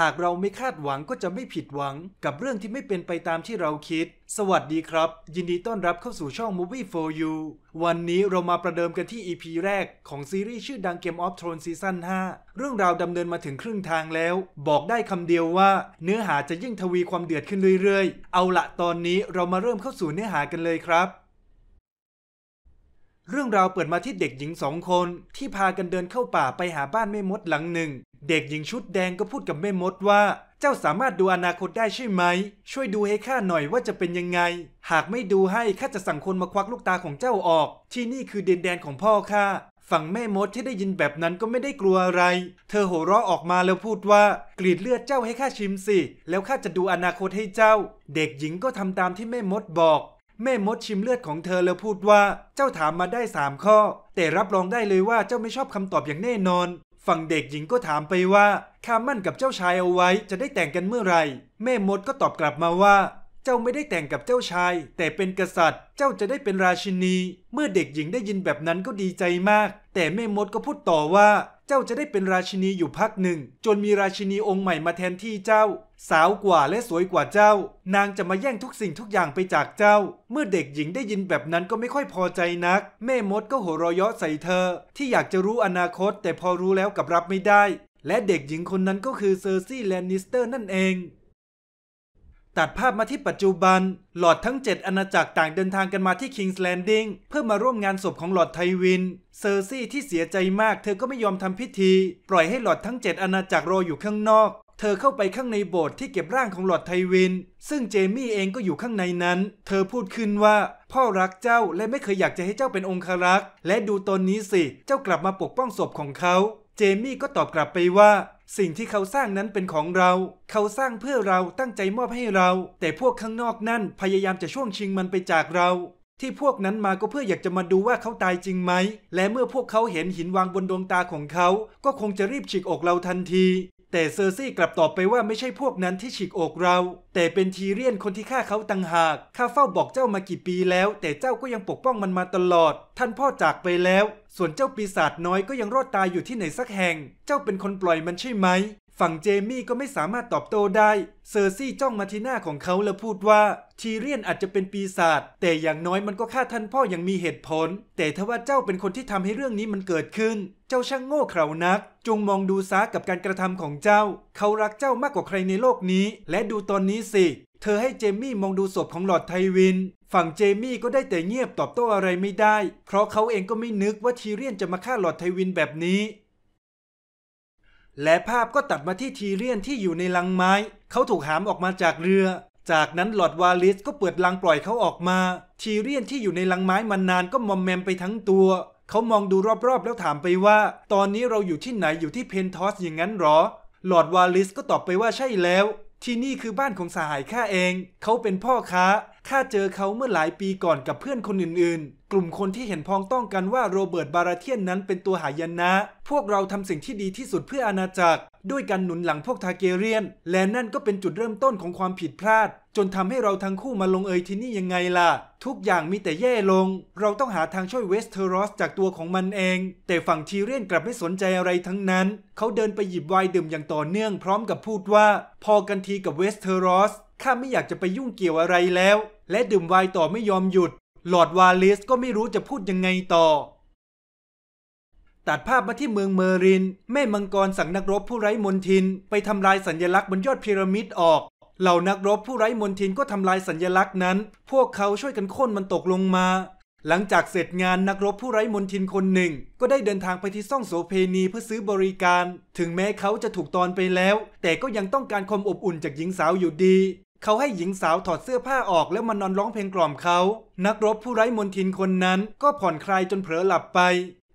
หากเราไม่คาดหวังก็จะไม่ผิดหวังกับเรื่องที่ไม่เป็นไปตามที่เราคิด สวัสดีครับ ยินดีต้อนรับเข้าสู่ช่อง Movie for You วันนี้เรามาประเดิมกันที่ EP แรก ของซีรีส์ชื่อดัง Game of Thrones ซีซั่น5เรื่องราวดำเนินมาถึงครึ่งทางแล้ว บอกได้คำเดียวว่าเนื้อหาจะยิ่งทวีความเดือดขึ้นเรื่อยๆ เอาละตอนนี้เรามาเริ่มเข้าสู่เนื้อหากันเลยครับ เรื่องราวเปิดมาที่เด็กหญิงสองคน ที่พากันเดินเข้าป่าไปหาบ้านแม่มดหลังหนึ่งเด็กหญิงชุดแดงก็พูดกับแม่มดว่า เจ้าสามารถดูอนาคตได้ใช่ไหม ช่วยดูให้ข้าหน่อยว่าจะเป็นยังไงหากไม่ดูให้ข้าจะสั่งคนมาควักลูกตาของเจ้าออกที่นี่คือเดนแดนของพ่อข้าฝั่งแม่มดที่ได้ยินแบบนั้นก็ไม่ได้กลัวอะไร เธอโห่ร้องออกมาแล้วพูดว่ากรีดเลือดเจ้าให้ข้าชิมสิแล้วข้าจะดูอนาคตให้เจ้า เด็กหญิงก็ทำตามที่แม่มดบอกแม่มดชิมเลือดของเธอแล้วพูดว่าเจ้าถามมาได้สามข้อ แต่รับรองได้เลยว่าเจ้าไม่ชอบคำตอบอย่างแน่นอนฝั่งเด็กหญิงก็ถามไปว่าข้ามั่นกับเจ้าชายเอาไว้จะได้แต่งกันเมื่อไหร่ แม่มดก็ตอบกลับมาว่า เจ้าไม่ได้แต่งกับเจ้าชาย แต่เป็นกษัตริย์ เจ้าจะได้เป็นราชินี เมื่อเด็กหญิงได้ยินแบบนั้นก็ดีใจมาก แต่แม่มดก็พูดต่อว่าเจ้าจะได้เป็นราชินีอยู่พักหนึ่ง จนมีราชินีองค์ใหม่มาแทนที่เจ้า สาวกว่าและสวยกว่าเจ้า นางจะมาแย่งทุกสิ่งทุกอย่างไปจากเจ้า เมื่อเด็กหญิงได้ยินแบบนั้นก็ไม่ค่อยพอใจนัก แม่มดก็โหรอยะใส่เธอ ที่อยากจะรู้อนาคตแต่พอรู้แล้วกับรับไม่ได้ และเด็กหญิงคนนั้นก็คือเซอร์ซี่แลนนิสเตอร์นั่นเองตัดภาพมาที่ปัจจุบัน หลอดทั้ง 7อาณาจักรต่างเดินทางกันมาที่คิงส์แลนดิ้งเพื่อมาร่วมงานศพของหลอดไทวิน เซอร์ซี่ที่เสียใจมาก เธอก็ไม่ยอมทำพิธี ปล่อยให้หลอดทั้ง 7อาณาจักรรออยู่ข้างนอก เธอเข้าไปข้างในโบสถ์ที่เก็บร่างของหลอดไทวิน ซึ่งเจมี่เองก็อยู่ข้างในนั้น เธอพูดขึ้นว่า พ่อรักเจ้าและไม่เคยอยากจะให้เจ้าเป็นองครักษ์และดูตอนนี้สิเจ้ากลับมาปกป้องศพของเขา เจมี่ก็ตอบกลับไปว่าสิ่งที่เขาสร้างนั้นเป็นของเรา เขาสร้างเพื่อเราตั้งใจมอบให้เรา แต่พวกข้างนอกนั่นพยายามจะช่วงชิงมันไปจากเรา ที่พวกนั้นมาก็เพื่ออยากจะมาดูว่าเขาตายจริงไหม และเมื่อพวกเขาเห็นหินวางบนดวงตาของเขา ก็คงจะรีบฉีกอกเราทันที แต่เซอร์ซี่กลับตอบไปว่าไม่ใช่พวกนั้นที่ฉีกอกเรา แต่เป็นทีเรียนคนที่ฆ่าเขาตังหากข้าเฝ้าบอกเจ้ามากี่ปีแล้ว แต่เจ้าก็ยังปกป้องมันมาตลอด ท่านพ่อจากไปแล้วส่วนเจ้าปีศาจน้อยก็ยังรอดตายอยู่ที่ไหนสักแห่ง เจ้าเป็นคนปล่อยมันใช่ไหม ฝั่งเจมี่ก็ไม่สามารถตอบโต้ได้ เซอร์ซี่จ้องมาที่หน้าของเขาและพูดว่า ทีเรียนอาจจะเป็นปีศาจแต่อย่างน้อยมันก็ฆ่าท่านพ่ออย่างมีเหตุผล แต่ถ้าว่าเจ้าเป็นคนที่ทำให้เรื่องนี้มันเกิดขึ้น เจ้าช่างโง่เขลานักจงมองดูซากับการกระทำของเจ้า เขารักเจ้ามากกว่าใครในโลกนี้ และดูตอนนี้สิเธอให้เจมี่มองดูศพของหลอดไทวิน ฝั่งเจมี่ก็ได้แต่เงียบตอบโต้อะไรไม่ได้ เพราะเขาเองก็ไม่นึกว่าทีเรียนจะมาฆ่าหลอดไทวินแบบนี้ และภาพก็ตัดมาที่ทีเรียนที่อยู่ในลังไม้ เขาถูกหามออกมาจากเรือ จากนั้นหลอดวาลิสก็เปิดลังปล่อยเขาออกมา ทีเรียนที่อยู่ในลังไม้มานานก็มอมแมมไปทั้งตัว เขามองดูรอบๆ แล้วถามไปว่า ตอนนี้เราอยู่ที่ไหนอยู่ที่เพนทอสอย่างนั้นหรอ หลอดวาลิสก็ตอบไปว่าใช่แล้วที่นี่คือบ้านของสหายข้าเอง เขาเป็นพ่อค้า ข้าเจอเขาเมื่อหลายปีก่อนกับเพื่อนคนอื่นกลุ่มคนที่เห็นพ้องต้องกันว่าโรเบิร์ตบาราเทียนนั้นเป็นตัวหายนะ พวกเราทำสิ่งที่ดีที่สุดเพื่ออาณาจักร ด้วยการหนุนหลังพวกทาเกเรียนและนั่นก็เป็นจุดเริ่มต้นของความผิดพลาด จนทำให้เราทั้งคู่มาลงเอยที่นี่ยังไงล่ะ ทุกอย่างมีแต่แย่ลง เราต้องหาทางช่วยเวสเทอรอส จากตัวของมันเอง แต่ฝั่งทีเรียนกลับไม่สนใจอะไรทั้งนั้น เขาเดินไปหยิบไวน์ดื่มอย่างต่อเนื่อง พร้อมกับพูดว่า พอกันทีกับเวสเทอรอสข้าไม่อยากจะไปยุ่งเกี่ยวอะไรแล้ว และดื่มไวน์ต่อไม่ยอมหยุดหลอดวาลิสก็ไม่รู้จะพูดยังไงต่อ ตัดภาพมาที่เมืองเมอริน แม่มังกรสั่งนักรบผู้ไร้มนทิน ไปทำลายสัญญลักษณ์บนยอดพีระมิดออก เหล่านักรบผู้ไร้มนทินก็ทำลายสัญญลักษณ์นั้น พวกเขาช่วยกันโค่นมันตกลงมา หลังจากเสร็จงานนักรบผู้ไร้มนทินคนหนึ่ง ก็ได้เดินทางไปที่ซ่องโสเพณีเพื่อซื้อบริการ ถึงแม้เขาจะถูกตอนไปแล้ว แต่ก็ยังต้องการความอบอุ่นจากหญิงสาวอยู่ดีเขาให้หญิงสาวถอดเสื้อผ้าออกแล้วมานอนร้องเพลงกล่อมเขา นักรบผู้ไร้มนทินคนนั้นก็ผ่อนคลายจนเผลอหลับไป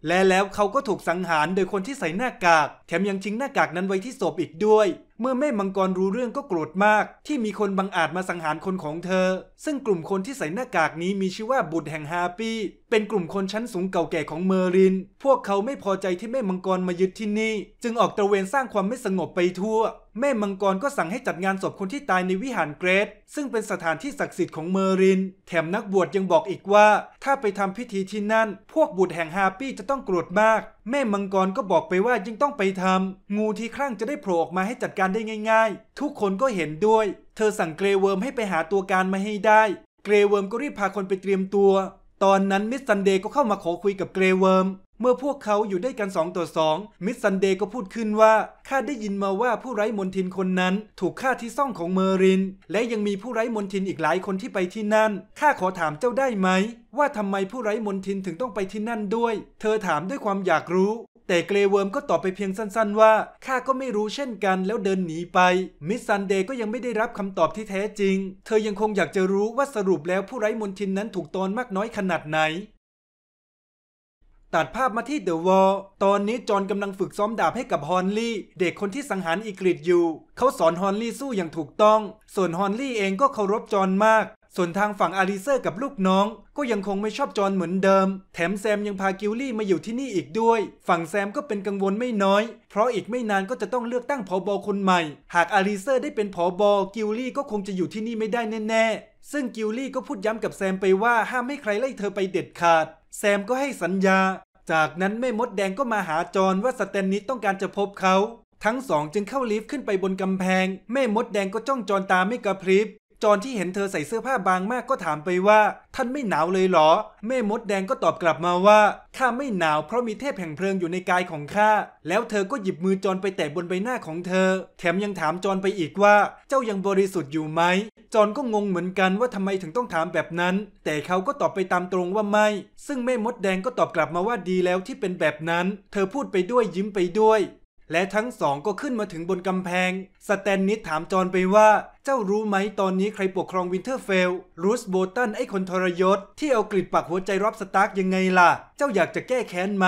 และแล้วเขาก็ถูกสังหารโดยคนที่ใส่หน้ากาก แถมยังทิ้งหน้ากากนั้นไว้ที่ศพอีกด้วยเมื่อแม่มังกรรู้เรื่องก็โกรธมาก ที่มีคนบังอาจมาสังหารคนของเธอ ซึ่งกลุ่มคนที่ใส่หน้ากากนี้มีชื่อว่าบุตรแห่งฮาปี้เป็นกลุ่มคนชั้นสูงเก่าแก่ของเมอริน พวกเขาไม่พอใจที่แม่มังกรมายึดที่นี่ จึงออกตระเวนสร้างความไม่สงบไปทั่ว แม่มังกรก็สั่งให้จัดงานศพคนที่ตายในวิหารเกรทซึ่งเป็นสถานที่ศักดิ์สิทธิ์ของเมอริน แถมนักบวชยังบอกอีกว่าถ้าไปทำพิธีที่นั่น พวกบุตรแห่งฮาปี้จะต้องโกรธมาก แม่มังกรก็บอกไปว่ายิ่งต้องไปทำ งูที่คลั่งจะได้โผล่ออกมาให้จัดการได้ง่าย ๆ ทุกคนก็เห็นด้วย เธอสั่งเกรเวิร์มให้ไปหาตัวการมาให้ได้ เกรเวิร์มก็รีบพาคนไปเตรียมตัว ตอนนั้นมิสซันเดย์ก็เข้ามาขอคุยกับเกรเวิร์ม เมื่อพวกเขาอยู่ได้กัน2ต่อ2มิสซันเดย์ก็พูดขึ้นว่า ข้าได้ยินมาว่าผู้ไร้มนทินคนนั้นถูกฆ่าที่ซ่องของเมอริน และยังมีผู้ไร้มนทินอีกหลายคนที่ไปที่นั่น ข้าขอถามเจ้าได้ไหม ว่าทำไมผู้ไร้มนทินถึงต้องไปที่นั่นด้วย เธอถามด้วยความอยากรู้แต่เกรเวิร์มก็ตอบไปเพียงสั้นๆว่าข้าก็ไม่รู้เช่นกันแล้วเดินหนีไป มิสซันเดย์ก็ยังไม่ได้รับคำตอบที่แท้จริง เธอยังคงอยากจะรู้ว่าสรุปแล้วผู้ไร้มนทินนั้นถูกตอนมากน้อยขนาดไหน ตัดภาพมาที่เดอะวอลตอนนี้จอนกำลังฝึกซ้อมดาบให้กับฮอนลี่ เด็กคนที่สังหารอีกริดอยู่ เขาสอนฮอนลี่สู้อย่างถูกต้อง ส่วนฮอนลี่เองก็เคารพจอนมากส่วนทางฝั่งอาริเซอร์กับลูกน้อง ก็ยังคงไม่ชอบจอนเหมือนเดิม แถมแซมยังพากิลลี่มาอยู่ที่นี่อีกด้วย ฝั่งแซมก็เป็นกังวลไม่น้อย เพราะอีกไม่นานก็จะต้องเลือกตั้งผอบอคนใหม่ หากอาริเซอร์ได้เป็นผอบอกิลลี่ก็คงจะอยู่ที่นี่ไม่ได้แน่ๆซึ่งกิลลี่ก็พูดย้ำกับแซมไปว่าห้ามให้ใครไล่เธอไปเด็ดขาดแซมก็ให้สัญญา จากนั้นแม่มดแดงก็มาหาจอนว่าสแตนนิสต้องการจะพบเขา ทั้งสองจึงเข้าลิฟต์ขึ้นไปบนกำแพงแม่มดแดงก็จ้องจอนตาไม่กระพริบจอนที่เห็นเธอใส่เสื้อผ้าบางมากก็ถามไปว่า ท่านไม่หนาวเลยเหรอ แม่มดแดงก็ตอบกลับมาว่าข้าไม่หนาวเพราะมีเทพแห่งเพลิงอยู่ในกายของข้าแล้วเธอก็หยิบมือจอนไปแตะบนใบหน้าของเธอ แถมยังถามจอนไปอีกว่า เจ้ายังบริสุทธิ์อยู่ไหมจอนก็งงเหมือนกันว่าทำไมถึงต้องถามแบบนั้น แต่เขาก็ตอบไปตามตรงว่าไม่ ซึ่งแม่มดแดงก็ตอบกลับมาว่าดีแล้วที่เป็นแบบนั้น เธอพูดไปด้วยยิ้มไปด้วยและทั้งสองก็ขึ้นมาถึงบนกำแพง สแตนนิดถามจอนไปว่า เจ้ารู้ไหมตอนนี้ใครปกครองวินเทอร์เฟลรูสโบตันไอ้คนทรยศ ที่เอากริดปักหัวใจรอบสตาร์กยังไงล่ะ เจ้าอยากจะแก้แค้นไหม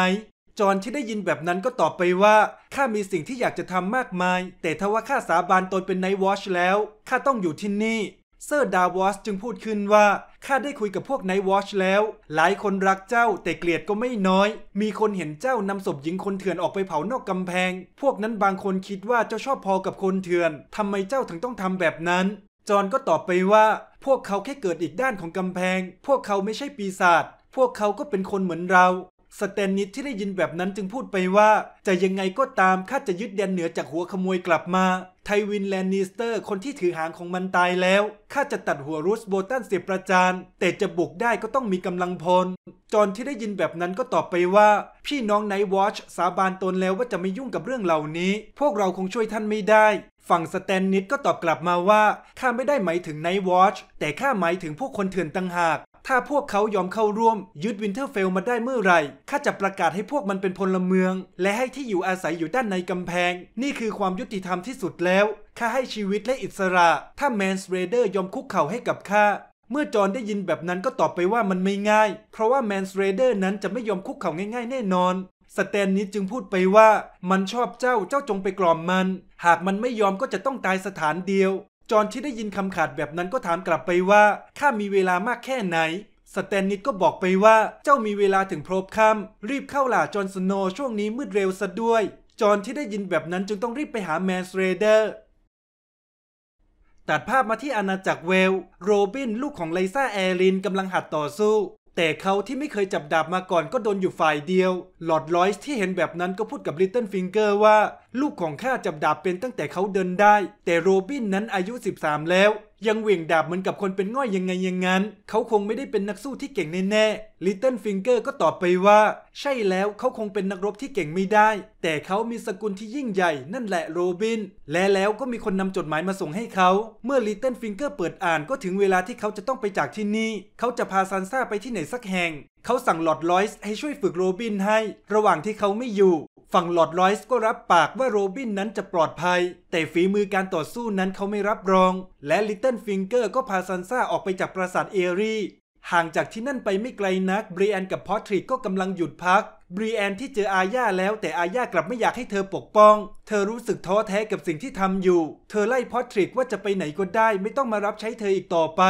จอนที่ได้ยินแบบนั้นก็ตอบไปว่า ข้ามีสิ่งที่อยากจะทำมากมาย แต่ทว่าข้าสาบานตนเป็นไนท์วอชแล้ว ข้าต้องอยู่ที่นี่เซอร์ดาวอสจึงพูดขึ้นว่า ข้าได้คุยกับพวกไนท์วอชแล้ว หลายคนรักเจ้าแต่เกลียดก็ไม่น้อย มีคนเห็นเจ้านำศพหญิงคนเถื่อนออกไปเผานอกกำแพง พวกนั้นบางคนคิดว่าเจ้าชอบพอกับคนเถื่อน ทำไมเจ้าถึงต้องทำแบบนั้น จอนก็ตอบไปว่า พวกเขาแค่เกิดอีกด้านของกำแพง พวกเขาไม่ใช่ปีศาจ พวกเขาก็เป็นคนเหมือนเรา สแตนนิดที่ได้ยินแบบนั้นจึงพูดไปว่า จะยังไงก็ตามข้าจะยึดแดนเหนือจากหัวขโมยกลับมาไทวินแลนนิสเตอร์ คนที่ถือหางของมันตายแล้ว ข้าจะตัดหัวรูสโบตันเสียประจาน แต่จะบุกได้ก็ต้องมีกำลังพลจอนที่ได้ยินแบบนั้นก็ตอบไปว่า พี่น้องไนท์วอชสาบานตนแล้วว่าจะไม่ยุ่งกับเรื่องเหล่านี้ พวกเราคงช่วยท่านไม่ได้ ฝั่งสแตนนิดก็ตอบกลับมาว่าข้าไม่ได้หมายถึงไนท์วอชแต่ข้าหมายถึงพวกคนเถื่อนต่างหากถ้าพวกเขายอมเข้าร่วมยึดวินเทอร์เฟลมาได้เมื่อไหร่ข้าจะประกาศให้พวกมันเป็นพลเมือง และให้ที่อยู่อาศัยอยู่ด้านในกำแพง นี่คือความยุติธรรมที่สุดแล้วข้าให้ชีวิตและอิสระ ถ้าแมนสเรเดอร์ยอมคุกเข่าให้กับข้าเมื่อจอนได้ยินแบบนั้นก็ตอบไปว่ามันไม่ง่าย เพราะว่าแมนสเรเดอร์นั้นจะไม่ยอมคุกเข่าง่ายๆ แน่นอนสแตนนี้จึงพูดไปว่า มันชอบเจ้าเจ้าจงไปกล่อมมัน หากมันไม่ยอมก็จะต้องตายสถานเดียวจอนที่ได้ยินคำขาดแบบนั้นก็ถามกลับไปว่าข้ามีเวลามากแค่ไหนสแตนนิดก็บอกไปว่าเจ้ามีเวลาถึงพรบค่ำรีบเข้าหล่าจอนสโน ช่วงนี้มืดเร็วซะด้วยจอนที่ได้ยินแบบนั้นจึงต้องรีบไปหาแมนสเรเดอร์ตัดภาพมาที่อาณาจักรเวลโรบินลูกของไลซ่าแอรินกำลังหัดต่อสู้แต่เขาที่ไม่เคยจับดาบมาก่อนก็โดนอยู่ฝ่ายเดียวหลอดลอยส์ที่เห็นแบบนั้นก็พูดกับลิตเติ้ลฟิงเกอร์ว่าลูกของข้าจับดาบเป็นตั้งแต่เขาเดินได้ แต่โรบินนั้นอายุ 13 แล้ว ยังเหวี่ยงดาบเหมือนกับคนเป็นง่อยยังไงยังงั้นเขาคงไม่ได้เป็นนักสู้ที่เก่งแน่่ลิตเติ้ลฟิงเกอร์ก็ตอบไปว่า ใช่แล้วเขาคงเป็นนักรบที่เก่งไม่ได้ แต่เขามีสกุลที่ยิ่งใหญ่ นั่นแหละโรบิน และแล้วก็มีคนนำจดหมายมาส่งให้เขา เมื่อลิตเติ้ลฟิงเกอร์เปิดอ่านก็ถึงเวลาที่เขาจะต้องไปจากที่นี่ เขาจะพาซานซ่าไปที่ไหนสักแห่ง เขาสั่งลอดลอยส์ให้ช่วยฝึกโรบินให้ ระหว่างที่เขาไม่อยู่ฝั่งหลอดลอยส์ก็รับปากว่าโรบินนั้นจะปลอดภัย แต่ฝีมือการต่อสู้นั้นเขาไม่รับรอง และลิตเติ้ลฟิงเกอร์ก็พาซันซ่าออกไปจากปราสาทเอรีห่างจากที่นั่นไปไม่ไกลนักบรีแอนกับพอทริกก็กำลังหยุดพัก บรีแอนที่เจออาญาแล้วแต่อาญากลับไม่อยากให้เธอปกป้อง เธอรู้สึกท้อแท้กับสิ่งที่ทำอยู่ เธอไล่พอทริกว่าจะไปไหนก็ได้ไม่ต้องมารับใช้เธออีกต่อไป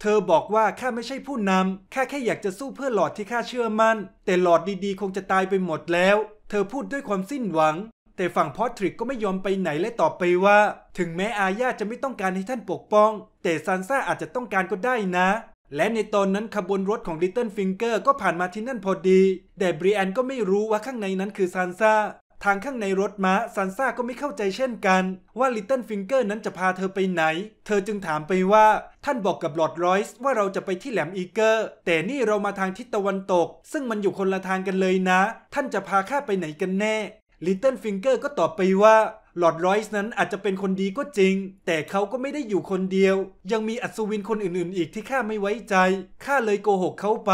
เธอบอกว่าข้าไม่ใช่ผู้นำข้าแค่อยากจะสู้เพื่อหลอดที่ข้าเชื่อมัน่น แต่หลอดดีๆคงจะตายไปหมดแล้วเธอพูดด้วยความสิ้นหวัง แต่ฝั่งพอทริกก็ไม่ยอมไปไหนและตอบไปว่า ถึงแม้อาญาจะไม่ต้องการให้ท่านปกป้อง แต่ซานซ่าอาจจะต้องการก็ได้นะ และในตอนนั้นขบวนรถของลิตเติ้ลฟิงเกอร์ก็ผ่านมาที่นั่นพอดี แต่บริแอนก็ไม่รู้ว่าข้างในนั้นคือซานซ่าทางข้างในรถม้าซันซ่าก็ไม่เข้าใจเช่นกัน ว่าลิตเติ้ลฟิงเกอร์นั้นจะพาเธอไปไหน เธอจึงถามไปว่า ท่านบอกกับลอดรอยส์ว่าเราจะไปที่แหลมอีเกอร์ แต่นี่เรามาทางทิศตะวันตก ซึ่งมันอยู่คนละทางกันเลยนะ ท่านจะพาข้าไปไหนกันแน่ลิตเติ้ลฟิงเกอร์ก็ตอบไปว่าลอร์ดรอยส์นั้นอาจจะเป็นคนดีก็จริง แต่เขาก็ไม่ได้อยู่คนเดียว ยังมีอัศวินคนอื่นๆ อีกที่ข้าไม่ไว้ใจ ข้าเลยโกหกเขาไป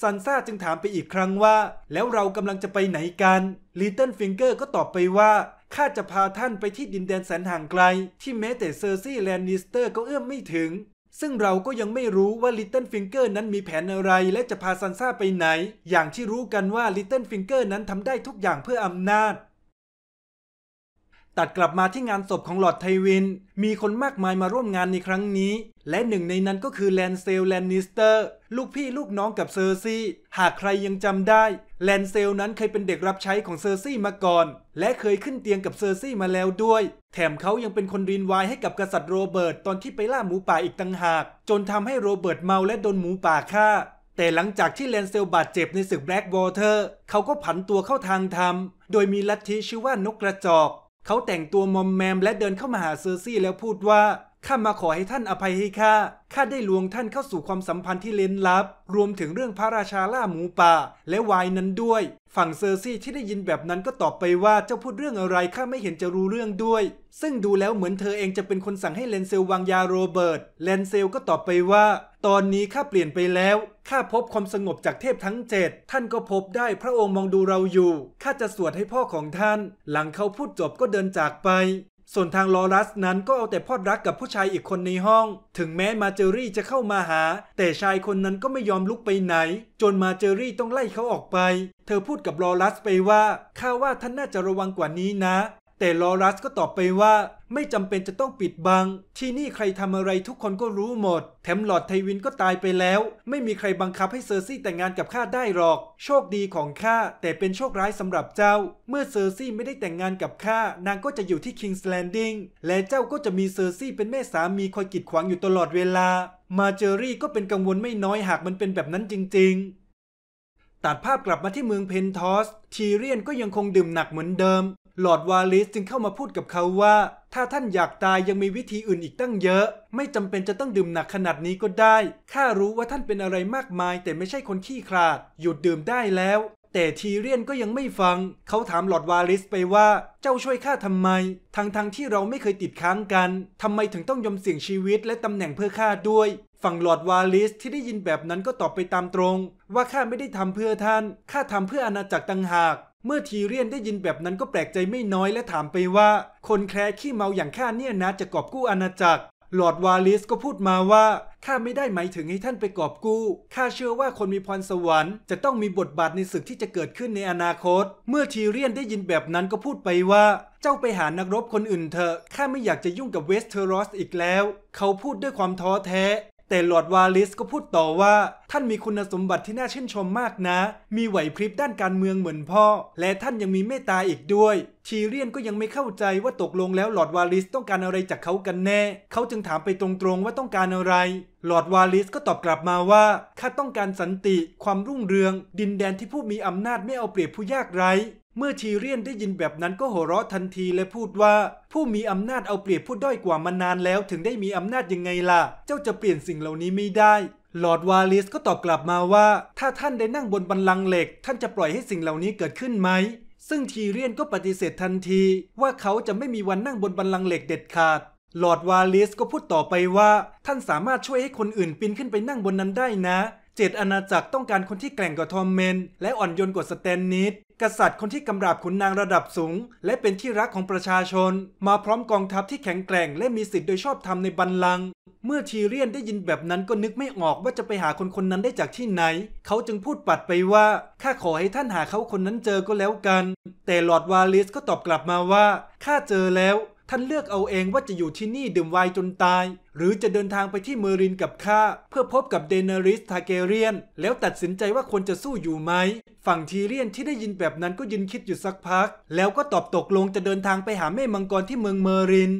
ซันซ่าจึงถามไปอีกครั้งว่า แล้วเรากำลังจะไปไหนกัน ลิตเติ้ลฟิงเกอร์ก็ตอบไปว่าข้าจะพาท่านไปที่ดินแดนแสนห่างไกล ที่แม้แต่เซอร์ซี่แลนนิสเตอร์ก็เอื้อมไม่ถึง ซึ่งเราก็ยังไม่รู้ว่าลิตเติ้ลฟิงเกอร์นั้นมีแผนอะไรและจะพาซันซ่าไปไหน อย่างที่รู้กันว่าลิตเติ้ลฟิงเกอร์นั้นทำได้ทุกอย่างเพื่ออำนาจตัดกลับมาที่งานศพของหลอดไทวิน มีคนมากมายมาร่วมงานในครั้งนี้ และหนึ่งในนั้นก็คือแลนเซลแลนนิสเตอร์ ลูกพี่ลูกน้องกับเซอร์ซี่ หากใครยังจำได้ แลนเซลนั้นเคยเป็นเด็กรับใช้ของเซอร์ซี่มาก่อน และเคยขึ้นเตียงกับเซอร์ซี่มาแล้วด้วย แถมเขายังเป็นคนรินวายให้กับกษัตริย์โรเบิร์ตตอนที่ไปล่าหมูป่าอีกต่างหาก จนทำให้โรเบิร์ตเมาและโดนหมูป่าฆ่า แต่หลังจากที่แลนเซลบาดเจ็บในศึกแบล็กวอเตอร์ เขาก็ผันตัวเข้าทางธรรม โดยมีลัทธิชื่อว่านกกระจอกเขาแต่งตัวมอมแมมและเดินเข้ามาหาเซอร์ซี่แล้วพูดว่า ข้ามาขอให้ท่านอภัยให้ข้า ข้าได้ลวงท่านเข้าสู่ความสัมพันธ์ที่เล้นลับ รวมถึงเรื่องพระราชาล่าหมูป่าและวายนั้นด้วยฝั่งเซอร์ซี่ที่ได้ยินแบบนั้นก็ตอบไปว่า เจ้าพูดเรื่องอะไรข้าไม่เห็นจะรู้เรื่องด้วย ซึ่งดูแล้วเหมือนเธอเองจะเป็นคนสั่งให้เลนเซลวางยาโรเบิร์ตเลนเซลก็ตอบไปว่า ตอนนี้ข้าเปลี่ยนไปแล้วข้าพบความสงบจากเทพทั้งเจ็ดท่านก็พบได้พระองค์มองดูเราอยู่ข้าจะสวดให้พ่อของท่านหลังเขาพูดจบก็เดินจากไปส่วนทางลอรัสนั้นก็เอาแต่พอดรักกับผู้ชายอีกคนในห้อง ถึงแม้มาเจอรี่จะเข้ามาหา แต่ชายคนนั้นก็ไม่ยอมลุกไปไหน จนมาเจอรี่ต้องไล่เขาออกไป เธอพูดกับลอรัสไปว่าข้าว่าท่านน่าจะระวังกว่านี้นะแต่ลอรัสก็ตอบไปว่า ไม่จำเป็นจะต้องปิดบัง ที่นี่ใครทำอะไรทุกคนก็รู้หมดแถมหลอดไทวินก็ตายไปแล้ว ไม่มีใครบังคับให้เซอร์ซี่แต่งงานกับข้าได้หรอก โชคดีของข้าแต่เป็นโชคร้ายสำหรับเจ้า เมื่อเซอร์ซี่ไม่ได้แต่งงานกับข้านางก็จะอยู่ที่คิงส์แลนดิ้งและเจ้าก็จะมีเซอร์ซี่เป็นแม่สามีคอยกีดขวางอยู่ตลอดเวลามาเจอรี่ก็เป็นกังวลไม่น้อยหากมันเป็นแบบนั้นจริง ๆตัดภาพกลับมาที่เมืองเพนทอสทีเรียนก็ยังคงดื่มหนักเหมือนเดิมหลอดวาลิสจึงเข้ามาพูดกับเขาว่า ถ้าท่านอยากตายยังมีวิธีอื่นอีกตั้งเยอะ ไม่จำเป็นจะต้องดื่มหนักขนาดนี้ก็ได้ข้ารู้ว่าท่านเป็นอะไรมากมายแต่ไม่ใช่คนขี้ขลาด หยุดดื่มได้แล้ว แต่ทีเรียนก็ยังไม่ฟัง เขาถามหลอดวาลิสไปว่าเจ้าช่วยข้าทำไมทั้งๆทที่เราไม่เคยติดค้างกันทำไมถึงต้องยอมเสี่ยงชีวิตและตำแหน่งเพื่อข้าด้วยฝั่งหลอดวาลิสที่ได้ยินแบบนั้นก็ตอบไปตามตรง ว่าข้าไม่ได้ทำเพื่อท่านข้าทำเพื่ออาณาจักรต่างหากเมื่อทีเรียนได้ยินแบบนั้นก็แปลกใจไม่น้อยและถามไปว่า คนแคร์ขี้เมาอย่างข้าเนี่ยนะจะกอบกู้อาณาจักรหลอดวาลิสก็พูดมาว่าข้าไม่ได้หมายถึงให้ท่านไปกอบกู้ ข้าเชื่อว่าคนมีพรสวรรค์ จะต้องมีบทบาทในศึกที่จะเกิดขึ้นในอนาคต เมื่อทีเรียนได้ยินแบบนั้นก็พูดไปว่า เจ้าไปหานักรบคนอื่นเถอะข้าไม่อยากจะยุ่งกับเวสเทอรอสอีกแล้ว เขาพูดด้วยความท้อแท้แต่ลอร์ดวาลิสก็พูดต่อว่า ท่านมีคุณสมบัติที่น่าชื่นชมมากนะ มีไหวพริบด้านการเมืองเหมือนพ่อและท่านยังมีเมตตาอีกด้วยทีเรียนก็ยังไม่เข้าใจว่าตกลงแล้วลอร์ดวาลิสต้องการอะไรจากเขากันแน่ เขาจึงถามไปตรงๆว่าต้องการอะไรลอร์ดวาลิสก็ตอบกลับมาว่าข้าต้องการสันติ ความรุ่งเรือง ดินแดนที่ผู้มีอำนาจไม่เอาเปรียบผู้ยากไร้เมื่อทีเรียนได้ยินแบบนั้นก็โหเราะทันทีและพูดว่า ผู้มีอำนาจเอาเปรียบผู้ด้อยกว่ามานานแล้วถึงได้มีอำนาจยังไงล่ะ เจ้าจะเปลี่ยนสิ่งเหล่านี้ไม่ได้ลอร์ดวาลิสก็ตอบกลับมาว่า ถ้าท่านได้นั่งบนบันลังเหล็กท่านจะปล่อยให้สิ่งเหล่านี้เกิดขึ้นไหม ซึ่งทีเรียนก็ปฏิเสธทันทีว่าเขาจะไม่มีวันนั่งบนบันลังเหล็กเด็ดขาดลอร์ดวาลิสก็พูดต่อไปว่า ท่านสามารถช่วยให้คนอื่นปีนขึ้นไปนั่งบนนั้นได้นะเจดอาณาจักรต้องการคนที่แกร่งกว่าทอมเมนและอ่อนโยนกว่าสแตนนิดกษัตริย์คนที่กำราบขุนนางระดับสูงและเป็นที่รักของประชาชน มาพร้อมกองทัพที่แข็งแกร่งและมีสิทธิ์โดยชอบธรรมในบัลลังก์เมื่อทีเรียนได้ยินแบบนั้นก็นึกไม่ออกว่าจะไปหาคนคนนั้นได้จากที่ไหน เขาจึงพูดปัดไปว่าข้าขอให้ท่านหาเขาคนนั้นเจอก็แล้วกัน แต่หลอดวาลิสก็ตอบกลับมาว่าข้าเจอแล้วท่านเลือกเอาเองว่าจะอยู่ที่นี่ดื่มไวน์จนตาย หรือจะเดินทางไปที่เมอรินกับข้าเพื่อพบกับเดนาริสทาเกเรียน แล้วตัดสินใจว่าควรจะสู้อยู่ไหม ฝั่งทีเรียนที่ได้ยินแบบนั้นก็ยืนคิดอยู่สักพัก แล้วก็ตอบตกลงจะเดินทางไปหาแม่มังกรที่เมืองเมอริน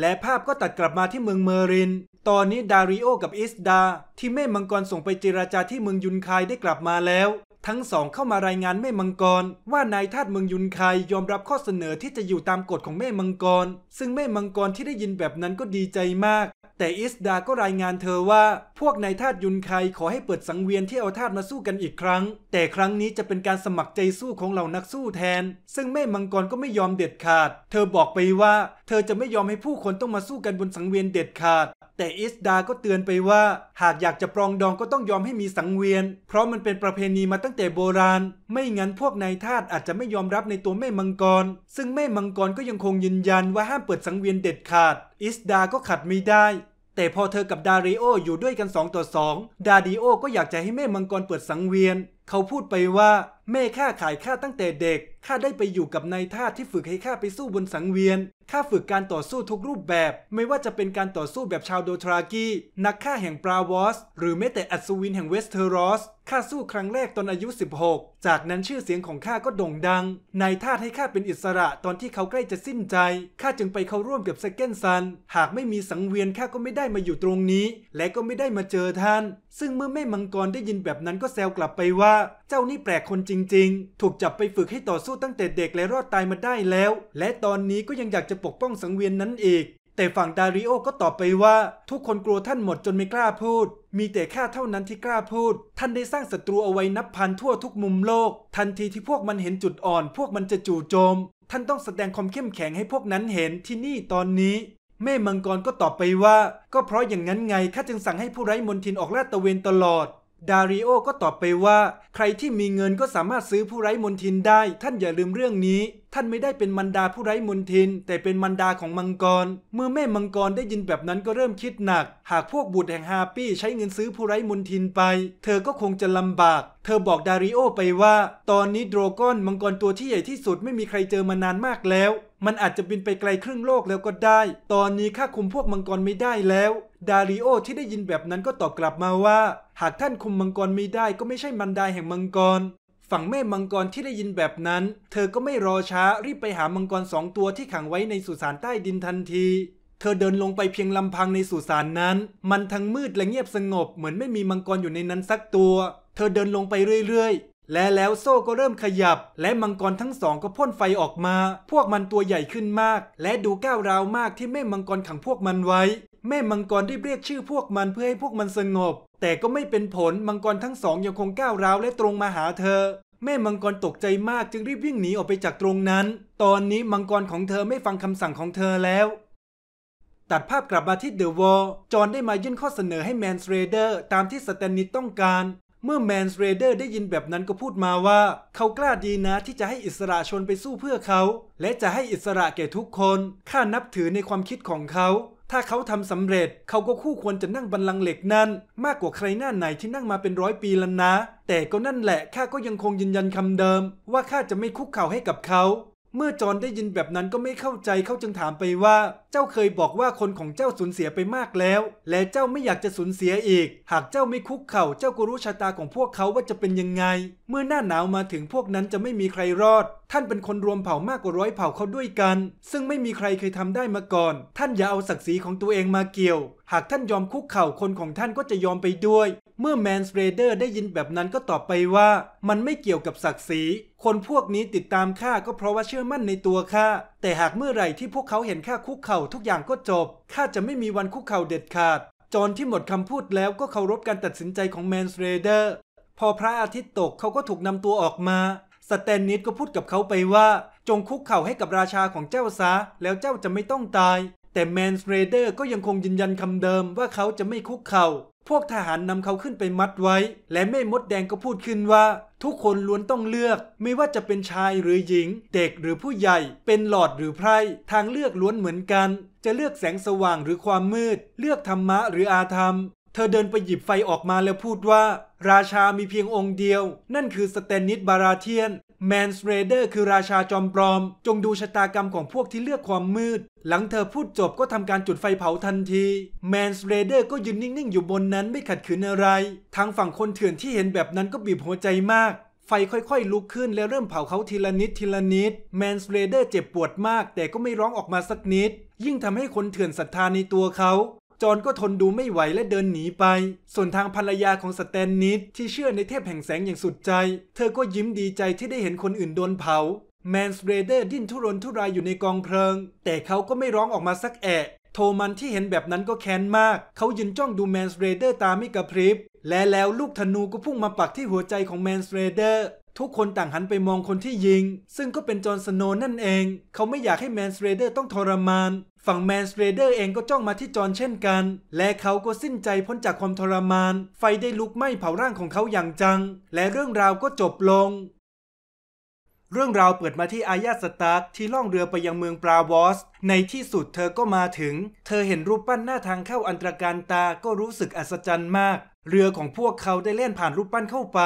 และภาพก็ตัดกลับมาที่เมืองเมอรินตอนนี้ดาริโอกับอิสดาที่แม่มังกรส่งไปเจราจาที่เมืองยุนคายได้กลับมาแล้วทั้งสองเข้ามารายงานแม่มังกร ว่านายทาตเมืองยุนไคยอมรับข้อเสนอที่จะอยู่ตามกฎของแม่มังกร ซึ่งแม่มังกรที่ได้ยินแบบนั้นก็ดีใจมาก แต่อิสดาก็รายงานเธอว่า พวกนายทาตยุนไคขอให้เปิดสังเวียนที่เอาทาตมาสู้กันอีกครั้ง แต่ครั้งนี้จะเป็นการสมัครใจสู้ของเหล่านักสู้แทน ซึ่งแม่มังกรก็ไม่ยอมเด็ดขาด เธอบอกไปว่าเธอจะไม่ยอมให้ผู้คนต้องมาสู้กันบนสังเวียนเด็ดขาด แต่อิสดา ก็เตือนไปว่า หากอยากจะปรองดองก็ต้องยอมให้มีสังเวียน เพราะมันเป็นประเพณีมาตั้งแต่โบราณ ไม่งั้นพวกนายทาสอาจจะไม่ยอมรับในตัวแม่มังกร ซึ่งแม่มังกรก็ยังคงยืนยันว่าห้ามเปิดสังเวียนเด็ดขาด อิสดา ก็ขัดไม่ได้ แต่พอเธอกับดาริโออยู่ด้วยกัน2ต่อ2ดาริโอ ก็อยากจะให้แม่มังกรเปิดสังเวียน เขาพูดไปว่าแม่ข้าขายข้าตั้งแต่เด็ก ข้าได้ไปอยู่กับนายทาสที่ฝึกให้ข้าไปสู้บนสังเวียน ข้าฝึกการต่อสู้ทุกรูปแบบ ไม่ว่าจะเป็นการต่อสู้แบบชาวโดทรากี นักฆ่าแห่งปราวอสหรือแม้แต่อัศวินแห่งเวสเทอรอสข้าสู้ครั้งแรกตอนอายุ 16 จากนั้นชื่อเสียงของข้าก็โด่งดัง นายทาสให้ข้าเป็นอิสระตอนที่เขาใกล้จะสิ้นใจ ข้าจึงไปเข้าร่วมกับเซเกนซัน หากไม่มีสังเวียนข้าก็ไม่ได้มาอยู่ตรงนี้ และก็ไม่ได้มาเจอท่าน ซึ่งเมื่อแม่มังกรได้ยินแบบนั้นก็แซวกลับไปว่า เจ้านี่แปลกคนจริงจริงๆ ถูกจับไปฝึกให้ต่อสู้ตั้งแต่เด็กและรอดตายมาได้แล้ว และตอนนี้ก็ยังอยากจะปกป้องสังเวียนนั้นอีก แต่ฝั่งดาริโอก็ตอบไปว่า ทุกคนกลัวท่านหมดจนไม่กล้าพูด มีแต่ข้าเท่านั้นที่กล้าพูด ท่านได้สร้างศัตรู เอาไว้นับพันทั่วทุกมุมโลก ทันทีที่พวกมันเห็นจุดอ่อน พวกมันจะจู่โจม ท่านต้องแสดงความเข้มแข็งให้พวกนั้นเห็นที่นี่ตอนนี้ แม่มังกรก็ตอบไปว่า ก็เพราะอย่างนั้นไงข้าจึงสั่งให้ผู้ไร้มนทินออกลาดตะเวนตลอดดาริโอก็ตอบไปว่า ใครที่มีเงินก็สามารถซื้อผู้ไร้มนทินได้ท่านอย่าลืมเรื่องนี้ ท่านไม่ได้เป็นมันดาผู้ไร้มนทิน แต่เป็นมันดาของมังกร เมื่อแม่มังกรได้ยินแบบนั้นก็เริ่มคิดหนัก หากพวกบุตรแห่งฮาปี้ใช้เงินซื้อผู้ไร้มนทินไป เธอก็คงจะลำบาก เธอบอกดาริโอไปว่า ตอนนี้โดรก้อนมังกรตัวที่ใหญ่ที่สุดไม่มีใครเจอมานานมากแล้วมันอาจจะบินไปไกลครึ่งโลกแล้วก็ได้ ตอนนี้ข้าคุมพวกมังกรไม่ได้แล้ว ดาริโอที่ได้ยินแบบนั้นก็ตอบกลับมาว่า หากท่านคุมมังกรไม่ได้ก็ไม่ใช่มันดาแห่งมังกร ฝั่งแม่มังกรที่ได้ยินแบบนั้น เธอก็ไม่รอช้ารีบไปหามังกรสองตัวที่ขังไว้ในสุสานใต้ดินทันที เธอเดินลงไปเพียงลำพังในสุสานนั้น มันทั้งมืดและเงียบสงบเหมือนไม่มีมังกรอยู่ในนั้นสักตัว เธอเดินลงไปเรื่อยและแล้วโซ่ก็เริ่มขยับ และมังกรทั้งสองก็พ่นไฟออกมา พวกมันตัวใหญ่ขึ้นมาก และดูก้าวร้าวมากที่แม่มังกรขังพวกมันไว้แม่มังกรได้เรียกชื่อพวกมันเพื่อให้พวกมันสงบ แต่ก็ไม่เป็นผลมังกรทั้งสองยังคงก้าวร้าวและตรงมาหาเธอแม่มังกรตกใจมากจึงรีบวิ่งหนีออกไปจากตรงนั้น ตอนนี้มังกรของเธอไม่ฟังคำสั่งของเธอแล้ว ตัดภาพกลับมาที่เดอะวอลจอนได้มายื่นข้อเสนอให้แมนสเตรเดอร์ตามที่สแตนนิตต้องการเมื่อแมนส์เรเดอร์ได้ยินแบบนั้นก็พูดมาว่า เขากล้าดีนะที่จะให้อิสระชนไปสู้เพื่อเขา และจะให้อิสระแก่ทุกคนข้านับถือในความคิดของเขา ถ้าเขาทำสำเร็จ เขาก็คู่ควรจะนั่งบันลังเหล็กนั่นมากกว่าใครหน้าไหนที่นั่งมาเป็นร้อยปีแล้วนะ แต่ก็นั่นแหละข้าก็ยังคงยืนยันคำเดิม ว่าข้าจะไม่คุกเข่าให้กับเขาเมื่อจอนได้ยินแบบนั้นก็ไม่เข้าใจเขาจึงถามไปว่า เจ้าเคยบอกว่าคนของเจ้าสูญเสียไปมากแล้ว และเจ้าไม่อยากจะสูญเสียอีก หากเจ้าไม่คุกเข่าเจ้าก็รู้ชะตาของพวกเขาว่าจะเป็นยังไง เมื่อหน้าหนาวมาถึงพวกนั้นจะไม่มีใครรอด ท่านเป็นคนรวมเผ่ามากกว่าร้อยเผ่าเขาด้วยกัน ซึ่งไม่มีใครเคยทำได้มาก่อน ท่านอย่าเอาศักดิ์ศรีของตัวเองมาเกี่ยว หากท่านยอมคุกเข่า คนของท่านก็จะยอมไปด้วยเมื่อแมนสเปรเดอร์ได้ยินแบบนั้นก็ตอบไปว่ามันไม่เกี่ยวกับศักดิ์ศรีคนพวกนี้ติดตามข้าก็เพราะว่าเชื่อมั่นในตัวข้าแต่หากเมื่อไหร่ที่พวกเขาเห็นข้าคุกเข่าทุกอย่างก็จบข้าจะไม่มีวันคุกเข่าเด็ดขาดจอนที่หมดคำพูดแล้วก็เคารพการตัดสินใจของแมนสเปรเดอร์พอพระอาทิตย์ตกเขาก็ถูกนำตัวออกมาสแตนนิสก็พูดกับเขาไปว่า จงคุกเข่าให้กับราชาของเจ้าซะแล้วเจ้าจะไม่ต้องตาย แต่แมนสเปรเดอร์ก็ยังคงยืนยันคำเดิมว่าเขาจะไม่คุกเข่าพวกทหารนำเขาขึ้นไปมัดไว้ และแม่มดแดงก็พูดขึ้นว่า ทุกคนล้วนต้องเลือก ไม่ว่าจะเป็นชายหรือหญิงเด็กหรือผู้ใหญ่ เป็นหลอดหรือไพร่ทางเลือกล้วนเหมือนกัน จะเลือกแสงสว่างหรือความมืด เลือกธรรมะหรืออาธรรม เธอเดินไปหยิบไฟออกมาแล้วพูดว่า ราชา มีเพียงองค์เดียว นั่นคือสเตนนิสบาราเทียนแมนสเรเดอร์คือราชาจอมปลอม จงดูชะตากรรมของพวกที่เลือกความมืด หลังเธอพูดจบก็ทำการจุดไฟเผาทันทีแมนสเรเดอร์ก็ยืนนิ่งๆ อยู่บนนั้นไม่ขัดขืนอะไรทางฝั่งคนเถื่อนที่เห็นแบบนั้นก็บีบหัวใจมาก ไฟค่อยๆ ลุกขึ้นและเริ่มเผาเขาทีละนิดทีละนิดแมนสเรเดอร์เจ็บปวดมากแต่ก็ไม่ร้องออกมาสักนิดยิ่งทำให้คนเถื่อนศรัทธาในตัวเขาจอนก็ทนดูไม่ไหวและเดินหนีไป ส่วนทางภรรยาของสแตนนิดที่เชื่อในเทพแห่งแสงอย่างสุดใจ เธอก็ยิ้มดีใจที่ได้เห็นคนอื่นโดนเผาแมนสเรเดอร์ดิ้นทุรนทุรายอยู่ในกองเพลิงแต่เขาก็ไม่ร้องออกมาสักแอะ โทมันที่เห็นแบบนั้นก็แค้นมาก เขายืนจ้องดูแมนสเรเดอร์ตาไม่กระพริบ และแล้วลูกธนูก็พุ่งมาปักที่หัวใจของแมนสเรเดอร์ทุกคนต่างหันไปมองคนที่ยิง ซึ่งก็เป็นจอห์นสโนนั่นเอง เขาไม่อยากให้แมนสเตรเดอร์ต้องทรมาน ฝั่งแมนสเตรเดอร์เองก็จ้องมาที่จอห์นเช่นกัน และเขาก็สิ้นใจพ้นจากความทรมาน ไฟได้ลุกไหม้เผาร่างของเขาอย่างจัง และเรื่องราวก็จบลง เรื่องราวเปิดมาที่อายาสตาร์ที่ล่องเรือไปยังเมืองปราวอส ในที่สุดเธอก็มาถึง เธอเห็นรูปปั้นหน้าทางเข้าอันตรการตาก็รู้สึกอัศจรรย์มากเรือของพวกเขาได้เล่นผ่านรูปปั้นเข้าไป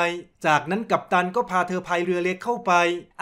จากนั้นกัปตันก็พาเธอพายเรือเล็กเข้าไป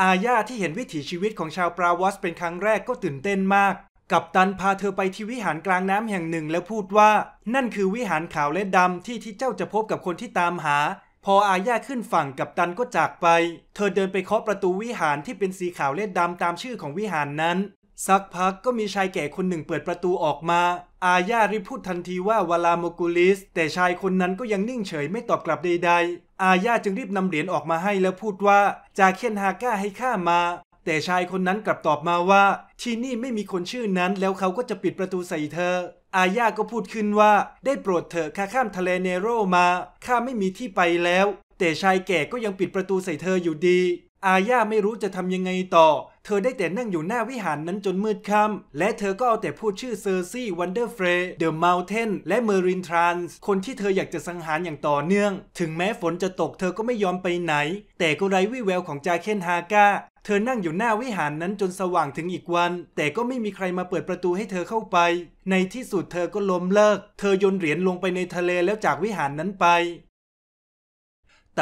อาญาที่เห็นวิถีชีวิตของชาวปราวอสเป็นครั้งแรกก็ตื่นเต้นมาก กัปตันพาเธอไปที่วิหารกลางน้ำแห่งหนึ่งแล้วพูดว่า นั่นคือวิหารขาวและดำที่ที่เจ้าจะพบกับคนที่ตามหา พออาญาขึ้นฝั่งกัปตันก็จากไป เธอเดินไปเคาะประตูวิหารที่เป็นสีขาวและดำตามชื่อของวิหารนั้นสักพักก็มีชายแก่คนหนึ่งเปิดประตูออกมา อาญารีพูดทันทีว่าวลาโมกุลิส แต่ชายคนนั้นก็ยังนิ่งเฉยไม่ตอบกลับใดๆ อาญาจึงรีบนำเหรียญออกมาให้แล้วพูดว่าจาเคนฮาก้าให้ข้ามา แต่ชายคนนั้นกลับตอบมาว่า ที่นี่ไม่มีคนชื่อนั้นแล้วเขาก็จะปิดประตูใส่เธอ อาญาก็พูดขึ้นว่าได้โปรดเถอะข้าข้ามทะเลเนโรมาข้าไม่มีที่ไปแล้ว แต่ชายแก่ก็ยังปิดประตูใส่เธออยู่ดี อาญาไม่รู้จะทำยังไงต่อเธอได้แต่นั่งอยู่หน้าวิหารนั้นจนมืดค่ำ และเธอก็เอาแต่พูดชื่อเซอร์ซี่วันเดอร์เฟรเดอะมัลเทนและเมอรินทรานส์คนที่เธออยากจะสังหารอย่างต่อเนื่อง ถึงแม้ฝนจะตกเธอก็ไม่ยอมไปไหน แต่ก็ไร้วี่แววของจาเคนฮาก้าเธอนั่งอยู่หน้าวิหารนั้นจนสว่างถึงอีกวัน แต่ก็ไม่มีใครมาเปิดประตูให้เธอเข้าไป ในที่สุดเธอก็ล้มเลิก เธอยนเหรียญลงไปในทะเลแล้วจากวิหารนั้นไป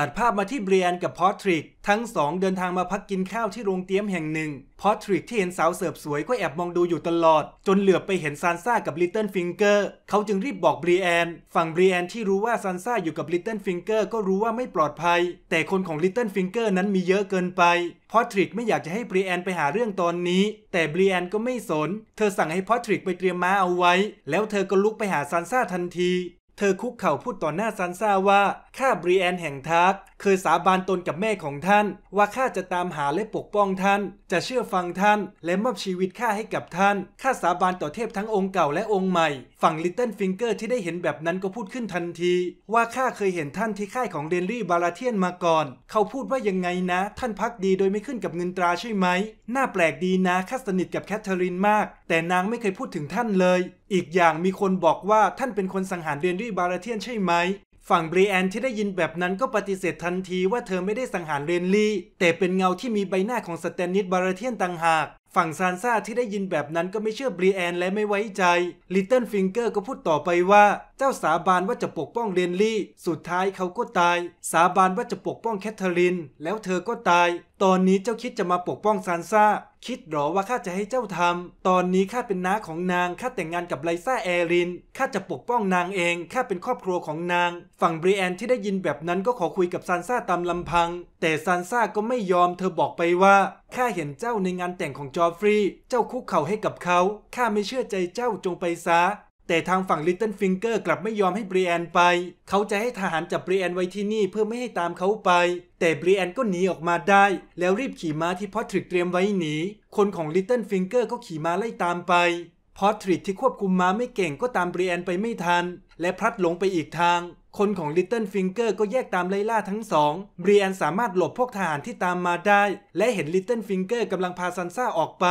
ตัดภาพมาที่เบรียนกับพอทริกทั้งสองเดินทางมาพักกินข้าวที่โรงเตี๊ยมแห่งหนึ่งพอทริกที่เห็นสาวเสิร์ฟสวยก็แอบมองดูอยู่ตลอด จนเหลือบไปเห็นซานซ่ากับลิตเติ้ลฟิงเกอร์ เขาจึงรีบบอกเบรียนฝั่งเบรียนที่รู้ว่าซานซ่าอยู่กับลิตเติ้ลฟิงเกอร์ก็รู้ว่าไม่ปลอดภัย แต่คนของลิตเติ้ลฟิงเกอร์นั้นมีเยอะเกินไปพอทริกไม่อยากจะให้เบรียนไปหาเรื่องตอนนี้แต่เบรียนก็ไม่สนเธอสั่งให้พอทริกไปเตรียมม้าเอาไว้แล้วเธอก็ลุกไปหาซานซ่าทันทีเธอคุกเข่าพูดต่อหน้าซันซ่าว่า ข้าบริแอนแห่งทักเคยสาบานตนกับแม่ของท่านว่าข้าจะตามหาและปกป้องท่าน จะเชื่อฟังท่านและมอบชีวิตข้าให้กับท่านข้าสาบานต่อเทพทั้งองค์เก่าและองค์ใหม่ฝั่งลิตเติ้ลฟิงเกอร์ที่ได้เห็นแบบนั้นก็พูดขึ้นทันที ว่าข้าเคยเห็นท่านที่ค่ายของเดนรี่บาราเทียนมาก่อน เขาพูดว่ายังไงนะท่านพักดีโดยไม่ขึ้นกับเงินตราใช่ไหมน่าแปลกดีนะข้าสนิทกับแคทเธอรีนมาก แต่นางไม่เคยพูดถึงท่านเลย อีกอย่างมีคนบอกว่าท่านเป็นคนสังหารเดนรี่บาราเทียนใช่ไหมฝั่งบรีแอนที่ได้ยินแบบนั้นก็ปฏิเสธทันทีว่าเธอไม่ได้สังหารเรนลีแต่เป็นเงาที่มีใบหน้าของสแตนนิสบาราเทียนต่างหาก ฝั่งซานซ่าที่ได้ยินแบบนั้นก็ไม่เชื่อบรีแอนและไม่ไว้ใจลิตเติ้ลฟิงเกอร์ก็พูดต่อไปว่า เจ้าสาบานว่าจะปกป้องเรนลี่ สุดท้ายเขาก็ตาย สาบานว่าจะปกป้องแคทเธอรีนแล้วเธอก็ตายตอนนี้เจ้าคิดจะมาปกป้องซานซ่า คิดหรอว่าข้าจะให้เจ้าทำ ตอนนี้ข้าเป็นน้าของนาง ข้าแต่งงานกับไลซ่าแอริน ข้าจะปกป้องนางเอง ข้าเป็นครอบครัวของนาง ฝั่งบริแอนที่ได้ยินแบบนั้นก็ขอคุยกับซานซ่าตามลำพัง แต่ซานซ่าก็ไม่ยอม เธอบอกไปว่า ข้าเห็นเจ้าในงานแต่งของจอฟฟรีย์ เจ้าคุกเข่าให้กับเขา ข้าไม่เชื่อใจเจ้าจงไปซะแต่ทางฝั่งลิตเติ้ลฟิงเกอร์กลับไม่ยอมให้บรีแอนไป เขาจะให้ทหารจับบรีแอนไว้ที่นี่เพื่อไม่ให้ตามเขาไป แต่บรีแอนก็หนีออกมาได้ แล้วรีบขี่ม้าที่พอทริกเตรียมไว้หนี คนของลิตเติ้ลฟิงเกอร์ก็ขี่ม้าไล่ตามไป พอทริกที่ควบคุมม้าไม่เก่งก็ตามบรีแอนไปไม่ทัน และพลัดหลงไปอีกทางคนของลิตเติ้ลฟิงเกอร์ก็แยกตามไลล่าทั้งสองเบรียนสามารถหลบพวกทหารที่ตามมาได้ และเห็นลิตเติ้ลฟิงเกอร์กำลังพาซันซ่าออกไป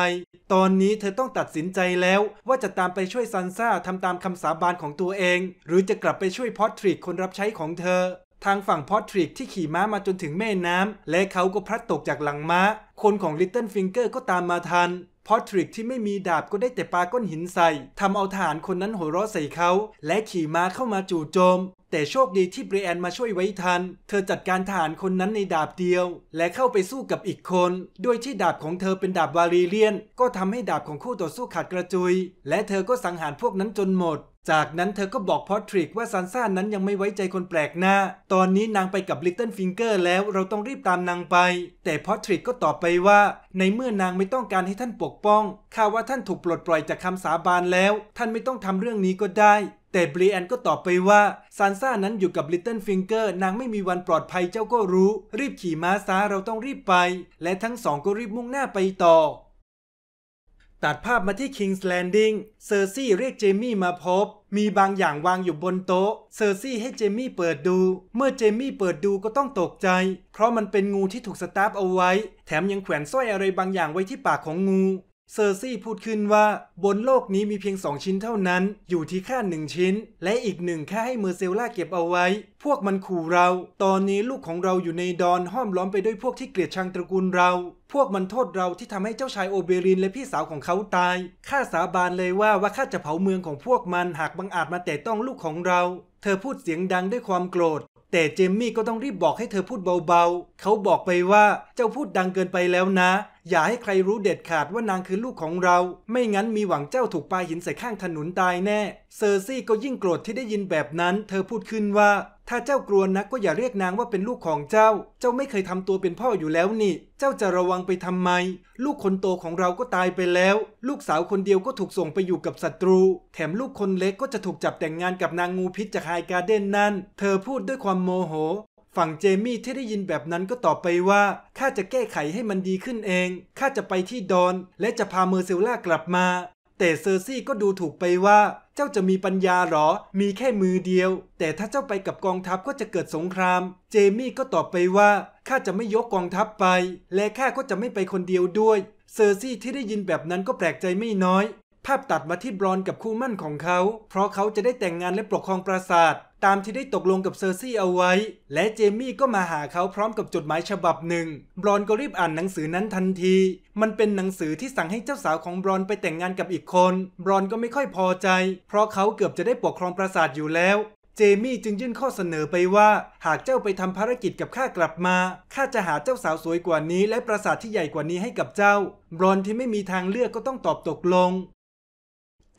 ตอนนี้เธอต้องตัดสินใจแล้วว่าจะตามไปช่วยซันซ่าทำตามคำสาบานของตัวเอง หรือจะกลับไปช่วยพอตทริกคนรับใช้ของเธอ ทางฝั่งพอทริกที่ขี่ม้ามาจนถึงแม่น้ำ และเขาก็พลัดตกจากหลังม้า คนของลิตเติ้ลฟิงเกอร์ก็ตามมาทันพอทริกที่ไม่มีดาบก็ได้แต่ปาก้อนหินใส่ ทำเอาทหารคนนั้นหัวเราะใส่เขา และขี่ม้าเข้ามาจู่โจมแต่โชคดีที่เบรแอนมาช่วยไว้ทัน เธอจัดการทหารคนนั้นในดาบเดียว และเข้าไปสู้กับอีกคนโดยที่ดาบของเธอเป็นดาบวารีเลียน ก็ทำให้ดาบของคู่ต่อสู้ขาดกระจุย และเธอก็สังหารพวกนั้นจนหมด จากนั้นเธอก็บอกพอทริกว่าซันซ่านั้นยังไม่ไว้ใจคนแปลกหน้า ตอนนี้นางไปกับลิตเติ้ลฟิงเกอร์ แล้วเราต้องรีบตามนางไป แต่พอทริกก็ตอบไปว่าในเมื่อนางไม่ต้องการให้ท่านปกป้อง ข้าว่าท่านถูกปลดปล่อยจากคำสาบานแล้ว ท่านไม่ต้องทำเรื่องนี้ก็ได้แต่บรีแอนก็ตอบไปว่าซานซ่านั้นอยู่กับลิตเติ้ลฟิงเกอร์นางไม่มีวันปลอดภัยเจ้าก็รู้ รีบขี่ม้าซาเราต้องรีบไป และทั้งสองก็รีบมุ่งหน้าไปต่อตัดภาพมาที่คิงส์แลนดิ้งเซอร์ซี่เรียกเจมี่มาพบ มีบางอย่างวางอยู่บนโต๊ะเซอร์ซี่ให้เจมี่เปิดดู เมื่อเจมี่เปิดดูก็ต้องตกใจ เพราะมันเป็นงูที่ถูกสตาร์ฟเอาไว้ แถมยังแขวนสร้อยอะไรบางอย่างไว้ที่ปากของงูเซอร์ซี่พูดขึ้นว่า บนโลกนี้มีเพียงสองชิ้นเท่านั้น อยู่ที่ค่างชิ้น และอีกหนึ่งแค่ให้เมอร์เซลล่าเก็บเอาไว้ พวกมันขู่เรา ตอนนี้ลูกของเราอยู่ในดอนห้อมล้อมไปด้วยพวกที่เกลียดชังตระกูลเรา พวกมันโทษเราที่ทำให้เจ้าชายโอเบรินและพี่สาวของเขาตายข้าสาบานเลยว่าว่าข้าจะเผาเมืองของพวกมันหากบังอาจมาแต่ต้องลูกของเรา เธอพูดเสียงดังด้วยความโกรธ แต่เจมมี่ก็ต้องรีบบอกให้เธอพูดเบาๆเขาบอกไปว่าเจ้าพูดดังเกินไปแล้วนะอย่าให้ใครรู้เด็ดขาดว่านางคือลูกของเรา ไม่งั้นมีหวังเจ้าถูกปลาหินใส่ข้างถนนตายแน่ เซอร์ซี่ก็ยิ่งโกรธที่ได้ยินแบบนั้น เธอพูดขึ้นว่า ถ้าเจ้ากลัวนักก็อย่าเรียกนางว่าเป็นลูกของเจ้า เจ้าไม่เคยทำตัวเป็นพ่ออยู่แล้วนี่ เจ้าจะระวังไปทำไม ลูกคนโตของเราก็ตายไปแล้ว ลูกสาวคนเดียวก็ถูกส่งไปอยู่กับศัตรู แถมลูกคนเล็กก็จะถูกจับแต่งงานกับนางงูพิษจากไฮการ์เด้นนั่น เธอพูดด้วยความโมโหฝั่งเจมี่ที่ได้ยินแบบนั้นก็ตอบไปว่าข้าจะแก้ไขให้มันดีขึ้นเอง ข้าจะไปที่ดอน และจะพาเมอร์เซลล่ากลับมา แต่เซอร์ซี่ก็ดูถูกไปว่า เจ้าจะมีปัญญาหรอ มีแค่มือเดียว แต่ถ้าเจ้าไปกับกองทัพก็จะเกิดสงคราม เจมี่ก็ตอบไปว่าข้าจะไม่ยกกองทัพไป และข้าก็จะไม่ไปคนเดียวด้วย เซอร์ซี่ที่ได้ยินแบบนั้นก็แปลกใจไม่น้อย ภาพตัดมาที่บรอนกับคู่มั่นของเขา เพราะเขาจะได้แต่งงานและปกครองปราสาทตามที่ได้ตกลงกับเซอร์ซี่เอาไว้ และเจมี่ก็มาหาเขาพร้อมกับจดหมายฉบับหนึ่ง บรอนก็รีบอ่านหนังสือนั้นทันที มันเป็นหนังสือที่สั่งให้เจ้าสาวของบรอนไปแต่งงานกับอีกคน บรอนก็ไม่ค่อยพอใจ เพราะเขาเกือบจะได้ปกครองปราสาทอยู่แล้ว เจมี่จึงยื่นข้อเสนอไปว่า หากเจ้าไปทำภารกิจกับข้ากลับมาข้าจะหาเจ้าสาวสวยกว่านี้ และปราสาทที่ใหญ่กว่านี้ให้กับเจ้า บรอนที่ไม่มีทางเลือกก็ต้องตอบตกลง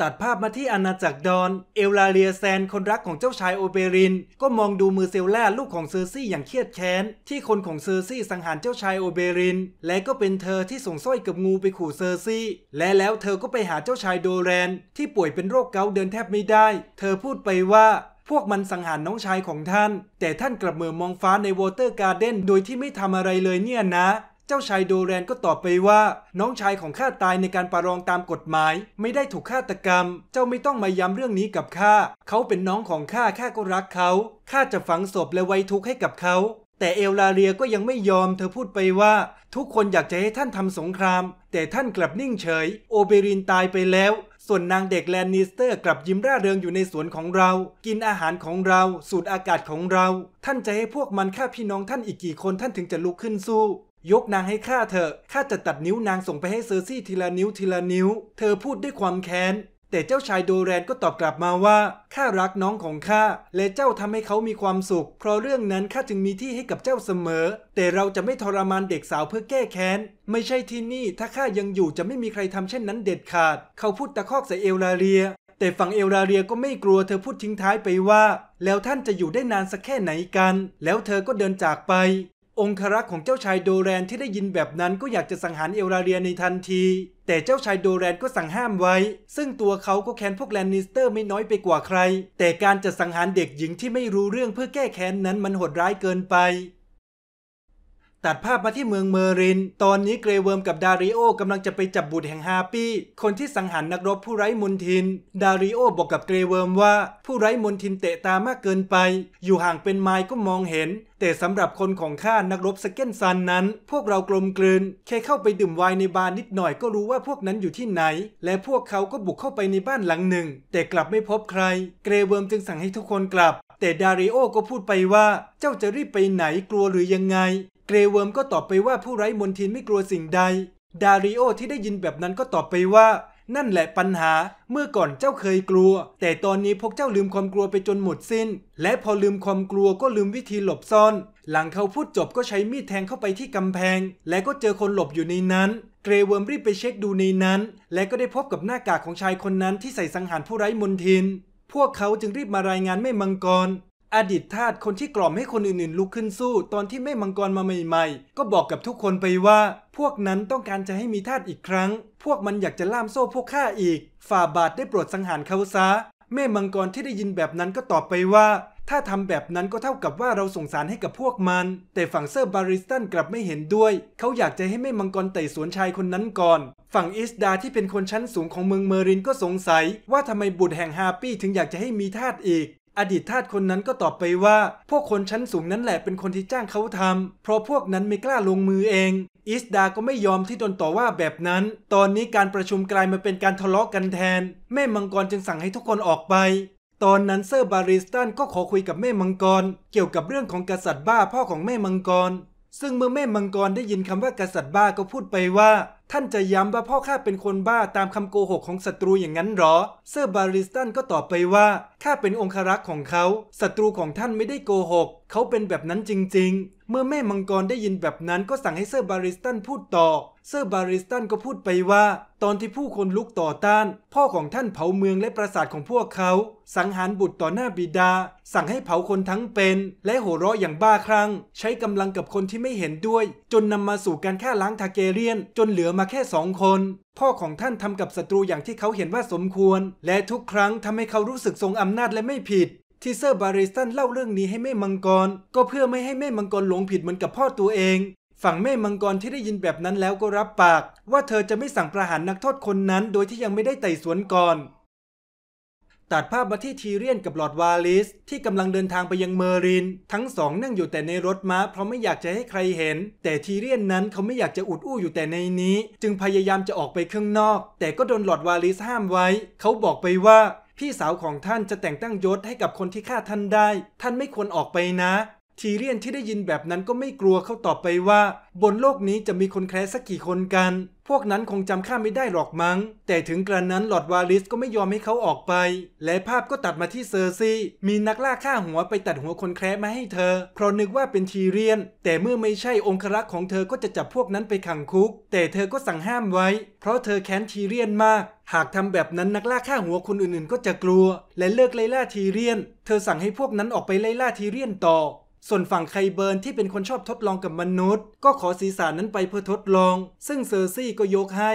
ตัดภาพมาที่อาณาจักรดอน เอลลาเรียแซน คนรักของเจ้าชายโอเบริน ก็มองดูมือเซลล่าลูกของเซอร์ซี่อย่างเครียดแค้นที่คนของเซอร์ซี่สังหารเจ้าชายโอเบริน และก็เป็นเธอที่ส่งสร้อยกับงูไปขู่เซอร์ซี่ และแล้วเธอก็ไปหาเจ้าชายโดแรนที่ป่วยเป็นโรคเกาต์เดินแทบไม่ได้ เธอพูดไปว่าพวกมันสังหารน้องชายของท่าน แต่ท่านกลับเมือมองฟ้าในวอเตอร์การ์เด้นโดยที่ไม่ทำอะไรเลยเนี่ยนะเจ้าชายโดเรนก็ตอบไปว่าน้องชายของข้าตายในการปารองตามกฎหมาย ไม่ได้ถูกฆาตกรรม เจ้าไม่ต้องมาย้ำเรื่องนี้กับข้าเขาเป็นน้องของข้าข้าก็รักเขาข้าจะฝังศพและไว้ทุกข์ให้กับเขา แต่เอลลาเรียก็ยังไม่ยอม เธอพูดไปว่า ทุกคนอยากจะให้ท่านทำสงคราม แต่ท่านกลับนิ่งเฉย โอเบรินตายไปแล้ว ส่วนนางเด็กแลนนิสเตอร์กลับยิ้มร่าเริงอยู่ในสวนของเรา กินอาหารของเราสูดอากาศของเรา ท่านจะให้พวกมันฆ่าพี่น้องท่านอีกกี่คนท่านถึงจะลุกขึ้นสู้ยกนางให้ข้าเถอะข้าจะตัดนิ้วนางส่งไปให้เซอร์ซี่ทีละนิ้วทีละนิ้ว เธอพูดด้วยความแค้น แต่เจ้าชายโดแรนก็ตอบกลับมาว่าข้ารักน้องของข้าและเจ้าทำให้เขามีความสุข เพราะเรื่องนั้นข้าจึงมีที่ให้กับเจ้าเสมอ แต่เราจะไม่ทรมานเด็กสาวเพื่อแก้แค้น ไม่ใช่ที่นี่ ถ้าข้ายังอยู่จะไม่มีใครทำเช่นนั้นเด็ดขาด เขาพูดตะคอกใส่เอลลาเรีย แต่ฝั่งเอลราเรียก็ไม่กลัวเธอพูดทิ้งท้ายไปว่า แล้วท่านจะอยู่ได้นานสักแค่ไหนกัน แล้วเธอก็เดินจากไปองครักษ์ของเจ้าชายโดแรนที่ได้ยินแบบนั้น ก็อยากจะสังหารเอลราเรียในทันที แต่เจ้าชายโดแรนก็สั่งห้ามไว้ ซึ่งตัวเขาก็แค้นพวกแลนนิสเตอร์ไม่น้อยไปกว่าใคร แต่การจะสังหารเด็กหญิงที่ไม่รู้เรื่องเพื่อแก้แค้นนั้นมันโหดร้ายเกินไปตัดภาพมาที่เมืองเมอริน ตอนนี้เกรเวิร์มกับดาริโอกำลังจะไปจับบุตรแห่งฮาปี้ คนที่สังหารนักรบผู้ไร้มนทิน ดาริโอบอกกับเกรเวิร์มว่า ผู้ไร้มนทินเตะตามากเกินไป อยู่ห่างเป็นไมล์ก็มองเห็น แต่สำหรับคนของข้านักรบสเก็นซันนั้น พวกเรากลมกลืน แค่เข้าไปดื่มไวน์ในบาร์นิดหน่อยก็รู้ว่าพวกนั้นอยู่ที่ไหน และพวกเขาก็บุกเข้าไปในบ้านหลังหนึ่ง แต่กลับไม่พบใคร เกรเวิร์มจึงสั่งให้ทุกคนกลับ แต่ดาริโอก็พูดไปว่าเจ้าจะรีบไปไหนกลัวหรือยังไงเกรเวิร์มก็ตอบไปว่าผู้ไร้มนทินไม่กลัวสิ่งใด ดาริโอที่ได้ยินแบบนั้นก็ตอบไปว่านั่นแหละปัญหาเมื่อก่อนเจ้าเคยกลัว แต่ตอนนี้พวกเจ้าลืมความกลัวไปจนหมดสิน้น และพอลืมความกลัวก็ลืมวิธีหลบซ่อน หลังเขาพูดจบก็ใช้มีดแทงเข้าไปที่กำแพง และก็เจอคนหลบอยู่ในนั้น เกรเวิร์มรีบไปเช็คดูในนั้น และก็ได้พบกับหน้ากากของชายคนนั้นที่ใส่สังหารผู้ไร้มนทิน พวกเขาจึงรีบมารายงานแม่มังกรอดีตทาสคนที่กล่อมให้คนอื่นๆลุกขึ้นสู้ ตอนที่แม่มังกรมาใหม่ ๆ ก็บอกกับทุกคนไปว่า พวกนั้นต้องการจะให้มีทาสอีกครั้ง พวกมันอยากจะล่ามโซ่พวกข้าอีกฝ่าบาทได้โปรดสังหารเขาซะแม่มังกรที่ได้ยินแบบนั้นก็ตอบไปว่า ถ้าทำแบบนั้นก็เท่ากับว่าเราส่งสารให้กับพวกมัน แต่ฝั่งเซอร์บาริสตันกลับไม่เห็นด้วย เขาอยากจะให้แม่มังกรไต่สวนชายคนนั้นก่อน ฝั่งอิสดาที่เป็นคนชั้นสูงของเมืองเมรินก็สงสัย ว่าทำไมบุตรแห่งฮาปี้ถึงอยากจะให้มีทาสอีกอดีตทาสคนนั้นก็ตอบไปว่า พวกคนชั้นสูงนั้นแหละเป็นคนที่จ้างเขาทำ เพราะพวกนั้นไม่กล้าลงมือเอง อิสดาก็ไม่ยอมที่โดนต่อว่าแบบนั้น ตอนนี้การประชุมกลายมาเป็นการทะเลาะกันแทนแม่มังกรจึงสั่งให้ทุกคนออกไป ตอนนั้นเซอร์บาริสตันก็ขอคุยกับแม่มังกรเกี่ยวกับเรื่องของกษัตริย์บ้าพ่อของแม่มังกร ซึ่งเมื่อแม่มังกรได้ยินคำว่ากษัตริย์บ้าก็พูดไปว่าท่านจะย้ำว่าพ่อข้าเป็นคนบ้าตามคำโกหกของศัตรูอย่างนั้นหรอเซอร์บาริสตันก็ตอบไปว่าข้าเป็นองครักษ์ของเขา ศัตรูของท่านไม่ได้โกหก เขาเป็นแบบนั้นจริงๆ เมื่อแม่มังกรได้ยินแบบนั้นก็สั่งให้เซอร์บาริสตันพูดต่อ เซอร์บาริสตันก็พูดไปว่า ตอนที่ผู้คนลุกต่อต้าน พ่อของท่านเผาเมืองและปราสาทของพวกเขา สังหารบุตรต่อหน้าบิดา สั่งให้เผาคนทั้งเป็นและโห่ร้ออย่างบ้าคลั่งใช้กำลังกับคนที่ไม่เห็นด้วยจนนำมาสู่การฆ่าล้างทาเกเรียน จนเหลือมาแค่สองคน พ่อของท่านทำกับศัตรูอย่างที่เขาเห็นว่าสมควร และทุกครั้งทำให้เขารู้สึกทรงอำนาจและไม่ผิด ทีเซอร์บาริสตันเล่าเรื่องนี้ให้แม่มังกร ก็เพื่อไม่ให้แม่มังกรหลงผิดเหมือนกับพ่อตัวเอง ฝั่งแม่มังกรที่ได้ยินแบบนั้นแล้วก็รับปาก ว่าเธอจะไม่สั่งประหารนักโทษคนนั้น โดยที่ยังไม่ได้ไต่สวนก่อนตัดภาพมาที่ทีเรียนกับหลอดวาลิส ที่กำลังเดินทางไปยังเมอริน ทั้งสองนั่งอยู่แต่ในรถม้าเพราะไม่อยากจะให้ใครเห็น แต่ทีเรียนนั้นเขาไม่อยากจะอุดอู้อยู่แต่ในนี้ จึงพยายามจะออกไปข้างนอก แต่ก็โดนหลอดวาลิสห้ามไว้ เขาบอกไปว่าพี่สาวของท่านจะแต่งตั้งยศให้กับคนที่ฆ่าท่านได้ ท่านไม่ควรออกไปนะทีเรียนที่ได้ยินแบบนั้นก็ไม่กลัวเขาตอบไปว่า บนโลกนี้จะมีคนแคร์สักกี่คนกัน พวกนั้นคงจำข้าไม่ได้หรอกมั้ง แต่ถึงกระนั้นหลอดวาลิสก็ไม่ยอมให้เขาออกไป และภาพก็ตัดมาที่เซอร์ซี มีนักล่าฆ่าหัวไปตัดหัวคนแคร์มาให้เธอเพราะนึกว่าเป็นทีเรียน แต่เมื่อไม่ใช่องครักษ์ของเธอก็จะจับพวกนั้นไปขังคุก แต่เธอก็สั่งห้ามไว้ เพราะเธอแค้นทีเรียนมาก หากทำแบบนั้นนักล่าฆ่าหัวคนอื่นๆ ก็จะกลัว และเลิกไล่ล่าทีเรียน เธอสั่งให้พวกนั้นออกไปไล่ล่าทีเรียนต่อส่วนฝั่งไคเบิร์นที่เป็นคนชอบทดลองกับมนุษย์ก็ขอศีรษะนั้นไปเพื่อทดลอง ซึ่งเซอร์ซี่ก็ยกให้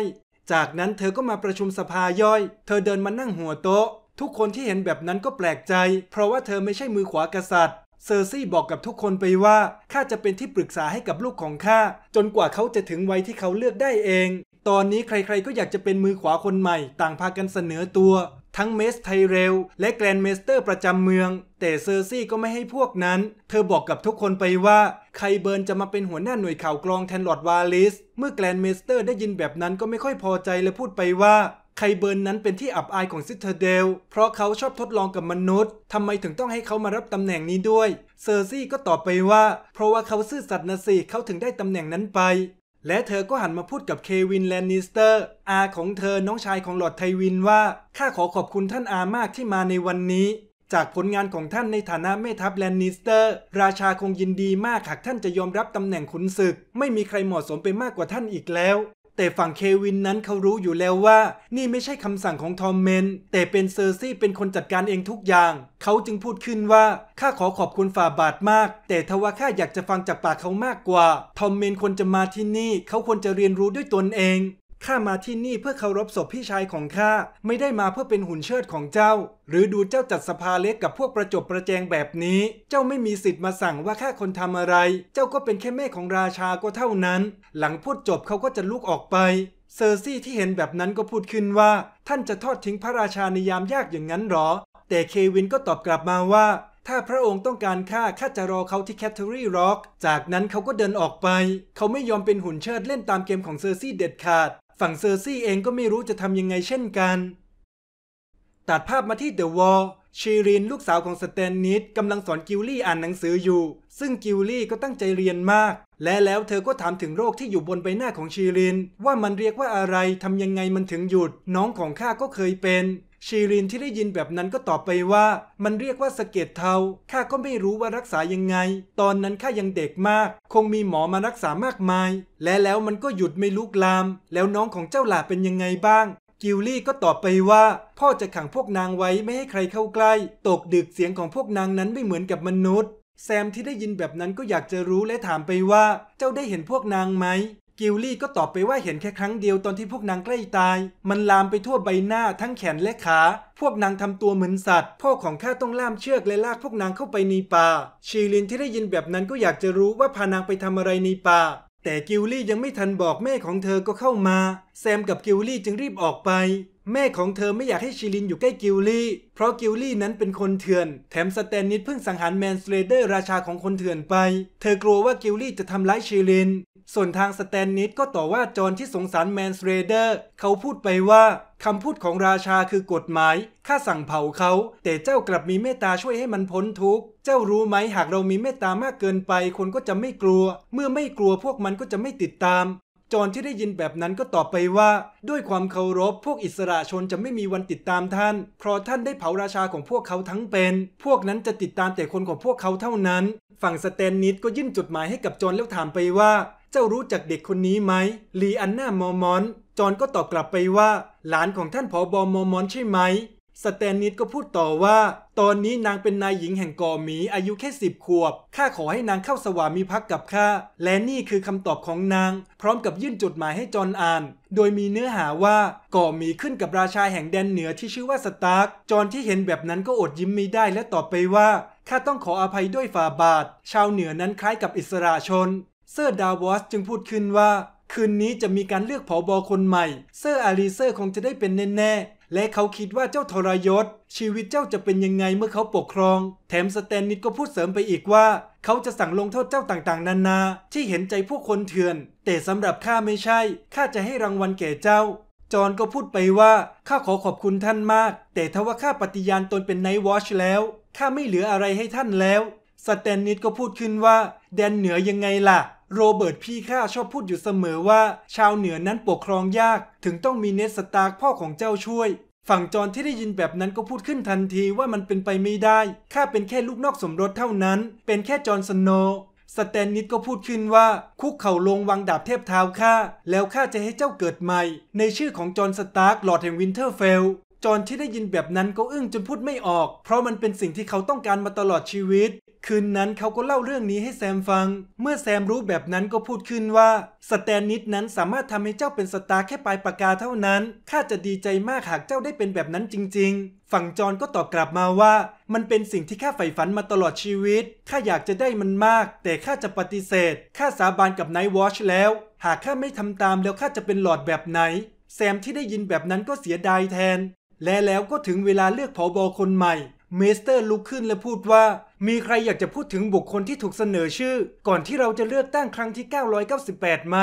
จากนั้นเธอก็มาประชุมสภาย่อย เธอเดินมานั่งหัวโต๊ะ ทุกคนที่เห็นแบบนั้นก็แปลกใจ เพราะว่าเธอไม่ใช่มือขวากษัตริย์เซอร์ซี่บอกกับทุกคนไปว่าข้าจะเป็นที่ปรึกษาให้กับลูกของข้าจนกว่าเขาจะถึงวัยที่เขาเลือกได้เอง ตอนนี้ใครๆก็อยากจะเป็นมือขวาคนใหม่ ต่างพากันเสนอตัวทั้งเมสไทเรลและแกรนเมสเตอร์ประจำเมืองแต่เซอร์ซี่ก็ไม่ให้พวกนั้น เธอบอกกับทุกคนไปว่าใครเบิร์นจะมาเป็นหัวหน้าหน่วยข่าวกรองแทนลอร์ดวาลิส เมื่อแกรนเมสเตอร์ได้ยินแบบนั้นก็ไม่ค่อยพอใจและพูดไปว่าใครเบิร์นนั้นเป็นที่อับอายของซิเทเดลเพราะเขาชอบทดลองกับมนุษย์ทำไมถึงต้องให้เขามารับตำแหน่งนี้ด้วยเซอร์ซี่ก็ตอบไปว่า เพราะว่าเขาซื่อสัตย์นะสิเขาถึงได้ตำแหน่งนั้นไปและเธอก็หันมาพูดกับเควินแลนนิสเตอร์ อาของเธอน้องชายของหลอดไทวินว่าข้าขอขอบคุณท่านอามากที่มาในวันนี้ จากผลงานของท่านในฐานะแม่ทัพแลนนิสเตอร์ ราชาคงยินดีมากหากท่านจะยอมรับตำแหน่งขุนศึกไม่มีใครเหมาะสมไปมากกว่าท่านอีกแล้วแต่ฝั่งเควินนั้นเขารู้อยู่แล้วว่า นี่ไม่ใช่คำสั่งของทอมเมนแต่เป็นเซอร์ซี่เป็นคนจัดการเองทุกอย่าง เขาจึงพูดขึ้นว่าข้าขอขอบคุณฝ่าบาทมาก แต่ทว่าข้าอยากจะฟังจากปากเขามากกว่าทอมเมนควรจะมาที่นี่ เขาควรจะเรียนรู้ด้วยตนเองข้ามาที่นี่เพื่อเคารพศพพี่ชายของข้าไม่ได้มาเพื่อเป็นหุ่นเชิดของเจ้า หรือดูเจ้าจัดสภาเล็กกับพวกประจบประแจงแบบนี้ เจ้าไม่มีสิทธิ์มาสั่งว่าข้าคนทำอะไร เจ้าก็เป็นแค่แม่ของราชาก็เท่านั้น หลังพูดจบเขาก็จะลุกออกไป เซอร์ซี่ที่เห็นแบบนั้นก็พูดขึ้นว่า ท่านจะทอดทิ้งพระราชาในยามยากอย่างนั้นหรอแต่เควินก็ตอบกลับมาว่า ถ้าพระองค์ต้องการข้าข้าจะรอเขาที่แคทเธอรี่ร็อกจากนั้นเขาก็เดินออกไป เขาไม่ยอมเป็นหุ่นเชิดเล่นตามเกมของเซอร์ซี่เด็ดขาดฝั่งเซอร์ซี่เองก็ไม่รู้จะทำยังไงเช่นกัน ตัดภาพมาที่เดอะวอลชีรินลูกสาวของสเตนนิดกำลังสอนกิลลี่อ่านหนังสืออยู่ ซึ่งกิลลี่ก็ตั้งใจเรียนมาก และแล้วเธอก็ถามถึงโรคที่อยู่บนใบหน้าของชีริน ว่ามันเรียกว่าอะไร ทำยังไงมันถึงหยุด น้องของข้าก็เคยเป็นชีรินที่ได้ยินแบบนั้นก็ตอบไปว่ามันเรียกว่าสะเก็ดเทาข้าก็ไม่รู้ว่ารักษายังไง ตอนนั้นข้ายังเด็กมาก คงมีหมอมารักษามากมาย และแล้วมันก็หยุดไม่ลุกลาม แล้วน้องของเจ้าหล่าเป็นยังไงบ้าง กิลลี่ก็ตอบไปว่า พ่อจะขังพวกนางไว้ไม่ให้ใครเข้าใกล้ ตกดึกเสียงของพวกนางนั้นไม่เหมือนกับมนุษย์ แซมที่ได้ยินแบบนั้นก็อยากจะรู้และถามไปว่า เจ้าได้เห็นพวกนางไหมกิลลี่ก็ตอบไปว่าเห็นแค่ครั้งเดียวตอนที่พวกนางใกล้ตาย มันลามไปทั่วใบหน้าทั้งแขนและขา พวกนางทำตัวเหมือนสัตว์ พ่อของข้าต้องล่ามเชือกและลากพวกนางเข้าไปในป่าชีลินที่ได้ยินแบบนั้นก็อยากจะรู้ว่าพานางไปทำอะไรในป่า แต่กิลลี่ยังไม่ทันบอกแม่ของเธอก็เข้ามา แซมกับกิลลี่จึงรีบออกไปแม่ของเธอไม่อยากให้ชิลินอยู่ใกล้กิลลี่ เพราะกิลลี่นั้นเป็นคนเถื่อน แถมสแตนนิดเพิ่งสังหารแมนสเลเดอร์ราชาของคนเถื่อนไป เธอกลัวว่ากิลลี่จะทำร้ายชิลิน ส่วนทางสแตนนิดก็ต่อว่าจอนที่สงสารแมนสเลเดอร์เขาพูดไปว่าคำพูดของราชาคือกฎหมายข้าสั่งเผาเขา แต่เจ้ากลับมีเมตตาช่วยให้มันพ้นทุกข์เจ้ารู้ไหมหากเรามีเมตตามากเกินไป คนก็จะไม่กลัว เมื่อไม่กลัวพวกมันก็จะไม่ติดตามจนที่ได้ยินแบบนั้นก็ตอบไปว่า ด้วยความเคารพพวกอิสระชนจะไม่มีวันติดตามท่าน เพราะท่านได้เผาราชาของพวกเขาทั้งเป็น พวกนั้นจะติดตามแต่คนของพวกเขาเท่านั้น ฝั่งสเตนนิดก็ยื่นจดหมายให้กับจนแล้วถามไปว่า เจ้ารู้จักเด็กคนนี้ไหมลีอันนามอมอนจนก็ตอบกลับไปว่า หลานของท่านผอบอมอมอน ใช่ไหมสแตนนิดก็พูดต่อว่า ตอนนี้นางเป็นนายหญิงแห่งกอหมีอายุแค่สิบขวบ ข้าขอให้นางเข้าสวามีพักกับข้า และนี่คือคำตอบของนาง พร้อมกับยื่นจดหมายให้จอนอ่าน โดยมีเนื้อหาว่าก่อหมีขึ้นกับราชาแห่งแดนเหนือที่ชื่อว่าสตาร์ก จอนที่เห็นแบบนั้นก็อดยิ้มไม่ได้และตอบไปว่า ข้าต้องขออภัยด้วยฝ่าบาท ชาวเหนือนั้นคล้ายกับอิสราชนเซอร์ดาวอสจึงพูดขึ้นว่า คืนนี้จะมีการเลือกผอบอคนใหม่ เซอร์อารีเซอร์คงจะได้เป็นแน่และเขาคิดว่าเจ้าทรยศ ชีวิตเจ้าจะเป็นยังไงเมื่อเขาปกครอง แถมสแตนนิดก็พูดเสริมไปอีกว่า เขาจะสั่งลงโทษเจ้าต่างๆนานา ที่เห็นใจพวกคนเถื่อน แต่สำหรับข้าไม่ใช่ข้าจะให้รางวัลแก่เจ้า จอนก็พูดไปว่า ข้าขอขอบคุณท่านมาก แต่ทว่าข้าปฏิญาณตนเป็นไนท์วอชแล้วข้าไม่เหลืออะไรให้ท่านแล้วสแตนนิดก็พูดขึ้นว่า แดนเหนือยังไงล่ะโรเบิร์ตพี่ข้าชอบพูดอยู่เสมอว่าชาวเหนือนั้นปกครองยาก ถึงต้องมีเนสตาร์พ่อของเจ้าช่วย ฝั่งจอนที่ได้ยินแบบนั้นก็พูดขึ้นทันทีว่ามันเป็นไปไม่ได้ข้าเป็นแค่ลูกนอกสมรสเท่านั้น เป็นแค่จอนสโนสแตนนิดก็พูดขึ้นว่าคุกเข่าลงวางดาบเทพเท้าข้าแล้วข้าจะให้เจ้าเกิดใหม่ ในชื่อของจอห์นสตาร์กหลอดแห่งวินเทอร์เฟลจอนที่ได้ยินแบบนั้นก็อึ้งจนพูดไม่ออก เพราะมันเป็นสิ่งที่เขาต้องการมาตลอดชีวิต คืนนั้นเขาก็เล่าเรื่องนี้ให้แซมฟัง เมื่อแซมรู้แบบนั้นก็พูดขึ้นว่า สแตนนิดนั้นสามารถทำให้เจ้าเป็นสตาร์แค่ปลายปากกาเท่านั้น ข้าจะดีใจมากหากเจ้าได้เป็นแบบนั้นจริง ๆ ฝั่งจอนก็ตอบกลับมาว่า มันเป็นสิ่งที่ข้าใฝ่ฝันมาตลอดชีวิต ข้าอยากจะได้มันมาก แต่ข้าจะปฏิเสธ ข้าสาบานกับไนท์วอชแล้ว หากข้าไม่ทำตามแล้วข้าจะเป็นหลอดแบบไหน แซมที่ได้ยินแบบนั้นก็เสียดายแทนและแล้วก็ถึงเวลาเลือกผอบอคนใหม่ เมสเตอร์ลุกขึ้นและพูดว่า มีใครอยากจะพูดถึงบุคคลที่ถูกเสนอชื่อ ก่อนที่เราจะเลือกตั้งครั้งที่ 998 ไหม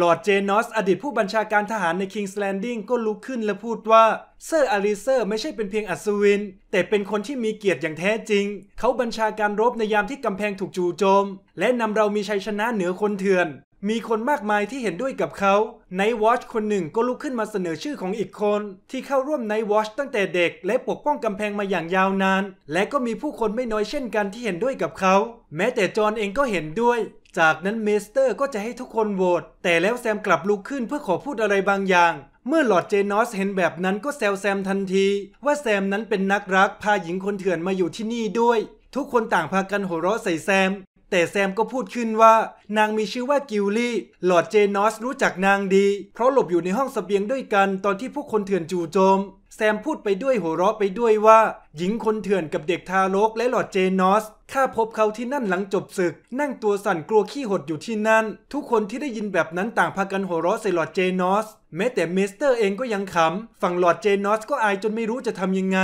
ลอร์ดเจนอส อดีตผู้บัญชาการทหารในคิงส์แลนดิ้งก็ลุกขึ้นและพูดว่าเซอร์อาริเซอร์ไม่ใช่เป็นเพียงอัศวิน แต่เป็นคนที่มีเกียรติอย่างแท้จริง เขาบัญชาการรบในยามที่กำแพงถูกจู่โจม และนำเรามีชัยชนะเหนือคนเถื่อนมีคนมากมายที่เห็นด้วยกับเขาไนท์วอชคนหนึ่งก็ลุกขึ้นมาเสนอชื่อของอีกคน ที่เข้าร่วมไนท์วอชตั้งแต่เด็ก และปกป้องกำแพงมาอย่างยาวนาน และก็มีผู้คนไม่น้อยเช่นกันที่เห็นด้วยกับเขา แม้แต่จอห์นเองก็เห็นด้วย จากนั้นเมสเตอร์ก็จะให้ทุกคนโหวต แต่แล้วแซมกลับลุกขึ้นเพื่อขอพูดอะไรบางอย่าง เมื่อหลอดเจนอสเห็นแบบนั้นก็แซวแซมทันที ว่าแซมนั้นเป็นนักรัก พาหญิงคนเถื่อนมาอยู่ที่นี่ด้วย ทุกคนต่างพากันโหเราะใส่แซมแต่แซมก็พูดขึ้นว่านางมีชื่อว่ากิลลี่ หลอดเจนอสรู้จักนางดี เพราะหลบอยู่ในห้องสเสบียงด้วยกันตอนที่ผู้คนเถื่อนจู่โจม แซมพูดไปด้วยหัวเราะไปด้วยว่า หญิงคนเถื่อนกับเด็กทารกและหลอดเจนอสข้าพบเขาที่นั่นหลังจบศึกนั่งตัวสั่นกลัวขี้หดอยู่ที่นั่น ทุกคนที่ได้ยินแบบนั้นต่างพากันหัวเราะใส่หลอดเจนอสแม้แต่เมสเตอร์เองก็ยังขำฝั่งหลอดเจนอสก็อายจนไม่รู้จะทำยังไง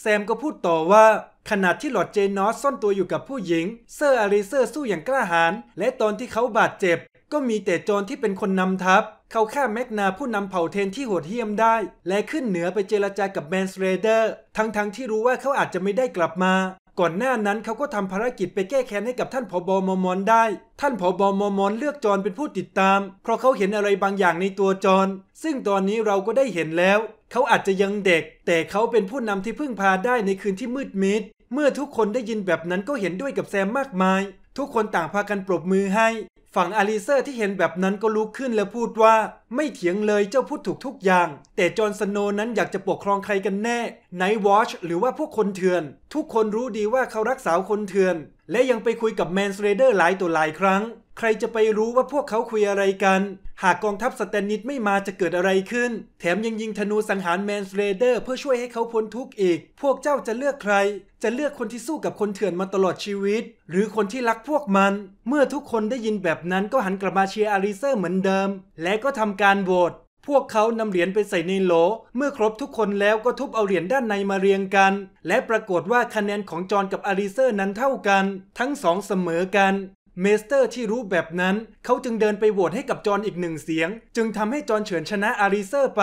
แซมก็พูดต่อว่า ขนาดที่หลอดเจนอสซ่อนตัวอยู่กับผู้หญิงเซอร์อาริเซอร์สู้อย่างกล้าหาญและตอนที่เขาบาดเจ็บ ก็มีแต่จอนที่เป็นคนนำทัพเขาฆ่าแมกนาผู้นำเผ่าเทนที่โหดเหี้ยมได้ และขึ้นเหนือไปเจรจากับแมนสเรเดอร์ ทั้งๆที่รู้ว่าเขาอาจจะไม่ได้กลับมาก่อนหน้านั้นเขาก็ทำภารกิจไปแก้แค้นให้กับท่านผบมมอนได้ ท่านผบมมอนเลือกจอนเป็นผู้ติดตาม เพราะเขาเห็นอะไรบางอย่างในตัวจอน ซึ่งตอนนี้เราก็ได้เห็นแล้ว เขาอาจจะยังเด็ก แต่เขาเป็นผู้นำที่พึ่งพาได้ในคืนที่มืดมิด เมื่อทุกคนได้ยินแบบนั้นก็เห็นด้วยกับแซมมากมาย ทุกคนต่างพากันปรบมือให้ฝั่งอาลิเซอร์ที่เห็นแบบนั้นก็ลุกขึ้นและพูดว่า ไม่เถียงเลยเจ้าพูดถูกทุกอย่าง แต่จอห์นสโนนั้นอยากจะปกครองใครกันแน่ไนท์วอชหรือว่าพวกคนเถื่อน ทุกคนรู้ดีว่าเขารักสาวคนเถื่อน และยังไปคุยกับแมนสเตรเดอร์หลายตัวหลายครั้งใครจะไปรู้ว่าพวกเขาคุยอะไรกัน หากกองทัพสแตนนิดไม่มาจะเกิดอะไรขึ้น แถมยังยิงธนูสังหารแมนสเลเดอร์เพื่อช่วยให้เขาพ้นทุกข์อีก พวกเจ้าจะเลือกใคร จะเลือกคนที่สู้กับคนเถื่อนมาตลอดชีวิต หรือคนที่รักพวกมัน เมื่อทุกคนได้ยินแบบนั้นก็หันกลับมาเชียร์อาริเซอร์เหมือนเดิม และก็ทำการโหวต พวกเขานำเหรียญไปใส่ในโหล เมื่อครบทุกคนแล้วก็ทุบเอาเหรียญด้านในมาเรียงกัน และปรากฏว่าคะแนนของจอนกับอาริเซอร์นั้นเท่ากัน ทั้งสองเสมอกันเมสเตอร์ที่รู้แบบนั้นเขาจึงเดินไปโหวตให้กับจอนอีกหนึ่งเสียง จึงทำให้จอนเฉือนชนะอาริเซอร์ไป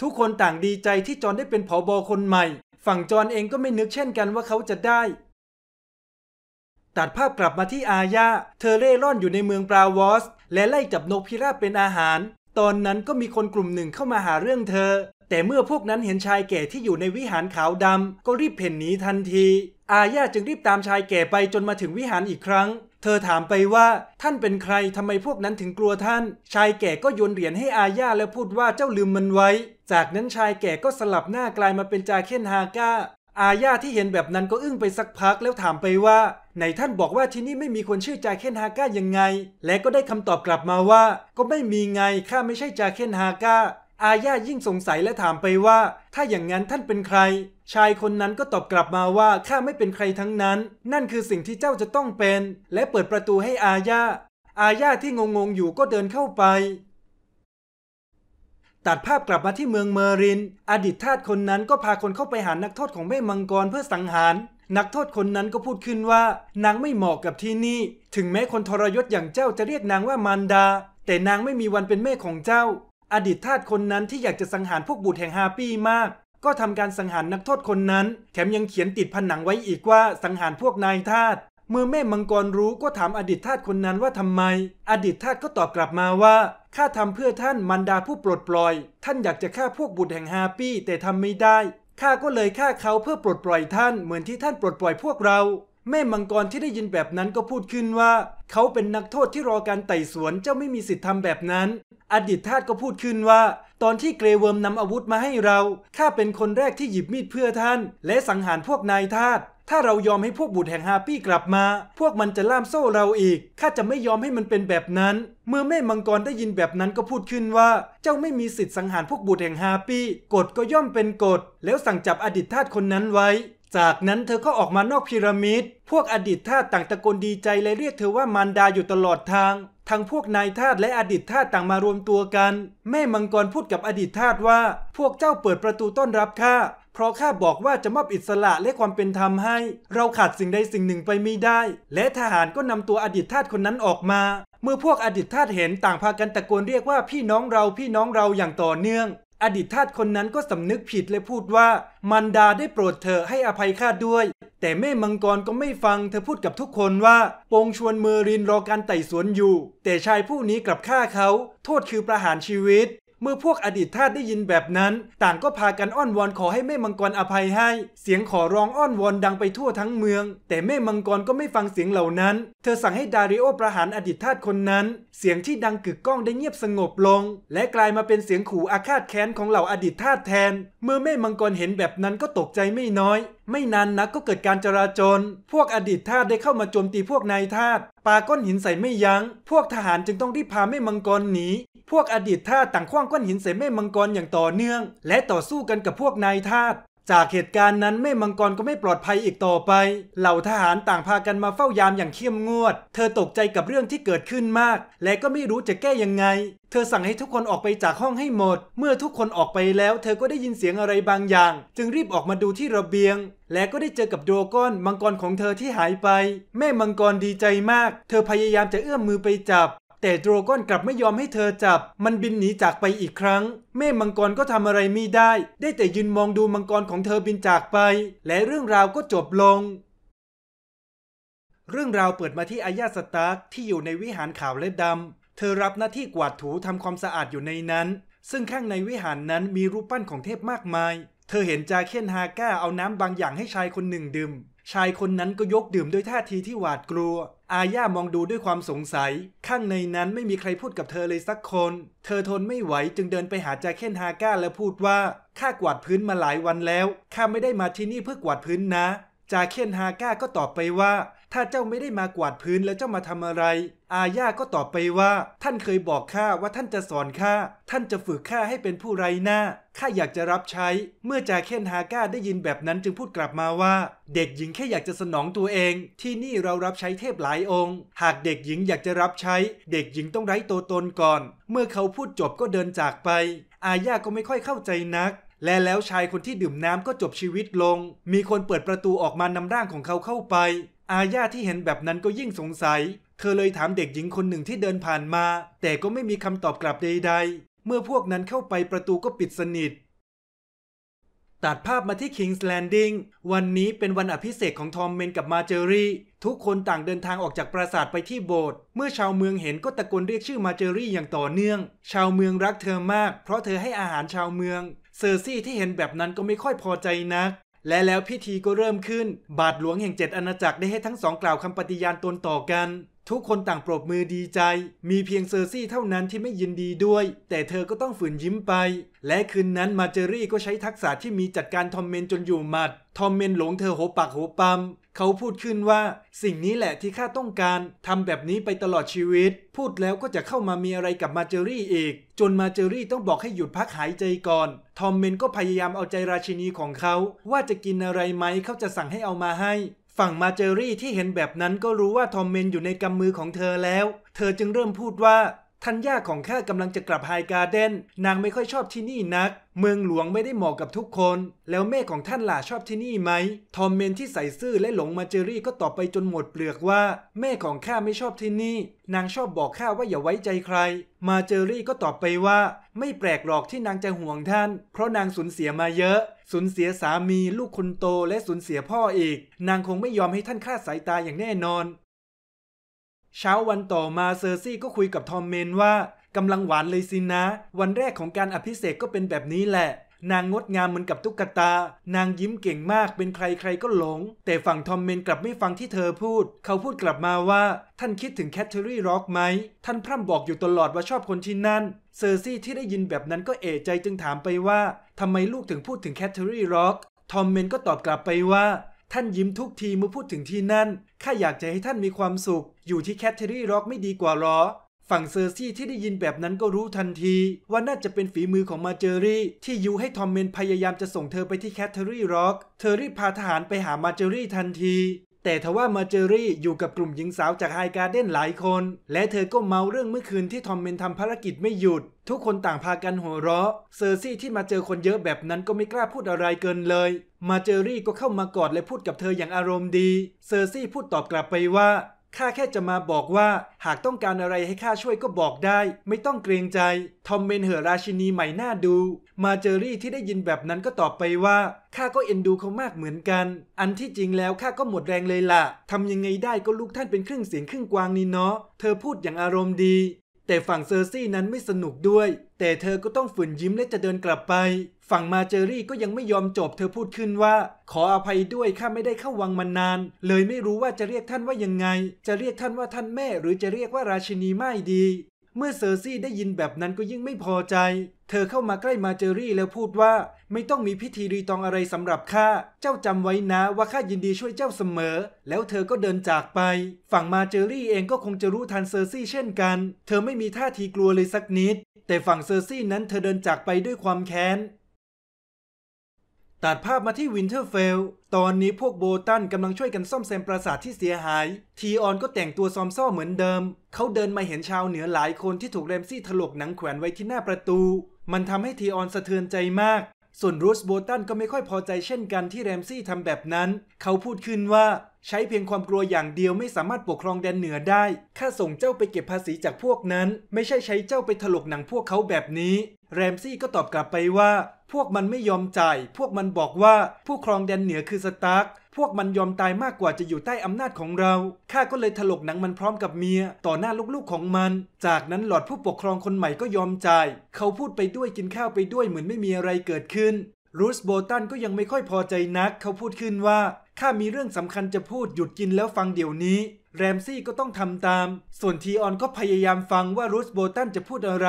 ทุกคนต่างดีใจที่จอนได้เป็นผอบอคนใหม่ ฝั่งจอนเองก็ไม่นึกเช่นกันว่าเขาจะได้ ตัดภาพกลับมาที่อาญาเธอเร่ร่อนอยู่ในเมืองปราวอส และไล่จับนกพิราบเป็นอาหาร ตอนนั้นก็มีคนกลุ่มหนึ่งเข้ามาหาเรื่องเธอ แต่เมื่อพวกนั้นเห็นชายแก่ที่อยู่ในวิหารขาวดำก็รีบเพ่นหนีทันทีอาญาจึงรีบตามชายแก่ไปจนมาถึงวิหารอีกครั้ง เธอถามไปว่าท่านเป็นใครทำไมพวกนั้นถึงกลัวท่าน ชายแก่ก็โยนเหรียญให้อาญาแล้วพูดว่าเจ้าลืมมันไว้ จากนั้นชายแก่ก็สลับหน้ากลายมาเป็นจาเคนฮาก้า อาญาที่เห็นแบบนั้นก็อึ้งไปสักพักแล้วถามไปว่าไหนท่านบอกว่าที่นี่ไม่มีคนชื่อจาเคนฮาก้ายังไง และก็ได้คำตอบกลับมาว่าก็ไม่มีไงข้าไม่ใช่จาเคนฮาก้าอาญายิ่งสงสัยและถามไปว่า ถ้าอย่างนั้นท่านเป็นใคร ชายคนนั้นก็ตอบกลับมาว่าข้าไม่เป็นใครทั้งนั้น นั่นคือสิ่งที่เจ้าจะต้องเป็น และเปิดประตูให้อาญาอาญาที่งงงอยู่ก็เดินเข้าไป ตัดภาพกลับมาที่เมืองเมริน อดีตทาสคนนั้นก็พาคนเข้าไปหานักโทษของแม่มังกรเพื่อสังหาร นักโทษคนนั้นก็พูดขึ้นว่านางไม่เหมาะกับที่นี่ ถึงแม้คนทรยศอย่างเจ้าจะเรียกนางว่ามารดา แต่นางไม่มีวันเป็นแม่ของเจ้าอดีตทาสคนนั้นที่อยากจะสังหารพวกบุตรแห่งฮาปี้มากก็ทำการสังหารนักโทษคนนั้นแถมยังเขียนติดผนังไว้อีกว่าสังหารพวกนายทาสเมื่อแม่มังกรรู้ก็ถามอดีตทาสคนนั้นว่าทำไม อดีตทาสก็ตอบกลับมาว่าข้าทำเพื่อท่านมันดาผู้ปลดปล่อย ท่านอยากจะฆ่าพวกบุตรแห่งฮาปี้ แต่ทำไม่ได้ข้าก็เลยฆ่าเขาเพื่อปลดปล่อยท่านเหมือนที่ท่านปลดปล่อยพวกเราแม่มังกรที่ได้ยินแบบนั้นก็พูดขึ้นว่า เขาเป็นนักโทษที่รอการไต่สวนเจ้าไม่มีสิทธิ์ทำแบบนั้น อดีตทาสก็พูดขึ้นว่า ตอนที่เกรเวิร์มนำอาวุธมาให้เรา ข้าเป็นคนแรกที่หยิบมีดเพื่อท่านและสังหารพวกนายทาสถ้าเรายอมให้พวกบุตรแห่งฮาปี้กลับมา พวกมันจะล่ามโซ่เราอีกข้าจะไม่ยอมให้มันเป็นแบบนั้น เมื่อแม่มังกรได้ยินแบบนั้นก็พูดขึ้นว่า เจ้าไม่มีสิทธิ์สังหารพวกบุตรแห่งฮาปี้กฎก็ย่อมเป็นกฎแล้วสั่งจับอดีตทาสคนนั้นไว้จากนั้นเธอก็ออกมานอกพีระมิด พวกอดีตทาสต่างตะโกนดีใจเลยเรียกเธอว่ามารดาอยู่ตลอดทาง ทั้งพวกนายทาสและอดีตทาสต่างมารวมตัวกัน แม่มังกรพูดกับอดีตทาสว่าพวกเจ้าเปิดประตูต้อนรับข้า เพราะข้าบอกว่าจะมอบอิสระและความเป็นธรรมให้ เราขาดสิ่งใดสิ่งหนึ่งไปไม่ได้ และทหารก็นำตัวอดีตทาสคนนั้นออกมา เมื่อพวกอดีตทาสเห็นต่างพากันตะโกนเรียกว่าพี่น้องเราพี่น้องเราอย่างต่อเนื่องอดีตทาสคนนั้นก็สำนึกผิดและพูดว่ามันดาได้โปรดเธอให้อภัยข้าด้วย แต่แม่มังกรก็ไม่ฟังเธอพูดกับทุกคนว่าปงชวนเมรินรอการไต่สวนอยู่ แต่ชายผู้นี้กลับฆ่าเขา โทษคือประหารชีวิตเมื่อพวกอดีตทาสได้ยินแบบนั้น ต่างก็พากันอ้อนวอนขอให้แม่มังกรอภัยให้ เสียงขอร้องอ้อนวอนดังไปทั่วทั้งเมือง แต่แม่มังกรก็ไม่ฟังเสียงเหล่านั้น เธอสั่งให้ดาริโอประหารอดีตทาสคนนั้น เสียงที่ดังกึกก้องได้เงียบสงบลง และกลายมาเป็นเสียงขู่อาฆาตแค้นของเหล่าอดีตทาสแทน เมื่อแม่มังกรเห็นแบบนั้นก็ตกใจไม่น้อย ไม่นานนักก็เกิดการจราจรพวกอดีตทาสได้เข้ามาโจมตีพวกนายทาสปาก้อนหินใส่ไม่ยัง้ง พวกทหารจึงต้องรีบพาแม่มังกรหนีพวกอดีตทาสต่างคว้างก้อนหินใส่แม่มังกรอย่างต่อเนื่อง และต่อสู้กันกับพวกนายทาสจากเหตุการณ์นั้น แม่มังกรก็ไม่ปลอดภัยอีกต่อไปเหล่าทหารต่างพากันมาเฝ้ายามอย่างเข้มงวด เธอตกใจกับเรื่องที่เกิดขึ้นมากและก็ไม่รู้จะแก้ยังไง เธอสั่งให้ทุกคนออกไปจากห้องให้หมด เมื่อทุกคนออกไปแล้ว เธอก็ได้ยินเสียงอะไรบางอย่าง จึงรีบออกมาดูที่ระเบียง และก็ได้เจอกับโดก้อนมังกรของเธอที่หายไปแม่มังกรดีใจมาก เธอพยายามจะเอื้อมมือไปจับแต่โดรกอนกลับไม่ยอมให้เธอจับ มันบินหนีจากไปอีกครั้ง แม่มังกรก็ทำอะไรไม่ได้ ได้แต่ยืนมองดูมังกรของเธอบินจากไป และเรื่องราวก็จบลง เรื่องราวเปิดมาที่อายาสตาร์ที่อยู่ในวิหารขาวและดาเธอรับหน้าที่กวาดถูทำความสะอาดอยู่ในนั้น ซึ่งข้างในวิหารนั้นมีรูปปั้นของเทพมากมาย เธอเห็นจาเคนฮาก้าเอาน้ำบางอย่างให้ชายคนหนึ่งดื่ม ชายคนนั้นก็ยกดื่มด้วยท่าทีที่หวาดกลัวอาย่ามองดูด้วยความสงสัย ข้างในนั้นไม่มีใครพูดกับเธอเลยสักคน เธอทนไม่ไหวจึงเดินไปหาจาเคนฮาก้าและพูดว่า ข้ากวาดพื้นมาหลายวันแล้ว ข้าไม่ได้มาที่นี่เพื่อกวาดพื้นนะจาเคนฮาก้าก็ตอบไปว่าถ้าเจ้าไม่ได้มากวาดพื้นแล้วเจ้ามาทำอะไร อาญาก็ตอบไปว่า ท่านเคยบอกข้าว่าท่านจะสอนข้า ท่านจะฝึกข้าให้เป็นผู้ไร้หน้า ข้าอยากจะรับใช้ เมื่อจาเคนฮาก้าได้ยินแบบนั้นจึงพูดกลับมาว่า เด็กหญิงแค่อยากจะสนองตัวเอง ที่นี่เรารับใช้เทพหลายองค์ หากเด็กหญิงอยากจะรับใช้ เด็กหญิงต้องไร้ตัวตนก่อน เมื่อเขาพูดจบก็เดินจากไป อาญาก็ไม่ค่อยเข้าใจนัก และแล้วชายคนที่ดื่มน้ำก็จบชีวิตลง มีคนเปิดประตูออกมานำร่างของเขาเข้าไปอาญาที่เห็นแบบนั้นก็ยิ่งสงสัย เธอเลยถามเด็กหญิงคนหนึ่งที่เดินผ่านมา แต่ก็ไม่มีคำตอบกลับใดๆ เมื่อพวกนั้นเข้าไปประตูก็ปิดสนิท ตัดภาพมาที่ King's Landing วันนี้เป็นวันอภิเษกของทอมเมนกับมาเจอรี่ ทุกคนต่างเดินทางออกจากปราสาทไปที่โบสถ์เมื่อชาวเมืองเห็นก็ตะโกนเรียกชื่อมาเจอรี่อย่างต่อเนื่อง ชาวเมืองรักเธอมากเพราะเธอให้อาหารชาวเมือง เซอร์ซี่ที่เห็นแบบนั้นก็ไม่ค่อยพอใจนักและแล้วพิธีก็เริ่มขึ้นบาทหลวงแห่งเจ็ดอาณาจักรได้ให้ทั้งสองกล่าวคำปฏิญาณตนต่อกัน ทุกคนต่างปรบมือดีใจ มีเพียงเซอร์ซี่เท่านั้นที่ไม่ยินดีด้วย แต่เธอก็ต้องฝืนยิ้มไป และคืนนั้นมาเจอรี่ก็ใช้ทักษะที่มีจัดการทอมเมนจนอยู่หมัด ทอมเมนหลงเธอโหปักโหปมเขาพูดขึ้นว่าสิ่งนี้แหละที่ข้าต้องการทำแบบนี้ไปตลอดชีวิต พูดแล้วก็จะเข้ามามีอะไรกับมาเจอรี่อีก จนมาเจอรี่ต้องบอกให้หยุดพักหายใจก่อน ทอมเมนก็พยายามเอาใจราชินีของเขา ว่าจะกินอะไรไหมเขาจะสั่งให้เอามาให้ ฝั่งมาเจอรี่ที่เห็นแบบนั้นก็รู้ว่าทอมเมนอยู่ในกำมือของเธอแล้ว เธอจึงเริ่มพูดว่าทัย่าของข้ากำลังจะกลับไฮการ์เดน นางไม่ค่อยชอบที่นี่นัก เมืองหลวงไม่ได้เหมาะกับทุกคน แล้วแม่ของท่านล่ะชอบที่นี่ไหม ทอมเมนที่ใส่ซื่อและหลงมาเจอรี่ก็ตอบไปจนหมดเปลือกว่า แม่ของข้าไม่ชอบที่นี่ นางชอบบอกข้าว่าอย่าไว้ใจใคร มาเจอรี่ก็ตอบไปว่าไม่แปลกหรอกที่นางจะห่วงท่าน เพราะนางสูญเสียมาเยอะ สูญเสียสามีลูกคนโตและสูญเสียพ่ออีก นางคงไม่ยอมให้ท่านคลาดสายตาอย่างแน่นอนเช้าวันต่อมาเซอร์ซี่ก็คุยกับทอมเมนว่ากำลังหวานเลยสินะ วันแรกของการอภิเษกก็เป็นแบบนี้แหละ นางงดงามเหมือนกับตุ๊กตา นางยิ้มเก่งมากเป็นใครใครก็หลง แต่ฝั่งทอมเมนกลับไม่ฟังที่เธอพูด เขาพูดกลับมาว่าท่านคิดถึงแคทเธอรีร็อกไหมท่านพร่ำบอกอยู่ตลอดว่าชอบคนที่นั่นเซอร์ซี่ที่ได้ยินแบบนั้นก็เอะใจจึงถามไปว่าทำไมลูกถึงพูดถึงแคทเธอรีร็อกทอมเมนก็ตอบกลับไปว่าท่านยิ้มทุกทีเมื่อพูดถึงที่นั่น ข้าอยากจะให้ท่านมีความสุข อยู่ที่แคทเทอรี่ร็อกไม่ดีกว่าหรอ ฝั่งเซอร์ซี่ที่ได้ยินแบบนั้นก็รู้ทันที ว่าน่าจะเป็นฝีมือของมาเจอรี่ที่ยูให้ทอมเมนพยายามจะส่งเธอไปที่แคทเทอรี่ร็อก เธอรีบพาทหารไปหามาเจอรี่ทันทีแต่ทว่ามาเจอรี่อยู่กับกลุ่มหญิงสาวจากไฮการ์เด้นหลายคน และเธอก็เมาเรื่องเมื่อคืนที่ทอมเมนทำภารกิจไม่หยุด ทุกคนต่างพากันหัวเราะ เซอร์ซี่ที่มาเจอคนเยอะแบบนั้นก็ไม่กล้าพูดอะไรเกินเลยมาเจอรี่ก็เข้ามากอดและพูดกับเธออย่างอารมณ์ดี เซอร์ซี่พูดตอบกลับไปว่าข้าแค่จะมาบอกว่า หากต้องการอะไรให้ข้าช่วยก็บอกได้ ไม่ต้องเกรงใจ ทอมเมนเหอราชินีใหม่หน้าดู มาเจอรี่ที่ได้ยินแบบนั้นก็ตอบไปว่าข้าก็เอ็นดูเขามากเหมือนกัน อันที่จริงแล้วข้าก็หมดแรงเลยละ่ะทำยังไงได้ก็ลูกท่านเป็นครึ่งเสียงครึ่งกวางนี่เนาะเธอพูดอย่างอารมณ์ดี แต่ฝั่งเซอร์ซี่นั้นไม่สนุกด้วย แต่เธอก็ต้องฝืนยิ้มและจะเดินกลับไปฝั่งมาเจอรี่ก็ยังไม่ยอมจบเธอพูดขึ้นว่า ขออภัยด้วยข้าไม่ได้เข้าวังมานาน เลยไม่รู้ว่าจะเรียกท่านว่ายังไง จะเรียกท่านว่าท่านแม่หรือจะเรียกว่าราชินีไม่ดี เมื่อเซอร์ซี่ได้ยินแบบนั้นก็ยิ่งไม่พอใจ เธอเข้ามาใกล้มาเจอรี่แล้วพูดว่า ไม่ต้องมีพิธีรีตองอะไรสำหรับข้าเจ้าจำไว้นะว่าข้ายินดีช่วยเจ้าเสมอ แล้วเธอก็เดินจากไปฝั่งมาเจอรี่เองก็คงจะรู้ทันเซอร์ซี่เช่นกัน เธอไม่มีท่าทีกลัวเลยสักนิด แต่ฝั่งเซอร์ซี่นั้นเธอเดินจากไปด้วยความแค้นตัดภาพมาที่วินเทอร์เฟลตอนนี้พวกโบตันกำลังช่วยกันซ่อมแซมปราสาทที่เสียหาย ทีออนก็แต่งตัวซอมซ่อเหมือนเดิม เขาเดินมาเห็นชาวเหนือหลายคนที่ถูกเรมซี่ถลกหนังแขวนไว้ที่หน้าประตู มันทำให้ทีออนสะเทือนใจมากส่วนรูสโบตันก็ไม่ค่อยพอใจเช่นกันที่แรมซี่ทำแบบนั้น เขาพูดขึ้นว่าใช้เพียงความกลัวอย่างเดียวไม่สามารถปกครองแดนเหนือได้ ข้าส่งเจ้าไปเก็บภาษีจากพวกนั้น ไม่ใช่ใช้เจ้าไปถลกหนังพวกเขาแบบนี้ แรมซี่ก็ตอบกลับไปว่า พวกมันไม่ยอมจ่ายพวกมันบอกว่าผู้ครองแดนเหนือคือสตาร์พวกมันยอมตายมากกว่าจะอยู่ใต้อำนาจของเรา ข้าก็เลยถลกหนังมันพร้อมกับเมียต่อหน้าลูกๆของมัน จากนั้นหลอดผู้ปกครองคนใหม่ก็ยอมใจ เขาพูดไปด้วยกินข้าวไปด้วยเหมือนไม่มีอะไรเกิดขึ้น รูสโบตันก็ยังไม่ค่อยพอใจนัก เขาพูดขึ้นว่า ข้ามีเรื่องสำคัญจะพูดหยุดกินแล้วฟังเดี๋ยวนี้แรมซี่ก็ต้องทำตาม ส่วนทีออนก็พยายามฟังว่ารูสโบตันจะพูดอะไร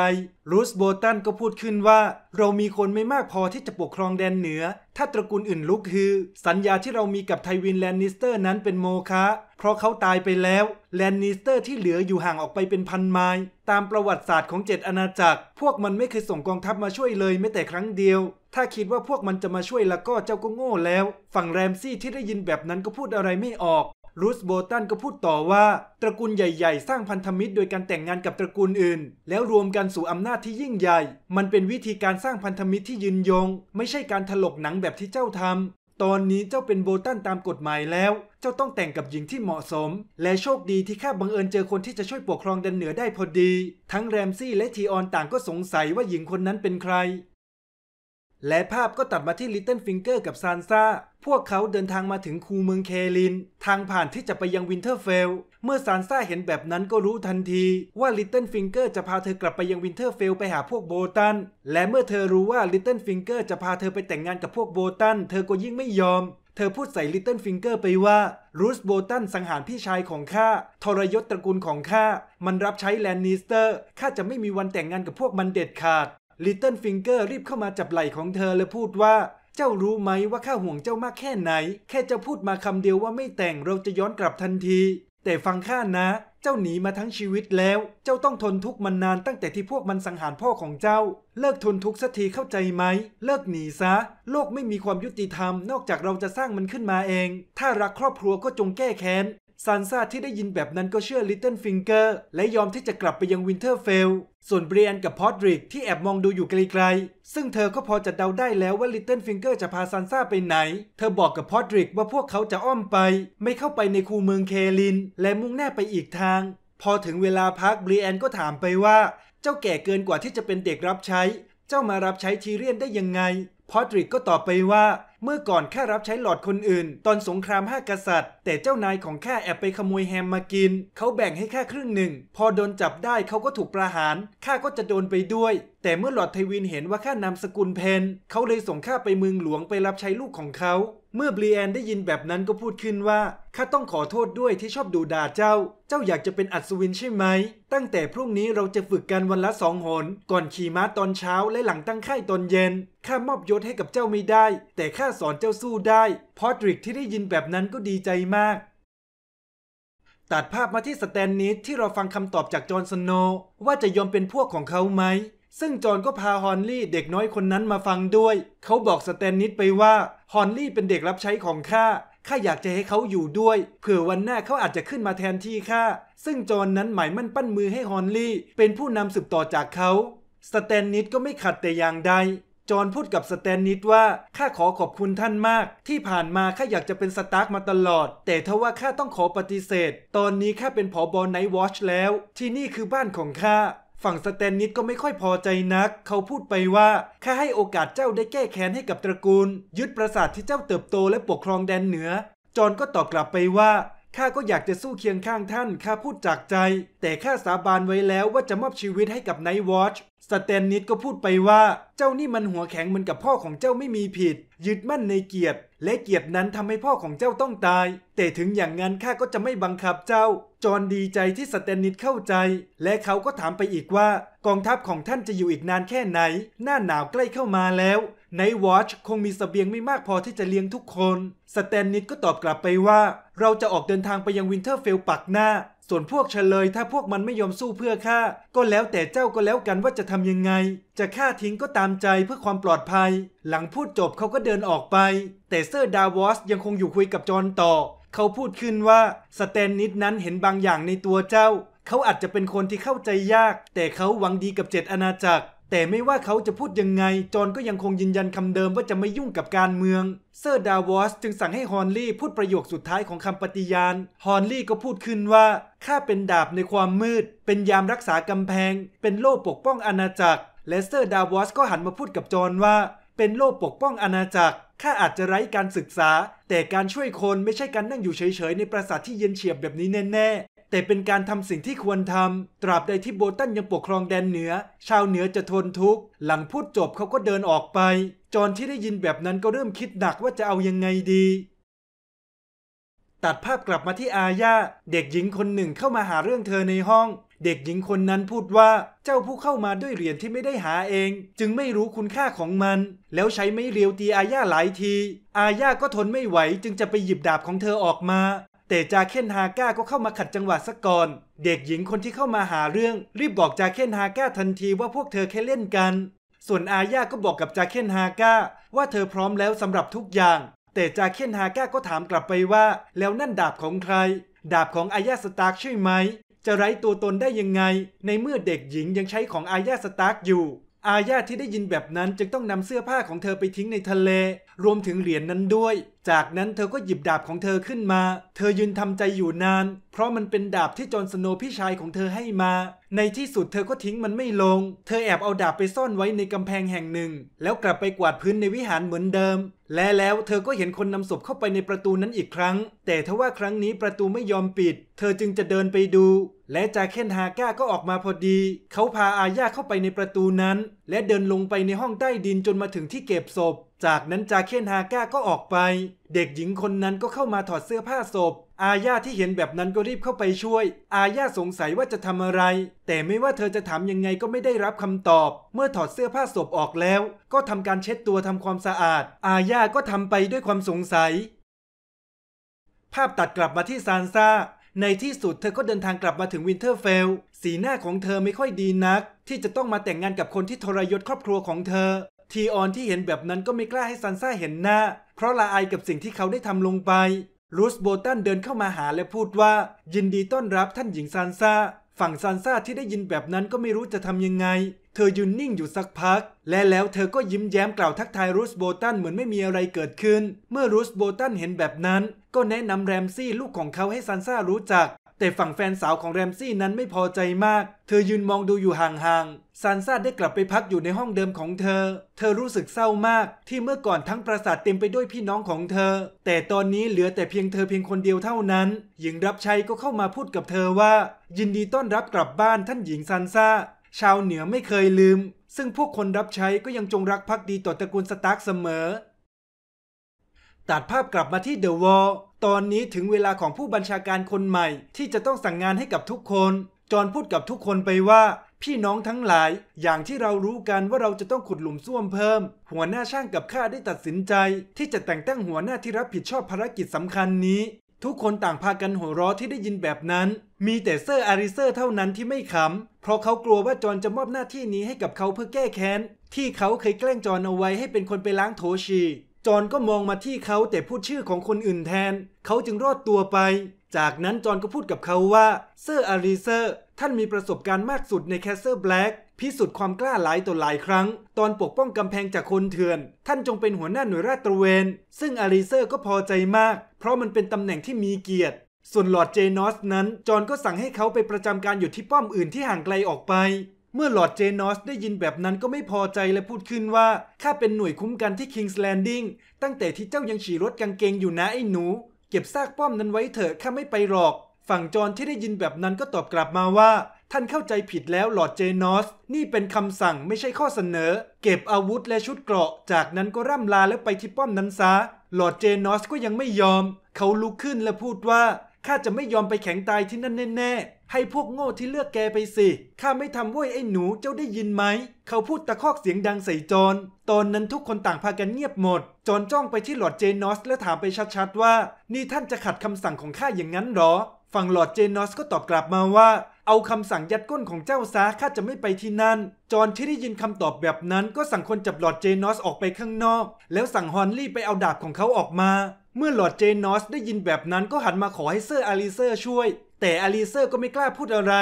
รูสโบตันก็พูดขึ้นว่า เรามีคนไม่มากพอที่จะปกครองแดนเหนือ ถ้าตระกูลอื่นลุกคือ สัญญาที่เรามีกับไทวินแลนนิสเตอร์นั้นเป็นโมฆะ เพราะเขาตายไปแล้ว แลนนิสเตอร์ที่เหลืออยู่ห่างออกไปเป็นพันไมล์ ตามประวัติศาสตร์ของเจ็ดอาณาจักร พวกมันไม่เคยส่งกองทัพมาช่วยเลยแม้แต่ครั้งเดียว ถ้าคิดว่าพวกมันจะมาช่วยแลวก็เจ้าก็โง่แล้ว ฝั่งแรมซี่ที่ได้ยินแบบนั้นก็พูดอะไรไม่ออกรูสโบตันก็พูดต่อว่า ตระกูลใหญ่ ๆ สร้างพันธมิตรโดยการแต่งงานกับตระกูลอื่น แล้วรวมกันสู่อำนาจที่ยิ่งใหญ่ มันเป็นวิธีการสร้างพันธมิตรที่ยืนยง ไม่ใช่การถลกหนังแบบที่เจ้าทำตอนนี้เจ้าเป็นโบตันตามกฎหมายแล้ว เจ้าต้องแต่งกับหญิงที่เหมาะสม และโชคดีที่ข้าบังเอิญเจอคนที่จะช่วยปกครองดันเหนือได้พอดี ทั้งแรมซี่และทีออนต่างก็สงสัยว่าหญิงคนนั้นเป็นใคร และภาพก็ตัดมาที่ลิตเติ้ลฟิงเกอร์กับซานซ่าพวกเขาเดินทางมาถึงคูเมืองเคลิน ทางผ่านที่จะไปยังวินเทอร์เฟล เมื่อซานซ่าเห็นแบบนั้นก็รู้ทันทีว่าลิตเติ้ลฟิงเกอร์จะพาเธอกลับไปยังวินเทอร์เฟลไปหาพวกโบตัน และเมื่อเธอรู้ว่าลิตเติ้ลฟิงเกอร์จะพาเธอไปแต่งงานกับพวกโบตันเธอก็ยิ่งไม่ยอม เธอพูดใส่ลิตเติ้ลฟิงเกอร์ไปว่ารูสโบตันสังหารพี่ชายของข้าทรยศตระกูลของข้ามันรับใช้แลนนิสเตอร์ข้าจะไม่มีวันแต่งงานกับพวกมันเด็ดขาดลิตเติ้ลฟิงเกอร์รีบเข้ามาจับไหล่ของเธอและพูดว่าเจ้ารู้ไหมว่าข้าห่วงเจ้ามากแค่ไหน แค่จะพูดมาคำเดียวว่าไม่แต่งเราจะย้อนกลับทันที แต่ฟังข้านะ เจ้าหนีมาทั้งชีวิตแล้ว เจ้าต้องทนทุกข์มันนานตั้งแต่ที่พวกมันสังหารพ่อของเจ้า เลิกทนทุกข์สักทีเข้าใจไหม เลิกหนีซะ โลกไม่มีความยุติธรรมนอกจากเราจะสร้างมันขึ้นมาเอง ถ้ารักครอบครัวก็จงแก้แค้นซันซาที่ได้ยินแบบนั้นก็เชื่อลิตเติ้ลฟิงเกอร์ และยอมที่จะกลับไปยังวินเทอร์เฟลส่วนเบรียนกับพอดริกที่แอบมองดูอยู่ไกลๆซึ่งเธอก็พอจะเดาได้แล้วว่าลิตเติ้ลฟิงเกอร์จะพาซันซาไปไหน เธอบอกกับพอดริกว่าพวกเขาจะอ้อมไป ไม่เข้าไปในคูเมืองเคลิน และมุ่งหน้าไปอีกทาง พอถึงเวลาพักเบรียนก็ถามไปว่า เจ้าแก่เกินกว่าที่จะเป็นเด็กรับใช้ เจ้ามารับใช้ทีเรียนได้ยังไงพอดริกก็ตอบไปว่าเมื่อก่อนข้ารับใช้หลอดคนอื่น ตอนสงครามห้ากษัตริย์ แต่เจ้านายของข้าแอบไปขโมยแฮมมากินเขาแบ่งให้ข้าครึ่งหนึ่งพอโดนจับได้เขาก็ถูกประหารข้าก็จะโดนไปด้วย แต่เมื่อหลอดไทวินเห็นว่าข้านำสกุลเพนเขาเลยส่งข้าไปเมืองหลวงไปรับใช้ลูกของเขาเมื่อบลีแอนได้ยินแบบนั้นก็พูดขึ้นว่า ข้าต้องขอโทษด้วยที่ชอบดูด่าเจ้า เจ้าอยากจะเป็นอัศวินใช่ไหม ตั้งแต่พรุ่งนี้เราจะฝึกกันวันละสองหน ก่อนขี่ม้าตอนเช้าและหลังตั้งค่ายตอนเย็น ข้ามอบยศให้กับเจ้าไม่ได้ แต่ข้าสอนเจ้าสู้ได้ พอตริกที่ได้ยินแบบนั้นก็ดีใจมาก ตัดภาพมาที่สแตนนิสที่เราฟังคำตอบจากจอห์นสโน ว่าจะยอมเป็นพวกของเขาไหมซึ่งจอนก็พาฮอนลี่เด็กน้อยคนนั้นมาฟังด้วย เขาบอกสแตนนิดไปว่าฮอนลี่เป็นเด็กรับใช้ของข้า ข้าอยากจะให้เขาอยู่ด้วย เผื่อวันหน้าเขาอาจจะขึ้นมาแทนที่ข้า ซึ่งจอนนั้นหมายมั่นปั้นมือให้ฮอนลี่ เป็นผู้นำสืบต่อจากเขา สแตนนิดก็ไม่ขัดแต่อย่างใด จอนพูดกับสแตนนิดว่าข้าขอขอบคุณท่านมาก ที่ผ่านมาข้าอยากจะเป็นสตาร์กมาตลอดแต่ทว่าข้าต้องขอปฏิเสธ ตอนนี้ข้าเป็นผอบอไนท์วอชแล้ว ที่นี่คือบ้านของข้าฝั่งสแตนนิดก็ไม่ค่อยพอใจนัก เขาพูดไปว่าข้าให้โอกาสเจ้าได้แก้แค้นให้กับตระกูล ยึดปราสาทที่เจ้าเติบโตและปกครองแดนเหนือ จอนก็ตอบกลับไปว่าข้าก็อยากจะสู้เคียงข้างท่าน ข้าพูดจากใจ แต่ข้าสาบานไว้แล้วว่าจะมอบชีวิตให้กับไนท์วอชสแตนนิดก็พูดไปว่า เจ้านี่มันหัวแข็งเหมือนกับพ่อของเจ้าไม่มีผิด ยึดมั่นในเกียรติและเกียรตินั้นทำให้พ่อของเจ้าต้องตาย แต่ถึงอย่างนั้นข้าก็จะไม่บังคับเจ้า จอนดีใจที่สแตนนิดเข้าใจ และเขาก็ถามไปอีกว่า กองทัพของท่านจะอยู่อีกนานแค่ไหน หน้าหนาวใกล้เข้ามาแล้วในท์วอชคงมีสเสบียงไม่มากพอที่จะเลี้ยงทุกคน สแตนนิดก็ตอบกลับไปว่า เราจะออกเดินทางไปยังวินเทอร์เฟลปักหน้า ส่วนพวกเฉลย ถ้าพวกมันไม่ยอมสู้เพื่อข้าก็แล้วแต่เจ้าก็แล้วกันว่าจะทำยังไง จะฆ่าทิ้งก็ตามใจเพื่อความปลอดภัย หลังพูดจบเขาก็เดินออกไปแต่เซอร์ดาวอสยังคงอยู่คุยกับจอนต่อ เขาพูดขึ้นว่าสแตนนิดนั้นเห็นบางอย่างในตัวเจ้า เขาอาจจะเป็นคนที่เข้าใจยาก แต่เขาหวังดีกับเจ็ดอาณาจักรแต่ไม่ว่าเขาจะพูดยังไงจอนก็ยังคงยืนยันคำเดิมว่าจะไม่ยุ่งกับการเมือง เซอร์ดาวอสจึงสั่งให้ฮอนลี่พูดประโยคสุดท้ายของคำปฏิญาณฮอนลี่ก็พูดขึ้นว่าข้าเป็นดาบในความมืด เป็นยามรักษากำแพง เป็นโล่ปกป้องอาณาจักรและเซอร์ดาวอสก็หันมาพูดกับจอนว่า เป็นโล่ปกป้องอาณาจักรข้าอาจจะไร้การศึกษา แต่การช่วยคนไม่ใช่การนั่งอยู่เฉยๆในปราสาทที่เย็นเฉียบแบบนี้แน่แต่เป็นการทำสิ่งที่ควรทำตราบใดที่โบตันยังปกครองแดนเหนือ ชาวเหนือจะทนทุกข์หลังพูดจบเขาก็เดินออกไปจอนที่ได้ยินแบบนั้นก็เริ่มคิดหนักว่าจะเอายังไงดี ตัดภาพกลับมาที่อาญาเด็กหญิงคนหนึ่งเข้ามาหาเรื่องเธอในห้อง เด็กหญิงคนนั้นพูดว่าเจ้าผู้เข้ามาด้วยเหรียญที่ไม่ได้หาเอง จึงไม่รู้คุณค่าของมัน แล้วใช้ไม้เรียวตีอาญาหลายที อาญาก็ทนไม่ไหวจึงจะไปหยิบดาบของเธอออกมาแต่จาเคนฮาก้าก็เข้ามาขัดจังหวะซะก่อน เด็กหญิงคนที่เข้ามาหาเรื่อง รีบบอกจาเคนฮาก้าทันทีว่าพวกเธอแค่เล่นกัน ส่วนอาญาก็บอกกับจาเคนฮาก้า ว่าเธอพร้อมแล้วสำหรับทุกอย่าง แต่จาเคนฮาก้าก็ถามกลับไปว่า แล้วนั่นดาบของใคร ดาบของอาญาสตาร์กใช่ไหม จะไร้ตัวตนได้ยังไง ในเมื่อเด็กหญิงยังใช้ของอาญาสตาร์กอยู่ อาญาที่ได้ยินแบบนั้นจึงต้องนำเสื้อผ้าของเธอไปทิ้งในทะเล รวมถึงเหรียญนนั้นด้วยจากนั้นเธอก็หยิบดาบของเธอขึ้นมา เธอยืนทำใจอยู่นาน เพราะมันเป็นดาบที่จอห์นสโนว์พี่ชายของเธอให้มาในที่สุดเธอก็ทิ้งมันไม่ลง เธอแอบเอาดาบไปซ่อนไว้ในกำแพงแห่งหนึ่ง แล้วกลับไปกวาดพื้นในวิหารเหมือนเดิม และแล้วเธอก็เห็นคนนำศพเข้าไปในประตูนั้นอีกครั้ง แต่ทว่าครั้งนี้ประตูไม่ยอมปิด เธอจึงจะเดินไปดู และจาเคนฮาก้าก็ออกมาพอดี เขาพาอาญาเข้าไปในประตูนั้น และเดินลงไปในห้องใต้ดินจนมาถึงที่เก็บศพจากนั้นจาเคนฮาก้าก็ออกไป เด็กหญิงคนนั้นก็เข้ามาถอดเสื้อผ้าศพอาญาที่เห็นแบบนั้นก็รีบเข้าไปช่วย อาญาสงสัยว่าจะทำอะไร แต่ไม่ว่าเธอจะถามยังไงก็ไม่ได้รับคำตอบ เมื่อถอดเสื้อผ้าศพออกแล้ว ก็ทำการเช็ดตัวทำความสะอาด อาญาก็ทำไปด้วยความสงสัย ภาพตัดกลับมาที่ซานซ่าในที่สุดเธอก็เดินทางกลับมาถึงวินเทอร์เฟล สีหน้าของเธอไม่ค่อยดีนัก ที่จะต้องมาแต่งงานกับคนที่ทรยศครอบครัวของเธอ ทีออนที่เห็นแบบนั้นก็ไม่กล้าให้ซานซ่าเห็นหน้าเพราะละอายกับสิ่งที่เขาได้ทำลงไปรูสโบตันเดินเข้ามาหาและพูดว่า ยินดีต้อนรับท่านหญิงซานซาฝั่งซานซาที่ได้ยินแบบนั้นก็ไม่รู้จะทำยังไง เธอยืนนิ่งอยู่สักพักและแล้วเธอก็ยิ้มแย้มกล่าวทักทายรูสโบตันเหมือนไม่มีอะไรเกิดขึ้น เมื่อรูสโบตันเห็นแบบนั้น ก็แนะนำแรมซี่ลูกของเขาให้ซานซารู้จัก แต่ฝั่งแฟนสาวของแรมซี่นั้นไม่พอใจมาก เธอยืนมองดูอยู่ห่างๆซานซ่าได้กลับไปพักอยู่ในห้องเดิมของเธอ เธอรู้สึกเศร้ามากที่เมื่อก่อนทั้งปราสาทเต็มไปด้วยพี่น้องของเธอ แต่ตอนนี้เหลือแต่เพียงเธอเพียงคนเดียวเท่านั้น หญิงรับใช้ก็เข้ามาพูดกับเธอว่า ยินดีต้อนรับกลับบ้านท่านหญิงซานซ่า ชาวเหนือไม่เคยลืม ซึ่งพวกคนรับใช้ก็ยังจงรักภักดีต่อตระกูลสตาร์กเสมอ ตัดภาพกลับมาที่เดอะวอล ตอนนี้ถึงเวลาของผู้บัญชาการคนใหม่ ที่จะต้องสั่งงานให้กับทุกคน จอนพูดกับทุกคนไปว่าพี่น้องทั้งหลาย อย่างที่เรารู้กันว่าเราจะต้องขุดหลุมซ่วมเพิ่ม หัวหน้าช่างกับข้าได้ตัดสินใจ ที่จะแต่งตั้งหัวหน้าที่รับผิดชอบภารกิจสำคัญนี้ ทุกคนต่างพากันหัวเราะที่ได้ยินแบบนั้น มีแต่เซอร์อาริเซอร์เท่านั้นที่ไม่ขำเพราะเขากลัวว่าจอนจะมอบหน้าที่นี้ให้กับเขาเพื่อแก้แค้น ที่เขาเคยแกล้งจอนเอาไว้ให้เป็นคนไปล้างโถชีจอนก็มองมาที่เขาแต่พูดชื่อของคนอื่นแทน เขาจึงรอดตัวไป จากนั้นจอนก็พูดกับเขาว่าเซอร์อาริเซอร์ท่านมีประสบการณ์มากสุดในแคสเซอร์แบล็กพิสูจน์ความกล้าหลายต่อหลายครั้ง ตอนปกป้องกำแพงจากคนเถื่อน ท่านจงเป็นหัวหน้าหน่วยราดตระเวน ซึ่งอาริเซอร์ก็พอใจมาก เพราะมันเป็นตำแหน่งที่มีเกียรติ ส่วนหลอดเจนอสนั้น จอนก็สั่งให้เขาไปประจำการอยู่ที่ป้อมอื่นที่ห่างไกลออกไป เมื่อหลอดเจนอสได้ยินแบบนั้นก็ไม่พอใจและพูดขึ้นว่า ข้าเป็นหน่วยคุ้มกันที่คิงส์แลนดิ้ง ตั้งแต่ที่เจ้ายังฉี่รถกางเกงอยู่นะไอ้หนู เก็บซากป้อมนั้นไว้เถอะข้าไม่ไปหรอกฝั่งจนที่ได้ยินแบบนั้นก็ตอบกลับมาว่า ท่านเข้าใจผิดแล้วหลอดเจนอสนี่เป็นคำสั่งไม่ใช่ข้อเสนอ เก็บอาวุธและชุดเกราะ จากนั้นก็ร่ำลาแล้วไปที่ป้อมนั้นซะหลอดเจนอสก็ยังไม่ยอม เขาลุกขึ้นและพูดว่าข้าจะไม่ยอมไปแข็งตายที่นั่นแน่ๆให้พวกโง่ที่เลือกแกไปสิข้าไม่ทำว้ยไอ้หนูเจ้าได้ยินไหมเขาพูดตะคอกเสียงดังใส่จอนตอนนั้นทุกคนต่างพากันเงียบหมดจอนจ้องไปที่หลอดเจนอส และถามไปชัด ๆ ว่า นี่ท่านจะขัดคำสั่งของข้าอย่างนั้นหรอฝั่งหลอดเจนอสก็ตอบกลับมาว่าเอาคำสั่งยัดก้นของเจ้าซาข้าจะไม่ไปที่นั่น จอนที่ได้ยินคำตอบแบบนั้นก็สั่งคนจับหลอดเจนอสออกไปข้างนอก แล้วสั่งฮอนลี่ไปเอาดาบของเขาออกมา เมื่อหลอดเจนอสได้ยินแบบนั้นก็หันมาขอให้เซอร์อาริเซอร์ช่วย แต่อาริเซอร์ก็ไม่กล้าพูดอะไร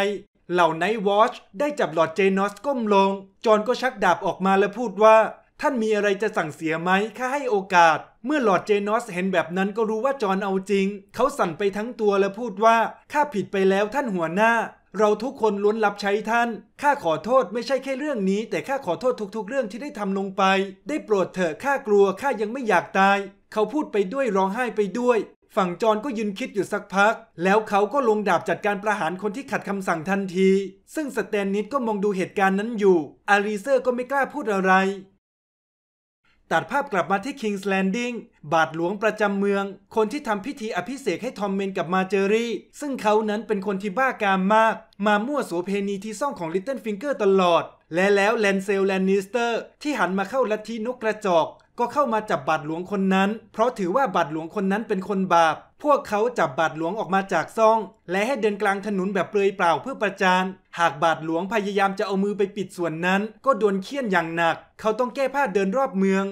เหล่าไนท์วอชได้จับหลอดเจนอสก้มลง จอนก็ชักดาบออกมาและพูดว่า ท่านมีอะไรจะสั่งเสียไหมข้าให้โอกาสเมื่อหลอดเจนอสเห็นแบบนั้นก็รู้ว่าจอนเอาจริง เขาสั่นไปทั้งตัวและพูดว่า ข้าผิดไปแล้วท่านหัวหน้า เราทุกคนล้วนรับใช้ท่าน ข้าขอโทษไม่ใช่แค่เรื่องนี้ แต่ข้าขอโทษทุกๆเรื่องที่ได้ทำลงไป ได้โปรดเถอะข้ากลัวข้ายังไม่อยากตาย เขาพูดไปด้วยร้องไห้ไปด้วย ฝั่งจอนก็ยืนคิดอยู่สักพัก แล้วเขาก็ลงดาบจัดการประหารคนที่ขัดคำสั่งทันที ซึ่งสแตนนิดก็มองดูเหตุการณ์นั้นอยู่ อารีเซอร์ก็ไม่กล้าพูดอะไรัดภาพกลับมาที่ King's Landing บาทหลวงประจำเมือง คนที่ทำพิธีอภิเษกให้ทอมเมนกับมาเจอรี่ซึ่งเขานั้นเป็นคนที่บ้าการมาก มามั่วโสเพณีที่ซ่องของลิตเติ้ลฟิงเกอร์ตลอด และแล้วแลนเซลแลนนิสเตอร์ที่หันมาเข้าลัทธินกกระจอกก็เข้ามาจับบาดหลวงคนนั้น เพราะถือว่าบาดหลวงคนนั้นเป็นคนบาป พวกเขาจับบาดหลวงออกมาจากซอง และให้เดินกลางถนนแบบเปลือยเปล่าเพื่อประจานหากบาดหลวงพยายามจะเอามือไปปิดส่วนนั้น ก็โดนเคี่ยนอย่างหนัก เขาต้องแก้ผ้าเดินรอบเมือง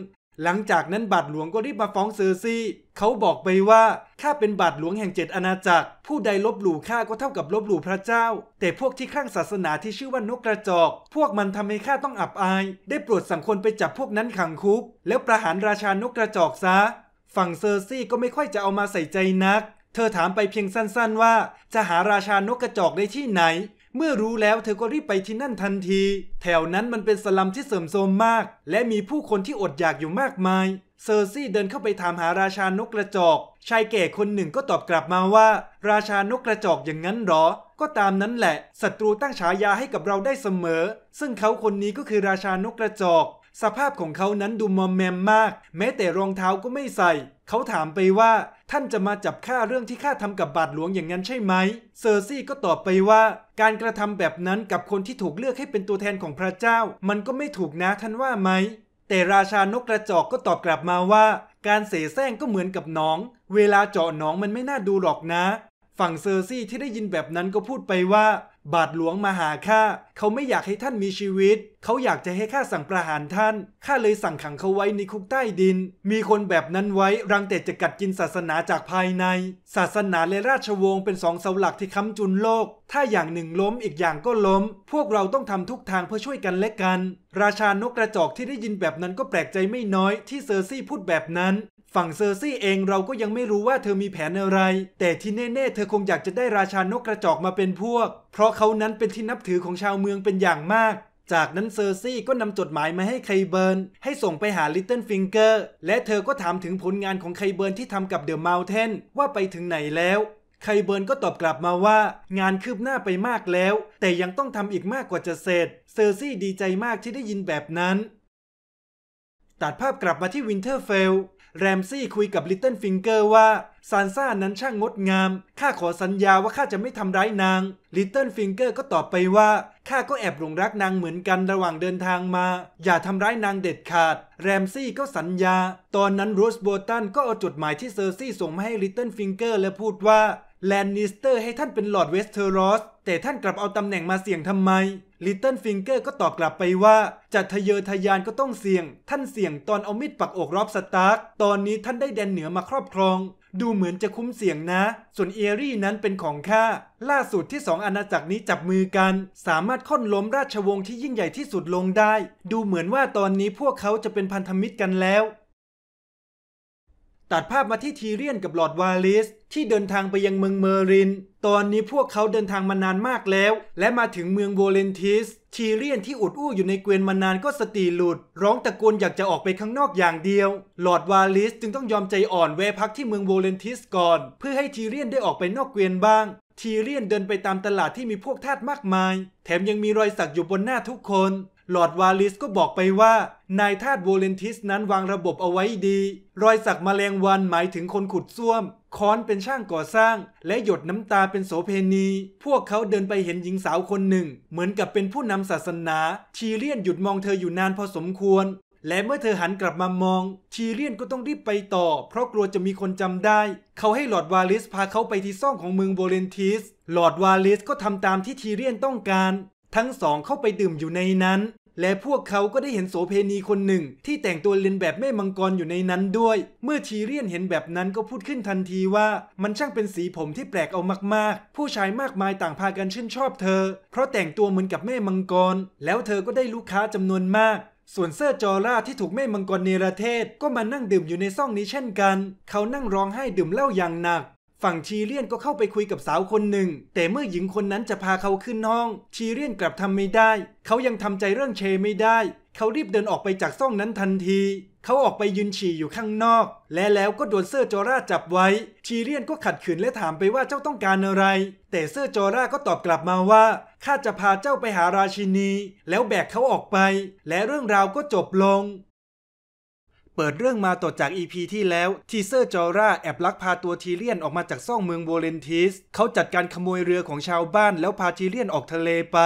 หลังจากนั้นบาทหลวงก็รีบมาฟ้องเซอร์ซี เขาบอกไปว่าข้าเป็นบาทหลวงแห่งเจ็ดอาณาจักร ผู้ใดลบหลู่ข้าก็เท่ากับลบหลู่พระเจ้า แต่พวกที่ข้างศาสนาที่ชื่อว่านกกระจอก พวกมันทำให้ข้าต้องอับอาย ได้ปลดสังคนไปจับพวกนั้นขังคุก แล้วประหารราชานกกระจอกซะ ฝั่งเซอร์ซีก็ไม่ค่อยจะเอามาใส่ใจนัก เธอถามไปเพียงสั้นๆว่า จะหาราชานกกระจอกได้ที่ไหนเมื่อรู้แล้วเธอก็รีบไปที่นั่นทันที แถวนั้นมันเป็นสลัมที่เสื่อมโทรมมาก และมีผู้คนที่อดอยากอยู่มากมาย เซอร์ซี่เดินเข้าไปถามหาราชานกกระจอกชายแก่คนหนึ่งก็ตอบกลับมาว่าราชานกกระจอกอย่างนั้นหรอ ก็ตามนั้นแหละศัตรูตั้งฉายาให้กับเราได้เสมอ ซึ่งเขาคนนี้ก็คือราชานกกระจอกสภาพของเขานั้นดูมอมแมมมาก แม้แต่รองเท้าก็ไม่ใส่ เขาถามไปว่า ท่านจะมาจับข้าเรื่องที่ข้าทำกับบาทหลวงอย่างนั้นใช่ไหมเซอร์ซี่ก็ตอบไปว่า การกระทำแบบนั้นกับคนที่ถูกเลือกให้เป็นตัวแทนของพระเจ้า มันก็ไม่ถูกนะท่านว่าไหม แต่ราชานกกระจอกก็ตอบกลับมาว่า การเสแสร้งก็เหมือนกับหนอง เวลาเจาะหนองมันไม่น่าดูหรอกนะฝั่งเซอร์ซี่ที่ได้ยินแบบนั้นก็พูดไปว่าบาทหลวงมาหาข้าเขาไม่อยากให้ท่านมีชีวิต เขาอยากจะให้ข้าสั่งประหารท่าน ข้าเลยสั่งขังเขาไว้ในคุกใต้ดิน มีคนแบบนั้นไว้รังแต่จะกัดกินศาสนาจากภายใน ศาสนาและราชวงศ์เป็นสองเสาหลักที่ค้ำจุนโลก ถ้าอย่างหนึ่งล้มอีกอย่างก็ล้ม พวกเราต้องทำทุกทางเพื่อช่วยกันและกัน ราชานกกระจอกที่ได้ยินแบบนั้นก็แปลกใจไม่น้อย ที่เซอร์ซี่พูดแบบนั้นฝั่งเซอร์ซี่เองเราก็ยังไม่รู้ว่าเธอมีแผนอะไร แต่ที่แน่ๆเธอคงอยากจะได้ราชานกกระจอกมาเป็นพวก เพราะเขานั้นเป็นที่นับถือของชาวเมืองเป็นอย่างมาก จากนั้นเซอร์ซี่ก็นำจดหมายมาให้ไคเบิร์น ให้ส่งไปหาลิตเติ้ลฟิงเกอร์และเธอก็ถามถึงผลงานของไคเบิร์นที่ทำกับเดอะมัลเทนว่าไปถึงไหนแล้วไคเบิร์นก็ตอบกลับมาว่า งานคืบหน้าไปมากแล้ว แต่ยังต้องทำอีกมากกว่าจะเสร็จเซอร์ซี่ดีใจมากที่ได้ยินแบบนั้น ตัดภาพกลับมาที่วินเทอร์เฟลแรมซี่คุยกับลิตเติ้ลฟิงเกอร์ว่า ซานซ่านั้นช่างงดงามข้าขอสัญญาว่าข้าจะไม่ทำร้ายนางลิตเติ้ลฟิงเกอร์ก็ตอบไปว่าข้าก็แอบหลงรักนางเหมือนกันระหว่างเดินทางมา อย่าทำร้ายนางเด็ดขาด แรมซี่ก็สัญญา ตอนนั้นโรสโบตันก็เอาจดหมายที่เซอร์ซี่ส่งมาให้ลิตเติ้ลฟิงเกอร์และพูดว่าแลนนิสเตอร์ให้ท่านเป็นลอร์ดเวสเทอรอส แต่ท่านกลับเอาตำแหน่งมาเสี่ยงทำไมลิตเติ้ลฟิงเกอร์ก็ตอบกลับไปว่าจะทะเยอทะยานก็ต้องเสี่ยง ท่านเสี่ยงตอนเอามีดปักอกรอบสตาร์กตอนนี้ท่านได้แดนเหนือมาครอบครอง ดูเหมือนจะคุ้มเสี่ยงนะ ส่วนเอรี่นั้นเป็นของข้าล่าสุดที่สองอาณาจักรนี้จับมือกัน สามารถค้นล้มราชวงศ์ที่ยิ่งใหญ่ที่สุดลงได้ ดูเหมือนว่าตอนนี้พวกเขาจะเป็นพันธมิตรกันแล้วตัดภาพมาที่ทีเรียนกับหลอดวาลิส ที่เดินทางไปยังเมืองเมอริน ตอนนี้พวกเขาเดินทางมานานมากแล้ว และมาถึงเมืองโวเลนทิสทีเรียนที่อุดอู้อยู่ในเกวียนมานานก็สติหลุด ร้องตะโกนอยากจะออกไปข้างนอกอย่างเดียว หลอดวาลิสจึงต้องยอมใจอ่อนแวะพักที่เมืองโวเลนทิสก่อนเพื่อให้ทีเรียนได้ออกไปนอกเกวียนบ้าง ทีเรียนเดินไปตามตลาดที่มีพวกทาสมากมาย แถมยังมีรอยสักอยู่บนหน้าทุกคนหลอดวาลิสก็บอกไปว่า นายทาสโวเลนทิสนั้นวางระบบเอาไว้ดี รอยสักมแมลงวันหมายถึงคนขุดซ่วมค้อนเป็นช่างก่อสร้าง และหยดน้ำตาเป็นโสเพณี พวกเขาเดินไปเห็นหญิงสาวคนหนึ่ง เหมือนกับเป็นผู้นำศาสนา ทีเลียนหยุดมองเธออยู่นานพอสมควร และเมื่อเธอหันกลับมามอง ทีเลียนก็ต้องรีบไปต่อเพราะกลัวจะมีคนจำได้ เขาให้หลอดวาลิสพาเขาไปที่ซ่องของเมืองโบเลนทิส หลอดวาลิสก็ทำตามที่ทีเลียนต้องการ ทั้งสองเข้าไปดื่มอยู่ในนั้นและพวกเขาก็ได้เห็นโสเพณีคนหนึ่ง ที่แต่งตัวเลียนแบบแม่มังกรอยู่ในนั้นด้วย เมื่อทีเรียนเห็นแบบนั้นก็พูดขึ้นทันทีว่ามันช่างเป็นสีผมที่แปลกเอามากๆ ผู้ชายมากมายต่างพากันชื่นชอบเธอ เพราะแต่งตัวเหมือนกับแม่มังกร แล้วเธอก็ได้ลูกค้าจำนวนมาก ส่วนเสื้อจอร่าที่ถูกแม่มังกรเนรเทศ ก็มานั่งดื่มอยู่ในซ่องนี้เช่นกัน เขานั่งร้องไห้ดื่มเหล้าอย่างหนักฝั่งทีเลียนก็เข้าไปคุยกับสาวคนหนึ่ง แต่เมื่อหญิงคนนั้นจะพาเขาขึ้นห้องทีเลียนกลับทำไม่ได้ เขายังทำใจเรื่องเชไม่ได้ เขารีบเดินออกไปจากซ่องนั้นทันที เขาออกไปยืนฉี่อยู่ข้างนอก และแล้วก็โดนเสื้อจอร่าจับไว้ทีเลียนก็ขัดขืนและถามไปว่าเจ้าต้องการอะไร แต่เสื้อจอร่าก็ตอบกลับมาว่าข้าจะพาเจ้าไปหาราชินี แล้วแบกเขาออกไป และเรื่องราวก็จบลงเปิดเรื่องมาต่อจาก EP ที่แล้วทีเซอร์จอร่าแอบลักพาตัวทีเรียนออกมาจากซ่องเมืองโวเลนทิสเขาจัดการขโมยเรือของชาวบ้านแล้วพาทีเรียนออกทะเลไป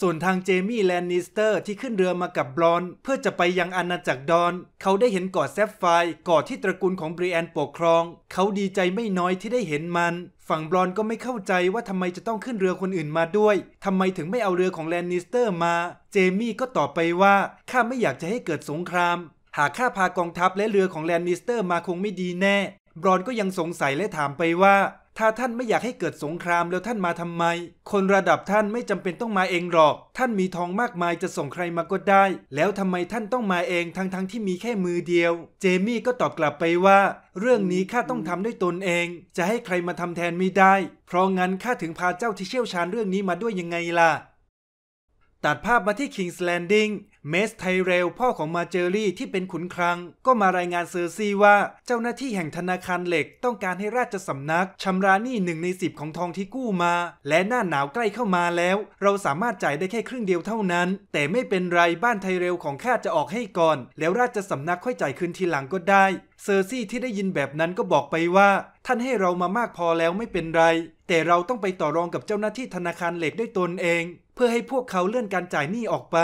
ส่วนทางเจมี่แลนนิสเตอร์ที่ขึ้นเรือมากับบลอนเพื่อจะไปยังอาณาจักรดอนเขาได้เห็นกอดแซฟไฟกอดที่ตระกูลของบริแอนปกครอง เขาดีใจไม่น้อยที่ได้เห็นมัน ฝั่งบลอนก็ไม่เข้าใจว่าทำไมจะต้องขึ้นเรือคนอื่นมาด้วยทำไมถึงไม่เอาเรือของแลนนิสเตอร์มาเจมี่ก็ตอบไปว่าข้าไม่อยากจะให้เกิดสงครามหากข้าพากองทัพและเรือของแลนนิสเตอร์มาคงไม่ดีแน่ บรอนก็ยังสงสัยและถามไปว่า ถ้าท่านไม่อยากให้เกิดสงครามแล้วท่านมาทำไม คนระดับท่านไม่จำเป็นต้องมาเองหรอก ท่านมีทองมากมายจะส่งใครมาก็ได้ แล้วทำไมท่านต้องมาเองทั้งๆทที่มีแค่มือเดียว เจมี่ก็ตอบกลับไปว่า เรื่องนี้ข้าต้องทำด้วยตนเอง จะให้ใครมาทำแทนไม่ได้ เพราะงั้นข้าถึงพาเจ้าที่เชี่ยวชาญเรื่องนี้มาด้วยยังไงล่ะัดภาพมาที่ King's Landing เมส ไทเรล พ่อของมาเจอรี่ที่เป็นขุนคลัง ก็มารายงานเซอร์ซีว่า เจ้าหน้าที่แห่งธนาคารเหล็ก ต้องการให้ราชสำนักชำระหนี้หนึ่งในสิบของทองที่กู้มา และหน้าหนาวใกล้เข้ามาแล้ว เราสามารถจ่ายได้แค่ครึ่งเดียวเท่านั้น แต่ไม่เป็นไรบ้านไทเรลของข้าจะออกให้ก่อน แล้วราชสำนักค่อยจ่ายคืนทีหลังก็ได้ เซอร์ซี่ที่ได้ยินแบบนั้นก็บอกไปว่า ท่านให้เรามามากพอแล้วไม่เป็นไร แต่เราต้องไปต่อรองกับเจ้าหน้าที่ธนาคารเหล็กด้วยตนเองเพื่อให้พวกเขาเลื่อนการจ่ายหนี้ออกไป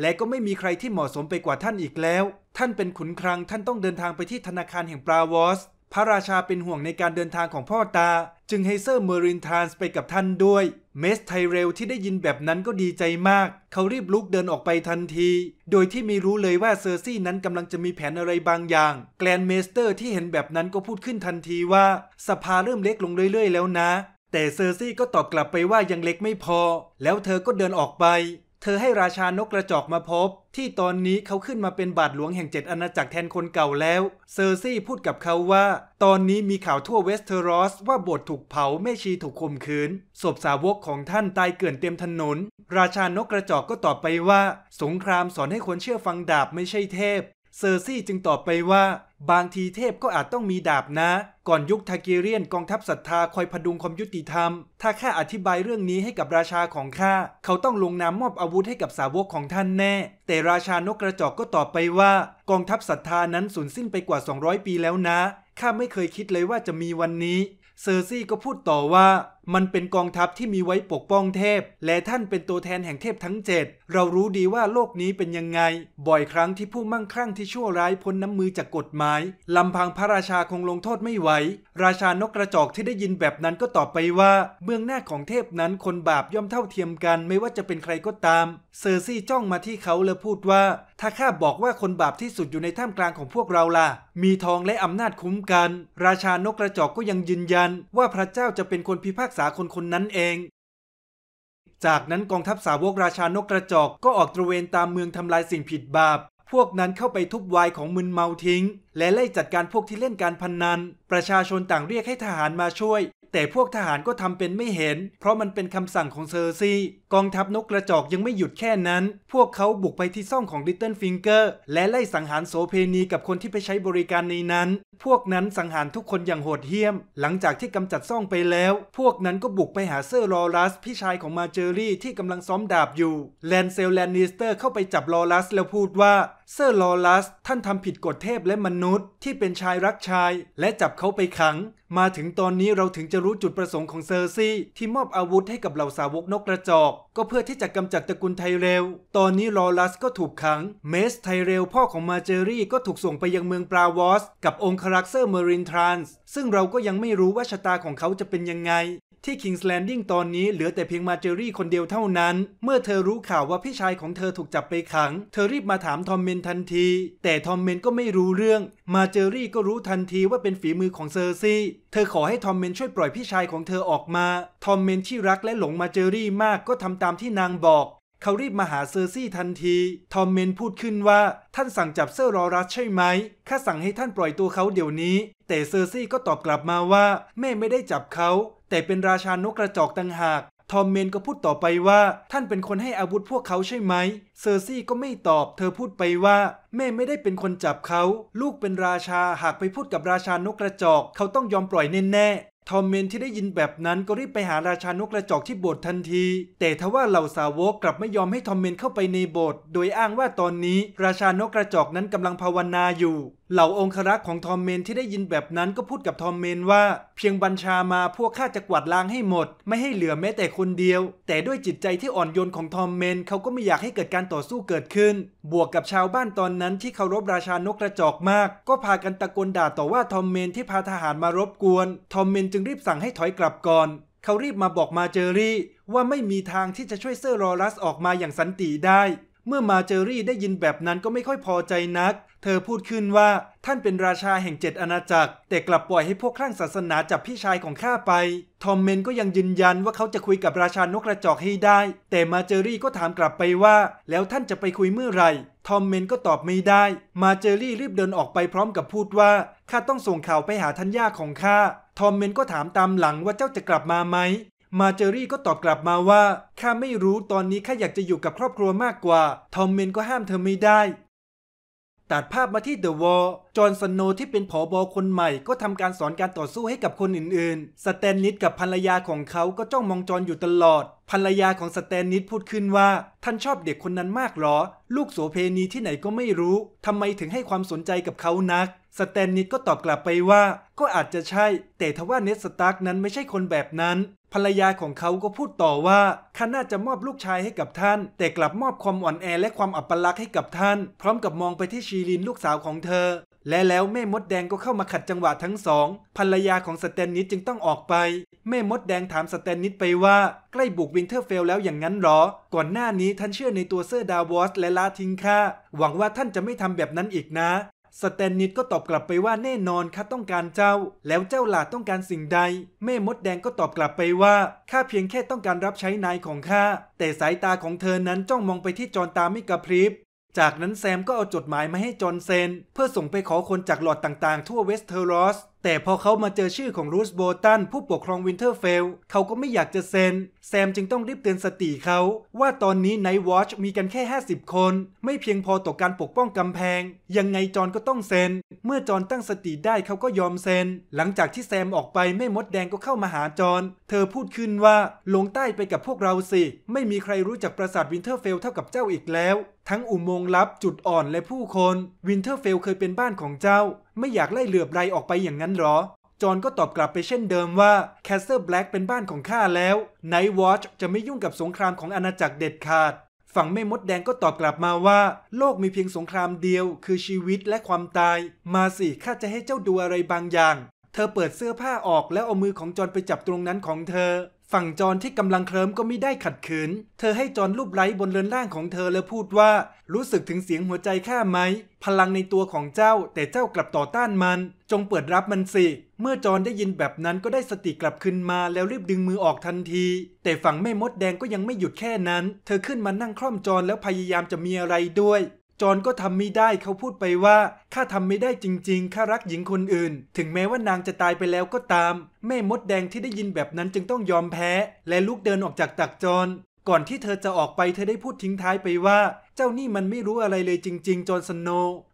และก็ไม่มีใครที่เหมาะสมไปกว่าท่านอีกแล้ว ท่านเป็นขุนคลัง ท่านต้องเดินทางไปที่ธนาคารแห่งปราวอส พระราชาเป็นห่วงในการเดินทางของพ่อตา จึงให้เซอร์เมอรินทานส์ไปกับท่านด้วย เมสไทเรล ที่ได้ยินแบบนั้นก็ดีใจมาก เขารีบลุกเดินออกไปทันที โดยที่ไม่รู้เลยว่าเซอร์ซี่นั้นกำลังจะมีแผนอะไรบางอย่างแกลนเมสเตอร์ที่เห็นแบบนั้นก็พูดขึ้นทันทีว่า สภาเริ่มเล็กลงเรื่อยๆ แล้วนะแต่เซอร์ซี่ก็ตอบกลับไปว่ายังเล็กไม่พอ แล้วเธอก็เดินออกไป เธอให้ราชา นกกระจอกมาพบ ที่ตอนนี้เขาขึ้นมาเป็นบาทหลวงแห่งเจ็ดอาณาจักรแทนคนเก่าแล้ว เซอร์ซี่พูดกับเขาว่า ตอนนี้มีข่าวทั่วเวสเทอรอส ว่าบทถูกเผาแม่ชีถูกข่มขืนศพสาวกของท่านตายเกื่อนเต็มถนน ราชานกกระจอกก็ตอบไปว่า สงครามสอนให้คนเชื่อฟังดาบไม่ใช่เทพ เซอร์ซี่จึงตอบไปว่าบางทีเทพก็อาจต้องมีดาบนะ ก่อนยุคทาเกเรียนกองทัพศรัทธาคอยพดุงความยุติธรรม ถ้าข้าอธิบายเรื่องนี้ให้กับราชาของข้าเขาต้องลงนามมอบอาวุธให้กับสาวกของท่านแน่ แต่ราชานกกระจอกก็ตอบไปว่ากองทัพศรัทธานั้นสูญสิ้นไปกว่า 200 ปีแล้วนะข้าไม่เคยคิดเลยว่าจะมีวันนี้ เซอร์ซี่ก็พูดต่อว่ามันเป็นกองทัพที่มีไว้ปกป้องเทพ และท่านเป็นตัวแทนแห่งเทพทั้งเจ็ด เรารู้ดีว่าโลกนี้เป็นยังไง บ่อยครั้งที่ผู้มั่งคั่งที่ชั่วร้ายพ้นน้ำมือจากกฎหมาย ลำพังพระราชาคงลงโทษไม่ไหว ราชานกกระจอกที่ได้ยินแบบนั้นก็ตอบไปว่าเบื้องหน้าของเทพนั้นคนบาปย่อมเท่าเทียมกันไม่ว่าจะเป็นใครก็ตาม เซอร์ซี่จ้องมาที่เขาและพูดว่าถ้าข้าบอกว่าคนบาปที่สุดอยู่ในท่ามกลางของพวกเราล่ะ มีทองและอำนาจคุ้มกัน ราชานกกระจอกก็ยังยืนยัน ว่าพระเจ้าจะเป็นคนพิพากษาคนคนนั้นเอง จากนั้นกองทัพสาวกราชานกกระจอกก็ออกตระเวนตามเมืองทำลายสิ่งผิดบาป พวกนั้นเข้าไปทุบวายของมึนเมาทิ้ง และไล่จัดการพวกที่เล่นการพนนัน ประชาชนต่างเรียกให้ทหารมาช่วย แต่พวกทหารก็ทำเป็นไม่เห็น เพราะมันเป็นคำสั่งของเซอร์ซีกองทัพนกกระจอกยังไม่หยุดแค่นั้น พวกเขาบุกไปที่ซ่องของลิตเติ้ลฟิงเกอร์และไล่สังหารโสเพณีกับคนที่ไปใช้บริการในนั้น พวกนั้นสังหารทุกคนอย่างโหดเหี้ยม หลังจากที่กำจัดซ่องไปแล้ว พวกนั้นก็บุกไปหาเซอร์ลอรัส พี่ชายของมาเจอรี่ที่กำลังซ้อมดาบอยู่ แลนเซลแลนนิสเตอร์ เข้าไปจับลอรัสแล้วพูดว่า เซอร์ลอรัสท่านทำผิดกฎเทพและมนุษย์ที่เป็นชายรักชาย และจับเขาไปขัง มาถึงตอนนี้เราถึงจะรู้จุดประสงค์ของเซอร์ซี่ที่มอบอาวุธให้กับเหล่าสาวกนกกระจอกก็เพื่อที่จะกำจัดตระกูลไทเรล ตอนนี้ลอรัสก็ถูกขัง เมสไทเรลพ่อของมาเจอรี่ก็ถูกส่งไปยังเมืองปราวอสกับองครัาร์เซอร์เมรินทรานส์ซึ่งเราก็ยังไม่รู้ว่าชะตาของเขาจะเป็นยังไงที่ King's Landing ตอนนี้เหลือแต่เพียงมาเจอรี่คนเดียวเท่านั้น เมื่อเธอรู้ข่าวว่าพี่ชายของเธอถูกจับไปขัง เธอรีบมาถามทอมเมนทันที แต่ทอมเมนก็ไม่รู้เรื่อง มาเจอรี่ก็รู้ทันทีว่าเป็นฝีมือของเซอร์ซี่เธอขอให้ทอมเมนช่วยปล่อยพี่ชายของเธอออกมา ทอมเมนที่รักและหลงมาเจอรี่มากก็ทำตามที่นางบอก เขารีบมาหาเซอร์ซี่ทันที ทอมเมนพูดขึ้นว่า ท่านสั่งจับเซอร์รอรัสใช่ไหม ข้าสั่งให้ท่านปล่อยตัวเขาเดี๋ยวนี้ แต่เซอร์ซี่ก็ตอบกลับมาว่า แม่ไม่ได้จับเขาแต่เป็นราชานกกระจอกต่างหาก ทอมเมนก็พูดต่อไปว่า ท่านเป็นคนให้อาวุธพวกเขาใช่ไหมเซอร์ซี่ก็ไม่ตอบเธอพูดไปว่า แม่ไม่ได้เป็นคนจับเขา ลูกเป็นราชาหากไปพูดกับราชานกกระจอก เขาต้องยอมปล่อยแน่ทอมเมนที่ได้ยินแบบนั้นก็รีบไปหาราชานกกระจอกที่โบสถ์ทันที แต่ทว่าเหล่าสาวกกลับไม่ยอมให้ทอมเมนเข้าไปในโบสถ์โดยอ้างว่าตอนนี้ ราชานกกระจอกนั้นกำลังภาวนาอยู่เหล่าองครักษ์ของทอมเมน ที่ได้ยินแบบนั้นก็พูดกับทอมเมนว่าเพียงบัญชามาพวกข้าจะกวาดล้างให้หมด ไม่ให้เหลือแม้แต่คนเดียว แต่ด้วยจิตใจที่อ่อนโยนของทอมเมนเขาก็ไม่อยากให้เกิดการต่อสู้เกิดขึ้น บวกกับชาวบ้านตอนนั้นที่เคารพราชานกกระจอกมาก ก็พากันตะโกนด่าต่อว่าทอมเมน ที่พาทหารมารบกวนทอมเมนจึงรีบสั่งให้ถอยกลับก่อน เขารีบมาบอกมาเจอรี่ว่าไม่มีทางที่จะช่วยเซอร์รอรัสออกมาอย่างสันติได้ เมื่อมาเจอรี่ได้ยินแบบนั้นก็ไม่ค่อยพอใจนักเธอพูดขึ้นว่า ท่านเป็นราชาแห่งเจ็ดอาณาจักร แต่กลับปล่อยให้พวกคลั่งศาสนาจับพี่ชายของข้าไป ทอมเมนก็ยังยืนยันว่าเขาจะคุยกับราชานกกระจอกให้ได้ แต่มาเจอรี่ก็ถามกลับไปว่า แล้วท่านจะไปคุยเมื่อไหร่ทอมเมนก็ตอบไม่ได้ มาเจอรี่รีบเดินออกไปพร้อมกับพูดว่าข้าต้องส่งข่าวไปหาทัญญาของข้าทอมเมนก็ถามตามหลังว่าเจ้าจะกลับมาไหม มาเจอรี่ก็ตอบกลับมาว่าข้าไม่รู้ตอนนี้ข้าอยากจะอยู่กับครอบครัวมากกว่าทอมเมนก็ห้ามเธอไม่ได้ตัดภาพมาที่เดอะวอล จอห์นสโนที่เป็นผอบอคนใหม่ก็ทำการสอนการต่อสู้ให้กับคนอื่นๆ สแตนนิดกับภรรยาของเขาก็จ้องมองจอห์นอยู่ตลอด ภรรยาของสแตนนิดพูดขึ้นว่า ท่านชอบเด็กคนนั้นมากหรอ ลูกโสเพณีที่ไหนก็ไม่รู้ ทำไมถึงให้ความสนใจกับเขานักสแตนนิดก็ตอบกลับไปว่าก็อาจจะใช่ แต่ทว่าเนสตาร์กนั้นไม่ใช่คนแบบนั้น ภรรยาของเขาก็พูดต่อว่าข้าน่าจะมอบลูกชายให้กับท่าน แต่กลับมอบความอ่อนแอและความอับปลักษณ์ให้กับท่าน พร้อมกับมองไปที่ชีลินลูกสาวของเธอ และแล้วแม่มดแดงก็เข้ามาขัดจังหวะทั้งสองภรรยาของสแตนนิดจึงต้องออกไปแม่มดแดงถามสแตนนิดไปว่า ใกล้บุกวินเทอร์เฟลแล้วอย่างนั้นหรอ ก่อนหน้านี้ท่านเชื่อในตัวเซอร์ดาวอสและลาทิงค่าหวังว่าท่านจะไม่ทำแบบนั้นอีกนะสแตนนิดก็ตอบกลับไปว่าแน่นอนข้าต้องการเจ้า แล้วเจ้าหลาต้องการสิ่งใด แม่มดแดงก็ตอบกลับไปว่าข้าเพียงแค่ต้องการรับใช้นายของข้าแต่สายตาของเธอนั้นจ้องมองไปที่จอนตาไม่กระพริบจากนั้นแซมก็เอาจดหมายมาให้จอนเซนเพื่อส่งไปขอคนจากหลอดต่างๆทั่วเวสเทอรอสแต่พอเขามาเจอชื่อของรูสโบตันผู้ปกครองวินเทอร์เฟลเขาก็ไม่อยากจะเซ็นแซมจึงต้องรีบเตือนสติเขา ว่าตอนนี้ไนท์วอชมีกันแค่ 50 คน ไม่เพียงพอต่อการปกป้องกำแพง ยังไงจอนก็ต้องเซ็นเมื่อจอนตั้งสติได้เขาก็ยอมเซ็นหลังจากที่แซมออกไปไม่มดแดงก็เข้ามาหาจอน เธอพูดขึ้นว่า ลงใต้ไปกับพวกเราสิ ไม่มีใครรู้จักปราสาทวินเทอร์เฟลเท่ากับเจ้าอีกแล้ว ทั้งอุโมงค์ลับจุดอ่อนและผู้คนวินเทอร์เฟลเคยเป็นบ้านของเจ้าไม่อยากไล่เหลือบไรออกไปอย่างนั้นหรอ จอนก็ตอบกลับไปเช่นเดิมว่าแคสเซอร์แบล็กเป็นบ้านของข้าแล้วไนท์วอชจะไม่ยุ่งกับสงครามของอาณาจักรเด็ดขาด ฝั่งแม่มดแดงก็ตอบกลับมาว่า โลกมีเพียงสงครามเดียวคือชีวิตและความตาย มาสิข้าจะให้เจ้าดูอะไรบางอย่าง เธอเปิดเสื้อผ้าออกแล้วเอามือของจอนไปจับตรงนั้นของเธอฝั่งจอนที่กำลังเคลิ้มก็ไม่ได้ขัดขืน เธอให้จอนรูปไล้บนเรือนร่างของเธอแล้วพูดว่ารู้สึกถึงเสียงหัวใจข้าไหม พลังในตัวของเจ้าแต่เจ้ากลับต่อต้านมัน จงเปิดรับมันสิเมื่อจอนได้ยินแบบนั้นก็ได้สติกลับขึ้นมาแล้วรีบดึงมือออกทันที แต่ฝั่งแม่มดแดงก็ยังไม่หยุดแค่นั้นเธอขึ้นมานั่งคล่อมจอนแล้วพยายามจะมีอะไรด้วยจอนก็ทำไม่ได้เขาพูดไปว่า ข้าทำไม่ได้จริงๆข้ารักหญิงคนอื่น ถึงแม้ว่านางจะตายไปแล้วก็ตามแม่มดแดงที่ได้ยินแบบนั้นจึงต้องยอมแพ้ และลุกเดินออกจากตักจอนก่อนที่เธอจะออกไปเธอได้พูดทิ้งท้ายไปว่า เจ้านี่มันไม่รู้อะไรเลยจริงๆจอนสโน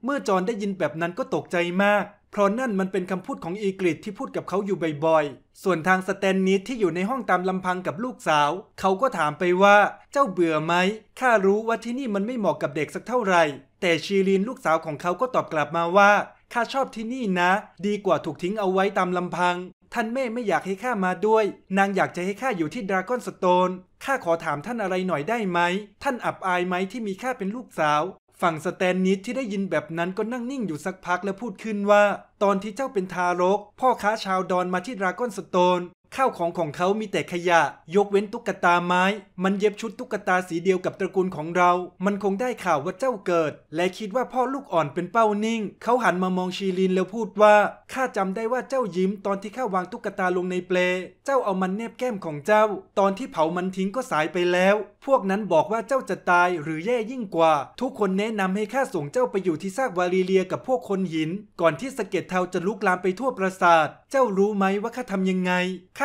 เมื่อจอนได้ยินแบบนั้นก็ตกใจมากเพราะนั่นมันเป็นคำพูดของอีกริดที่พูดกับเขาอยู่บ่อยๆ ส่วนทางสแตนนิดที่อยู่ในห้องตามลำพังกับลูกสาวเขาก็ถามไปว่าเจ้าเบื่อไหมข้ารู้ว่าที่นี่มันไม่เหมาะกับเด็กสักเท่าไหร่ แต่ชีลีนลูกสาวของเขาก็ตอบกลับมาว่าข้าชอบที่นี่นะ ดีกว่าถูกทิ้งเอาไว้ตามลำพัง ท่านแม่ไม่อยากให้ข้ามาด้วย นางอยากจะให้ข้าอยู่ที่ดราก้อนสโตนข้าขอถามท่านอะไรหน่อยได้ไหมท่านอับอายไหมที่มีข้าเป็นลูกสาวฝั่งสแตนนิดที่ได้ยินแบบนั้นก็นั่งนิ่งอยู่สักพักแล้วพูดขึ้นว่า ตอนที่เจ้าเป็นทารก พ่อค้าชาวดอนมาที่ดราก้อนสโตนข้าวของของเขามีแต่ขยะ ยกเว้นตุ๊กตาไม้ มันเย็บชุดตุ๊กตาสีเดียวกับตระกูลของเรา มันคงได้ข่าวว่าเจ้าเกิด และคิดว่าพ่อลูกอ่อนเป็นเป้านิ่ง เขาหันมามองชีลินแล้วพูดว่า ข้าจำได้ว่าเจ้ายิ้มตอนที่ข้าวางตุ๊กตาลงในเปล เจ้าเอามันแนบแก้มของเจ้า ตอนที่เผามันทิ้งก็สายไปแล้ว พวกนั้นบอกว่าเจ้าจะตายหรือแย่ยิ่งกว่า ทุกคนแนะนำให้ข้าส่งเจ้าไปอยู่ที่ซากวาลีเลียกับพวกคนหิน ก่อนที่สะเก็ดเทาจะลุกลามไปทั่วปราสาท เจ้ารู้ไหมว่าข้าทำยังไง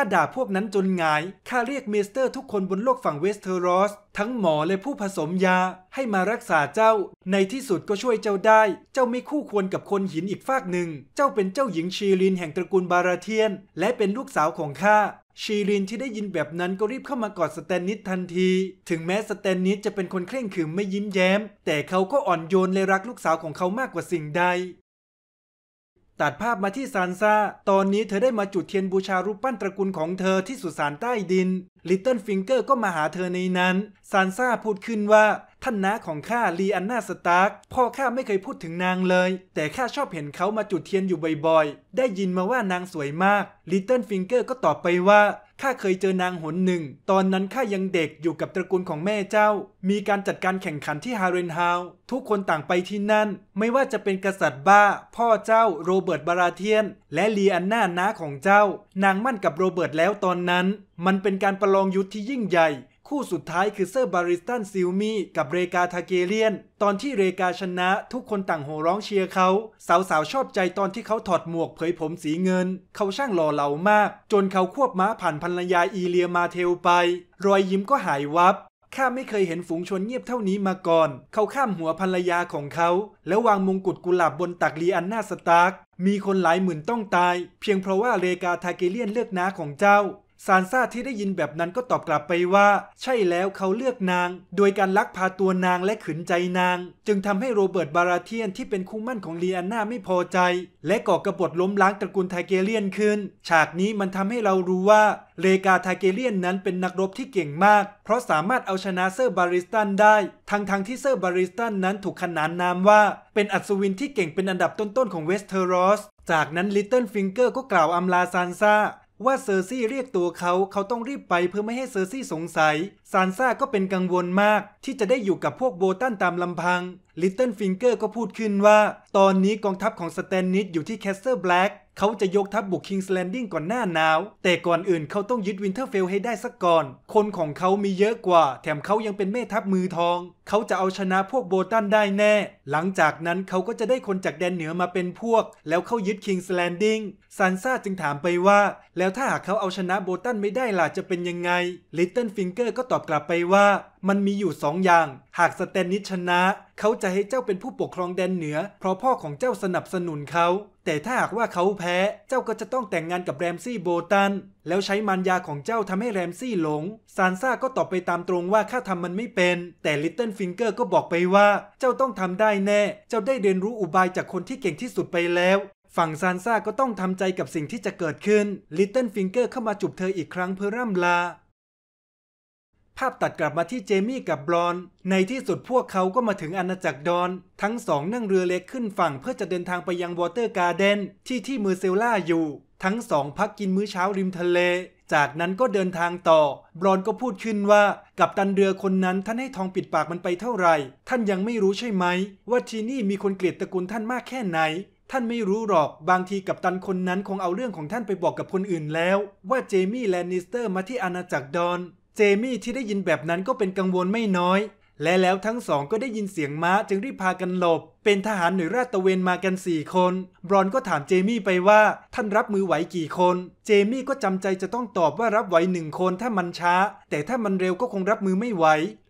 ข้าด่าพวกนั้นจนงาย ข้าเรียกเมสเตอร์ทุกคนบนโลกฝั่งเวสเทอรอส ทั้งหมอและผู้ผสมยาให้มารักษาเจ้า ในที่สุดก็ช่วยเจ้าได้ เจ้าไม่คู่ควรกับคนหินอีกฝากหนึ่ง เจ้าเป็นเจ้าหญิงชีรินแห่งตระกูลบาราเทียน และเป็นลูกสาวของข้าชีรินที่ได้ยินแบบนั้นก็รีบเข้ามากอดสแตนนิสทันที ถึงแม้สแตนนิสจะเป็นคนเคร่งขรึมไม่ยิ้มแย้ม แต่เขาก็อ่อนโยนและรักลูกสาวของเขามากกว่าสิ่งใดตัดภาพมาที่ซานซาตอนนี้เธอได้มาจุดเทียนบูชารูปปั้นตระกูลของเธอที่สุสานใต้ดิน ลิตเติ้ลฟิงเกอร์ก็มาหาเธอในนั้น ซานซาพูดขึ้นว่า ท่านน้าของข้าลีอันนาสตาร์กพ่อข้าไม่เคยพูดถึงนางเลย แต่ข้าชอบเห็นเขามาจุดเทียนอยู่บ่อยๆ ได้ยินมาว่านางสวยมาก ลิตเติ้ลฟิงเกอร์ก็ตอบไปว่าข้าเคยเจอนางหนหนึ่ง ตอนนั้นข้ายังเด็กอยู่กับตระกูลของแม่เจ้า มีการจัดการแข่งขันที่ฮาเรนฮาวทุกคนต่างไปที่นั่น ไม่ว่าจะเป็นกษัตริย์บ้า พ่อเจ้าโรเบิร์ตบาราเทียน และลีอันนาน้าของเจ้า นางมั่นกับโรเบิร์ตแล้วตอนนั้น มันเป็นการประลองยุทธที่ยิ่งใหญ่คู่สุดท้ายคือเซอร์บาริสตันซิลมีกับเรกาทาเกเลียน ตอนที่เรกาชนะทุกคนต่างโห่ร้องเชียร์เขา สาวๆ ชอบใจตอนที่เขาถอดหมวก เผยผมสีเงิน เขาช่างหล่อเหลามาก จนเขาควบม้าผ่านพันรยาอีเลียมาเทลไป รอยยิ้มก็หายวับข้าไม่เคยเห็นฝูงชนเงียบเท่านี้มาก่อน เขาข้ามหัวภรรยาของเขา แล้ววางมงกุฎกุหลาบบนตักลีอันนาสตาร์กมีคนหลายหมื่นต้องตาย เพียงเพราะว่าเรกาทาเกเลียนเลือกน้าของเจ้าซานซ่าที่ได้ยินแบบนั้นก็ตอบกลับไปว่า ใช่แล้วเขาเลือกนาง โดยการลักพาตัวนางและขืนใจนาง จึงทำให้โรเบิร์ตบาราเทียนที่เป็นคู่มั่นของลีอน่าไม่พอใจ และก่อกระบฏล้มล้างตระกูลไทเกเลียนขึ้น ฉากนี้มันทำให้เรารู้ว่าเลกาไทเกเลียนนั้นเป็นนักรบที่เก่งมาก เพราะสามารถเอาชนะเซอร์บาริสตันได้ ทั้งทที่เซอร์บาริสตันนั้นถูกขนานนามว่า เป็นอัศวินที่เก่งเป็นอันดับต้นๆของเวสเทอรอส จากนั้นลิตเติ้ลฟิงเกอร์ก็กล่าวอำลาซานซ่าว่าเซอร์ซี่เรียกตัวเขาเขาต้องรีบไปเพื่อไม่ให้เซอร์ซี่สงสัย ซานซ่าก็เป็นกังวลมากที่จะได้อยู่กับพวกโบตันตามลำพังลิตเติ้ลฟิงเกอร์ก็พูดขึ้นว่า ตอนนี้กองทัพของสแตนนิสอยู่ที่แคสเซิลแบล็กเขาจะยกทัพบุกคิงส์แลนดิ้งก่อนหน้าหนาว แต่ก่อนอื่นเขาต้องยึดวินเทอร์เฟลให้ได้สักก่อน คนของเขามีเยอะกว่า แถมเขายังเป็นแม่ทัพมือทอง เขาจะเอาชนะพวกโบตันได้แน่ หลังจากนั้นเขาก็จะได้คนจากแดนเหนือมาเป็นพวก แล้วเข้ายึดคิงส์แลนดิ้งซันซ่าจึงถามไปว่า แล้วถ้าหากเขาเอาชนะโบตันไม่ได้ล่ะจะเป็นยังไงลิตเติ้ลฟิงเกอร์ก็ตอบกลับไปว่ามันมีอยู่สองอย่าง หากสเตนนิชชนะ เขาจะให้เจ้าเป็นผู้ปกครองแดนเหนือ เพราะพ่อของเจ้าสนับสนุนเขา แต่ถ้าหากว่าเขาแพ้ เจ้าก็จะต้องแต่งงานกับแรมซี่โบตัน แล้วใช้มารยาของเจ้าทำให้แรมซี่หลง ซานซ่าก็ตอบไปตามตรงว่าข้าทำมันไม่เป็น แต่ลิตเติ้ลฟิงเกอร์ก็บอกไปว่า เจ้าต้องทำได้แน่ เจ้าได้เรียนรู้อุบายจากคนที่เก่งที่สุดไปแล้วฝั่งซานซ่าก็ต้องทำใจกับสิ่งที่จะเกิดขึ้นลิตเติ้ลฟิงเกอร์เข้ามาจุบเธออีกครั้งเพื่อร่ำลาภาพตัดกลับมาที่เจมี่ กับบรอน ในที่สุดพวกเขาก็มาถึงอาณาจักรดอน ทั้งสองนั่งเรือเล็กขึ้นฝั่งเพื่อจะเดินทางไปยังวอเตอร์การ์เดน ที่ที่เมอร์เซลล่าอยู่ ทั้งสองพักกินมื้อเช้าริมทะเล จากนั้นก็เดินทางต่อ บรอนก็พูดขึ้นว่ากับตันเรือคนนั้นท่านให้ทองปิดปากมันไปเท่าไหร่ ท่านยังไม่รู้ใช่ไหม ว่าที่นี่มีคนเกลียดตระกูลท่านมากแค่ไหน ท่านไม่รู้หรอก บางทีกับตันคนนั้นคงเอาเรื่องของท่านไปบอกกับคนอื่นแล้ว ว่าเจมี่แลนนิสเตอร์มาที่อาณาจักรดอนเจมี่ที่ได้ยินแบบนั้นก็เป็นกังวลไม่น้อย และแล้วทั้งสองก็ได้ยินเสียงม้าจึงรีบพากันหลบเป็นทหารหน่วยราดตะเวนมากัน 4 คนบรอนก็ถามเจมี่ไปว่าท่านรับมือไหวกี่คน เจมี่ก็จำใจจะต้องตอบว่ารับไหวหนึ่งคนถ้ามันช้า แต่ถ้ามันเร็วก็คงรับมือไม่ไหว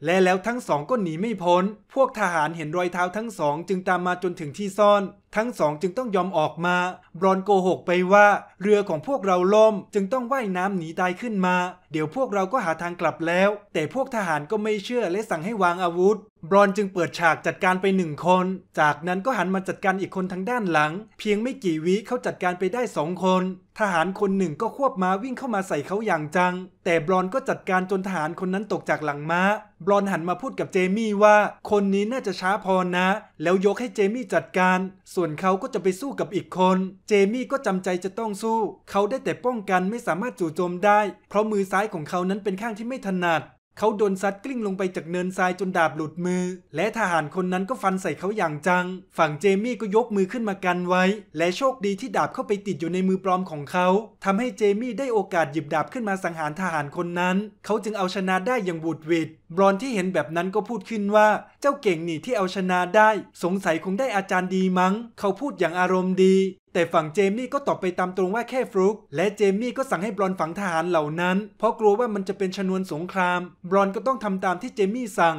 และแล้วทั้งสองก็หนีไม่พ้น พวกทหารเห็นรอยเท้าทั้งสองจึงตามมาจนถึงที่ซ่อนทั้งสองจึงต้องยอมออกมาบรอนโกหกไปว่า เรือของพวกเราล่ม จึงต้องว่ายน้ำหนีตายขึ้นมา เดี๋ยวพวกเราก็หาทางกลับแล้ว แต่พวกทหารก็ไม่เชื่อและสั่งให้วางอาวุธบรอนจึงเปิดฉากจัดการไปหนึ่งคน จากนั้นก็หันมาจัดการอีกคนทางด้านหลัง เพียงไม่กี่วิเขาจัดการไปได้สองคน ทหารคนหนึ่งก็ควบม้าวิ่งเข้ามาใส่เขาอย่างจัง แต่บรอนก็จัดการจนทหารคนนั้นตกจากหลังม้า บรอนหันมาพูดกับเจมี่ว่า คนนี้น่าจะช้าพอนะ แล้วยกให้เจมี่จัดการ ส่วนเขาก็จะไปสู้กับอีกคน เจมี่ก็จำใจจะต้องสู้ เขาได้แต่ป้องกันไม่สามารถจู่โจมได้ เพราะมือซ้ายของเขานั้นเป็นข้างที่ไม่ถนัดเขาโดนซัดกลิ้งลงไปจากเนินทรายจนดาบหลุดมือ และทหารคนนั้นก็ฟันใส่เขาอย่างจัง ฝั่งเจมี่ก็ยกมือขึ้นมากันไว้ และโชคดีที่ดาบเข้าไปติดอยู่ในมือปลอมของเขา ทำให้เจมี่ได้โอกาสหยิบดาบขึ้นมาสังหารทหารคนนั้น เขาจึงเอาชนะได้อย่างบูดวิดบรอนที่เห็นแบบนั้นก็พูดขึ้นว่า เจ้าเก่งนี่ที่เอาชนะได้ สงสัยคงได้อาจารย์ดีมั้ง เขาพูดอย่างอารมณ์ดีแต่ฝั่งเจมี่ก็ตอบไปตามตรงว่าแค่ฟลุกและเจมี่ก็สั่งให้บรอนฝังทหารเหล่านั้น เพราะกลัวว่ามันจะเป็นชนวนสงคราม บรอนก็ต้องทำตามที่เจมี่สั่ง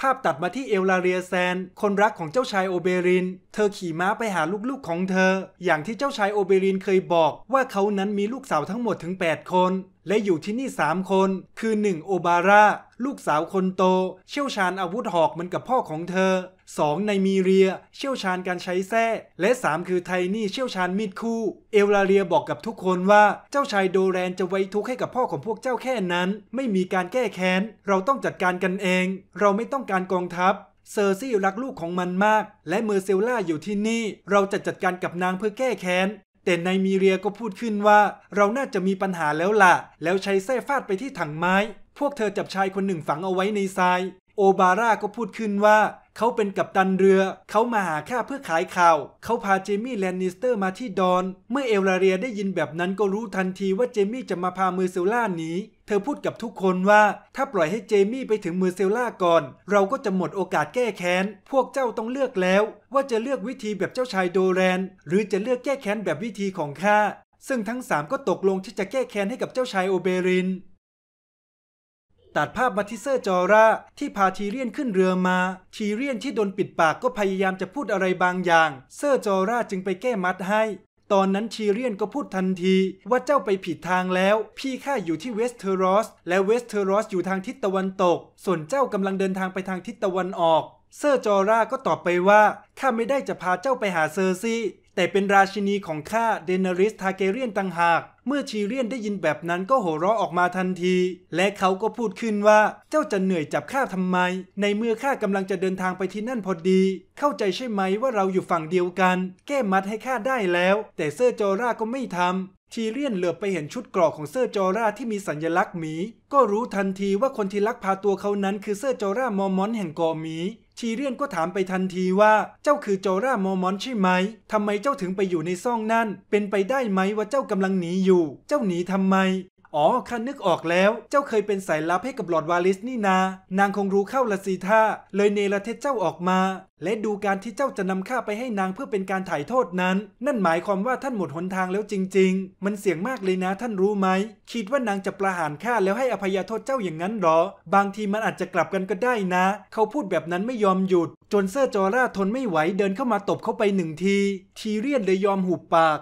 ภาพตัดมาที่เอลลาเรียแซน คนรักของเจ้าชายโอเบริน เธอขี่ม้าไปหาลูกๆของเธอ อย่างที่เจ้าชายโอเบรินเคยบอกว่าเขานั้นมีลูกสาวทั้งหมดถึง 8 คน และอยู่ที่นี่3คน คือ 1. โอบาร่าลูกสาวคนโต เชี่ยวชาญอาวุธหอกเหมือนกับพ่อของเธอ 2. ในมีเรีย เชี่ยวชาญการใช้แส้และ 3 คือไทนี่เชี่ยวชาญมีดคู่ เอลลาเรียบอกกับทุกคนว่าเจ้าชายโดแรนจะไว้ทุกข์ให้กับพ่อของพวกเจ้าแค่นั้น ไม่มีการแก้แค้นเราต้องจัดการกันเอง เราไม่ต้องการกองทัพเซอร์ซี่รักลูกของมันมาก และเมอร์เซลล่าอยู่ที่นี่เราจะจัดการกับนางเพื่อแก้แค้นแต่ในมีเรียก็พูดขึ้นว่าเราน่าจะมีปัญหาแล้วล่ะแล้วใช้แส้ฟาดไปที่ถังไม้ พวกเธอจับชายคนหนึ่งฝังเอาไว้ในทรายโอบาร่าก็พูดขึ้นว่า เขาเป็นกัปตันเรือ เขามาหาข้าเพื่อขายข่าว เขาพาเจมี่แลนนิสเตอร์มาที่ดอน เมื่อเอลลาเรียได้ยินแบบนั้นก็รู้ทันทีว่าเจมี่จะมาพามือเซลล่าหนีเธอพูดกับทุกคนว่าถ้าปล่อยให้เจมี่ไปถึงมือเซล่าก่อน เราก็จะหมดโอกาสแก้แค้น พวกเจ้าต้องเลือกแล้วว่าจะเลือกวิธีแบบเจ้าชายโดแรนหรือจะเลือกแก้แค้นแบบวิธีของข้าซึ่งทั้งสามก็ตกลงที่จะแก้แค้นให้กับเจ้าชายโอเบรินตัดภาพมาที่เซอร์จอร่าที่พาทีเรียนขึ้นเรือมาทีเรียนที่โดนปิดปากก็พยายามจะพูดอะไรบางอย่างเซอร์จอร่าจึงไปแก้มัดให้ตอนนั้นทีเรียนก็พูดทันทีว่าเจ้าไปผิดทางแล้ว พี่ข้าอยู่ที่เวสเทอร์อสและเวสเทอร์อสอยู่ทางทิศตะวันตก ส่วนเจ้ากำลังเดินทางไปทางทิศตะวันออกเซอร์จอร่าก็ตอบไปว่าข้าไม่ได้จะพาเจ้าไปหาเซอร์ซีแต่เป็นราชินีของข้าเดนาริสทาเกเรียนต่างหาก เมื่อชีเรียนได้ยินแบบนั้นก็โห่ร้องออกมาทันที และเขาก็พูดขึ้นว่าเจ้าจะเหนื่อยจับข้าทำไม ในเมื่อข้ากำลังจะเดินทางไปที่นั่นพอดี เข้าใจใช่ไหมว่าเราอยู่ฝั่งเดียวกัน แก้มัดให้ข้าได้แล้ว แต่เซอร์จอร่าก็ไม่ทำชีเรียนเหลือบไปเห็นชุดกรอกของเซอร์จอร่าที่มีสัญลักษณ์หมี ก็รู้ทันทีว่าคนที่ลักพาตัวเขานั้น คือเซอร์จอร่ามอมอน แห่งกอหมีชีเรียนก็ถามไปทันทีว่าเจ้าคือโจรา มอมอนใช่ไหม ทำไมเจ้าถึงไปอยู่ในซ่องนั่น เป็นไปได้ไหมว่าเจ้ากำลังหนีอยู่ เจ้าหนีทำไมอ๋อข้านึกออกแล้ว เจ้าเคยเป็นสายลับให้กับหลอดวาลิสนี่นา นางคงรู้เข้าละสีท่าเลยเนรเทศเจ้าออกมา และดูการที่เจ้าจะนำข้าไปให้นางเพื่อเป็นการถ่ายโทษนั้น นั่นหมายความว่าท่านหมดหนทางแล้วจริงๆ มันเสี่ยงมากเลยนะท่านรู้ไหม คิดว่านางจะประหารข้าแล้วให้อภัยโทษเจ้าอย่างนั้นหรอ บางทีมันอาจจะกลับกันก็ได้นะ เขาพูดแบบนั้นไม่ยอมหยุด จนเซอร์จอร่าทนไม่ไหว เดินเข้ามาตบเขาไปหนึ่งที ทีเรียนเลยยอมหุบปาก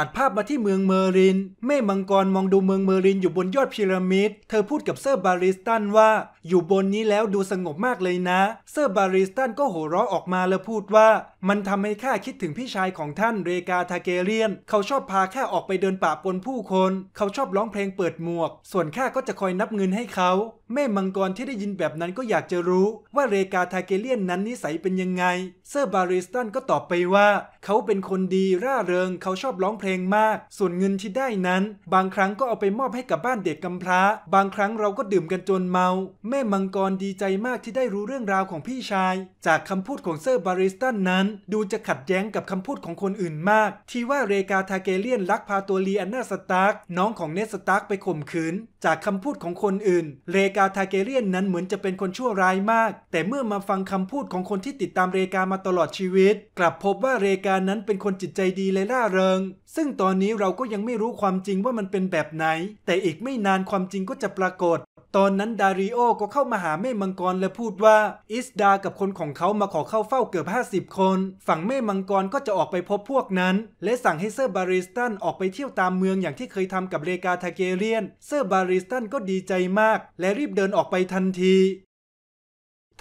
ตัดภาพมาที่เมืองเมอรินเม่มังกรมองดูเมืองเมอรินอยู่บนยอดพีระมิด เธอพูดกับเซอร์บาริสตันว่า อยู่บนนี้แล้วดูสงบมากเลยนะ เซอร์บาริสตันก็โห่ร้องออกมาแล้วพูดว่า มันทำให้ข้าคิดถึงพี่ชายของท่านเรกาทาเกเรียน เขาชอบพาข้าออกไปเดินป่าปนผู้คน เขาชอบร้องเพลงเปิดหมวก ส่วนข้าก็จะคอยนับเงินให้เขาแม่มังกรที่ได้ยินแบบนั้นก็อยากจะรู้ ว่าเรกาทาเกเลียนนั้นนิสัยเป็นยังไงเซอร์บาริสตันก็ตอบไปว่า เขาเป็นคนดีร่าเริง เขาชอบร้องเพลงมาก ส่วนเงินที่ได้นั้น บางครั้งก็เอาไปมอบให้กับบ้านเด็กกำพร้า บางครั้งเราก็ดื่มกันจนเมา แม่มังกรดีใจมากที่ได้รู้เรื่องราวของพี่ชาย จากคำพูดของเซอร์บาริสตันนั้น ดูจะขัดแย้งกับคำพูดของคนอื่นมาก ที่ว่าเรกาทาเกเลียนลักพาตัวลีอันนาสตาร์กน้องของเนสตาร์กไปข่มขืนจากคำพูดของคนอื่น เรกาทาเกเรียนนั้นเหมือนจะเป็นคนชั่วร้ายมาก แต่เมื่อมาฟังคำพูดของคนที่ติดตามเรกามาตลอดชีวิต กลับพบว่าเรกานั้นเป็นคนจิตใจดีและร่าเริง ซึ่งตอนนี้เราก็ยังไม่รู้ความจริงว่ามันเป็นแบบไหน แต่อีกไม่นานความจริงก็จะปรากฏตอนนั้นดาริโอก็เข้ามาหาแม่มังกรและพูดว่า อิสดากับคนของเขามาขอเข้าเฝ้าเกือบ50 คนฝั่งแม่มังกรก็จะออกไปพบพวกนั้น และสั่งให้เซอร์บาริสตันออกไปเที่ยวตามเมืองอย่างที่เคยทำกับเลกาทาเกเรียน เซอร์บาริสตันก็ดีใจมาก และรีบเดินออกไปทันที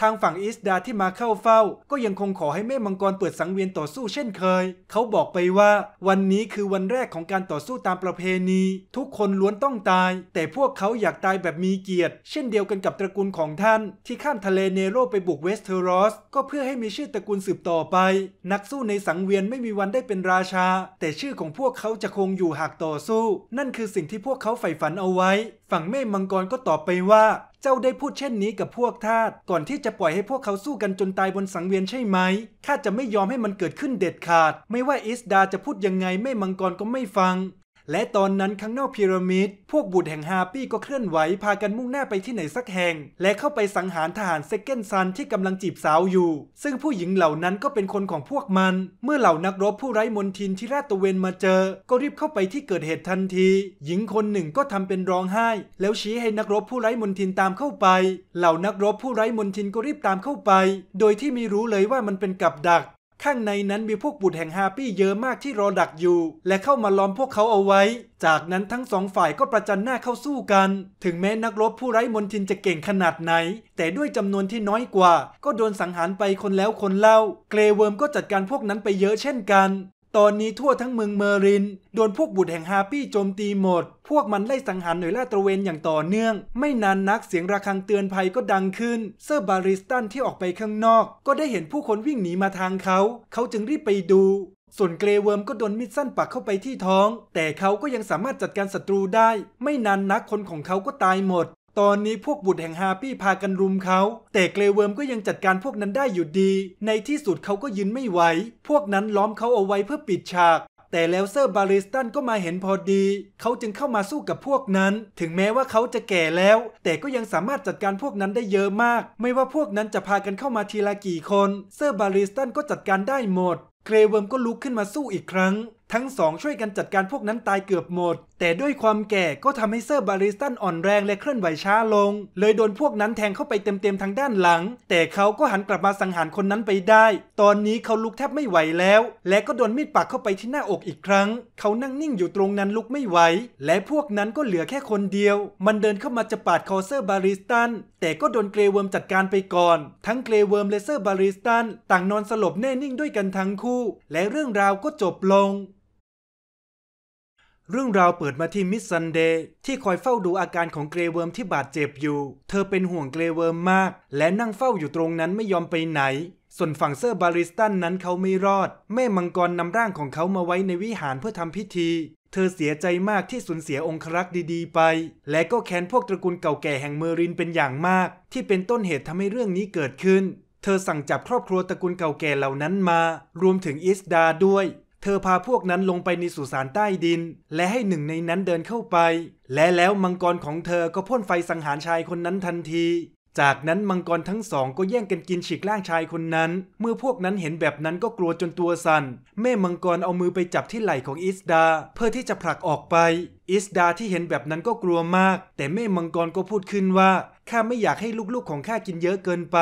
ทางฝั่งอิสดาที่มาเข้าเฝ้า ก็ยังคงขอให้แม่มังกรเปิดสังเวียนต่อสู้เช่นเคย เขาบอกไปว่า วันนี้คือวันแรกของการต่อสู้ตามประเพณี ทุกคนล้วนต้องตาย แต่พวกเขาอยากตายแบบมีเกียรติเช่นเดียวกันกับตระกูลของท่าน ที่ข้ามทะเลเนโรไปบุกเวสเทอรอส ก็เพื่อให้มีชื่อตระกูลสืบต่อไปนักสู้ในสังเวียนไม่มีวันได้เป็นราชา แต่ชื่อของพวกเขาจะคงอยู่หากต่อสู้ นั่นคือสิ่งที่พวกเขาใฝ่ฝันเอาไว้ ฝั่งแม่มังกรก็ตอบไปว่าเจ้าได้พูดเช่นนี้กับพวกทาสก่อนที่จะปล่อยให้พวกเขาสู้กันจนตายบนสังเวียนใช่ไหมข้าจะไม่ยอมให้มันเกิดขึ้นเด็ดขาดไม่ว่าอิสดาจะพูดยังไงแม่มังกรก็ไม่ฟังและตอนนั้นข้างนอกพีระมิด พวกบุตรแห่งฮาปี้ก็เคลื่อนไหว พากันมุ่งหน้าไปที่ไหนสักแห่ง และเข้าไปสังหารทหารเซกเกนซันที่กำลังจีบสาวอยู่ ซึ่งผู้หญิงเหล่านั้นก็เป็นคนของพวกมัน เมื่อเหล่านักรบผู้ไร้มนทินที่ราดตะเวนมาเจอ ก็รีบเข้าไปที่เกิดเหตุทันที หญิงคนหนึ่งก็ทำเป็นร้องไห้ แล้วชี้ให้นักรบผู้ไร้มนทินตามเข้าไป เหล่านักรบผู้ไร้มนทินก็รีบตามเข้าไป โดยที่ไม่รู้เลยว่ามันเป็นกับดักข้างในนั้นมีพวกบุตรแห่งฮาปี้เยอะมากที่รอดักอยู่ และเข้ามาล้อมพวกเขาเอาไว้ จากนั้นทั้งสองฝ่ายก็ประจันหน้าเข้าสู้กัน ถึงแม้นักรบผู้ไร้มนทินจะเก่งขนาดไหน แต่ด้วยจำนวนที่น้อยกว่า ก็โดนสังหารไปคนแล้วคนเล่า เกรเวิร์มก็จัดการพวกนั้นไปเยอะเช่นกันตอนนี้ทั่วทั้งเมืองเมอรินโดนพวกบุตรแห่งฮาปี้โจมตีหมด พวกมันไล่สังหารหน่วยลาตระเวนอย่างต่อเนื่อง ไม่นานนักเสียงระฆังเตือนภัยก็ดังขึ้น เซอร์บาริสตันที่ออกไปข้างนอก ก็ได้เห็นผู้คนวิ่งหนีมาทางเขา เขาจึงรีบไปดู ส่วนเกรเวิร์มก็โดนมิดสั้นปักเข้าไปที่ท้อง แต่เขาก็ยังสามารถจัดการศัตรูได้ ไม่นานนักคนของเขาก็ตายหมดตอนนี้พวกบุตรแห่งฮาปี้พากันรุมเขา แต่เกรเวิร์มก็ยังจัดการพวกนั้นได้อยู่ดี ในที่สุดเขาก็ยืนไม่ไหว พวกนั้นล้อมเขาเอาไว้เพื่อปิดฉาก แต่แล้วเซอร์บาริสตันก็มาเห็นพอดี เขาจึงเข้ามาสู้กับพวกนั้น ถึงแม้ว่าเขาจะแก่แล้ว แต่ก็ยังสามารถจัดการพวกนั้นได้เยอะมาก ไม่ว่าพวกนั้นจะพากันเข้ามาทีละกี่คน เซอร์บาริสตันก็จัดการได้หมด เกรเวิร์มก็ลุกขึ้นมาสู้อีกครั้ง ทั้งสองช่วยกันจัดการพวกนั้นตายเกือบหมดแต่ด้วยความแก่ก็ทำให้เซอร์บาริสตันอ่อนแรงและเคลื่อนไหวช้าลง เลยโดนพวกนั้นแทงเข้าไปเต็มๆทางด้านหลัง แต่เขาก็หันกลับมาสังหารคนนั้นไปได้ ตอนนี้เขาลุกแทบไม่ไหวแล้ว และก็โดนมีดปักเข้าไปที่หน้าอกอีกครั้ง เขานั่งนิ่งอยู่ตรงนั้นลุกไม่ไหว และพวกนั้นก็เหลือแค่คนเดียว มันเดินเข้ามาจะปาดคอเซอร์บาริสตัน แต่ก็โดนเกรเวิร์มจัดการไปก่อน ทั้งเกรเวิร์มและเซอร์บาริสตัน ต่างนอนสลบแน่นิ่งด้วยกันทั้งคู่ และเรื่องราวก็จบลงเรื่องราวเปิดมาที่มิสซันเดย์ที่คอยเฝ้าดูอาการของเกรเวิร์มที่บาดเจ็บอยู่ เธอเป็นห่วงเกรเวิร์มมากและนั่งเฝ้าอยู่ตรงนั้นไม่ยอมไปไหน ส่วนฝั่งเซอร์บาริสตันนั้นเขาไม่รอด แม่มังกรนำร่างของเขามาไว้ในวิหารเพื่อทำพิธี เธอเสียใจมากที่สูญเสียองครักษ์ดีๆไป และก็แค้นพวกตระกูลเก่าแก่แห่งเมอรินเป็นอย่างมากที่เป็นต้นเหตุทำให้เรื่องนี้เกิดขึ้น เธอสั่งจับครอบครัวตระกูลเก่าแก่เหล่านั้นมารวมถึงอิสดาด้วยเธอพาพวกนั้นลงไปในสุสานใต้ดิน และให้หนึ่งในนั้นเดินเข้าไป และแล้วมังกรของเธอก็พ่นไฟสังหารชายคนนั้นทันที จากนั้นมังกรทั้งสองก็แย่งกันกินฉีกล่างชายคนนั้น เมื่อพวกนั้นเห็นแบบนั้นก็กลัวจนตัวสัน่นแม่มังกรเอามือไปจับที่ไหล่ของอิสดาเพื่อที่จะผลักออกไป อิสดาที่เห็นแบบนั้นก็กลัวมาก แต่แม่มังกรก็พูดขึ้นว่าข้าไม่อยากให้ลูกๆของข้ากินเยอะเกินไป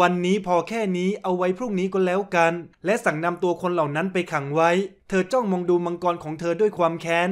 วันนี้พอแค่นี้เอาไว้พรุ่งนี้ก็แล้วกัน และสั่งนำตัวคนเหล่านั้นไปขังไว้ เธอจ้องมองดูมังกรของเธอด้วยความแค้น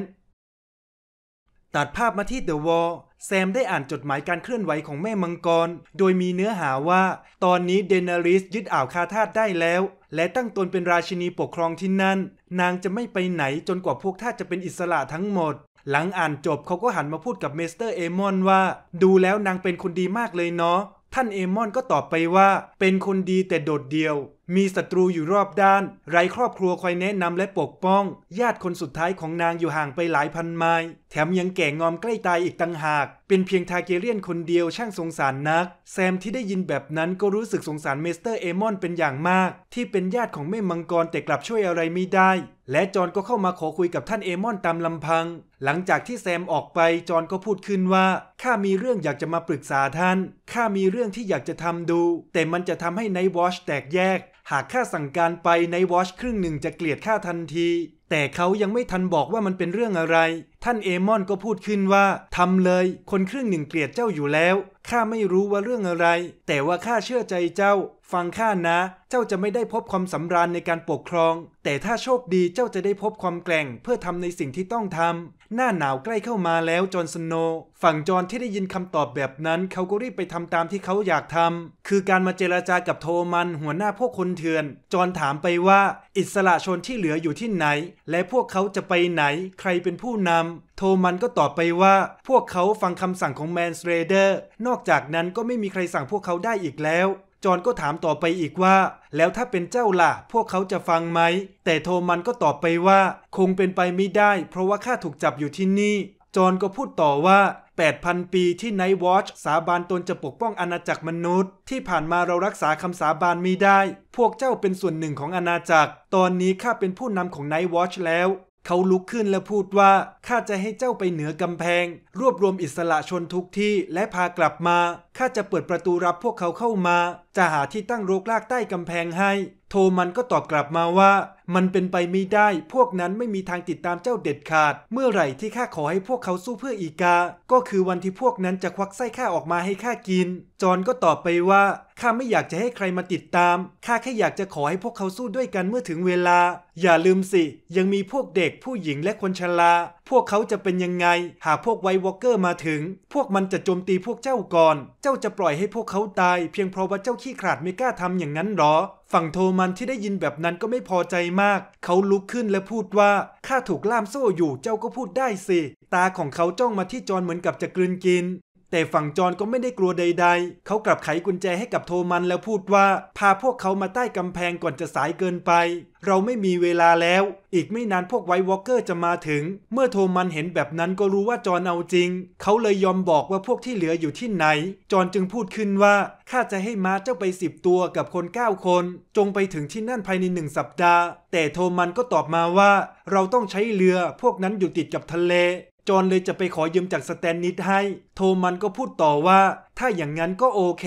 ตัดภาพมาที่เดอะวอลแซมได้อ่านจดหมายการเคลื่อนไหวของแม่มังกร โดยมีเนื้อหาว่า ตอนนี้เดนาริสยึดอ่าวคาธาตได้แล้ว และตั้งตนเป็นราชินีปกครองที่นั่น นางจะไม่ไปไหนจนกว่าพวกท่าจะเป็นอิสระทั้งหมดหลังอ่านจบเขาก็หันมาพูดกับเมสเตอร์เอมอนว่า ดูแล้วนางเป็นคนดีมากเลยเนาะ ท่านเอมอนก็ตอบไปว่า เป็นคนดีแต่โดดเดี่ยว มีศัตรูอยู่รอบด้าน ไร้ครอบครัวคอยแนะนำและปกป้อง ญาติคนสุดท้ายของนางอยู่ห่างไปหลายพันไมล์แถมยังแก่งอมใกล้ตายอีกต่างหาก เป็นเพียงทาเกเรียนคนเดียวช่างสงสารนัก แซมที่ได้ยินแบบนั้นก็รู้สึกสงสารเมสเตอร์เอมอนเป็นอย่างมาก ที่เป็นญาติของแม่มังกรแต่กลับช่วยอะไรไม่ได้ และจอนก็เข้ามาขอคุยกับท่านเอมอนตามลำพังหลังจากที่แซมออกไป จอนก็พูดขึ้นว่า ข้ามีเรื่องอยากจะมาปรึกษาท่าน ข้ามีเรื่องที่อยากจะทำดู แต่มันจะทำให้ไนวอชแตกแยก หากข้าสั่งการไปไนวอชครึ่งหนึ่งจะเกลียดข้าทันที แต่เขายังไม่ทันบอกว่ามันเป็นเรื่องอะไร ท่านเอมอนก็พูดขึ้นว่า ทำเลย คนครึ่งหนึ่งเกลียดเจ้าอยู่แล้ว ข้าไม่รู้ว่าเรื่องอะไร แต่ว่าข้าเชื่อใจเจ้า ฟังข้านะ เจ้าจะไม่ได้พบความสำราญในการปกครอง แต่ถ้าโชคดีเจ้าจะได้พบความแกร่งเพื่อทำในสิ่งที่ต้องทำหน้าหนาวใกล้เข้ามาแล้วจอ์นสโนฝั่งจอ์นที่ได้ยินคำตอบแบบนั้น เขาก็รีบไปทำตามที่เขาอยากทำคือการมาเจราจากับโทมัน หัวหน้าพวกคนเถื่อน จอ์นถามไปว่าอิสระชนที่เหลืออยู่ที่ไหน และพวกเขาจะไปไหน ใครเป็นผู้นำโทมันก็ตอบไปว่า พวกเขาฟังคำสั่งของแมนสเตรเดอร์นอกจากนั้นก็ไม่มีใครสั่งพวกเขาได้อีกแล้วจอนก็ถามต่อไปอีกว่า แล้วถ้าเป็นเจ้าล่ะพวกเขาจะฟังไหม แต่โทมันก็ตอบไปว่าคงเป็นไปไม่ได้เพราะว่าข้าถูกจับอยู่ที่นี่ จอนก็พูดต่อว่า 8,000 ปีที่ไนท์วอชสาบานตนจะปกป้องอาณาจักรมนุษย์ ที่ผ่านมาเรารักษาคำสาบานไม่ได้ พวกเจ้าเป็นส่วนหนึ่งของอาณาจักร ตอนนี้ข้าเป็นผู้นำของไนท์วอชแล้วเขาลุกขึ้นและพูดว่า ข้าจะให้เจ้าไปเหนือกำแพง รวบรวมอิสระชนทุกที่และพากลับมา ข้าจะเปิดประตูรับพวกเขาเข้ามา จะหาที่ตั้งรกรากใต้กำแพงให้ โทมันก็ตอบกลับมาว่ามันเป็นไปไม่ได้พวกนั้นไม่มีทางติดตามเจ้าเด็ดขาด เมื่อไหร่ที่ข้าขอให้พวกเขาสู้เพื่ออีกา ก็คือวันที่พวกนั้นจะควักไส้ข้าออกมาให้ข้ากิน จอนก็ตอบไปว่าข้าไม่อยากจะให้ใครมาติดตามข้าแค่อยากจะขอให้พวกเขาสู้ด้วยกันเมื่อถึงเวลา อย่าลืมสิ ยังมีพวกเด็กผู้หญิงและคนชราพวกเขาจะเป็นยังไง หากพวกไววอลเกอร์มาถึง พวกมันจะโจมตีพวกเจ้าก่อน เจ้าจะปล่อยให้พวกเขาตายเพียงเพราะว่าเจ้าขี้ขลาดไม่กล้าทำอย่างนั้นหรอฝั่งโทมันที่ได้ยินแบบนั้นก็ไม่พอใจมากเขาลุกขึ้นและพูดว่า ข้าถูกล่ามโซ่อยู่เจ้าก็พูดได้สิ ตาของเขาจ้องมาที่จอนเหมือนกับจะกลืนกินแต่ฝั่งจอนก็ไม่ได้กลัวใดๆ เขากลับไขกุญแจให้กับโทมันแล้วพูดว่า พาพวกเขามาใต้กำแพงก่อนจะสายเกินไป เราไม่มีเวลาแล้ว อีกไม่นานพวกไวท์วอลเกอร์จะมาถึง เมื่อโทมันเห็นแบบนั้นก็รู้ว่าจอนเอาจริง เขาเลยยอมบอกว่าพวกที่เหลืออยู่ที่ไหนจอนจึงพูดขึ้นว่าข้าจะให้ม้าเจ้าไปสิบตัวกับคนเก้าคน จงไปถึงที่นั่นภายในหนึ่งสัปดาห์ แต่โทมันก็ตอบมาว่า เราต้องใช้เรือพวกนั้นอยู่ติดกับทะเลจอนเลยจะไปขอยืมจากสแตนนิดให้ โทมันก็พูดต่อว่า ถ้าอย่างนั้นก็โอเค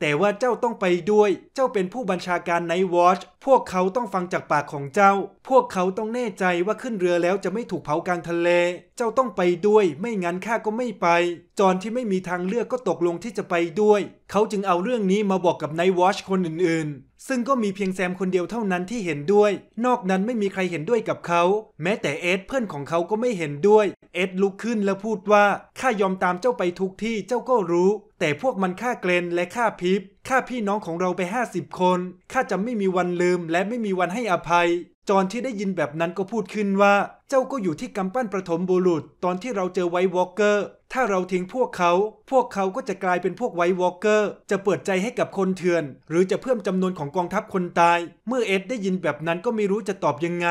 แต่ว่าเจ้าต้องไปด้วย เจ้าเป็นผู้บัญชาการไนท์วอช พวกเขาต้องฟังจากปากของเจ้า พวกเขาต้องแน่ใจว่าขึ้นเรือแล้วจะไม่ถูกเผากลางทะเล เจ้าต้องไปด้วย ไม่งั้นข้าก็ไม่ไป จอนที่ไม่มีทางเลือกก็ตกลงที่จะไปด้วย เขาจึงเอาเรื่องนี้มาบอกกับไนท์วอชคนอื่น ๆซึ่งก็มีเพียงแซมคนเดียวเท่านั้นที่เห็นด้วย นอกนั้นไม่มีใครเห็นด้วยกับเขา แม้แต่เอ็ดเพื่อนของเขาก็ไม่เห็นด้วย เอ็ดลุกขึ้นแล้วพูดว่า ข้ายอมตามเจ้าไปทุกที่เจ้าก็รู้ แต่พวกมันฆ่าเกรนและฆ่าพิบฆ่าพี่น้องของเราไป 50 คน ข้าจะไม่มีวันลืม และไม่มีวันให้อภัยจอนที่ได้ยินแบบนั้นก็พูดขึ้นว่าเจ้าก็อยู่ที่กำปั้นประถมบุรุษตอนที่เราเจอไวท์วอลเกอร์ถ้าเราทิ้งพวกเขา พวกเขาก็จะกลายเป็นพวกไวท์วอลเกอร์จะเปิดใจให้กับคนเถื่อน หรือจะเพิ่มจำนวนของกองทัพคนตาย เมื่อเอ็ดได้ยินแบบนั้นก็ไม่รู้จะตอบยังไง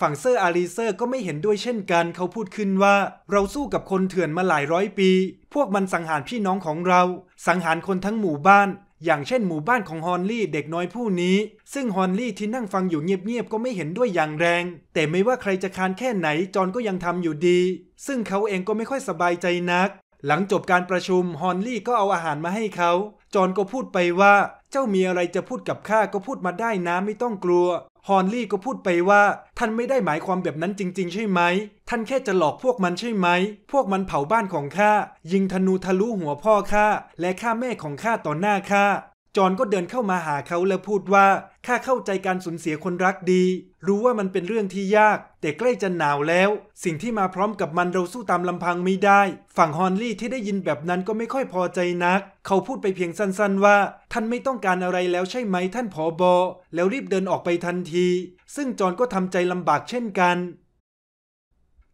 ฝั่งเซอร์อารีเซอร์ก็ไม่เห็นด้วยเช่นกันเขาพูดขึ้นว่าเราสู้กับคนเถื่อนมาหลายร้อยปี พวกมันสังหารพี่น้องของเรา สังหารคนทั้งหมู่บ้านอย่างเช่นหมู่บ้านของฮอนลี่เด็กน้อยผู้นี้ ซึ่งฮอนลี่ที่นั่งฟังอยู่เงียบๆก็ไม่เห็นด้วยอย่างแรง แต่ไม่ว่าใครจะคานแค่ไหนจอนก็ยังทำอยู่ดี ซึ่งเขาเองก็ไม่ค่อยสบายใจนัก หลังจบการประชุมฮอนลี่ก็เอาอาหารมาให้เขาจอนก็พูดไปว่า เจ้ามีอะไรจะพูดกับข้าก็พูดมาได้นะ ไม่ต้องกลัวฮอนลี่ก็พูดไปว่า ท่านไม่ได้หมายความแบบนั้นจริงๆใช่ไหม ท่านแค่จะหลอกพวกมันใช่ไหม พวกมันเผาบ้านของข้ายิงธนูทะลุหัวพ่อข้า และฆ่าแม่ของข้าต่อหน้าข้าจอนก็เดินเข้ามาหาเขาและพูดว่า ข้าเข้าใจการสูญเสียคนรักดี รู้ว่ามันเป็นเรื่องที่ยาก แต่ใกล้จะหนาวแล้ว สิ่งที่มาพร้อมกับมันเราสู้ตามลำพังไม่ได้ ฝั่งฮอนลี่ที่ได้ยินแบบนั้นก็ไม่ค่อยพอใจนัก เขาพูดไปเพียงสั้น ๆ ว่า ท่านไม่ต้องการอะไรแล้วใช่ไหมท่านผอบอแล้วรีบเดินออกไปทันที ซึ่งจอนก็ทำใจลำบากเช่นกัน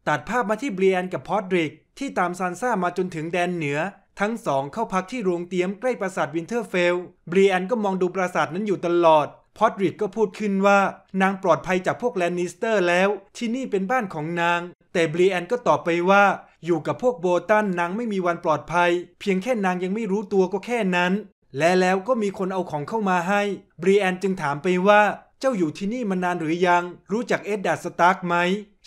ตัดภาพมาที่เบรียนกับพอดริก ที่ตามซานซ่ามาจนถึงแดนเหนือทั้งสองเข้าพักที่โรงเตี๊ยมใกล้ปราสาทวินเทอร์เฟล บรีแอนก็มองดูปราสาทนั้นอยู่ตลอด พอดริดก็พูดขึ้นว่า นางปลอดภัยจากพวกแลนนิสเตอร์แล้ว ที่นี่เป็นบ้านของนาง แต่บรีแอนก็ตอบไปว่า อยู่กับพวกโบตันนางไม่มีวันปลอดภัย เพียงแค่นางยังไม่รู้ตัวก็แค่นั้น และแล้วก็มีคนเอาของเข้ามาให้ บรีแอนจึงถามไปว่า เจ้าอยู่ที่นี่มานานหรือยัง รู้จักเอ็ดดาสตาร์กไหม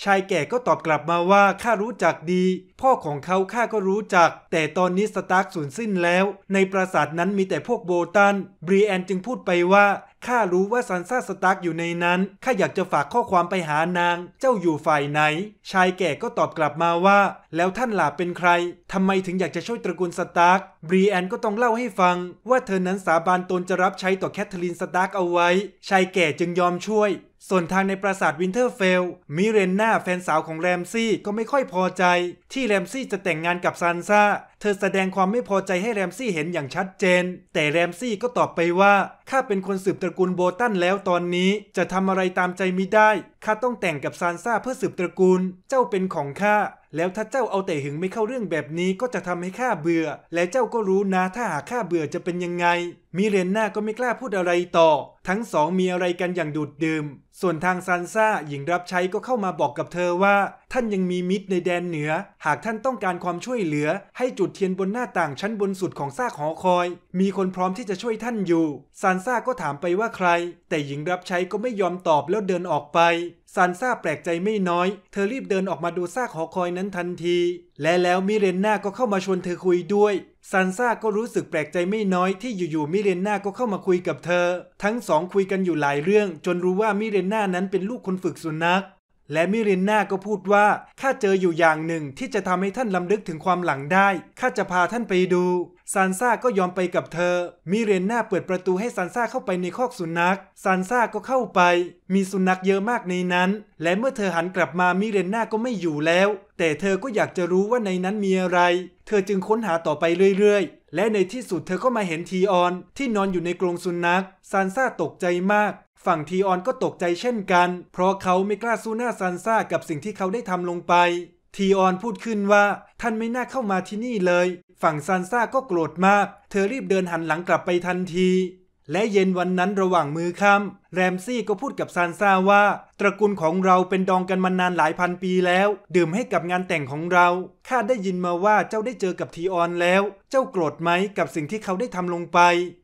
ชายแก่ก็ตอบกลับมาว่าข้ารู้จักดี พ่อของเขาข้าก็รู้จัก แต่ตอนนี้สตาร์กสูญสิ้นแล้วในปราสาทนั้นมีแต่พวกโบตันบรีแอนจึงพูดไปว่าข้ารู้ว่าซันซ่าสตาร์กอยู่ในนั้นข้าอยากจะฝากข้อความไปหานาง เจ้าอยู่ฝ่ายไหน ชายแก่ก็ตอบกลับมาว่าแล้วท่านหลาเป็นใครทำไมถึงอยากจะช่วยตระกูลสตาร์กบรีแอนก็ต้องเล่าให้ฟังว่าเธอนั้นสาบานตนจะรับใช้ต่อแคทเธอรีนสตาร์กเอาไว้ ชายแก่จึงยอมช่วยส่วนทางในปราสาทวินเทอร์เฟลมิเรนนาแฟนสาวของแรมซี่ก็ไม่ค่อยพอใจ ที่แรมซี่จะแต่งงานกับซันซ่าเธอแสดงความไม่พอใจให้แรมซี่เห็นอย่างชัดเจน แต่แรมซี่ก็ตอบไปว่า ข้าเป็นคนสืบตระกูลโบตันแล้วตอนนี้จะทำอะไรตามใจมิได้ ข้าต้องแต่งกับซานซ่าเพื่อสืบตระกูล เจ้าเป็นของข้าแล้วถ้าเจ้าเอาแต่หึงไม่เข้าเรื่องแบบนี้ก็จะทำให้ข้าเบื่อ และเจ้าก็รู้นะถ้าหากข้าเบื่อจะเป็นยังไงมิเรนนาก็ไม่กล้าพูดอะไรต่อ ทั้งสองมีอะไรกันอย่างดูดดื่มส่วนทางซันซ่าหญิงรับใช้ก็เข้ามาบอกกับเธอว่า ท่านยังมีมิตรในแดนเหนือ หากท่านต้องการความช่วยเหลือให้จุดเทียนบนหน้าต่างชั้นบนสุดของซากหอคอย มีคนพร้อมที่จะช่วยท่านอยู่ซันซ่าก็ถามไปว่าใคร แต่หญิงรับใช้ก็ไม่ยอมตอบแล้วเดินออกไปซานซ่า แปลกใจไม่น้อย เธอรีบเดินออกมาดูซากหอคอยนั้นทันที และแล้วมิเรนนาก็เข้ามาชวนเธอคุยด้วยซานซ่าก็รู้สึกแปลกใจไม่น้อยที่อยู่ๆ มิเรนนาก็เข้ามาคุยกับเธอ ทั้งสองคุยกันอยู่หลายเรื่องจนรู้ว่ามิเรนนานั้นเป็นลูกคนฝึกสุนัขและมิเรนนาก็พูดว่า ข้าเจออยู่อย่างหนึ่งที่จะทำให้ท่านลำลึกถึงความหลังได้ ข้าจะพาท่านไปดูซานซ่าก็ยอมไปกับเธอ มิเรนน่าเปิดประตูให้ซานซ่าเข้าไปในคอกสุนัขซานซ่าก็เข้าไป มีสุนัขเยอะมากในนั้น และเมื่อเธอหันกลับมา มิเรนน่าก็ไม่อยู่แล้ว แต่เธอก็อยากจะรู้ว่าในนั้นมีอะไร เธอจึงค้นหาต่อไปเรื่อยๆ และในที่สุดเธอก็มาเห็นทีออนที่นอนอยู่ในกรงสุนัขซานซ่าตกใจมาก ฝั่งทีออนก็ตกใจเช่นกัน เพราะเขาไม่กล้าสู้หน้าซานซ่ากับสิ่งที่เขาได้ทำลงไปทีออนพูดขึ้นว่า ท่านไม่น่าเข้ามาที่นี่เลย ฝั่งซานซ่าก็โกรธมาก เธอรีบเดินหันหลังกลับไปทันที และเย็นวันนั้นระหว่างมือค่ำแรมซี่ก็พูดกับซานซ่าว่า ตระกูลของเราเป็นดองกันมานานหลายพันปีแล้ว ดื่มให้กับงานแต่งของเราข้าได้ยินมาว่าเจ้าได้เจอกับทีออนแล้ว เจ้าโกรธไหมกับสิ่งที่เขาได้ทำลงไป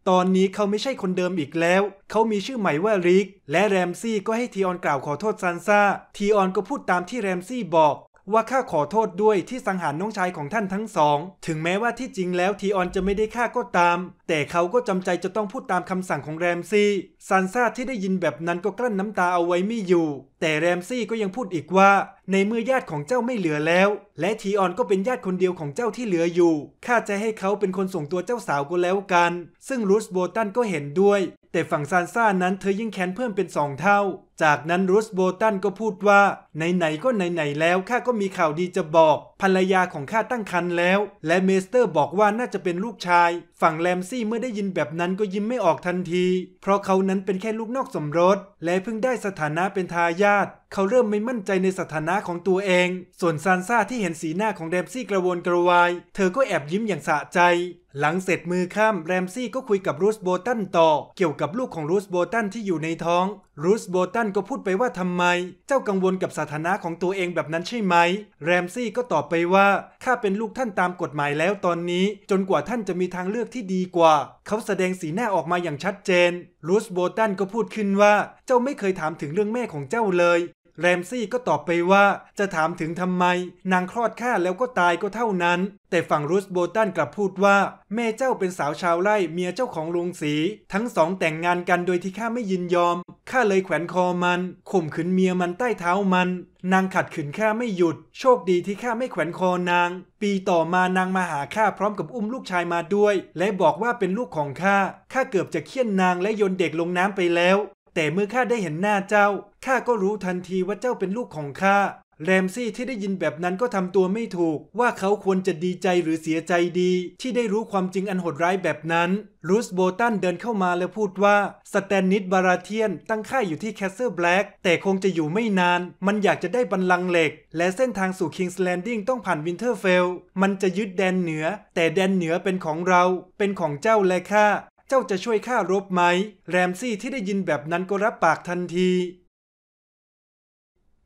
ตอนนี้เขาไม่ใช่คนเดิมอีกแล้ว เขามีชื่อใหม่ว่าริกและแรมซี่ก็ให้ทีออนกล่าวขอโทษซานซ่าทีออนก็พูดตามที่แรมซี่บอกว่าข้าขอโทษด้วยที่สังหารน้องชายของท่านทั้งสอง ถึงแม้ว่าที่จริงแล้วทีออนจะไม่ได้ฆ่าก็ตาม แต่เขาก็จำใจจะต้องพูดตามคำสั่งของแรมซีซันซ่าที่ได้ยินแบบนั้นก็กลั้นน้ำตาเอาไว้ไม่อยู่ แต่แรมซี่ก็ยังพูดอีกว่า ในเมื่อญาติของเจ้าไม่เหลือแล้ว และทีออนก็เป็นญาติคนเดียวของเจ้าที่เหลืออยู่ ข้าจะให้เขาเป็นคนส่งตัวเจ้าสาวก็แล้วกัน ซึ่งรูสโบตันก็เห็นด้วย แต่ฝั่งซานซ่านั้นเธอยิ่งแค้นเพิ่มเป็นสองเท่า จากนั้นรูสโบตันก็พูดว่า ไหนๆก็ไหนๆแล้วข้าก็มีข่าวดีจะบอก ภรรยาของข้าตั้งครรภ์แล้ว และเมสเตอร์บอกว่าน่าจะเป็นลูกชายฝั่งแลมซี่เมื่อได้ยินแบบนั้นก็ยิ้มไม่ออกทันที เพราะเขานั้นเป็นแค่ลูกนอกสมรส และเพิ่งได้สถานะเป็นทายาทเขาเริ่มไม่มั่นใจในสถานะของตัวเอง ส่วนซานซ่าที่เห็นสีหน้าของแรมซี่กระวนกระวาย เธอก็แอบยิ้มอย่างสะใจหลังเสร็จมือข้ามแรมซี่ก็คุยกับรูสโบตันต่อเกี่ยวกับลูกของรูสโบตันที่อยู่ในท้องรูสโบตันก็พูดไปว่าทำไมเจ้ากังวลกับสถานะของตัวเองแบบนั้นใช่ไหม แรมซี่ก็ตอบไปว่าข้าเป็นลูกท่านตามกฎหมายแล้วตอนนี้จนกว่าท่านจะมีทางเลือกที่ดีกว่า เขาแสดงสีหน้าออกมาอย่างชัดเจนรูสโบตันก็พูดขึ้นว่าเจ้าไม่เคยถามถึงเรื่องแม่ของเจ้าเลยแรมซี่ก็ตอบไปว่าจะถามถึงทำไม นางคลอดข้าแล้วก็ตายก็เท่านั้น แต่ฝั่งรูสโบตันกลับพูดว่า แม่เจ้าเป็นสาวชาวไร่เมียเจ้าของโรงสี ทั้งสองแต่งงานกันโดยที่ข้าไม่ยินยอมข้าเลยแขวนคอมันข่มขืนเมียมันใต้เท้ามัน นางขัดขืนข้าไม่หยุด โชคดีที่ข้าไม่แขวนคอนาง ปีต่อมานางมาหาข้าพร้อมกับอุ้มลูกชายมาด้วย และบอกว่าเป็นลูกของข้าข้าเกือบจะเคี่ยนนางและโยนเด็กลงน้ำไปแล้วแต่เมื่อข้าได้เห็นหน้าเจ้า ข้าก็รู้ทันทีว่าเจ้าเป็นลูกของข้าแรมซี่ที่ได้ยินแบบนั้นก็ทำตัวไม่ถูก ว่าเขาควรจะดีใจหรือเสียใจดี ที่ได้รู้ความจริงอันโหดร้ายแบบนั้นรูสโบตันเดินเข้ามาแล้วพูดว่า สแตนนิสบาราเทียน ตั้งค่ายอยู่ที่แคสเซิลแบล็กแต่คงจะอยู่ไม่นาน มันอยากจะได้บัลลังก์เหล็ก และเส้นทางสู่คิงส์แลนดิ้งต้องผ่านวินเทอร์เฟล มันจะยึดแดนเหนือ แต่แดนเหนือเป็นของเรา เป็นของเจ้าและข้าจ้าจะช่วยข้ารบไหม แรมซี่ที่ได้ยินแบบนั้นก็รับปากทันที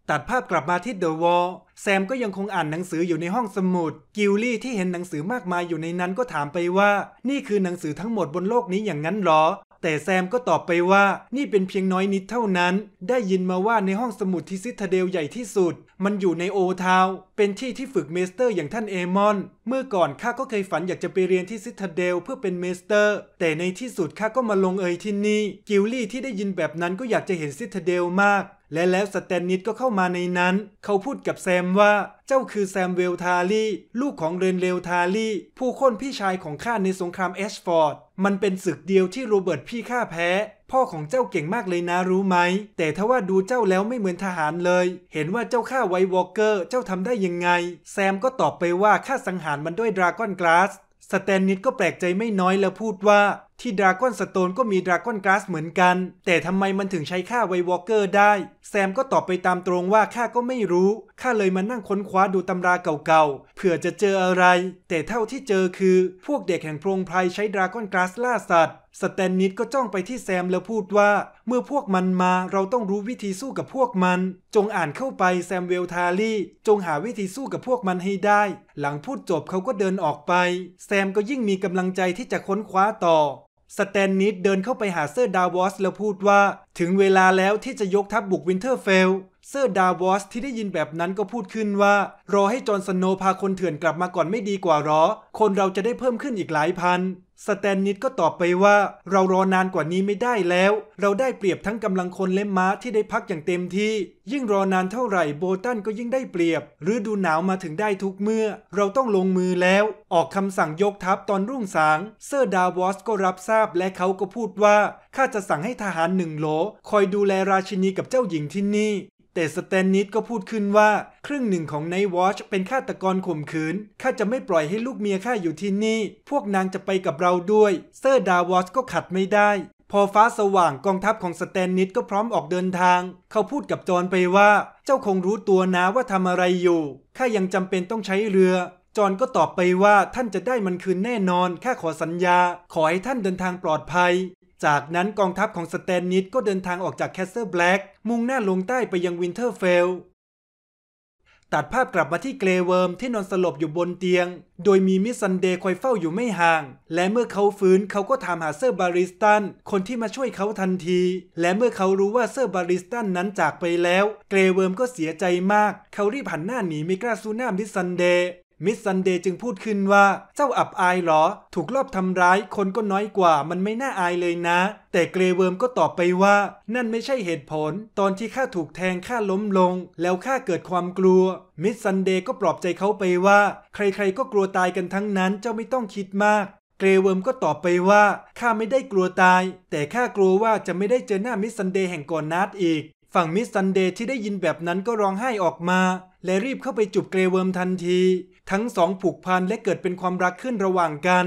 ตัดภาพกลับมาที่เดอะวอลแซมก็ยังคงอ่านหนังสืออยู่ในห้องสมุด กิลลี่ที่เห็นหนังสือมากมายอยู่ในนั้นก็ถามไปว่า นี่คือหนังสือทั้งหมดบนโลกนี้อย่างนั้นหรอ แต่แซมก็ตอบไปว่า นี่เป็นเพียงน้อยนิดเท่านั้น ได้ยินมาว่าในห้องสมุดที่ซิตาเดลใหญ่ที่สุด มันอยู่ในโอทาว เป็นที่ที่ฝึกเมสเตอร์อย่างท่านเอมอนเมื่อก่อนข้าก็เคยฝันอยากจะไปเรียนที่ซิทาเดลเพื่อเป็นเมสเตอร์ แต่ในที่สุดข้าก็มาลงเอยที่นี่ กิลลี่ที่ได้ยินแบบนั้นก็อยากจะเห็นซิทาเดลมาก และแล้วสแตนนิดก็เข้ามาในนั้น เขาพูดกับแซมว่า เจ้าคือแซมเวลทาลี่ ลูกของเรนเลลทาลี่ ผู้ค้นพี่ชายของข้าในสงครามเอชฟอร์ด มันเป็นศึกเดียวที่โรเบิร์ตพี่ข้าแพ้พ่อของเจ้าเก่งมากเลยนะ รู้ไหม แต่ถ้าว่าดูเจ้าแล้วไม่เหมือนทหารเลย เห็นว่าเจ้าฆ่าไววอลเกอร์เจ้าทำได้ยังไง แซมก็ตอบไปว่าฆ่าสังหารมันด้วยดราก้อนกราสสแตนนิดก็แปลกใจไม่น้อยแล้วพูดว่า ที่ดราก้อนสโตนก็มีดราก้อนกราสเหมือนกัน แต่ทำไมมันถึงใช้ฆ่าไววอลเกอร์ได้ แซมก็ตอบไปตามตรงว่าข้าก็ไม่รู้ข้าเลยมานั่งค้นคว้าดูตำราเก่าๆเผื่อจะเจออะไร แต่เท่าที่เจอคือ พวกเด็กแห่งโพรงไพรใช้ดราก้อนกราสล่าสัตว์สแตนนิดก็จ้องไปที่แซมแล้วพูดว่า เมื่อพวกมันมาเราต้องรู้วิธีสู้กับพวกมัน จงอ่านเข้าไปแซมเวลทารี่ จงหาวิธีสู้กับพวกมันให้ได้ หลังพูดจบเขาก็เดินออกไป แซมก็ยิ่งมีกำลังใจที่จะค้นคว้าต่อ สแตนนิดเดินเข้าไปหาเซอร์ดาวอสแล้วพูดว่า ถึงเวลาแล้วที่จะยกทัพบบุกวินเทอร์เฟลเซอร์ดาวอสที่ได้ยินแบบนั้นก็พูดขึ้นว่า รอให้จอร์นสโนพาคนเถื่อนกลับมาก่อนไม่ดีกว่าหรอ คนเราจะได้เพิ่มขึ้นอีกหลายพันสแตนนิดก็ตอบไปว่า เรารอนานกว่านี้ไม่ได้แล้ว เราได้เปรียบทั้งกำลังคนและม้าที่ได้พักอย่างเต็มที่ ยิ่งรอนานเท่าไหร่โบตันก็ยิ่งได้เปรียบฤดูหนาวมาถึงได้ทุกเมื่อ เราต้องลงมือแล้ว ออกคำสั่งยกทัพ ตอนรุ่งสางเซอร์ดาวอสก็รับทราบและเขาก็พูดว่าข้าจะสั่งให้ทหารหนึ่งโหลคอยดูแลราชินีกับเจ้าหญิงที่นี่แต่สแตนนิดก็พูดขึ้นว่า ครึ่งหนึ่งของไนท์วอชเป็นฆาตกรข่มขืนข้าจะไม่ปล่อยให้ลูกเมียข้าอยู่ที่นี่ พวกนางจะไปกับเราด้วยเซอร์ดาวอชก็ขัดไม่ได้ พอฟ้าสว่างกองทัพของสแตนนิดก็พร้อมออกเดินทาง เขาพูดกับจอนไปว่า เจ้าคงรู้ตัวนะว่าทำอะไรอยู่ข้ายังจำเป็นต้องใช้เรือจอนก็ตอบไปว่าท่านจะได้มันคืนแน่นอนข้าขอสัญญา ขอให้ท่านเดินทางปลอดภัยจากนั้นกองทัพของสแตนนิดก็เดินทางออกจากแคสเซิลแบล็กมุ่งหน้าลงใต้ไปยังวินเทอร์เฟล ตัดภาพกลับมาที่เกรเวิร์มที่นอนสลบอยู่บนเตียง โดยมีมิสซันเดย์คอยเฝ้าอยู่ไม่ห่าง และเมื่อเขาฟื้นเขาก็ถามหาเซอร์บาริสตัน คนที่มาช่วยเขาทันที และเมื่อเขารู้ว่าเซอร์บาริสตันนั้นจากไปแล้ว เกรเวิร์มก็เสียใจมากเขารีบหันหน้าหนีไม่กล้าสู้หน้ามิสซันเดย์มิสซันเดย์จึงพูดขึ้นว่า เจ้าอับอายหรอ ถูกลอบทำร้ายคนก็น้อยกว่ามันไม่น่าอายเลยนะ แต่เกรเวิร์มก็ตอบไปว่านั่นไม่ใช่เหตุผล ตอนที่ข้าถูกแทงข้าล้มลงแล้วข้าเกิดความกลัว มิสซันเดย์ก็ปลอบใจเขาไปว่า ใครๆก็กลัวตายกันทั้งนั้นเจ้าไม่ต้องคิดมาก เกรเวิร์มก็ตอบไปว่าข้าไม่ได้กลัวตาย แต่ข้ากลัวว่าจะไม่ได้เจอหน้ามิสซันเดย์แห่งก่อนนัดอีก ฝั่งมิสซันเดย์ที่ได้ยินแบบนั้นก็ร้องไห้ออกมาและรีบเข้าไปจุบเกรเวิร์มทันทีทั้งสองผูกพันและเกิดเป็นความรักขึ้นระหว่างกัน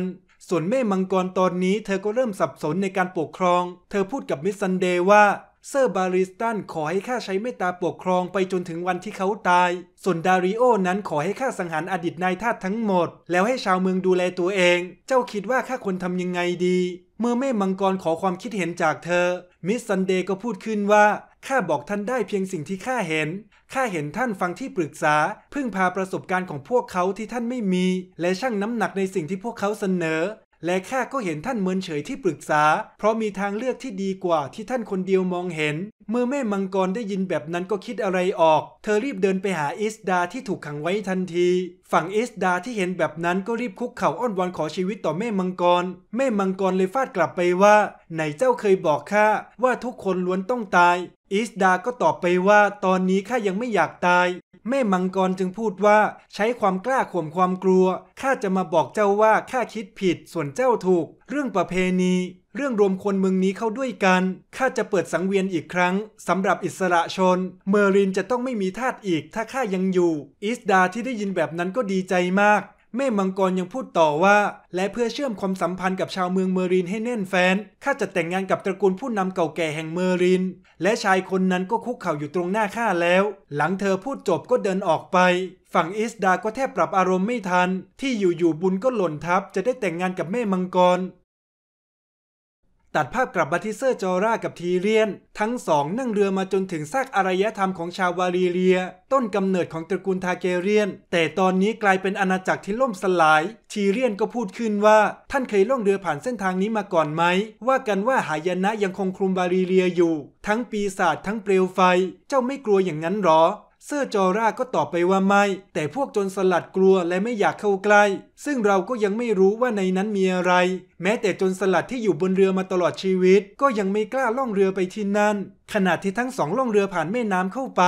ส่วนแม่มังกรตอนนี้เธอก็เริ่มสับสนในการปกครอง เธอพูดกับมิสซันเดว่า เซอร์บาริสตันขอให้ข้าใช้เมตตาปกครองไปจนถึงวันที่เขาตาย ส่วนดาริโอนั้นขอให้ข้าสังหารอดีตนายทาสทั้งหมดแล้วให้ชาวเมืองดูแลตัวเอง เจ้าคิดว่าข้าควรทำยังไงดี เมื่อแม่มังกรขอความคิดเห็นจากเธอ มิสซันเดย์ก็พูดขึ้นว่าข้าบอกท่านได้เพียงสิ่งที่ข้าเห็น ข้าเห็นท่านฟังที่ปรึกษา พึ่งพาประสบการณ์ของพวกเขาที่ท่านไม่มี และชั่งน้ำหนักในสิ่งที่พวกเขาเสนอ และข้าก็เห็นท่านเมินเฉยที่ปรึกษา เพราะมีทางเลือกที่ดีกว่าที่ท่านคนเดียวมองเห็น เมื่อแม่มังกรได้ยินแบบนั้นก็คิดอะไรออก เธอรีบเดินไปหาอิสดาที่ถูกขังไว้ทันที ฝั่งอิสดาที่เห็นแบบนั้นก็รีบคุกเข่าอ้อนวอนขอชีวิตต่อแม่มังกร แม่มังกรเลยฟาดกลับไปว่าไหนเจ้าเคยบอกข้าว่าทุกคนล้วนต้องตายอิสดา ก็ตอบไปว่าตอนนี้ข้ายังไม่อยากตาย แม่มังกรจึงพูดว่าใช้ความกล้าข่มความกลัว ข้าจะมาบอกเจ้าว่า ข้าคิดผิด ส่วนเจ้าถูก เรื่องประเพณี เรื่องรวมคนเมืองนี้เข้าด้วยกัน ข้าจะเปิดสังเวียนอีกครั้งสำหรับอิสระชน เมอรินจะต้องไม่มีทาสอีกถ้าข้ายังอยู่ อิสดาที่ได้ยินแบบนั้นก็ดีใจมากเมฆมังกรยังพูดต่อว่า และเพื่อเชื่อมความสัมพันธ์กับชาวเมืองเมอรินให้แน่นแฟนข้าจะแต่งงานกับตระกูลผู้นำเก่าแก่แห่งเมอริน และชายคนนั้นก็คุกเข่าอยู่ตรงหน้าข้าแล้ว หลังเธอพูดจบก็เดินออกไป ฝั่งอิสดาก็แทบปรับอารมณ์ไม่ทัน ที่อยู่ๆบุญก็หล่นทับจะได้แต่งงานกับเมฆมังกรตัดภาพกลับมาที่เซอร์จอร่ากับทีเรียนทั้งสองนั่งเรือมาจนถึงซากอารยธรรมของชาววารีเรีย ต้นกำเนิดของตระกูลทาเกเรียน แต่ตอนนี้กลายเป็นอาณาจักรที่ล่มสลายทีเรียนก็พูดขึ้นว่าท่านเคยล่องเรือผ่านเส้นทางนี้มาก่อนไหม ว่ากันว่าหายนะยังคงคลุมวารีเรียอยู่ ทั้งปีศาจทั้งเปลวไฟเจ้าไม่กลัวอย่างนั้นหรอเสื้อจอร่าก็ตอบไปว่าไม่ แต่พวกจนสลัดกลัวและไม่อยากเข้าใกล้ ซึ่งเราก็ยังไม่รู้ว่าในนั้นมีอะไร แม้แต่จนสลัดที่อยู่บนเรือมาตลอดชีวิตก็ยังไม่กล้าล่องเรือไปที่นั่น ขณะที่ทั้งสองล่องเรือผ่านแม่น้ำเข้าไป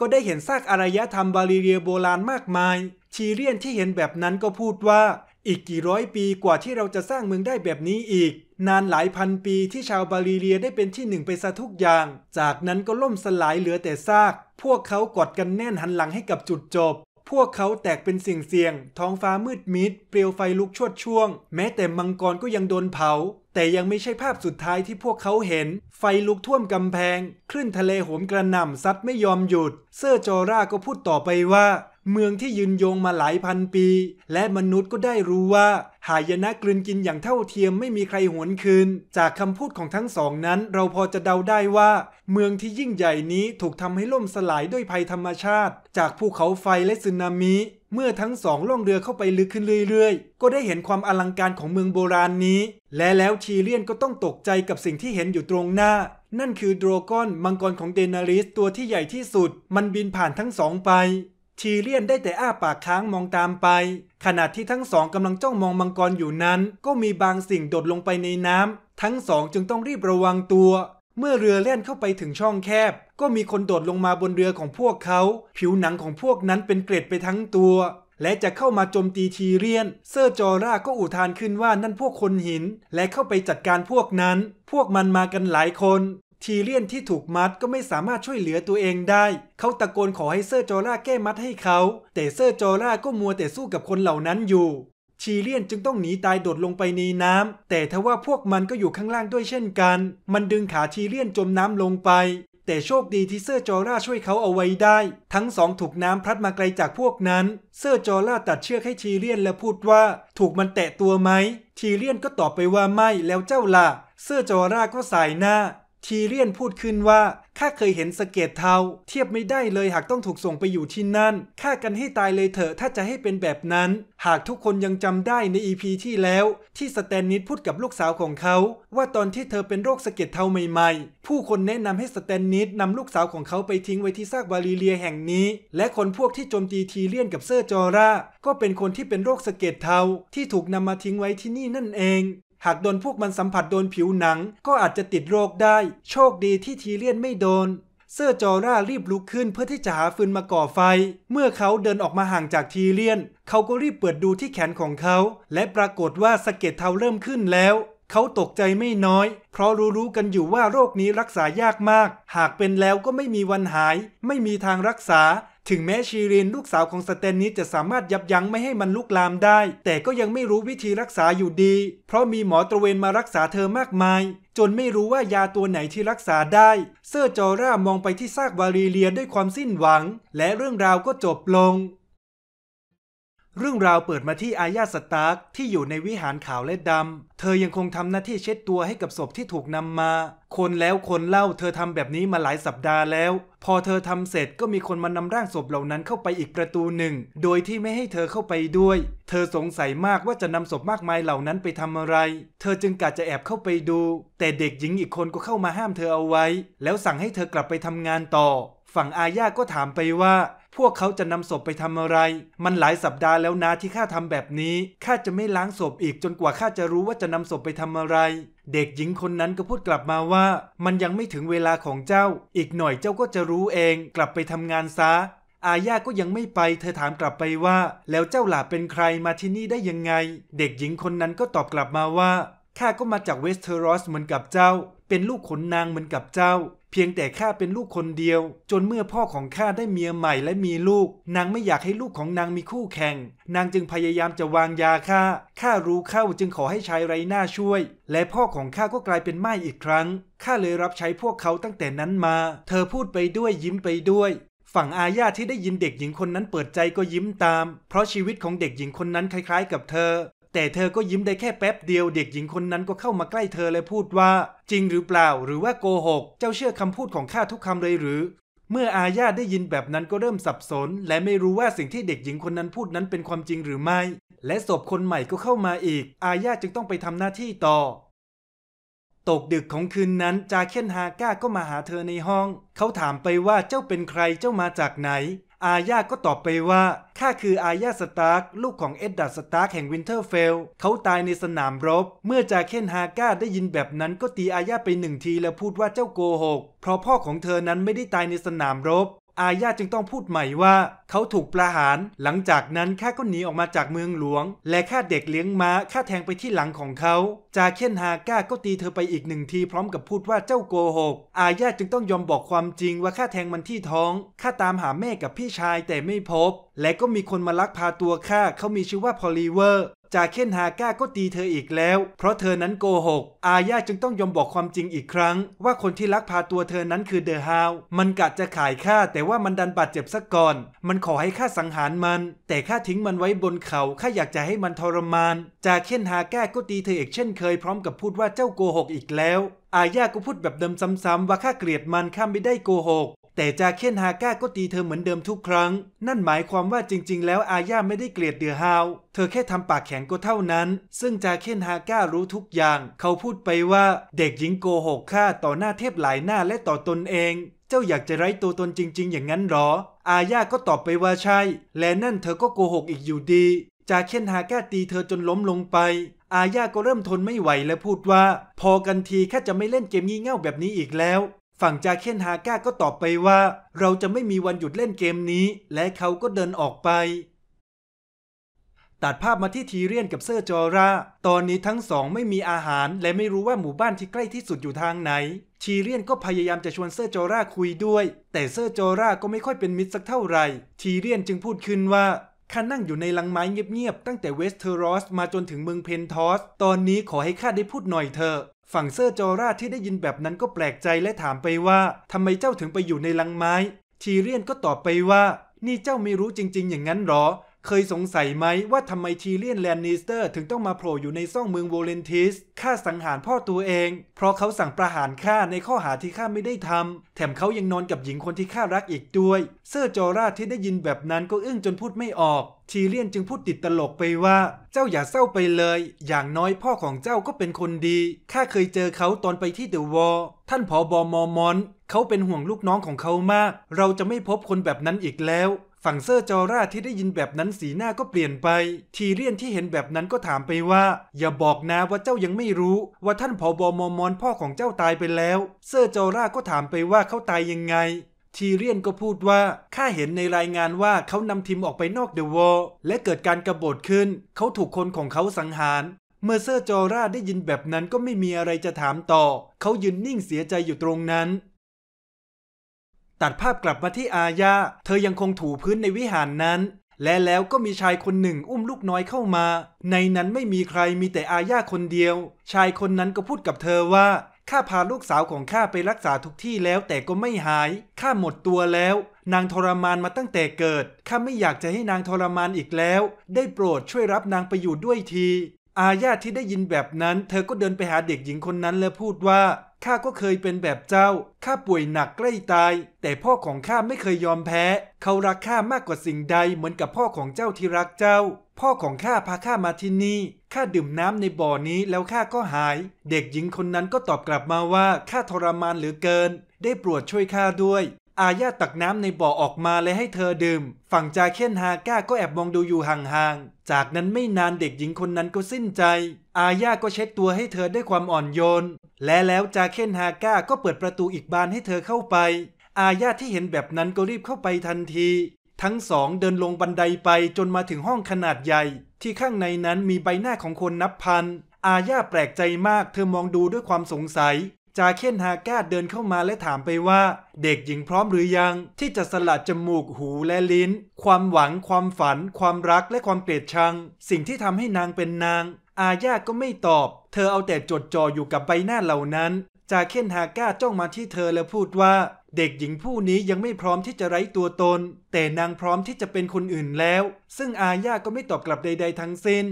ก็ได้เห็นซากอารยธรรมบาลีเรียโบราณมากมายชีเรียนที่เห็นแบบนั้นก็พูดว่าอีกกี่ร้อยปีกว่าที่เราจะสร้างเมืองได้แบบนี้อีก นานหลายพันปีที่ชาวบาลีเรียได้เป็นที่หนึ่งไปซะทุกอย่าง จากนั้นก็ล่มสลายเหลือแต่ซาก พวกเขากอดกันแน่นหันหลังให้กับจุดจบ พวกเขาแตกเป็นสี่งเสี่ยง ท้องฟ้ามืดมิด เปลวไฟลุกชวดช่วง แม้แต่มังกรก็ยังโดนเผา แต่ยังไม่ใช่ภาพสุดท้ายที่พวกเขาเห็น ไฟลุกท่วมกำแพงคลื่นทะเลโหมกระหน่ำซัดไม่ยอมหยุดเซอร์จอร่าก็พูดต่อไปว่าเมืองที่ยืนยงมาหลายพันปี และมนุษย์ก็ได้รู้ว่าหายนะกลืนกินอย่างเท่าเทียมไม่มีใครหวนคืน จากคำพูดของทั้งสองนั้น เราพอจะเดาได้ว่าเมืองที่ยิ่งใหญ่นี้ถูกทำให้ล่มสลายด้วยภัยธรรมชาติ จากภูเขาไฟและสึนามิ เมื่อทั้งสองล่องเรือเข้าไปลึกขึ้นเรื่อยๆ ก็ได้เห็นความอลังการของเมืองโบราณนี้ และแล้วชีเลียนก็ต้องตกใจกับสิ่งที่เห็นอยู่ตรงหน้า นั่นคือโดรกอนมังกรของเดนาริสตัวที่ใหญ่ที่สุด มันบินผ่านทั้งสองไปทีเลียนได้แต่อ้าปากค้างมองตามไปขณะที่ทั้งสองกำลังจ้องมองมังกรอยู่นั้น ก็มีบางสิ่งโดดลงไปในน้ำทั้งสองจึงต้องรีบระวังตัว เมื่อเรือเล่นเข้าไปถึงช่องแคบ ก็มีคนโดดลงมาบนเรือของพวกเขา ผิวหนังของพวกนั้นเป็นเกล็ดไปทั้งตัว และจะเข้ามาโจมตีทีเรียน เซอร์จอร่าก็อุทานขึ้นว่านั่นพวกคนหินและเข้าไปจัดการพวกนั้น พวกมันมากันหลายคนทีเลียนที่ถูกมัดก็ไม่สามารถช่วยเหลือตัวเองได้ เขาตะโกนขอให้เซอร์จอร่าแก้มัดให้เขา แต่เซอร์จอร่าก็มัวแต่สู้กับคนเหล่านั้นอยู่ ทีเลียนจึงต้องหนีตายโดดลงไปในน้ำแต่ทว่าพวกมันก็อยู่ข้างล่างด้วยเช่นกัน มันดึงขาทีเลียนจมน้ำลงไป แต่โชคดีที่เซอร์จอร่าช่วยเขาเอาไว้ได้ ทั้งสองถูกน้ำพัดมาไกลจากพวกนั้นเซอร์จอร่าตัดเชือกให้ทีเลียนและพูดว่าถูกมันแตะตัวไหม ทีเลียนก็ตอบไปว่าไม่ แล้วเจ้าล่ะเซอร์จอร่าก็สายหน้าทีเรียนพูดขึ้นว่า ข้าเคยเห็นสเกตเทาเทียบไม่ได้เลยหากต้องถูกส่งไปอยู่ที่นั่นฆ่ากันให้ตายเลยเถอะถ้าจะให้เป็นแบบนั้น หากทุกคนยังจำได้ในอีพีที่แล้วที่สแตนนิดพูดกับลูกสาวของเขา ว่าตอนที่เธอเป็นโรคสเกตเทาใหม่ๆ ผู้คนแนะนำให้สแตนนิดนำลูกสาวของเขาไปทิ้งไว้ที่ซากบาลีเลียแห่งนี้ และคนพวกที่โจมตีทีเรียนกับเซอร์จอร่าก็เป็นคนที่เป็นโรคสเกตเทาที่ถูกนำมาทิ้งไว้ที่นี่นั่นเองหากโดนพวกมันสัมผัสโดนผิวหนังก็อาจจะติดโรคได้ โชคดีที่ทีเลียนไม่โดนเซอร์จอร่ารีบลุกขึ้นเพื่อที่จะหาฟืนมาก่อไฟ เมื่อเขาเดินออกมาห่างจากทีเลียนเขาก็รีบเปิดดูที่แขนของเขา และปรากฏว่าสะเก็ดเทาเริ่มขึ้นแล้ว เขาตกใจไม่น้อย เพราะรู้ๆกันอยู่ว่าโรคนี้รักษายากมาก หากเป็นแล้วก็ไม่มีวันหาย ไม่มีทางรักษาถึงแม้ชีรินลูกสาวของสเตนนี้จะสามารถยับยั้งไม่ให้มันลุกลามได้ แต่ก็ยังไม่รู้วิธีรักษาอยู่ดี เพราะมีหมอตระเวนมารักษาเธอมากมาย จนไม่รู้ว่ายาตัวไหนที่รักษาได้เซอร์จอร่ามองไปที่ซากวารีเลียด้วยความสิ้นหวัง และเรื่องราวก็จบลงเรื่องราวเปิดมาที่อาญาสตาร์กที่อยู่ในวิหารขาวและดำ เธอยังคงทำหน้าที่เช็ดตัวให้กับศพที่ถูกนำมา คนแล้วคนเล่า เธอทำแบบนี้มาหลายสัปดาห์แล้ว พอเธอทำเสร็จก็มีคนมานำร่างศพเหล่านั้นเข้าไปอีกประตูหนึ่ง โดยที่ไม่ให้เธอเข้าไปด้วย เธอสงสัยมากว่าจะนำศพมากมายเหล่านั้นไปทำอะไร เธอจึงกะจะแอบเข้าไปดู แต่เด็กหญิงอีกคนก็เข้ามาห้ามเธอเอาไว้ แล้วสั่งให้เธอกลับไปทำงานต่อ ฝั่งอาญาก็ถามไปว่าพวกเขาจะนำศพไปทำอะไร มันหลายสัปดาห์แล้วนะที่ข้าทำแบบนี้ ข้าจะไม่ล้างศพอีกจนกว่าข้าจะรู้ว่าจะนำศพไปทำอะไร เด็กหญิงคนนั้นก็พูดกลับมาว่า มันยังไม่ถึงเวลาของเจ้า อีกหน่อยเจ้าก็จะรู้เอง กลับไปทำงานซะ อาญาก็ยังไม่ไป เธอถามกลับไปว่า แล้วเจ้าหล่าเป็นใครมาที่นี่ได้ยังไง เด็กหญิงคนนั้นก็ตอบกลับมาว่า ข้าก็มาจากเวสเทอร์รอสเหมือนกับเจ้า เป็นลูกขนนางเหมือนกับเจ้าเพียงแต่ข้าเป็นลูกคนเดียวจนเมื่อพ่อของข้าได้เมียใหม่และมีลูก นางไม่อยากให้ลูกของนางมีคู่แข่ง นางจึงพยายามจะวางยาข้าข้ารู้เข้าจึงขอให้ชายไร้หน้าช่วย และพ่อของข้าก็กลายเป็นไม้อีกครั้งข้าเลยรับใช้พวกเขาตั้งแต่นั้นมา เธอพูดไปด้วยยิ้มไปด้วย ฝั่งอาญาที่ได้ยินเด็กหญิงคนนั้นเปิดใจก็ยิ้มตาม เพราะชีวิตของเด็กหญิงคนนั้นคล้ายๆ กับเธอแต่เธอก็ยิ้มได้แค่แป๊บเดียวเด็กหญิงคนนั้นก็เข้ามาใกล้เธอและพูดว่า จริงหรือเปล่าหรือว่าโกหก เจ้าเชื่อคำพูดของข้าทุกคำเลยหรือ เมื่ออาญาได้ยินแบบนั้นก็เริ่มสับสน และไม่รู้ว่าสิ่งที่เด็กหญิงคนนั้นพูดนั้นเป็นความจริงหรือไม่ และศพคนใหม่ก็เข้ามาอีก อาญาจึงต้องไปทำหน้าที่ต่อ ตกดึกของคืนนั้นจาเคนฮาก้าก็มาหาเธอในห้อง เขาถามไปว่าเจ้าเป็นใครเจ้ามาจากไหนอาญาก็ตอบไปว่า ข้าคืออาญาสตาร์กลูกของเอ็ดดัตสตาร์กแห่งวินเทอร์เฟลเขาตายในสนามรบ เมื่อจาเคนฮาก้าได้ยินแบบนั้นก็ตีอาญาไปหนึ่งทีแล้วพูดว่าเจ้าโกหก เพราะพ่อของเธอนั้นไม่ได้ตายในสนามรบอาญาจึงต้องพูดใหม่ว่าเขาถูกประหาร หลังจากนั้นข้าก็หนีออกมาจากเมืองหลวง และข้าเด็กเลี้ยงม้าข้าแทงไปที่หลังของเขา จาเคนฮาก้าก็ตีเธอไปอีกหนึ่งทีพร้อมกับพูดว่าเจ้าโกหก อาญาจึงต้องยอมบอกความจริงว่าข้าแทงมันที่ท้อง ข้าตามหาแม่กับพี่ชายแต่ไม่พบ และก็มีคนมาลักพาตัวข้า เขามีชื่อว่าพอลีเวอร์จากเคนฮาก้าก็ตีเธออีกแล้ว เพราะเธอนั้นโกหก อาญาจึงต้องยอมบอกความจริงอีกครั้ง ว่าคนที่ลักพาตัวเธอนั้นคือเดอะฮาวมันกะจะขายข้าแต่ว่ามันดันบาดเจ็บซะก่อน มันขอให้ข้าสังหารมัน แต่ข้าทิ้งมันไว้บนเขาข้าอยากจะให้มันทรมาน จากเคนฮาก้าก็ตีเธออีกเช่นเคยพร้อมกับพูดว่าเจ้าโกหกอีกแล้ว อาญาก็พูดแบบเดิมซ้ำๆว่าข้าเกลียดมันข้าไม่ได้โกหกแต่จาเคนฮาก้าก็ตีเธอเหมือนเดิมทุกครั้ง นั่นหมายความว่าจริง ๆ แล้วอาญาไม่ได้เกลียดเดือฮาว เธอแค่ทำปากแข็งก็เท่านั้น ซึ่งจาเคนฮาก้ารู้ทุกอย่าง เขาพูดไปว่าเด็กหญิงโกหกข้าต่อหน้าเทพหลายหน้าและต่อตนเอง เจ้าอยากจะไร้ตัวตนจริงๆ อย่างนั้นหรอ อาญาก็ตอบไปว่าใช่ และนั่นเธอก็โกหกอีกอยู่ดี จาเคนฮาก้าตีเธอจนล้มลงไป อาญาก็เริ่มทนไม่ไหวและพูดว่า พอกันทีแค่จะไม่เล่นเกมงี่เง่าแบบนี้อีกแล้วฝั่งจาเคนฮาก้าก็ตอบไปว่า เราจะไม่มีวันหยุดเล่นเกมนี้และเขาก็เดินออกไป ตัดภาพมาที่ทีเรียนกับเซอร์จอรา ตอนนี้ทั้งสองไม่มีอาหารและไม่รู้ว่าหมู่บ้านที่ใกล้ที่สุดอยู่ทางไหนทีเรียนก็พยายามจะชวนเซอร์จอราคุยด้วย แต่เซอร์จอราก็ไม่ค่อยเป็นมิตรสักเท่าไหร่ทีเรียนจึงพูดขึ้นว่าข้านั่งอยู่ในลังไม้เงียบๆตั้งแต่เวสเทอร์อส มาจนถึงเมืองเพนทอส ตอนนี้ขอให้ข้าได้พูดหน่อยเถอะฝั่งเซอร์จอราที่ได้ยินแบบนั้นก็แปลกใจและถามไปว่าทำไมเจ้าถึงไปอยู่ในลังไม้ ทีเรียนก็ตอบไปว่านี่เจ้าไม่รู้จริงๆอย่างนั้นหรอเคยสงสัยไหมว่าทำไมทีเลียนแลนนิสเตอร์ถึงต้องมาโผล่อยู่ในซ่องเมืองโวเลนทิสฆ่าสังหารพ่อตัวเองเพราะเขาสั่งประหารฆ่าในข้อหาที่ฆ่าไม่ได้ทำแถมเขายังนอนกับหญิงคนที่ฆ่ารักอีกด้วยเซอร์จอราที่ได้ยินแบบนั้นก็อึ้งจนพูดไม่ออก ทีเลียนจึงพูดติดตลกไปว่า เจ้าอย่าเศร้าไปเลย อย่างน้อยพ่อของเจ้าก็เป็นคนดีข้าเคยเจอเขาตอนไปที่เดอะวอลท่านผอบอมอมอน เขาเป็นห่วงลูกน้องของเขามาก เราจะไม่พบคนแบบนั้นอีกแล้วฝั่งเซอร์จอร่าที่ได้ยินแบบนั้นสีหน้าก็เปลี่ยนไป ทีเรียนที่เห็นแบบนั้นก็ถามไปว่า อย่าบอกนะว่าเจ้ายังไม่รู้ ว่าท่านผอบอมอมอนพ่อของเจ้าตายไปแล้วเซอร์จอร่าก็ถามไปว่าเขาตายยังไงทีเรียนก็พูดว่าข้าเห็นในรายงานว่าเขานำทีมออกไปนอกเดอะวอลและเกิดการกรบฏขึ้นเขาถูกคนของเขาสังหาร เมื่อเซอร์จอร่าได้ยินแบบนั้นก็ไม่มีอะไรจะถามต่อเขายืนนิ่งเสียใจอยู่ตรงนั้นตัดภาพกลับมาที่อาญา เธอยังคงถูพื้นในวิหารนั้น และแล้วก็มีชายคนหนึ่งอุ้มลูกน้อยเข้ามา ในนั้นไม่มีใครมีแต่อาญาคนเดียว ชายคนนั้นก็พูดกับเธอว่า ข้าพาลูกสาวของข้าไปรักษาทุกที่แล้วแต่ก็ไม่หาย ข้าหมดตัวแล้ว นางทรมานมาตั้งแต่เกิด ข้าไม่อยากจะให้นางทรมานอีกแล้ว ได้โปรดช่วยรับนางไปอยู่ด้วยที อาญาที่ได้ยินแบบนั้น เธอก็เดินไปหาเด็กหญิงคนนั้นและพูดว่าข้าก็เคยเป็นแบบเจ้า ข้าป่วยหนักใกล้ตาย แต่พ่อของข้าไม่เคยยอมแพ้ เขารักข้ามากกว่าสิ่งใดเหมือนกับพ่อของเจ้าที่รักเจ้า พ่อของข้าพาข้ามาที่นี่ ข้าดื่มน้ำในบ่อนี้แล้วข้าก็หาย เด็กหญิงคนนั้นก็ตอบกลับมาว่าข้าทรมานเหลือเกิน ได้ปรดช่วยข้าด้วยอาญาตักน้ำในบ่อออกมาและให้เธอดื่ม ฝั่งจาเคนฮาก้าก็แอบมองดูอยู่ห่างๆ จากนั้นไม่นานเด็กหญิงคนนั้นก็สิ้นใจ อาญาก็เช็ดตัวให้เธอด้วยความอ่อนโยน และแล้วจาเคนฮาก้าก็เปิดประตูอีกบานให้เธอเข้าไป อาญาที่เห็นแบบนั้นก็รีบเข้าไปทันที ทั้งสองเดินลงบันไดไปจนมาถึงห้องขนาดใหญ่ ที่ข้างในนั้นมีใบหน้าของคนนับพัน อาญาแปลกใจมากเธอมองดูด้วยความสงสัยจาเคนฮากาดเดินเข้ามาและถามไปว่าเด็กหญิงพร้อมหรือยังที่จะสลัดจมูกหูและลิ้น ความหวังความฝัน ความรักและความเกลียดชัง สิ่งที่ทำให้นางเป็นนาง อาญาก็ไม่ตอบ เธอเอาแต่จดจ่ออยู่กับใบหน้าเหล่านั้น จาเคนฮาก้าจ้องมาที่เธอและพูดว่าเด็กหญิงผู้นี้ยังไม่พร้อมที่จะไร้ตัวตน แต่นางพร้อมที่จะเป็นคนอื่นแล้ว ซึ่งอาญาก็ไม่ตอบกลับใด ๆทั้งสิ้น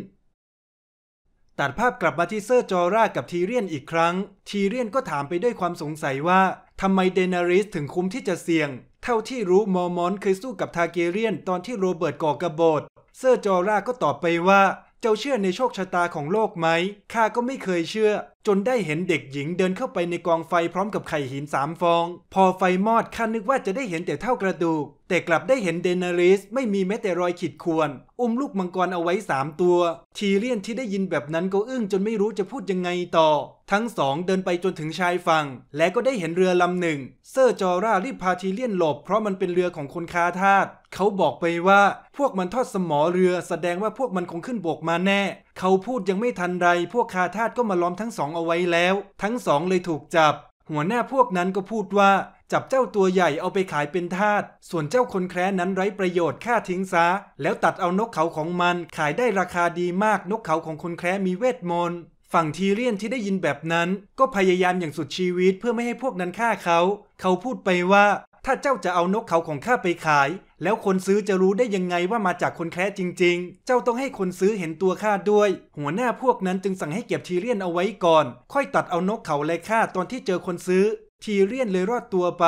ตัดภาพกลับมาที่เซอร์จอร่ากับทีเรียนอีกครั้ง ทีเรียนก็ถามไปด้วยความสงสัยว่าทำไมเดนาริสถึงคุ้มที่จะเสี่ยง เท่าที่รู้มอร์มอนเคยสู้กับทาเกเรียนตอนที่โรเบิร์ตก่อกระบฏเซอร์จอร่าก็ตอบไปว่า เจ้าเชื่อในโชคชะตาของโลกไหมข้าก็ไม่เคยเชื่อจนได้เห็นเด็กหญิงเดินเข้าไปในกองไฟพร้อมกับไข่หินสามฟอง พอไฟมอดข้านึกว่าจะได้เห็นแต่เท่ากระดูก แต่กลับได้เห็นเดนาริสไม่มีแม้แต่รอยขีดข่วนอุ้มลูกมังกรเอาไว้สามตัว ทีเลียนที่ได้ยินแบบนั้นก็อึ้งจนไม่รู้จะพูดยังไงต่อ ทั้งสองเดินไปจนถึงชายฝั่งและก็ได้เห็นเรือลำหนึ่งเซอร์จอร่ารีบพาทีเลียนหลบเพราะมันเป็นเรือของคนคาทาสเขาบอกไปว่าพวกมันทอดสมอเรือ แสดงว่าพวกมันคงขึ้นบกมาแน่เขาพูดยังไม่ทันไร พวกคาทาสก็มาล้อมทั้งสองเอาไว้แล้ว ทั้งสองเลยถูกจับ หัวหน้าพวกนั้นก็พูดว่าจับเจ้าตัวใหญ่เอาไปขายเป็นทาสส่วนเจ้าคนแคร้นั้นไร้ประโยชน์ฆ่าทิ้งซะแล้วตัดเอานกเขาของมัน ขายได้ราคาดีมากนกเขาของคนแคร้มีเวทมนต์ฝั่งทีเรียนที่ได้ยินแบบนั้นก็พยายามอย่างสุดชีวิตเพื่อไม่ให้พวกนั้นฆ่าเขา เขาพูดไปว่าถ้าเจ้าจะเอานกเขาของข้าไปขาย แล้วคนซื้อจะรู้ได้ยังไงว่ามาจากคนแคระจริงๆ เจ้าต้องให้คนซื้อเห็นตัวข้าด้วย หัวหน้าพวกนั้นจึงสั่งให้เก็บทีเรียนเอาไว้ก่อน ค่อยตัดเอานกเขาและข้าตอนที่เจอคนซื้อ ทีเรียนเลยรอดตัวไป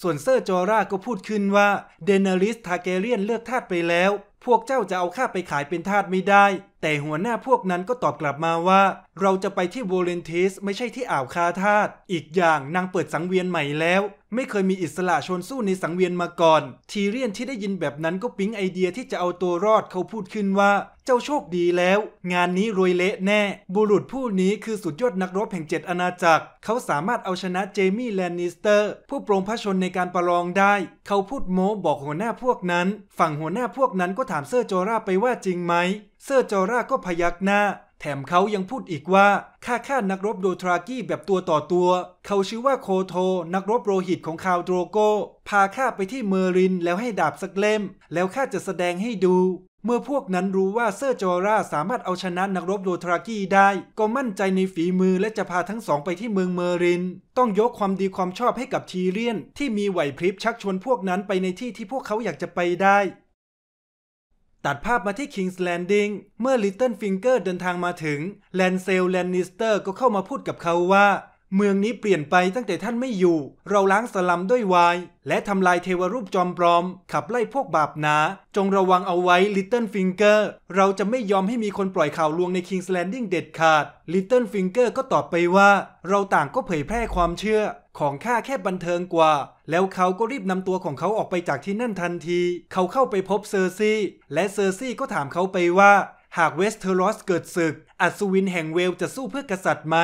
ส่วนเซอร์จอร่าก็พูดขึ้นว่าเดนาริสทาเกเรียนเลือกทาสไปแล้วพวกเจ้าจะเอาข้าไปขายเป็นทาสไม่ได้ แต่หัวหน้าพวกนั้นก็ตอบกลับมาว่า เราจะไปที่โวเลนทิสไม่ใช่ที่อ่าวคาทาส อีกอย่างนางเปิดสังเวียนใหม่แล้ว ไม่เคยมีอิสระชนสู้ในสังเวียนมาก่อน ทีเรียนที่ได้ยินแบบนั้นก็ปิ๊งไอเดียที่จะเอาตัวรอดเขาพูดขึ้นว่า เจ้าโชคดีแล้ว งานนี้รวยเละแน่ บุรุษผู้นี้คือสุดยอดนักรบแห่งเจ็ดอาณาจักรเขาสามารถเอาชนะเจมี่แลนนิสเตอร์ ผู้ปรงพระชนในการประลองได้เขาพูดโม้บอกหัวหน้าพวกนั้น ฝั่งหัวหน้าพวกนั้นก็ถามเซอร์จราไปว่าจริงไหมเซอร์จราก็พยักหน้า แถมเขายังพูดอีกว่าข้าฆ่านักรบโดทรากี้แบบตัวต่อตัวเขาชื่อว่าโคโท นักรบโรหิตของคาวโดโกพาข้าไปที่เมอรินแล้วให้ดาบสักเล่มแล้วข้าจะแสดงให้ดูเมื่อพวกนั้นรู้ว่าเซอร์จอราสามารถเอาชนะนักรบโดทรากี้ได้ ก็มั่นใจในฝีมือและจะพาทั้งสองไปที่เมืองเมริน ต้องยกความดีความชอบให้กับทีเรียนที่มีไหวพริบชักชวนพวกนั้นไปในที่ที่พวกเขาอยากจะไปได้ ตัดภาพมาที่คิงส์แลนดิงเมื่อลิตเติ้ลฟิงเกอร์เดินทางมาถึง แลนเซลแลนนิสเตอร์ก็เข้ามาพูดกับเขาว่าเมืองนี้เปลี่ยนไปตั้งแต่ท่านไม่อยู่ เราล้างสลัมด้วยวาย และทำลายเทวรูปจอมปลอม ขับไล่พวกบาปนา จงระวังเอาไว้ลิตเติ้ลฟิงเกอร์เราจะไม่ยอมให้มีคนปล่อยข่าวลวงในคิงส์แลนดิ้งเด็ดขาด ลิตเติ้ลฟิงเกอร์ก็ตอบไปว่า เราต่างก็เผยแพร่ความเชื่อ ของข้าแค่บันเทิงกว่า แล้วเขาก็รีบนำตัวของเขาออกไปจากที่นั่นทันที เขาเข้าไปพบเซอร์ซี่และเซอร์ซี่ก็ถามเขาไปว่าหากเวสเทอรอสเกิดศึกอัศวินแห่งเวลจะสู้เพื่อกษัตริย์ไหม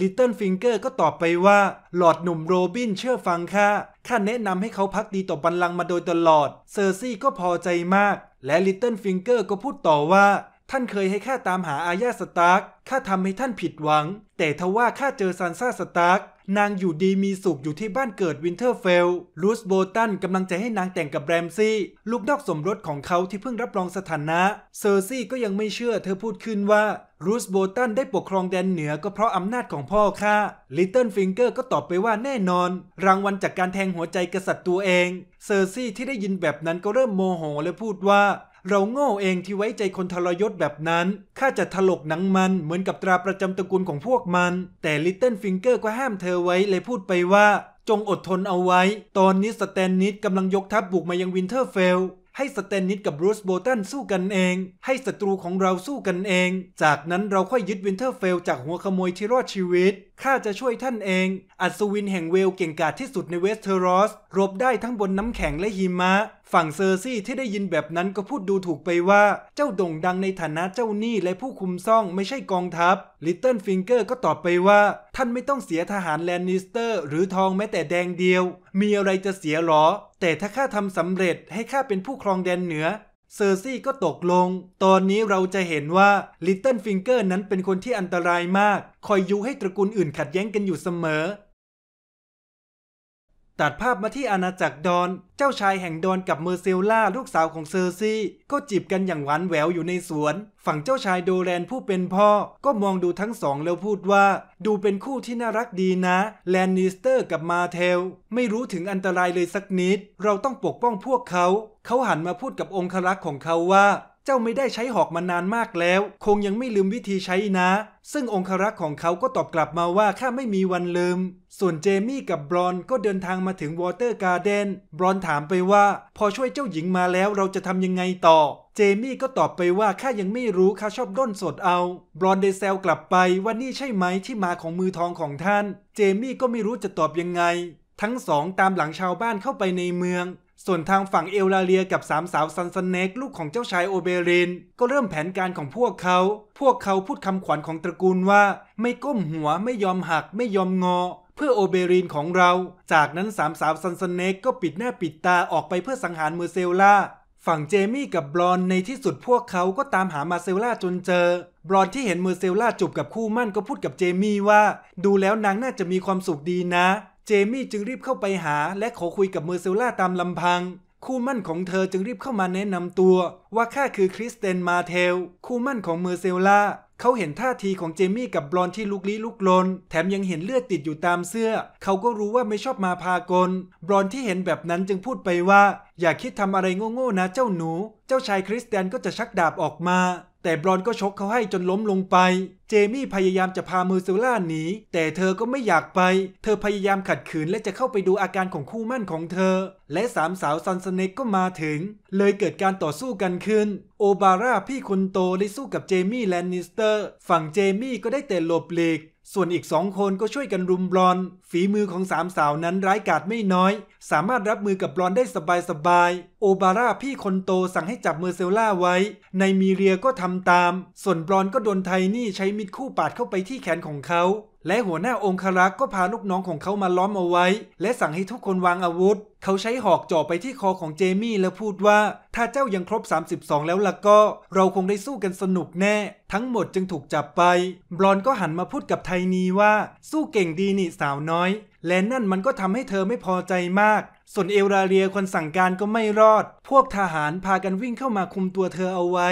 ลิตเติ้ลฟิงเกอร์ก็ตอบไปว่า หลอดหนุ่มโรบินเชื่อฟังข้า ข้าแนะนำให้เขาพักดีต่อบัลลังก์มาโดยตลอด เซอร์ซี่ก็พอใจมาก และลิตเติ้ลฟิงเกอร์ก็พูดต่อว่า ท่านเคยให้ข้าตามหาอาญาสตาร์กข้าทำให้ท่านผิดหวัง แต่ทว่าข้าเจอซันซ่าสตาร์กนางอยู่ดีมีสุขอยู่ที่บ้านเกิดวินเทอร์เฟลลูสโบตันกำลังจะให้นางแต่งกับแรมซี่ลูกนอกสมรสของเขาที่เพิ่งรับรองสถานะ เซอร์ซี่ก็ยังไม่เชื่อเธอพูดขึ้นว่ารูสโบตันได้ปกครองแดนเหนือก็เพราะอำนาจของพ่อค่ะลิตเติ้ลฟิงเกอร์ก็ตอบไปว่าแน่นอนรางวัลจากการแทงหัวใจกษัตริย์ตัวเองเซอร์ซี่ที่ได้ยินแบบนั้นก็เริ่มโมโหและพูดว่าเราโง่เองที่ไว้ใจคนทรยศแบบนั้น ข้าจะถลกหนังมันเหมือนกับตราประจำตระกูลของพวกมัน แต่ลิตเติ้ลฟิงเกอร์ก็ห้ามเธอไว้เลยพูดไปว่า จงอดทนเอาไว้ ตอนนี้สแตนนิดกำลังยกทัพบบุกมายังวินเทอร์เฟล ให้สแตนนิดกับบรูซโบตันสู้กันเอง ให้ศัตรูของเราสู้กันเอง จากนั้นเราค่อยยึดวินเทอร์เฟลจากหัวขโมยที่รอดชีวิต ข้าจะช่วยท่านเอง อัศวินแห่งเวลเก่งกาจที่สุดในเวสเทอรอสรบได้ทั้งบนน้ำแข็งและหิมะฝั่งเซอร์ซี่ที่ได้ยินแบบนั้นก็พูดดูถูกไปว่า เจ้าโด่งดังในฐานะเจ้าหนี้และผู้คุมซ่องไม่ใช่กองทัพลิตเติ้ลฟิงเกอร์ก็ตอบไปว่า ท่านไม่ต้องเสียทหารแลนนิสเตอร์ หรือทองแม้แต่แดงเดียว มีอะไรจะเสียหรอ แต่ถ้าข้าทำสำเร็จให้ข้าเป็นผู้ครองแดนเหนือ เซอร์ซี่ก็ตกลง ตอนนี้เราจะเห็นว่าลิตเติ้ลฟิงเกอร์นั้นเป็นคนที่อันตรายมาก คอยยุให้ตระกูลอื่นขัดแย้งกันอยู่เสมอตัดภาพมาที่อาณาจักรดอน เจ้าชายแห่งดอนกับเมอร์เซลล่าลูกสาวของเซอร์ซี่ก็จีบกันอย่างหวานแหววอยู่ในสวน ฝั่งเจ้าชายโดแรนผู้เป็นพ่อ ก็มองดูทั้งสองแล้วพูดว่า ดูเป็นคู่ที่น่ารักดีนะ แลนนิสเตอร์กับมาเทล ไม่รู้ถึงอันตรายเลยสักนิด เราต้องปกป้องพวกเขา เขาหันมาพูดกับองครักษ์ของเขาว่าจ้าไม่ได้ใช้หอกมานานมากแล้ว คงยังไม่ลืมวิธีใช้นะ ซึ่งองครักษ์ของเขาก็ตอบกลับมาว่าข้าไม่มีวันลืม ส่วนเจมี่กับบรอนก็เดินทางมาถึงวอเตอร์การ์เดน บรอนถามไปว่าพอช่วยเจ้าหญิงมาแล้วเราจะทำยังไงต่อ เจมี่ก็ตอบไปว่าข้ายังไม่รู้ข้าชอบด้นสดเอา บรอนเดเซลกลับไปว่านี่ใช่ไหมที่มาของมือทองของท่าน เจมี่ก็ไม่รู้จะตอบยังไง ทั้งสอง ตามหลังชาวบ้านเข้าไปในเมืองส่วนทางฝั่งเอลลาเลียกับสามสาวซันสเนกลูกของเจ้าชายโอเบรินก็เริ่มแผนการของพวกเขา พวกเขาพูดคำขวัญของตระกูลว่าไม่ก้มหัวไม่ยอมหักไม่ยอมงอ เพื่อโอเบรินของเรา จากนั้นสามสาวซันสเนกก็ปิดหน้าปิดตาออกไปเพื่อสังหารเมอร์เซลล่า ฝั่งเจมี่กับบลอนในที่สุดพวกเขาก็ตามหามาเซลล่าจนเจอบลอนที่เห็นเมอร์เซลล่าจูบกับคู่มั่นก็พูดกับเจมี่ว่า ดูแล้วนางน่าจะมีความสุขดีนะเจมี่จึงรีบเข้าไปหาและขอคุยกับเมอร์เซล่าตามลำพัง คู่มั่นของเธอจึงรีบเข้ามาแนะนำตัวว่าข้าคือคริสเตนมาเทล คู่มั่นของเมอร์เซล่า เขาเห็นท่าทีของเจมี่กับบลอนที่ลุกลี้ลุกลน แถมยังเห็นเลือดติดอยู่ตามเสื้อ เขาก็รู้ว่าไม่ชอบมาพากลบลอนที่เห็นแบบนั้นจึงพูดไปว่า อย่าคิดทำอะไรโง่ๆนะเจ้าหนู เจ้าชายคริสเตนก็จะชักดาบออกมาแต่บรอนก็ชกเขาให้จนล้มลงไป เจมี่ พยายามจะพาเมอร์เซล่าหนีแต่เธอก็ไม่อยากไป เธอพยายามขัดขืนและจะเข้าไปดูอาการของคู่มั่นของเธอ และสามสาวซันสเนกก็มาถึง เลยเกิดการต่อสู้กันขึ้น โอบาร่าพี่คนโตได้สู้กับเจมี่แลนนิสเตอร์ ฝั่งเจมี่ ก็ได้แต่หลบหลีกส่วนอีกสองคนก็ช่วยกันรุมบอลฝีมือของสามสาวนั้นร้ายกาจไม่น้อย สามารถรับมือกับบอลได้สบายๆโอบาร่าพี่คนโตสั่งให้จับเมอร์เซลล่าไว้ ในมีเรียก็ทำตาม ส่วนบอลก็โดนไทนี่ใช้มิดคู่ปาดเข้าไปที่แขนของเขาและหัวหน้าองครักษ์ก็พาลูกน้องของเขามาล้อมเอาไว้ และสั่งให้ทุกคนวางอาวุธ เขาใช้หอกจ่อไปที่คอของเจมี่แล้วพูดว่าถ้าเจ้ายังครบ 32 แล้วล่ะก็ เราคงได้สู้กันสนุกแน่ทั้งหมดจึงถูกจับไปบลอนก็หันมาพูดกับไทนีว่า สู้เก่งดีนี่สาวน้อย และนั่นมันก็ทำให้เธอไม่พอใจมาก ส่วนเอลราเรียคนสั่งการก็ไม่รอด พวกทหารพากันวิ่งเข้ามาคุมตัวเธอเอาไว้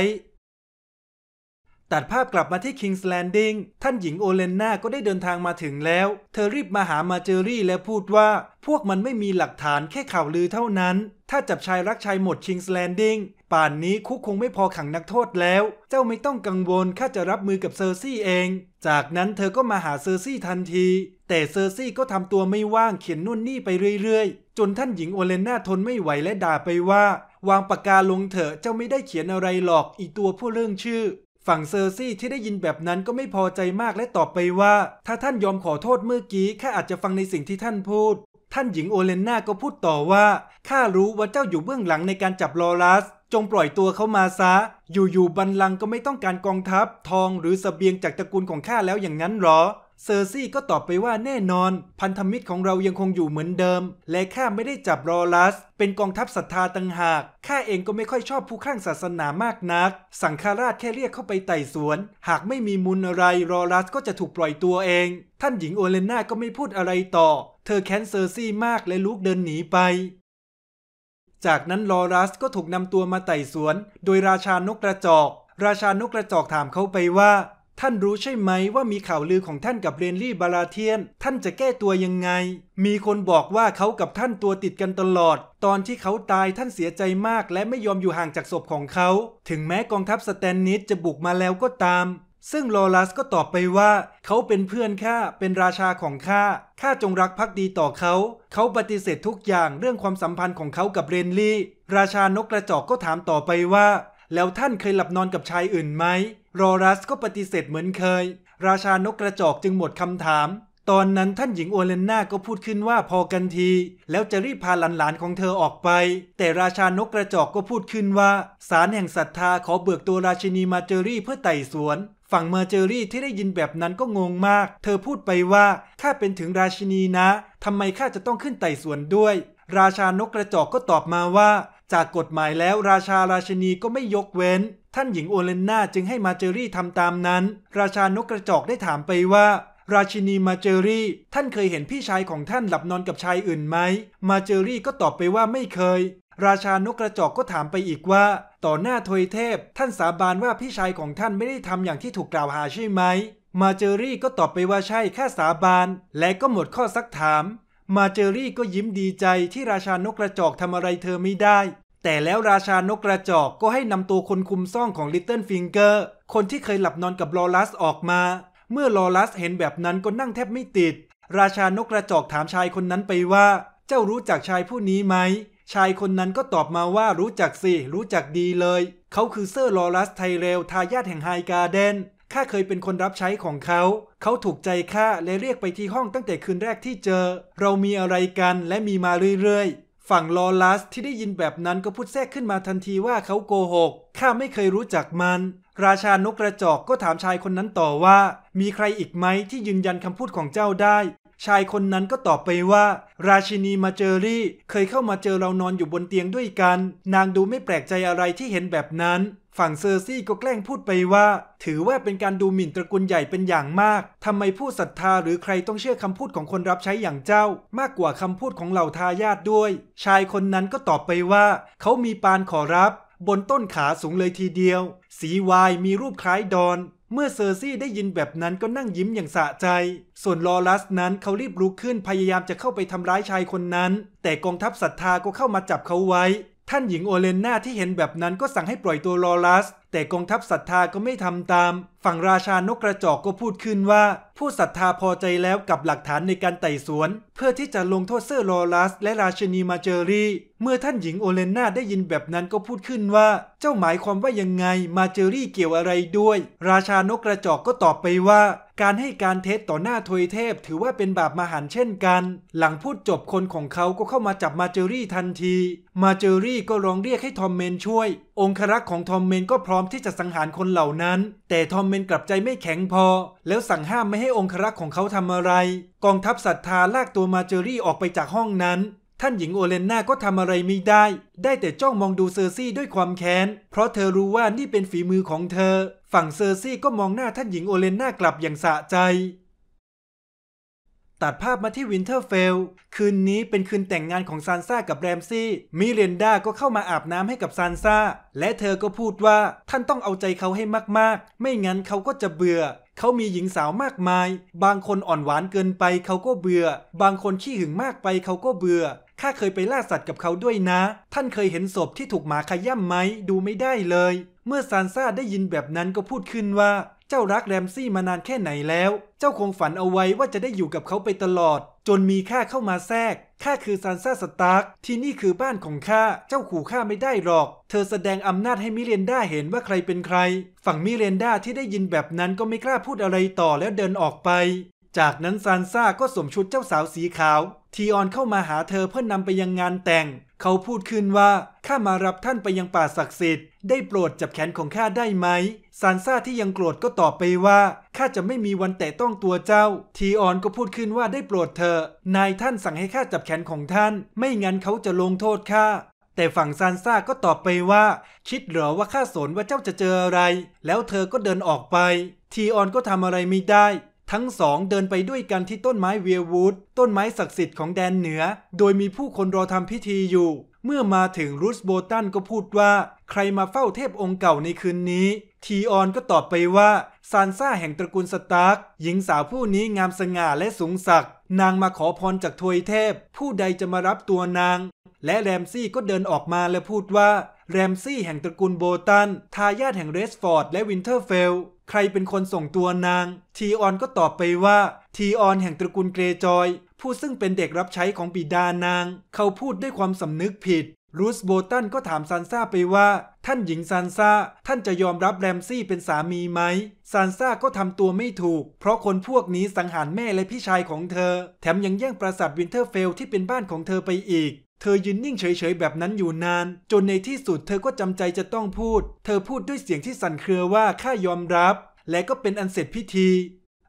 ตัดภาพกลับมาที่ King's Landing ท่านหญิงโอเลนนาก็ได้เดินทางมาถึงแล้ว เธอรีบมาหามาเจอรี่และพูดว่า พวกมันไม่มีหลักฐานแค่ข่าวลือเท่านั้น ถ้าจับชายรักชายหมด King's Landing ป่านนี้คุกคงไม่พอขังนักโทษแล้ว เจ้าไม่ต้องกังวล ข้าจะรับมือกับเซอร์ซี่เอง จากนั้นเธอก็มาหาเซอร์ซี่ทันที แต่เซอร์ซี่ก็ทำตัวไม่ว่างเขียนนู่นนี่ไปเรื่อยๆ จนท่านหญิงโอเลนนาทนไม่ไหวและด่าไปว่า วางปากกาลงเถอะ เจ้าไม่ได้เขียนอะไรหรอก อีตัวผู้เรื่องชื่อฝั่งเซอร์ซี่ที่ได้ยินแบบนั้นก็ไม่พอใจมากและตอบไปว่า ถ้าท่านยอมขอโทษเมื่อกี้ข้าอาจจะฟังในสิ่งที่ท่านพูด ท่านหญิงโอเลนนาก็พูดต่อว่า ข้ารู้ว่าเจ้าอยู่เบื้องหลังในการจับลอรัส จงปล่อยตัวเขามาซะ อยู่ๆบันลังก็ไม่ต้องการกองทัพ ทองหรือสเสบียงจากตระกูลของข้าแล้วอย่างนั้นหรอเซอร์ซี่ก็ตอบไปว่าแน่นอน พันธมิตรของเรายังคงอยู่เหมือนเดิม และข้าไม่ได้จับรอลัส เป็นกองทัพศรัทธาต่างหากข้าเองก็ไม่ค่อยชอบผู้ข้างศาสนามากนัก สังฆราชแค่เรียกเข้าไปไต่สวน หากไม่มีมูลอะไรรอลัสก็จะถูกปล่อยตัวเอง ท่านหญิงโอเลน่าก็ไม่พูดอะไรต่อ เธอแค้นเซอร์ซี่มากและลุกเดินหนีไป จากนั้นรอรัสก็ถูกนำตัวมาไต่สวน โดยราชานกกระจอกราชานกกระจอกถามเขาไปว่าท่านรู้ใช่ไหมว่ามีข่าวลือของท่านกับเรนลี่บาราเทียน ท่านจะแก้ตัวยังไง มีคนบอกว่าเขากับท่านตัวติดกันตลอด ตอนที่เขาตายท่านเสียใจมากและไม่ยอมอยู่ห่างจากศพของเขา ถึงแม้กองทัพสแตนนิสจะบุกมาแล้วก็ตาม ซึ่งลอรัสก็ตอบไปว่า เขาเป็นเพื่อนข้า เป็นราชาของข้า ข้าจงรักภักดีต่อเขา เขาปฏิเสธทุกอย่างเรื่องความสัมพันธ์ของเขากับเรนลี่ ราชานกกระจอกก็ถามต่อไปว่า แล้วท่านเคยหลับนอนกับชายอื่นไหมรอรัสก็ปฏิเสธเหมือนเคย ราชานกกระจอกจึงหมดคำถาม ตอนนั้นท่านหญิงโอเลนนาก็พูดขึ้นว่าพอกันที แล้วจะรีบพาหลานๆของเธอออกไป แต่ราชานกกระจอกก็พูดขึ้นว่าศาลแห่งศรัทธาขอเบิกตัวราชินีมาเจอรี่เพื่อไต่สวนฝั่งเมอร์เจอรี่ที่ได้ยินแบบนั้นก็งงมาก เธอพูดไปว่าข้าเป็นถึงราชินีนะทำไมข้าจะต้องขึ้นไต่สวนด้วย ราชานกกระจอกก็ตอบมาว่าจากกฎหมายแล้ว ราชาราชนีก็ไม่ยกเว้น ท่านหญิงโอเลนนาจึงให้มาเจอรี่ทำตามนั้น ราชานกกระจอกได้ถามไปว่า ราชินีมาเจอรี่ท่านเคยเห็นพี่ชายของท่านหลับนอนกับชายอื่นไหม มาเจอรี่ก็ตอบไปว่าไม่เคย ราชานกกระจอกก็ถามไปอีกว่า ต่อหน้าทวยเทพท่านสาบานว่าพี่ชายของท่านไม่ได้ทำอย่างที่ถูกกล่าวหาใช่ไหม มาเจอรี่ก็ตอบไปว่าใช่แค่สาบานและก็หมดข้อซักถามมาเจอรี่ก็ยิ้มดีใจที่ราชานกกระจอกทำอะไรเธอไม่ได้ แต่แล้วราชานกกระจอกก็ให้นำตัวคนคุมซ่องของลิตเติ้ลฟิงเกอร์ คนที่เคยหลับนอนกับลอรัสออกมา เมื่อลอรัสเห็นแบบนั้นก็นั่งแทบไม่ติด ราชานกกระจอกถามชายคนนั้นไปว่า เจ้ารู้จักชายผู้นี้ไหม ชายคนนั้นก็ตอบมาว่ารู้จักสิ รู้จักดีเลย เขาคือเซอร์ลอรัสไทเรลทายาทแห่งไฮการ์เดนข้าเคยเป็นคนรับใช้ของเขา เขาถูกใจข้าเลยเรียกไปที่ห้องตั้งแต่คืนแรกที่เจอ เรามีอะไรกันและมีมาเรื่อยๆ ฝั่งลอลัส ที่ได้ยินแบบนั้นก็พูดแทรกขึ้นมาทันทีว่าเขาโกหก ข้าไม่เคยรู้จักมัน ราชานกกระจอกก็ถามชายคนนั้นต่อว่า มีใครอีกไหมที่ยืนยันคำพูดของเจ้าได้ ชายคนนั้นก็ตอบไปว่า ราชินีมาเจอรี่เคยเข้ามาเจอเรานอนอยู่บนเตียงด้วยกัน นางดูไม่แปลกใจอะไรที่เห็นแบบนั้นฝั่งเซอร์ซี่ก็แกล้งพูดไปว่าถือว่าเป็นการดูหมิ่นตระกูลใหญ่เป็นอย่างมาก ทำไมผู้ศรัทธาหรือใครต้องเชื่อคำพูดของคนรับใช้อย่างเจ้า มากกว่าคำพูดของเหล่าทายาทด้วย ชายคนนั้นก็ตอบไปว่า เขามีปานขอรับบนต้นขาสูงเลยทีเดียว สีวายมีรูปคล้ายดอน เมื่อเซอร์ซี่ได้ยินแบบนั้นก็นั่งยิ้มอย่างสะใจ ส่วนลอรัสนั้นเขารีบลุกขึ้นพยายามจะเข้าไปทำร้ายชายคนนั้น แต่กองทัพศรัทธาก็เข้ามาจับเขาไว้ท่านหญิงโอเลนนาที่เห็นแบบนั้นก็สั่งให้ปล่อยตัวลอรัสแต่กองทัพศรัทธาก็ไม่ทำตาม ฝั่งราชานกกระจอกก็พูดขึ้นว่า ผู้ศรัทธาพอใจแล้วกับหลักฐานในการไต่สวน เพื่อที่จะลงโทษเซอร์ลอรัส และราชนีมาเจอรี่เมื่อท่านหญิงโอเลน่าได้ยินแบบนั้นก็พูดขึ้นว่า เจ้าหมายความว่ายังไงมาเจอรี่เกี่ยวอะไรด้วย ราชานกกระจอกก็ตอบไปว่า การให้การเท็จต่อหน้าทวยเทพ ถือว่าเป็นบาปมหันเช่นกัน หลังพูดจบคนของเขา ก็เข้ามาจับมาเจอรี่ทันที มาเจอรี่ก็ร้องเรียกให้ทอมเมนช่วยองครักษ์ของทอมเมนก็พร้อมที่จะสังหารคนเหล่านั้น แต่ทอมเมนกลับใจไม่แข็งพอ แล้วสั่งห้ามไม่ให้องครักษ์ของเขาทำอะไร กองทัพศรัทธาลากตัวมาเจอรี่ออกไปจากห้องนั้น ท่านหญิงโอเลนนาก็ทำอะไรไม่ได้ ได้แต่จ้องมองดูเซอร์ซี่ด้วยความแค้นเพราะเธอรู้ว่านี่เป็นฝีมือของเธอ ฝั่งเซอร์ซี่ก็มองหน้าท่านหญิงโอเลนนากลับอย่างสะใจตัดภาพมาที่วินเทอร์เฟลคืนนี้เป็นคืนแต่งงานของซานซ่ากับแรมซี่มิเรนดาก็เข้ามาอาบน้ำให้กับซานซ่าและเธอก็พูดว่า ท่านต้องเอาใจเขาให้มากๆ ไม่งั้นเขาก็จะเบื่อ เขามีหญิงสาวมากมาย บางคนอ่อนหวานเกินไปเขาก็เบื่อ บางคนขี้หึงมากไปเขาก็เบื่อข้าเคยไปล่าสัตว์กับเขาด้วยนะ ท่านเคยเห็นศพที่ถูกหมาขย่ำไหมดูไม่ได้เลย เมื่อซานซ่าได้ยินแบบนั้นก็พูดขึ้นว่า เจ้ารักแรมซี่มานานแค่ไหนแล้วเจ้าคงฝันเอาไว้ว่าจะได้อยู่กับเขาไปตลอด จนมีข้าเข้ามาแทรกข้าคือซานซ่าสตาร์กที่นี่คือบ้านของข้าเจ้าขู่ข้าไม่ได้หรอก เธอแสดงอำนาจให้มิเรนดาเห็นว่าใครเป็นใคร ฝั่งมิเรนดาที่ได้ยินแบบนั้นก็ไม่กล้าพูดอะไรต่อแล้วเดินออกไป จากนั้นซานซ่าก็สวมชุดเจ้าสาวสีขาวทีออนเข้ามาหาเธอเพื่อนนำ ไปยังงานแต่ง เขาพูดขึ้นว่าข้ามารับท่านไปยังป่าศักดิ์สิทธิ์ได้โปรดจับแขนของข้าได้ไหมซานซ่าที่ยังโกรธก็ตอบไปว่าข้าจะไม่มีวันแตะต้องตัวเจ้า ทีออนก็พูดขึ้นว่าได้โปรดเธอนายท่านสั่งให้ข้าจับแขนของท่านไม่งั้นเขาจะลงโทษข้าแต่ฝั่งซานซ่าก็ตอบไปว่าคิดเหรอว่าข้าสนว่าเจ้าจะเจออะไร แล้วเธอก็เดินออกไป ทีออนก็ทำอะไรไม่ได้ทั้งสองเดินไปด้วยกันที่ต้นไม้เวียวูดต้นไม้ศักดิ์สิทธิ์ของแดนเหนือ โดยมีผู้คนรอทำพิธีอยู่ เมื่อมาถึงรูสโบตันก็พูดว่าใครมาเฝ้าเทพองค์เก่าในคืนนี้ ทีออนก็ตอบไปว่าซานซ่าแห่งตระกูลสตาร์กหญิงสาวผู้นี้งามสง่าและสูงศักดิ์นางมาขอพรจากทวยเทพ ผู้ใดจะมารับตัวนางและแรมซี่ก็เดินออกมาและพูดว่าแรมซี่แห่งตระกูลโบตันทายาทแห่งเรสฟอร์ดและวินเทอร์เฟลใครเป็นคนส่งตัวนาง ทีออนก็ตอบไปว่า ทีออนแห่งตระกูลเกรจอย ผู้ซึ่งเป็นเด็กรับใช้ของปิดานาง เขาพูดด้วยความสำนึกผิด รูสโบตันก็ถามซันซ่าไปว่า ท่านหญิงซันซ่าท่านจะยอมรับแรมซี่เป็นสามีไหมซันซ่าก็ทำตัวไม่ถูก เพราะคนพวกนี้สังหารแม่และพี่ชายของเธอ แถมยังแย่งปราสาทวินเทอร์เฟลที่เป็นบ้านของเธอไปอีกเธอยืนนิ่งเฉย ๆแบบนั้นอยู่นาน จนในที่สุดเธอก็จำใจจะต้องพูด เธอพูดด้วยเสียงที่สั่นเครือว่าข้ายอมรับ และก็เป็นอันเสร็จพิธี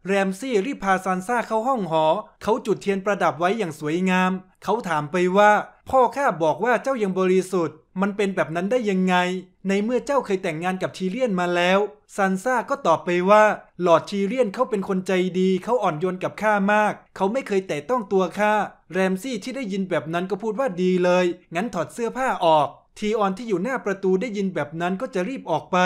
แรมซี่รีบพาซานซ่าเข้าห้องหอ เขาจุดเทียนประดับไว้อย่างสวยงาม เขาถามไปว่า พ่อข้าบอกว่าเจ้ายังบริสุทธิ์ มันเป็นแบบนั้นได้ยังไง ในเมื่อเจ้าเคยแต่งงานกับทีเรียนมาแล้ว ซันซ่าก็ตอบไปว่า หลอดทีเรียนเขาเป็นคนใจดี เขาอ่อนโยนกับข้ามาก เขาไม่เคยแตะต้องตัวข้า แรมซี่ที่ได้ยินแบบนั้นก็พูดว่าดีเลย งั้นถอดเสื้อผ้าออก ทีออนที่อยู่หน้าประตูได้ยินแบบนั้นก็จะรีบออกไป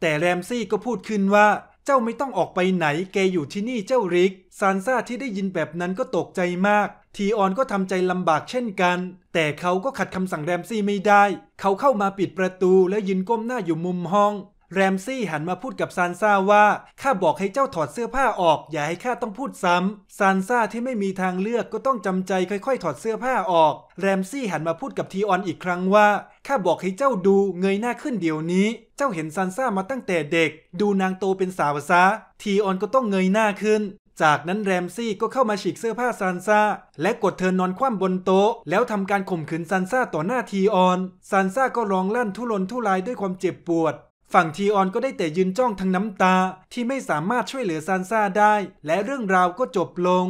แต่แรมซี่ก็พูดขึ้นว่าเจ้าไม่ต้องออกไปไหนเกอยู่ที่นี่เจ้าริก ซานซ่าที่ได้ยินแบบนั้นก็ตกใจมาก ทีออนก็ทำใจลำบากเช่นกัน แต่เขาก็ขัดคำสั่งแรมซี่ไม่ได้ เขาเข้ามาปิดประตูและยืนก้มหน้าอยู่มุมห้องแรมซี่หันมาพูดกับซานซ่าว่า ข้าบอกให้เจ้าถอดเสื้อผ้าออก อย่าให้ข้าต้องพูดซ้ำ ซานซ่าที่ไม่มีทางเลือกก็ต้องจำใจค่อยๆถอดเสื้อผ้าออก แรมซี่หันมาพูดกับทีออนอีกครั้งว่า ข้าบอกให้เจ้าดูเงยหน้าขึ้นเดี๋ยวนี้ เจ้าเห็นซานซ่ามาตั้งแต่เด็ก ดูนางโตเป็นสาวซะ ทีออนก็ต้องเงยหน้าขึ้น จากนั้นแรมซี่ก็เข้ามาฉีกเสื้อผ้าซานซ่าและกดเธอนอนคว่ำบนโต๊ะแล้วทำการข่มขืนซานซ่าต่อหน้าทีออน ซานซ่าก็ร้องลั่นทุรนทุรายด้วยความเจ็บปวดฝั่งทีออนก็ได้แต่ยืนจ้องทั้งน้ำตาที่ไม่สามารถช่วยเหลือซานซ่าได้ และเรื่องราวก็จบลง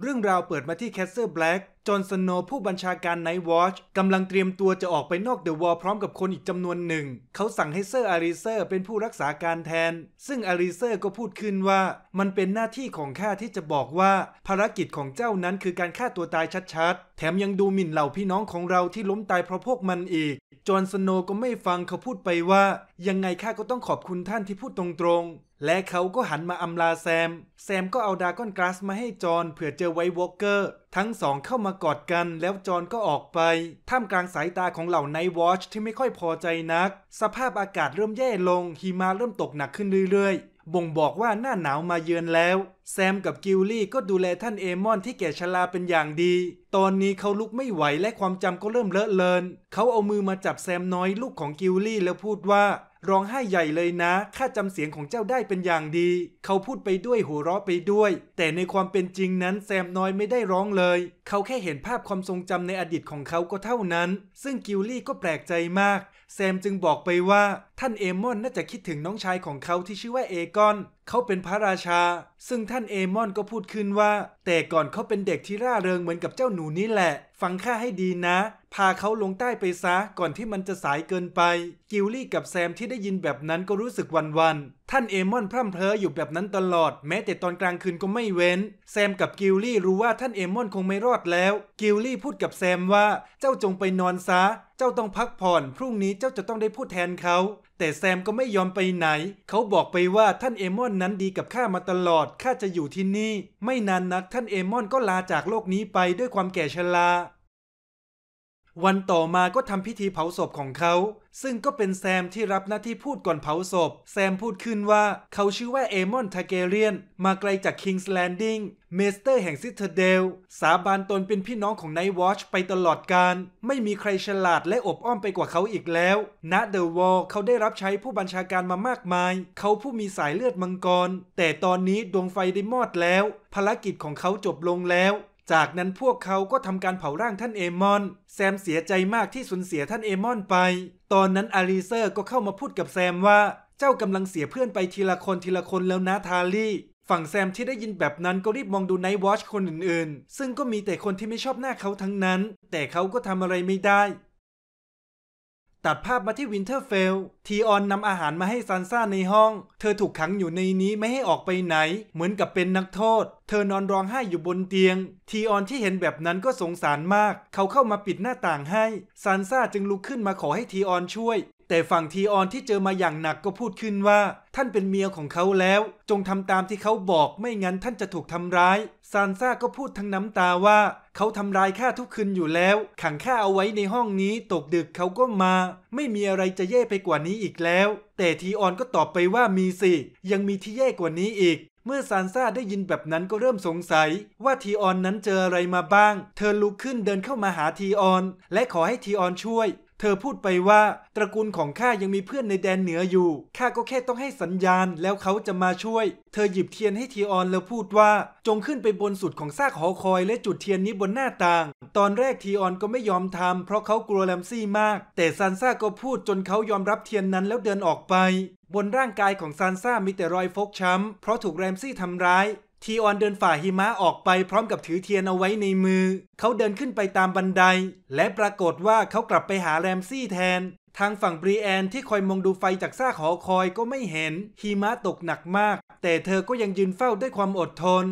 เรื่องราวเปิดมาที่แคสเซอร์แบล็กจอห์นสโนผู้บัญชาการไนท์วอชกำลังเตรียมตัวจะออกไปนอกเดอะวอลพร้อมกับคนอีกจำนวนหนึ่ง เขาสั่งให้เซอร์อาริเซอร์เป็นผู้รักษาการแทน ซึ่งอาริเซอร์ก็พูดขึ้นว่า มันเป็นหน้าที่ของข้าที่จะบอกว่าภารกิจของเจ้านั้นคือการฆ่าตัวตายชัดๆ แถมยังดูหมิ่นเหล่าพี่น้องของเราที่ล้มตายเพราะพวกมันอีกจอห์นสโนก็ไม่ฟังเขาพูดไปว่า ยังไงข้าก็ต้องขอบคุณท่านที่พูดตรงๆ และเขาก็หันมาอำลาแซม แซมก็เอาดาก้อนกราสมาให้จอห์นเผื่อเจอไววอลเกอร์ ทั้งสองเข้ามากอดกัน แล้วจอห์นก็ออกไป ท่ามกลางสายตาของเหล่าไนท์วอชที่ไม่ค่อยพอใจนัก สภาพอากาศเริ่มแย่ลงหิมะเริ่มตกหนักขึ้นเรื่อยๆบ่งบอกว่าหน้าหนาวมาเยือนแล้ว แซมกับกิลลี่ก็ดูแลท่านเอมอนที่แก่ชราเป็นอย่างดี ตอนนี้เขาลุกไม่ไหวและความจำก็เริ่มเลอะเลือนเขาเอามือมาจับแซมน้อยลูกของกิลลี่แล้วพูดว่าร้องไห้ใหญ่เลยนะข้าจำเสียงของเจ้าได้เป็นอย่างดี เขาพูดไปด้วยหัวเราะไปด้วย แต่ในความเป็นจริงนั้นแซมน้อยไม่ได้ร้องเลย เขาแค่เห็นภาพความทรงจำในอดีตของเขาก็เท่านั้น ซึ่งกิลลี่ก็แปลกใจมากแซมจึงบอกไปว่าท่านเอมอนน่าจะคิดถึงน้องชายของเขาที่ชื่อว่าเอกอน เขาเป็นพระราชา ซึ่งท่านเอมอนก็พูดขึ้นว่า แต่ก่อนเขาเป็นเด็กที่ร่าเริงเหมือนกับเจ้าหนูนี่แหละ ฟังข้าให้ดีนะ พาเขาลงใต้ไปซะก่อนที่มันจะสายเกินไป กิลลี่กับแซมที่ได้ยินแบบนั้นก็รู้สึกวันวันท่านเอมอนพร่ำเพ้ออยู่แบบนั้นตลอด แม้แต่ตอนกลางคืนก็ไม่เว้น แซมกับกิลลี่รู้ว่าท่านเอมอนคงไม่รอดแล้ว กิลลี่พูดกับแซมว่าเจ้าจงไปนอนซะจ้าต้องพักผ่อน พรุ่งนี้เจ้าจะต้องได้พูดแทนเขา แต่แซมก็ไม่ยอมไปไหน เขาบอกไปว่าท่านเอมอนนั้นดีกับข้ามาตลอดข้าจะอยู่ที่นี่ ไม่นานนักท่านเอมอนก็ลาจากโลกนี้ไปด้วยความแก่ชราวันต่อมาก็ทำพิธีเผาศพของเขา ซึ่งก็เป็นแซมที่รับหน้าที่พูดก่อนเผาศพ แซมพูดขึ้นว่า เขาชื่อว่าเอมอนทาเกเรียน มาไกลจากคิงส์แลนดิ้งเมสเตอร์แห่งซิเทเดล สาบานตนเป็นพี่น้องของไนท์วอชไปตลอดการ ไม่มีใครฉลาดและอบอ้อมไปกว่าเขาอีกแล้ว ณเดอะวอลเขาได้รับใช้ผู้บัญชาการมามากมาย เขาผู้มีสายเลือดมังกร แต่ตอนนี้ดวงไฟได้มอดแล้ว ภารกิจของเขาจบลงแล้วจากนั้นพวกเขาก็ทำการเผาร่างท่านเอมอน แซมเสียใจมากที่สูญเสียท่านเอมอนไป ตอนนั้นอารีเซอร์ก็เข้ามาพูดกับแซมว่า เจ้ากำลังเสียเพื่อนไปทีละคนทีละคนแล้วนะทารี่ ฝั่งแซมที่ได้ยินแบบนั้นก็รีบมองดูไนท์วอชคนอื่นๆ ซึ่งก็มีแต่คนที่ไม่ชอบหน้าเขาทั้งนั้น แต่เขาก็ทำอะไรไม่ได้ตัดภาพมาที่วินเทอร์เฟลทีออนนำอาหารมาให้ซันซ่าในห้อง เธอถูกขังอยู่ในนี้ไม่ให้ออกไปไหน เหมือนกับเป็นนักโทษ เธอนอนร้องไห้อยู่บนเตียง ทีออนที่เห็นแบบนั้นก็สงสารมาก เขาเข้ามาปิดหน้าต่างให้ซันซ่าจึงลุกขึ้นมาขอให้ทีออนช่วย แต่ฝั่งทีออนที่เจอมาอย่างหนักก็พูดขึ้นว่า ท่านเป็นเมียของเขาแล้ว จงทำตามที่เขาบอกไม่งั้นท่านจะถูกทำร้าย ซานซ่าก็พูดทั้งน้ำตาว่าเขาทำลายข้าทุกคืนอยู่แล้วขังข้าเอาไว้ในห้องนี้ตกดึกเขาก็มา ไม่มีอะไรจะแย่ไปกว่านี้อีกแล้ว แต่ทีออนก็ตอบไปว่ามีสิยังมีที่แย่กว่านี้อีก เมื่อซานซ่าได้ยินแบบนั้นก็เริ่มสงสัยว่าทีออนนั้นเจออะไรมาบ้าง เธอลุกขึ้นเดินเข้ามาหาทีออน และขอให้ทีออนช่วยเธอพูดไปว่าตระกูลของข้ายังมีเพื่อนในแดนเหนืออยู่ข้าก็แค่ต้องให้สัญญาณแล้วเขาจะมาช่วย เธอหยิบเทียนให้ทีออนแล้วพูดว่า จงขึ้นไปบนสุดของซากหอคอยและจุดเทียนนี้บนหน้าต่าง ตอนแรกทีออนก็ไม่ยอมทำ เพราะเขากลัวแลมซี่มาก แต่ซานซ่าก็พูดจนเขายอมรับเทียนนั้นแล้วเดินออกไปบนร่างกายของซานซ่ามีแต่รอยฟกช้ำเพราะถูกแรมซี่ทำร้ายทีออนเดินฝ่าหิมะออกไปพร้อมกับถือเทียนเอาไว้ในมือ เขาเดินขึ้นไปตามบันได และปรากฏว่าเขากลับไปหาแรมซี่แทน ทางฝั่งบรีแอนที่คอยมองดูไฟจากซากหอคอยก็ไม่เห็นหิมะตกหนักมาก แต่เธอก็ยังยืนเฝ้าด้วยความอดทน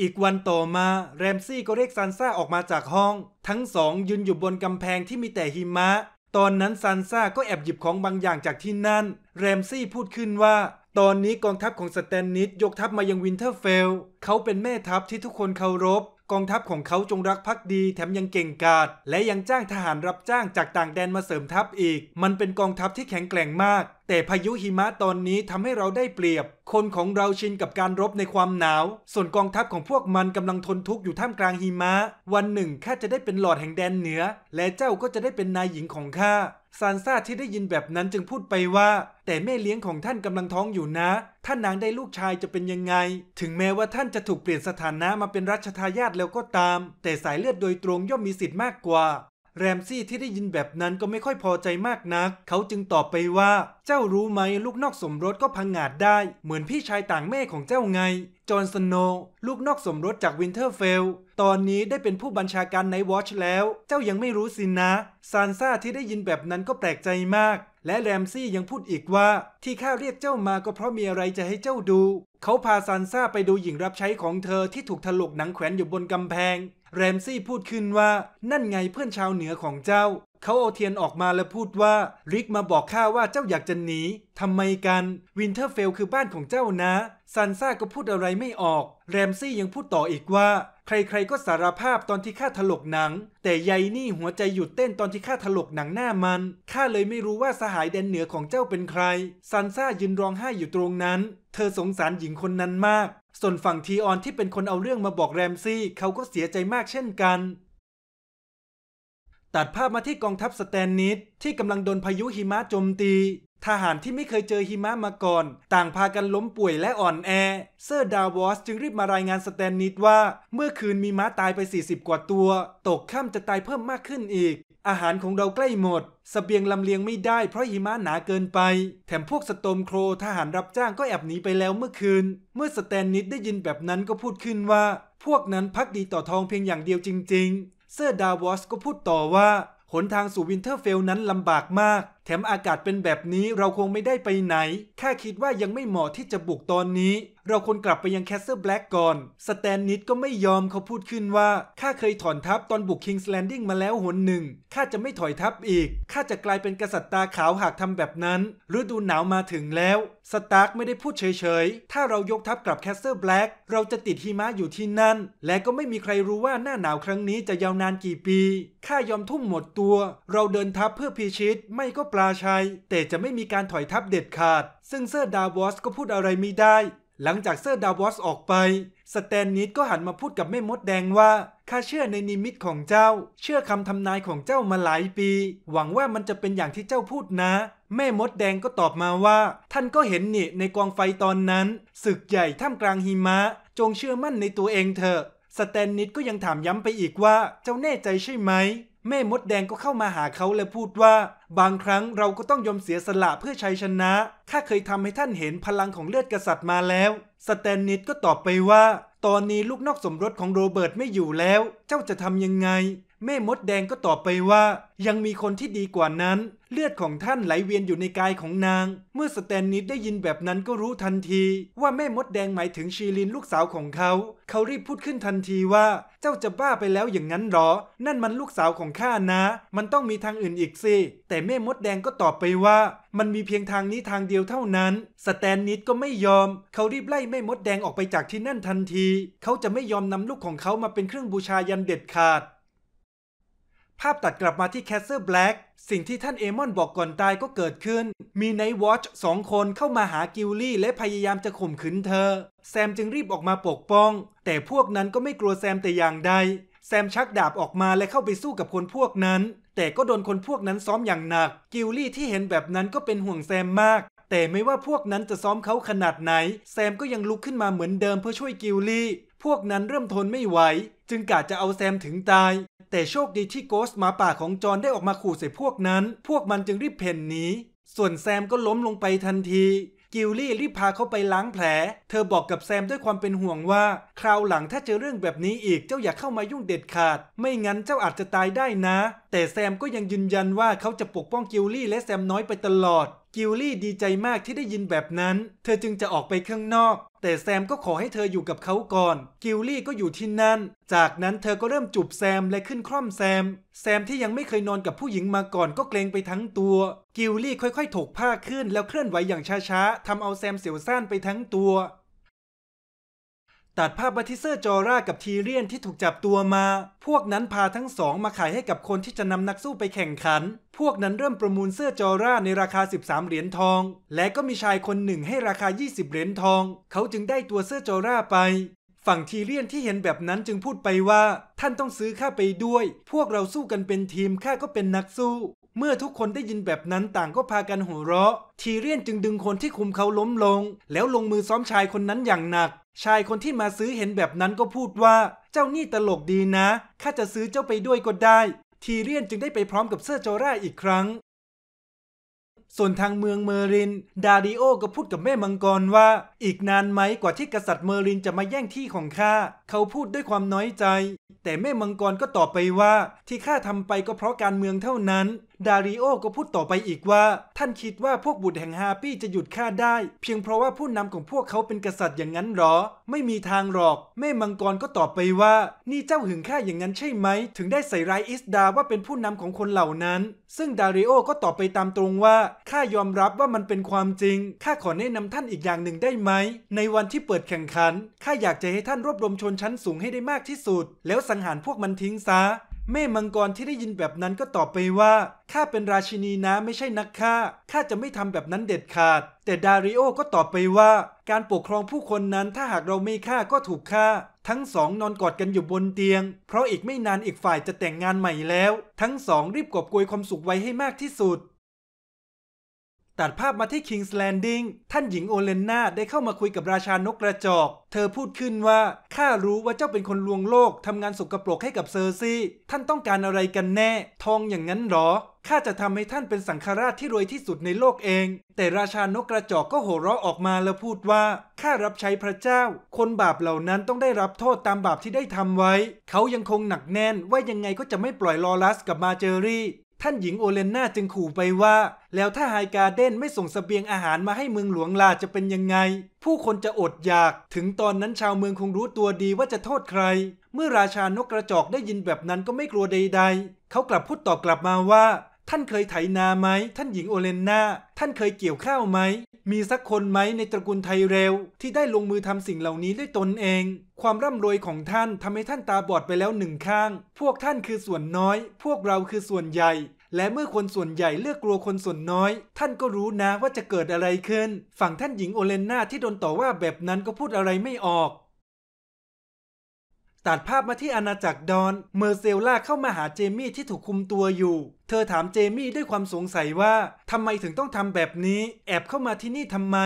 อีกวันต่อมา แรมซี่ก็เรียกซันซ่าออกมาจากห้อง ทั้งสองยืนอยู่บนกำแพงที่มีแต่หิมะตอนนั้นซันซ่าก็แอบหยิบของบางอย่างจากที่นั่น แรมซี่พูดขึ้นว่าตอนนี้กองทัพของสแตนนิสยกทัพมายังวินเทอร์เฟล เขาเป็นแม่ทัพที่ทุกคนเคารพ กองทัพของเขาจงรักภักดีแถมยังเก่งกาจ และยังจ้างทหารรับจ้างจากต่างแดนมาเสริมทัพอีก มันเป็นกองทัพที่แข็งแกร่งมาก แต่พายุหิมะตอนนี้ทำให้เราได้เปรียบ คนของเราชินกับการรบในความหนาว ส่วนกองทัพของพวกมันกำลังทนทุกข์อยู่ท่ามกลางหิมะ วันหนึ่งข้าจะได้เป็นหลอดแห่งแดนเหนือ และเจ้าก็จะได้เป็นนายหญิงของข้าซานซ่าที่ได้ยินแบบนั้นจึงพูดไปว่า แต่แม่เลี้ยงของท่านกำลังท้องอยู่นะท่านนางได้ลูกชายจะเป็นยังไง ถึงแม้ว่าท่านจะถูกเปลี่ยนสถานะมาเป็นรัชทายาทแล้วก็ตาม แต่สายเลือดโดยตรงย่อมมีสิทธิ์มากกว่า แรมซี่ที่ได้ยินแบบนั้นก็ไม่ค่อยพอใจมากนัก เขาจึงตอบไปว่า เจ้ารู้ไหมลูกนอกสมรสก็พังงาดได้ เหมือนพี่ชายต่างแม่ของเจ้าไงจอห์นสโนว์ลูกนอกสมรสจากวินเทอร์เฟลตอนนี้ได้เป็นผู้บัญชาการไนท์วอชแล้วเจ้ายังไม่รู้สินะ ซานซ่าที่ได้ยินแบบนั้นก็แปลกใจมาก และแรมซี่ยังพูดอีกว่าที่ข้าเรียกเจ้ามาก็เพราะมีอะไรจะให้เจ้าดู เขาพาซานซ่าไปดูหญิงรับใช้ของเธอที่ถูกถลกหนังแขวนอยู่บนกำแพงแรมซี่พูดขึ้นว่า นั่นไงเพื่อนชาวเหนือของเจ้า เขาเอาเทียนออกมาแล้วพูดว่า ริกมาบอกข้าว่าเจ้าอยากจะหนีทำไมกัน วินเทอร์เฟลคือบ้านของเจ้านะซันซ่าก็พูดอะไรไม่ออก แรมซี่ยังพูดต่ออีกว่า ใครๆ ก็สารภาพตอนที่ข้าถลกหนัง แต่ใยนี่หัวใจหยุดเต้นตอนที่ข้าถลกหนังหน้ามัน ข้าเลยไม่รู้ว่าสหายแดนเหนือของเจ้าเป็นใครซันซ่ายืนร้องไห้อยู่ตรงนั้น เธอสงสารหญิงคนนั้นมากส่วนฝั่งทีออนที่เป็นคนเอาเรื่องมาบอกแรมซี่เขาก็เสียใจมากเช่นกัน ตัดภาพมาที่กองทัพสแตนนิดที่กำลังโดนพายุหิมะโจมตีทหารที่ไม่เคยเจอหิมะมาก่อน ต่างพากันล้มป่วยและอ่อนแอเซอร์ดาวอสจึงรีบมารายงานสแตนนิดว่า เมื่อคืนมีม้าตายไป 40 กว่าตัว ตกค่ำจะตายเพิ่มมากขึ้นอีก อาหารของเราใกล้หมด สเสบียงลำเลียงไม่ได้เพราะหิมะหนาเกินไป แถมพวกสตอมโครทหารรับจ้างก็แอบหนีไปแล้วเมื่อคืน เมื่อสแตนนิดได้ยินแบบนั้นก็พูดขึ้นว่า พวกนั้นพักดีต่อทองเพียงอย่างเดียวจริงๆเซอร์ดาวอสก็พูดต่อว่า หนทางสู่วินเทอร์เฟลนั้นลำบากมากแถมอากาศเป็นแบบนี้เราคงไม่ได้ไปไหน แค่คิดว่ายังไม่เหมาะที่จะบุกตอนนี้ เราควรกลับไปยังแคสเซิลแบล็กก่อน สแตนนิดก็ไม่ยอมเขาพูดขึ้นว่าข้าเคยถอนทัพตอนบุกคิงส์แลนดิ้งมาแล้วหนหนึ่ง ข้าจะไม่ถอยทัพอีก ข้าจะกลายเป็นกษัตริย์ตาขาวหากทำแบบนั้น ฤดูหนาวมาถึงแล้ว สตาร์กไม่ได้พูดเฉยๆ ถ้าเรายกทัพกลับแคสเซิลแบล็กเราจะติดหิมะอยู่ที่นั่น และก็ไม่มีใครรู้ว่าหน้าหนาวครั้งนี้จะยาวนานกี่ปี ข้ายอมทุ่มหมดตัว เราเดินทัพเพื่อพิชิต ไม่ก็ราชัยแต่จะไม่มีการถอยทัพเด็ดขาด ซึ่งเซอร์ดาวอสก็พูดอะไรไม่ได้ หลังจากเซอร์ดาวอสออกไป สแตนนิดก็หันมาพูดกับแม่มดแดงว่า ข้าเชื่อในนิมิตของเจ้า เชื่อคำทำนายของเจ้ามาหลายปี หวังว่ามันจะเป็นอย่างที่เจ้าพูดนะ แม่มดแดงก็ตอบมาว่า ท่านก็เห็นนี่ในกองไฟตอนนั้นศึกใหญ่ท่ามกลางหิมะ จงเชื่อมั่นในตัวเองเถอะ สแตนนิดก็ยังถามย้ำไปอีกว่า เจ้าแน่ใจใช่ไหมแม่มดแดงก็เข้ามาหาเขาและพูดว่า บางครั้งเราก็ต้องยอมเสียสละเพื่อชัยชนะข้าเคยทำให้ท่านเห็นพลังของเลือดกษัตริย์มาแล้ว สแตนนิดก็ตอบไปว่า ตอนนี้ลูกนอกสมรสของโรเบิร์ตไม่อยู่แล้ว เจ้าจะทำยังไงแม่มดแดงก็ตอบไปว่ายังมีคนที่ดีกว่านั้น เลือดของท่านไหลเวียนอยู่ในกายของนาง เมื่อสแตนนิดได้ยินแบบนั้นก็รู้ทันที ว่าแม่มดแดงหมายถึงชีลินลูกสาวของเขา เขารีบพูดขึ้นทันทีว่า เจ้าจะบ้าไปแล้วอย่างนั้นหรอ นั่นมันลูกสาวของข้านะ มันต้องมีทางอื่นอีกสิแต่แม่มดแดงก็ตอบไปว่า มันมีเพียงทางนี้ทางเดียวเท่านั้น สแตนนิดก็ไม่ยอม เขารีบไล่แม่มดแดงออกไปจากที่นั่นทันที เขาจะไม่ยอมนำลูกของเขามาเป็นเครื่องบูชายันเด็ดขาดภาพตัดกลับมาที่แคสเซอร์แบล็กสิ่งที่ท่านเอมอนบอกก่อนตายก็เกิดขึ้น มีไนท์วอชสองคนเข้ามาหากิลลี่และพยายามจะข่มขืนเธอ แซมจึงรีบออกมาปกป้อง แต่พวกนั้นก็ไม่กลัวแซมแต่อย่างใด แซมชักดาบออกมาและเข้าไปสู้กับคนพวกนั้น แต่ก็โดนคนพวกนั้นซ้อมอย่างหนัก กิลลี่ที่เห็นแบบนั้นก็เป็นห่วงแซมมาก แต่ไม่ว่าพวกนั้นจะซ้อมเขาขนาดไหน แซมก็ยังลุกขึ้นมาเหมือนเดิม เพื่อช่วยกิลลี่ พวกนั้นเริ่มทนไม่ไหวจึงกะจะเอาแซมถึงตาย แต่โชคดีที่โกสหมาป่าของจอนได้ออกมาขู่ใส่พวกนั้น พวกมันจึงรีบเพ่นหนีส่วนแซมก็ล้มลงไปทันทีกิลลี่รีบพาเขาไปล้างแผล เธอบอกกับแซมด้วยความเป็นห่วงว่า คราวหลังถ้าเจอเรื่องแบบนี้อีกเจ้าอย่าเข้ามายุ่งเด็ดขาด ไม่งั้นเจ้าอาจจะตายได้นะ แต่แซมก็ยังยืนยันว่าเขาจะปกป้องกิลลี่และแซมน้อยไปตลอดกิลลี่ดีใจมากที่ได้ยินแบบนั้น เธอจึงจะออกไปข้างนอก แต่แซมก็ขอให้เธออยู่กับเขาก่อน กิลลี่ก็อยู่ที่นั่น จากนั้นเธอก็เริ่มจูบแซมและขึ้นคร่อมแซม แซมที่ยังไม่เคยนอนกับผู้หญิงมาก่อนก็เกรงไปทั้งตัว กิลลี่ค่อย ๆถกผ้าขึ้นแล้วเคลื่อนไหวอย่างช้าๆทำเอาแซมเสียวซ่านไปทั้งตัวตัดภาพมาทิเซอร์จอร่ากับทีเรียนที่ถูกจับตัวมา พวกนั้นพาทั้งสองมาขายให้กับคนที่จะนำนักสู้ไปแข่งขัน พวกนั้นเริ่มประมูลเสื้อจอร่าในราคา 13เหรียญทอง และก็มีชายคนหนึ่งให้ราคา 20 เหรียญทอง เขาจึงได้ตัวเสื้อจอร่าไป ฝั่งทีเรียนที่เห็นแบบนั้นจึงพูดไปว่า ท่านต้องซื้อข้าไปด้วย พวกเราสู้กันเป็นทีมข้าก็เป็นนักสู้ เมื่อทุกคนได้ยินแบบนั้นต่างก็พากันหัวเราะ ทีเรียนจึงดึงคนที่คุมเขาล้มลง แล้วลงมือซ้อมชายคนนั้นอย่างหนักชายคนที่มาซื้อเห็นแบบนั้นก็พูดว่า เจ้านี่ตลกดีนะข้าจะซื้อเจ้าไปด้วยก็ได้ ทีเรียนจึงได้ไปพร้อมกับเ้อโจอร่าอีกครั้ง ส่วนทางเมืองเมอริน ดาริโอก็พูดกับแม่มังกรว่า อีกนานไหมกว่าที่กษัตริย์เมอรินจะมาแย่งที่ของข้าเขาพูดด้วยความน้อยใจ แต่แม่มังกรก็ตอบไปว่าที่ข้าทำไปก็เพราะการเมืองเท่านั้น ดาริโอก็พูดต่อไปอีกว่า ท่านคิดว่าพวกบุตรแห่งฮาปี้จะหยุดข้าได้ เพียงเพราะว่าผู้นำของพวกเขาเป็นกษัตริย์อย่างนั้นหรอ ไม่มีทางหรอกแม่มังกรก็ตอบไปว่า นี่เจ้าหึงข้าอย่างนั้นใช่ไหม ถึงได้ใส่ร้ายอิสดาว่าเป็นผู้นำของคนเหล่านั้น ซึ่งดาริโอก็ตอบไปตามตรงว่าข้ายอมรับว่ามันเป็นความจริงข้าขอแนะนำท่านอีกอย่างหนึ่งได้ไหมในวันที่เปิดแข่งขันข้าอยากจะให้ท่านรวบรวมชนชั้นสูงให้ได้มากที่สุดแล้วสังหารพวกมันทิ้งซะแม่มังกรที่ได้ยินแบบนั้นก็ตอบไปว่าข้าเป็นราชินีนะไม่ใช่นักฆ่าข้าจะไม่ทำแบบนั้นเด็ดขาด แต่ดาริโอก็ตอบไปว่า การปกครองผู้คนนั้นถ้าหากเราไม่ฆ่าก็ถูกฆ่า ทั้งสองนอนกอดกันอยู่บนเตียง เพราะอีกไม่นานอีกฝ่ายจะแต่งงานใหม่แล้ว ทั้งสอง รีบกอบกวยความสุขไว้ให้มากที่สุดตัดภาพมาที่ King's Landing ท่านหญิงโอเลนนาได้เข้ามาคุยกับราชานกกระจอก เธอพูดขึ้นว่า ข้ารู้ว่าเจ้าเป็นคนลวงโลก ทำงานสกปรกให้กับเซอร์ซี่ ท่านต้องการอะไรกันแน่ ทองอย่างนั้นหรอ ข้าจะทำให้ท่านเป็นสังฆราชที่รวยที่สุดในโลกเอง แต่ราชานกกระจอกก็โห่ร้องออกมาแล้วพูดว่า ข้ารับใช้พระเจ้า คนบาปเหล่านั้นต้องได้รับโทษตามบาปที่ได้ทำไว้ เขายังคงหนักแน่น ว่ายังไงก็จะไม่ปล่อยลอรัสกับมาเจอรี่ท่านหญิงโอเลนนาจึงขู่ไปว่า แล้วถ้าไฮการเดนไม่ส่งสเสบียงอาหารมาให้เมืองหลวงลาจะเป็นยังไง ผู้คนจะอดอยากถึงตอนนั้นชาวเมืองคงรู้ตัวดีว่าจะโทษใคร เมื่อราชานกกระจอกได้ยินแบบนั้นก็ไม่กลัวใดๆ เขากลับพูดตอบกลับมาว่าท่านเคยไถนาไหม ท่านหญิงโอเลนนาท่านเคยเกี่ยวข้าวไหม มีสักคนไหมในตระกูลไทยเรวที่ได้ลงมือทำสิ่งเหล่านี้ด้วยตนเอง ความร่ำรวยของท่านทำให้ท่านตาบอดไปแล้วหนึ่งข้าง พวกท่านคือส่วนน้อย พวกเราคือส่วนใหญ่ และเมื่อคนส่วนใหญ่เลือกกลัวคนส่วนน้อย ท่านก็รู้นะว่าจะเกิดอะไรขึ้น ฝั่งท่านหญิงโอเลนนาที่โดนต่อว่าแบบนั้นก็พูดอะไรไม่ออกตัดภาพมาที่อาณาจักรดอน เมอร์เซลล่าเข้ามาหาเจมี่ที่ถูกคุมตัวอยู่ เธอถามเจมี่ด้วยความสงสัยว่าทำไมถึงต้องทำแบบนี้ แอบเข้ามาที่นี่ทำไม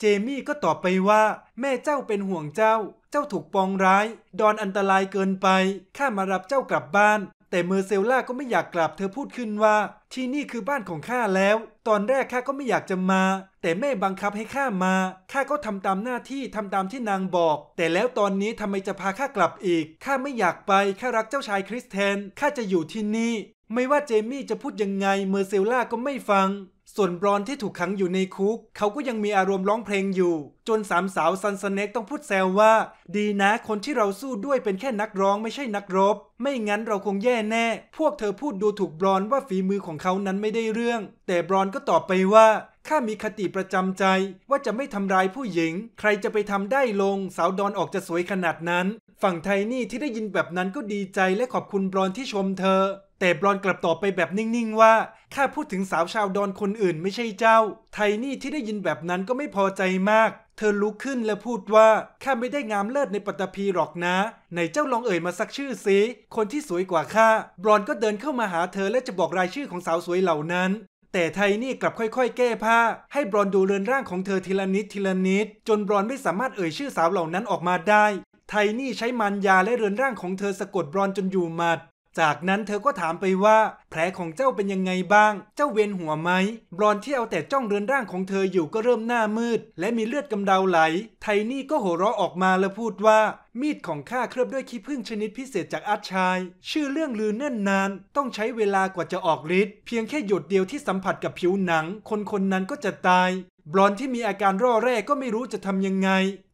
เจมี่ก็ตอบไปว่าแม่เจ้าเป็นห่วงเจ้า เจ้าถูกปองร้าย ดอนอันตรายเกินไป ข้ามารับเจ้ากลับบ้านแต่เมอร์เซลล่าก็ไม่อยากกลับเธอพูดขึ้นว่า ที่นี่คือบ้านของข้าแล้ว ตอนแรกข้าก็ไม่อยากจะมา แต่แม่บังคับให้ข้ามา ข้าก็ทำตามหน้าที่ทำตามที่นางบอก แต่แล้วตอนนี้ทำไมจะพาข้ากลับอีก ข้าไม่อยากไป ข้ารักเจ้าชายคริสเทนข้าจะอยู่ที่นี่ไม่ว่าเจมี่จะพูดยังไงเมอร์เซลล่าก็ไม่ฟังส่วนบรอนที่ถูกขังอยู่ในคุก เขาก็ยังมีอารมณ์ร้องเพลงอยู่ จนสามสาวซันสเน็กต้องพูดแซวว่า ดีนะคนที่เราสู้ด้วยเป็นแค่นักร้องไม่ใช่นักรบ ไม่งั้นเราคงแย่แน่ พวกเธอพูดดูถูกบรอนว่าฝีมือของเขานั้นไม่ได้เรื่อง แต่บรอนก็ตอบไปว่าข้ามีคติประจำใจว่าจะไม่ทำร้ายผู้หญิง ใครจะไปทำได้ลง สาวดอนออกจะสวยขนาดนั้น ฝั่งไทนี่ที่ได้ยินแบบนั้นก็ดีใจและขอบคุณบรอนที่ชมเธอแต่บรอนกลับตอบไปแบบนิ่งๆ ว่า ข้าพูดถึงสาวชาวดอนคนอื่นไม่ใช่เจ้า ไทนี่ที่ได้ยินแบบนั้นก็ไม่พอใจมาก เธอลุกขึ้นและพูดว่า ข้าไม่ได้งามเลิศในปัตตภีหรอกนะไหนเจ้าลองเอ่ยมาสักชื่อสิคนที่สวยกว่าข้าบรอนก็เดินเข้ามาหาเธอและจะบอกรายชื่อของสาวสวยเหล่านั้น แต่ไทนี่กลับค่อย ๆ แก้ผ้า ให้บรอนดูเรือนร่างของเธอทีละนิดทีละนิด จนบรอนไม่สามารถเอ่ยชื่อสาวเหล่านั้นออกมาได้ ไทนี่ใช้มันยาและเรือนร่างของเธอสะกดบรอนจนอยู่หมัดจากนั้นเธอก็ถามไปว่า แผลของเจ้าเป็นยังไงบ้าง เจ้าเวียนหัวไหม บรอนที่เอาแต่จ้องเรือนร่างของเธออยู่ก็เริ่มหน้ามืดและมีเลือดกำเดาไหล ไทนี่ก็โห่รเราะออกมาและพูดว่า มีดของข้าเคลือบด้วยขี้ผึ้งชนิดพิเศษจากอาร์ชาย ชื่อเรื่องลือเนิ่นนานต้องใช้เวลากว่าจะออกฤทธิ์เพียงแค่หยดเดียวที่สัมผัสกับผิวหนัง คนคนนั้นก็จะตายบรอนที่มีอาการร่อแร่ก็ไม่รู้จะทำยังไง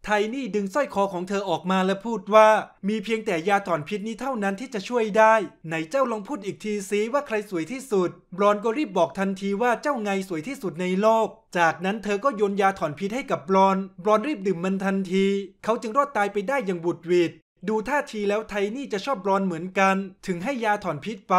ไทนี่ดึงสร้อยคอของเธอออกมาและพูดว่า มีเพียงแต่ยาถอนพิษนี้เท่านั้นที่จะช่วยได้ไหนเจ้าลองพูดอีกทีซิว่าใครสวยที่สุดบรอนก็รีบบอกทันทีว่าเจ้าไงสวยที่สุดในโลกจากนั้นเธอก็โยนยาถอนพิษให้กับบรอนบรอนรีบดื่มมันทันที เขาจึงรอดตายไปได้อย่างบุดหวิดดูท่าทีแล้วไทนี่จะชอบบรอนเหมือนกัน ถึงให้ยาถอนพิษไป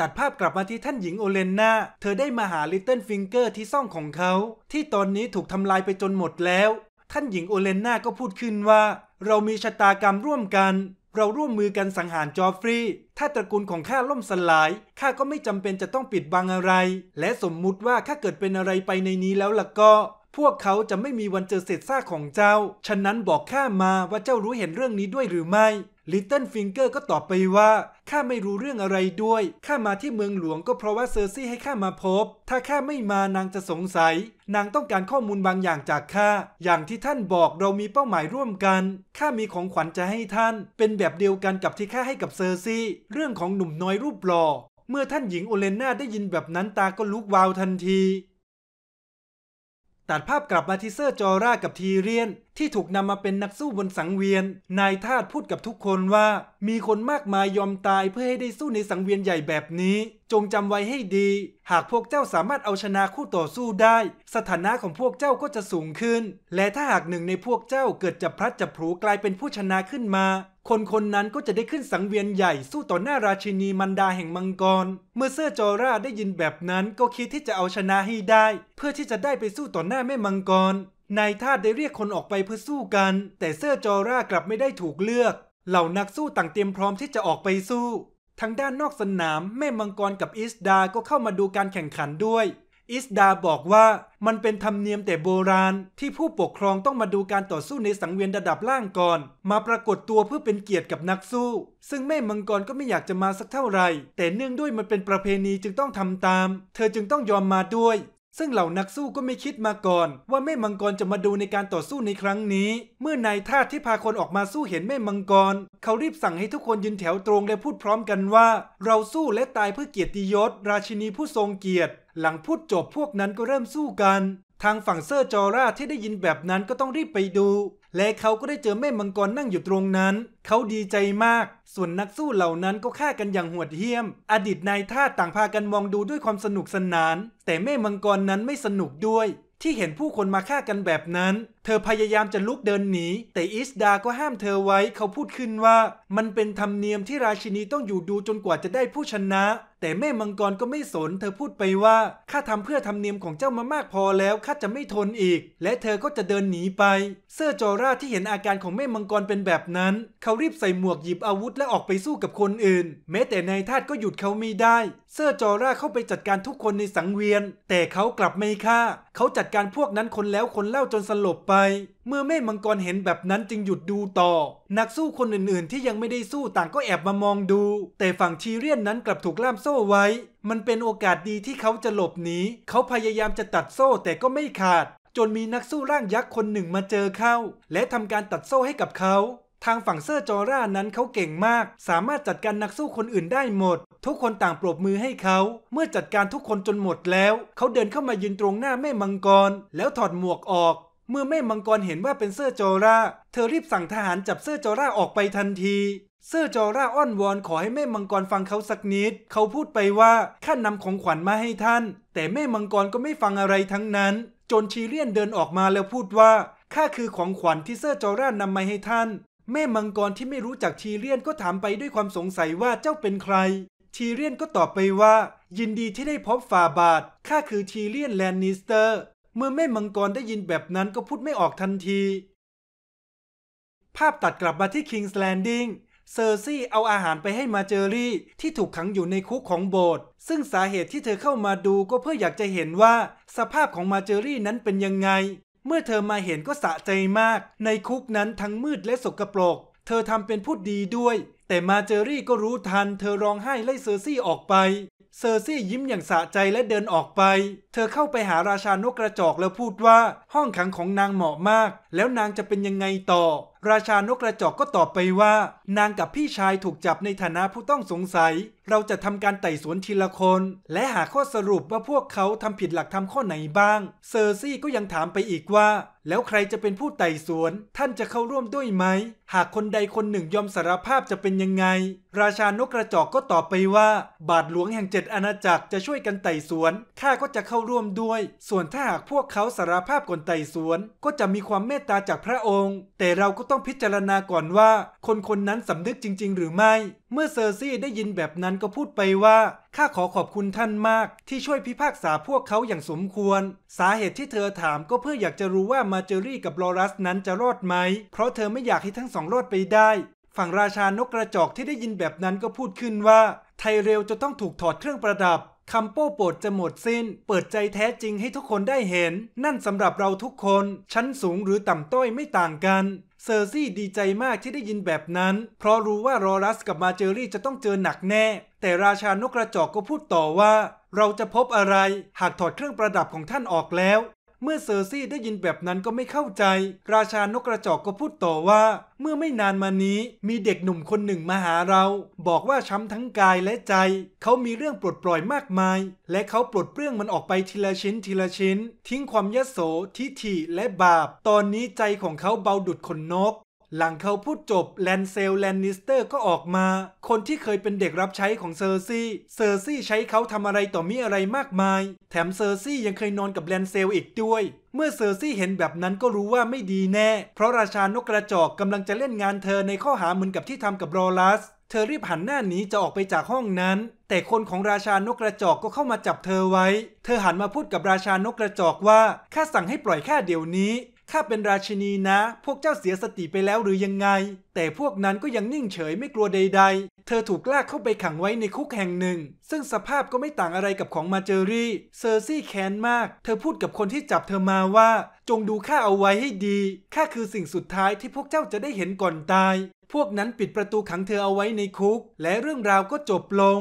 ตัดภาพกลับมาที่ท่านหญิงโอเลนนาเธอได้มาหาลิตเติ้ลฟิงเกอร์ที่ซ่องของเขา ที่ตอนนี้ถูกทำลายไปจนหมดแล้ว ท่านหญิงโอเลนนาก็พูดขึ้นว่า เรามีชะตากรรมร่วมกัน เราร่วมมือกันสังหารจอฟฟรี ถ้าตระกูลของข้าล่มสลายข้าก็ไม่จำเป็นจะต้องปิดบังอะไร และสมมุติว่าข้าเกิดเป็นอะไรไปในนี้แล้วล่ะก็ พวกเขาจะไม่มีวันเจอเศษซากของเจ้า ฉะนั้นบอกข้ามาว่าเจ้ารู้เห็นเรื่องนี้ด้วยหรือไม่ลิตเติ้ลฟิงเกอร์ก็ตอบไปว่า ข้าไม่รู้เรื่องอะไรด้วย ข้ามาที่เมืองหลวงก็เพราะว่าเซอร์ซี่ให้ข้ามาพบ ถ้าข้าไม่มานางจะสงสัย นางต้องการข้อมูลบางอย่างจากข้า อย่างที่ท่านบอกเรามีเป้าหมายร่วมกัน ข้ามีของขวัญจะให้ท่าน เป็นแบบเดียวกันกับที่ข้าให้กับเซอร์ซี่เรื่องของหนุ่มน้อยรูปหล่อ เมื่อท่านหญิงโอเลน่าได้ยินแบบนั้นตาก็ลุกวาวทันที ตัดภาพกลับมาที่เซอร์จอร่ากับทีเรียนที่ถูกนำมาเป็นนักสู้บนสังเวียน นายทาสพูดกับทุกคนว่า มีคนมากมายยอมตายเพื่อให้ได้สู้ในสังเวียนใหญ่แบบนี้ จงจำไว้ให้ดี หากพวกเจ้าสามารถเอาชนะคู่ต่อสู้ได้ สถานะของพวกเจ้าก็จะสูงขึ้น และถ้าหากหนึ่งในพวกเจ้าเกิดจับพลัดจับผลูกลายเป็นผู้ชนะขึ้นมา คนคนนั้นก็จะได้ขึ้นสังเวียนใหญ่ สู้ต่อหน้าราชินีมันดาแห่งมังกร เมื่อเซอร์จอร่าได้ยินแบบนั้น ก็คิดที่จะเอาชนะให้ได้ เพื่อที่จะได้ไปสู้ต่อหน้าแม่มังกรนายทาสได้เรียกคนออกไปเพื่อสู้กัน แต่เซอร์จอร่ากลับไม่ได้ถูกเลือก เหล่านักสู้ต่างเตรียมพร้อมที่จะออกไปสู้ทางด้านนอกสนามแม่มังกรกับอิสดา ก็เข้ามาดูการแข่งขันด้วย อิสดาบอกว่ามันเป็นธรรมเนียมแต่โบราณที่ผู้ปกครองต้องมาดูการต่อสู้ในสังเวียนระดับล่างก่อน มาปรากฏตัวเพื่อเป็นเกียรติกับนักสู้ ซึ่งแม่มังกรก็ไม่อยากจะมาสักเท่าไหร่ แต่เนื่องด้วยมันเป็นประเพณีจึงต้องทำตาม เธอจึงต้องยอมมาด้วยซึ่งเหล่านักสู้ก็ไม่คิดมาก่อน ว่าแม่มังกรจะมาดูในการต่อสู้ในครั้งนี้ เมื่อนายทาสที่พาคนออกมาสู้เห็นแม่มังกร เขารีบสั่งให้ทุกคนยืนแถวตรงและพูดพร้อมกันว่า เราสู้และตายเพื่อเกียรติยศราชินีผู้ทรงเกียรติ หลังพูดจบพวกนั้นก็เริ่มสู้กัน ทางฝั่งเซอร์จอร่าที่ได้ยินแบบนั้นก็ต้องรีบไปดูและเขาก็ได้เจอแม่มังกรนั่งอยู่ตรงนั้น เขาดีใจมาก ส่วนนักสู้เหล่านั้นก็ฆ่ากันอย่างหวดเหี้ยม อดีตนายท่าต่างพากันมองดูด้วยความสนุกสนาน แต่แม่มังกรนั้นไม่สนุกด้วย ที่เห็นผู้คนมาฆ่ากันแบบนั้นเธอพยายามจะลุกเดินหนีแต่อิสดา ก็ห้ามเธอไว้เขาพูดขึ้นว่ามันเป็นธรรมเนียมที่ราชินีต้องอยู่ดูจนกว่าจะได้ผู้ชนะ แต่แม่มังกรก็ไม่สน เธอพูดไปว่าข้าทำเพื่อธรรมเนียมของเจ้ามามากพอแล้วข้าจะไม่ทนอีก และเธอก็จะเดินหนีไปเซอร์จอร่าที่เห็นอาการของแม่มังกรเป็นแบบนั้น เขารีบใส่หมวกหยิบอาวุธและออกไปสู้กับคนอื่น แม้แต่นายทาสก็หยุดเขาไม่ได้เซอร์จอร่าเข้าไปจัดการทุกคนในสังเวียน แต่เขากลับไม่ฆ่า เขาจัดการพวกนั้นคนแล้วคนเล่าจนสลบไปเมื่อเมฆมังกรเห็นแบบนั้นจึงหยุดดูต่อ นักสู้คนอื่นๆ ที่ยังไม่ได้สู้ต่างก็แอบมามองดู แต่ฝั่งทีเรียนนั้นกลับถูกล่ามโซ่ไว้ มันเป็นโอกาสดีที่เขาจะหลบหนี เขาพยายามจะตัดโซ่แต่ก็ไม่ขาด จนมีนักสู้ร่างยักษ์คนหนึ่งมาเจอเข้า และทำการตัดโซ่ให้กับเขา ทางฝั่งเซอร์จอร่านั้นเขาเก่งมาก สามารถจัดการนักสู้คนอื่นได้หมด ทุกคนต่างปรบมือให้เขา เมื่อจัดการทุกคนจนหมดแล้ว เขาเดินเข้ามายืนตรงหน้าแม่มังกร แล้วถอดหมวกออกเมื่อแม่มังกรเห็นว่าเป็นเซอร์จอร่า เธอรีบสั่งทหารจับเซอร์จอร่าออกไปทันที เซอร์จอร่าอ้อนวอนขอให้แม่มังกรฟังเขาสักนิด เขาพูดไปว่าข้านำของขวัญมาให้ท่าน แต่แม่มังกรก็ไม่ฟังอะไรทั้งนั้น จนชีเลียนเดินออกมาแล้วพูดว่าข้าคือของขวัญที่เซอร์จอร่านำมาให้ท่านแม่มังกรที่ไม่รู้จักชีเลียนก็ถามไปด้วยความสงสัยว่าเจ้าเป็นใครชีเลียนก็ตอบไปว่า ยินดีที่ได้พบ่าบาทข้าคือชีเลียนแลนนิสเตอร์เมื่อแม่มังกรได้ยินแบบนั้นก็พูดไม่ออกทันที ภาพตัดกลับมาที่คิงส์แลนดิ้งเซอร์ซี่เอาอาหารไปให้มาเจอรี่ที่ถูกขังอยู่ในคุกของโบสถ์ซึ่งสาเหตุที่เธอเข้ามาดูก็เพื่ออยากจะเห็นว่า สภาพของมาเจอรี่นั้นเป็นยังไง เมื่อเธอมาเห็นก็สะใจมาก ในคุกนั้นทั้งมืดและสกรปรก เธอทำเป็นพูดดีด้วยแต่มาเจอรี่ก็รู้ทันเธอร้องไห้ไล่เซอร์ซี่ออกไปเซอร์ซี่ยิ้มอย่างสะใจและเดินออกไป เธอเข้าไปหาราชานกกระจอกแล้วพูดว่าห้องขังของนางเหมาะมาก แล้วนางจะเป็นยังไงต่อ ราชานกกระจอกก็ตอบไปว่านางกับพี่ชายถูกจับในฐานะผู้ต้องสงสัย เราจะทำการไต่สวนทีละคน และหาข้อสรุปว่าพวกเขาทำผิดหลักธรรมข้อไหนบ้าง เซอร์ซี่ก็ยังถามไปอีกว่า แล้วใครจะเป็นผู้ไต่สวน ท่านจะเข้าร่วมด้วยไหม หากคนใดคนหนึ่งยอมสารภาพจะเป็นยังไง ราชานกกระจอกก็ตอบไปว่า บาทหลวงแห่งเจ็ดอาณาจักรจะช่วยกันไต่สวนข้าก็จะเข้าร่วมด้วย ส่วนถ้าหากพวกเขาสารภาพก่อนไต่สวน ก็จะมีความเมตตาจากพระองค์ แต่เราก็ต้องพิจารณาก่อนว่า คนคนนั้นั้นสำนึกจริงๆ หรือไม่ เมื่อเซอร์ซี่ได้ยินแบบนั้นก็พูดไปว่า ข้าขอขอบคุณท่านมากที่ช่วยพิพากษาพวกเขาอย่างสมควร สาเหตุที่เธอถามก็เพื่ออยากจะรู้ว่ามาเจอรี่กับลอรัสนั้นจะรอดไหม เพราะเธอไม่อยากให้ทั้งสองรอดไปได้ ฝั่งราชานกกระจอกที่ได้ยินแบบนั้นก็พูดขึ้นว่า ไทเรลจะต้องถูกถอดเครื่องประดับคำโป้โปดจะหมดสิน้น เปิดใจแท้จริงให้ทุกคนได้เห็น นั่นสำหรับเราทุกคนชั้นสูงหรือต่ำต้อยไม่ต่างกันเซอร์ซี่ดีใจมากที่ได้ยินแบบนั้น เพราะรู้ว่ารอรัสกับมาเจอรี่จะต้องเจอหนักแน่ แต่ราชานกกระจอกก็พูดต่อว่า เราจะพบอะไรหากถอดเครื่องประดับของท่านออกแล้วเมื่อเซอร์ซี่ได้ยินแบบนั้นก็ไม่เข้าใจ ราชานกกระจอกก็พูดต่อว่า เมื่อไม่นานมานี้ มีเด็กหนุ่มคนหนึ่งมาหาเรา บอกว่าช้ำทั้งกายและใจ เขามีเรื่องปลดปล่อยมากมาย และเขาปลดเปลื้องมันออกไปทีละชิ้น ทีละชิ้น ทิ้งความยโสทิฐิและบาป ตอนนี้ใจของเขาเบาดุดขนนกหลังเขาพูดจบแลนเซลแลนนิสเตอร์ ก็ออกมา คนที่เคยเป็นเด็กรับใช้ของเซอร์ซี่เซอร์ซี่ใช้เขาทำอะไรต่อมีอะไรมากมาย แถมเซอร์ซี่ยังเคยนอนกับแลนเซลอีกด้วย เมื่อเซอร์ซี่เห็นแบบนั้นก็รู้ว่าไม่ดีแน่ เพราะราชานกกระจอกกำลังจะเล่นงานเธอในข้อหาเหมือนกับที่ทำกับรอลัส เธอรีบหันหน้าหนีจะออกไปจากห้องนั้น แต่คนของราชานกกระจอกก็เข้ามาจับเธอไว้ เธอหันมาพูดกับราชานกกระจอกว่าข้าสั่งให้ปล่อยแค่เดี๋ยวนี้ข้าเป็นราชินีนะ พวกเจ้าเสียสติไปแล้วหรือยังไง แต่พวกนั้นก็ยังนิ่งเฉยไม่กลัวใดๆ เธอถูกลากเข้าไปขังไว้ในคุกแห่งหนึ่ง ซึ่งสภาพก็ไม่ต่างอะไรกับของมาเจอรี่เซอร์ซี่แค้นมาก เธอพูดกับคนที่จับเธอมาว่า จงดูข้าเอาไว้ให้ดีข้าคือสิ่งสุดท้ายที่พวกเจ้าจะได้เห็นก่อนตาย พวกนั้นปิดประตูขังเธอเอาไว้ในคุก และเรื่องราวก็จบลง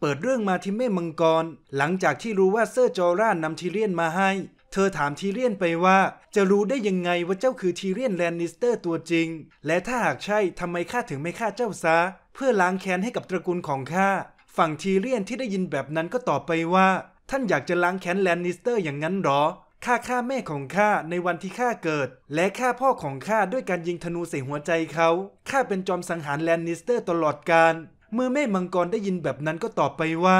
เปิดเรื่องมาทิเม่มังกรหลังจากที่รู้ว่าเซอร์จอร่านนำทิเรียนมาให้เธอถามทีเรียนไปว่า จะรู้ได้ยังไงว่าเจ้าคือทีเรียนแลนนิสเตอร์ตัวจริง และถ้าหากใช่ทำไมข้าถึงไม่ฆ่าเจ้าซะเพื่อล้างแค้นให้กับตระกูลของข้าฝั่งทีเรียนที่ได้ยินแบบนั้นก็ตอบไปว่า ท่านอยากจะล้างแค้นแลนนิสเตอร์อย่างนั้นหรอข้าฆ่าแม่ของข้าในวันที่ข้าเกิด และฆ่าพ่อของข้าด้วยการยิงธนูใส่หัวใจเขาข้าเป็นจอมสังหารแลนนิสเตอร์ตลอดกาลเมื่อแม่มังกรได้ยินแบบนั้นก็ตอบไปว่า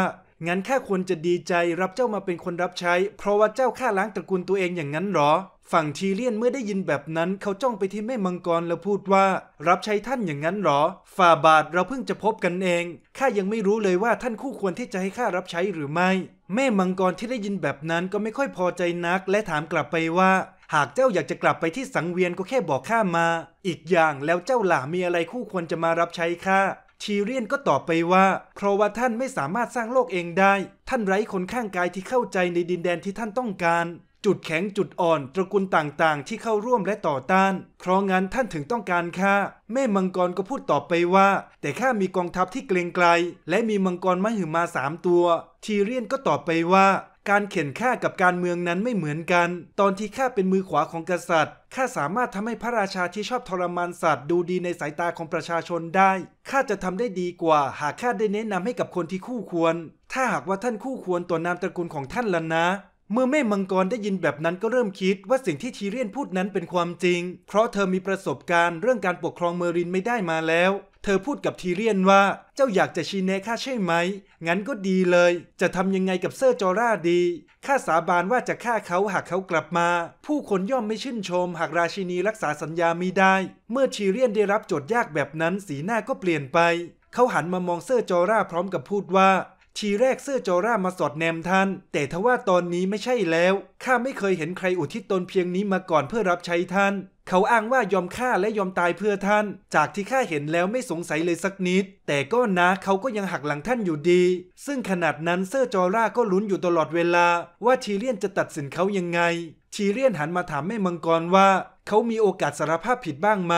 งั้นข้าควรจะดีใจ รับเจ้ามาเป็นคนรับใช้ เพราะว่าเจ้าฆ่าล้างตระกูลตัวเองอย่างนั้นหรอ ฝั่งทีเลียนเมื่อได้ยินแบบนั้น เขาจ้องไปที่แม่มังกรแล้วพูดว่า รับใช้ท่านอย่างนั้นหรอ ฝ่าบาทเราเพิ่งจะพบกันเอง ข้ายังไม่รู้เลยว่าท่านคู่ควรที่จะให้ข้ารับใช้หรือไม่ แม่มังกรที่ได้ยินแบบนั้นก็ไม่ค่อยพอใจนัก และถามกลับไปว่า หากเจ้าอยากจะกลับไปที่สังเวียนก็แค่บอกข้ามา อีกอย่างแล้วเจ้าหล่ามีอะไรคู่ควรจะมารับใช้ข้าทีเรียนก็ตอบไปว่า เพราะว่าท่านไม่สามารถสร้างโลกเองได้ ท่านไร้คนข้างกายที่เข้าใจในดินแดนที่ท่านต้องการ จุดแข็งจุดอ่อน ตระกูลต่างๆที่เข้าร่วมและต่อต้านเพราะงั้นท่านถึงต้องการข้าแม่มังกรก็พูดตอบไปว่า แต่ข้ามีกองทัพที่เกรงไกล และมีมังกรมหึมาสามตัวทีเรียนก็ตอบไปว่าการเขียนข้ากับการเมืองนั้นไม่เหมือนกัน ตอนที่ข้าเป็นมือขวาของกษัตริย์ ข้าสามารถทำให้พระราชาที่ชอบทรมานสัตว์ ดูดีในสายตาของประชาชนได้ ข้าจะทำได้ดีกว่า หากข้าได้แนะนำให้กับคนที่คู่ควร ถ้าหากว่าท่านคู่ควรตัวนามตระกูลของท่านละนะเมื่อแม่มังกรได้ยินแบบนั้นก็เริ่มคิดว่าสิ่งที่ทีเรียนพูดนั้นเป็นความจริง เพราะเธอมีประสบการณ์เรื่องการปกครองเมรินไม่ได้มาแล้ว เธอพูดกับทีเรียนว่าเจ้าอยากจะชี้แนะข้าใช่ไหม งั้นก็ดีเลย จะทำยังไงกับเซอร์จอร่าดีข้าสาบานว่าจะฆ่าเขาหากเขากลับมา ผู้คนย่อมไม่ชื่นชมหากราชินีรักษาสัญญามิได้ เมื่อทีเรียนได้รับโจทย์ยากแบบนั้นสีหน้าก็เปลี่ยนไป เขาหันมามองเซอร์จอร่าพร้อมกับพูดว่าทีแรกเสื้อจอร่ามาสอดแนมท่านแต่ทว่าตอนนี้ไม่ใช่แล้วข้าไม่เคยเห็นใครอุทิศตนเพียงนี้มาก่อนเพื่อรับใช้ท่าน เขาอ้างว่ายอมฆ่าและยอมตายเพื่อท่าน จากที่ข้าเห็นแล้วไม่สงสัยเลยสักนิด แต่ก็นะเขาก็ยังหักหลังท่านอยู่ดี ซึ่งขนาดนั้นเสื้อจอร่าก็ลุ้นอยู่ตลอดเวลา ว่าทีเรียนจะตัดสินเขายังไงทีเรียนหันมาถามแม่มังกรว่า เขามีโอกาสสารภาพผิดบ้างไหม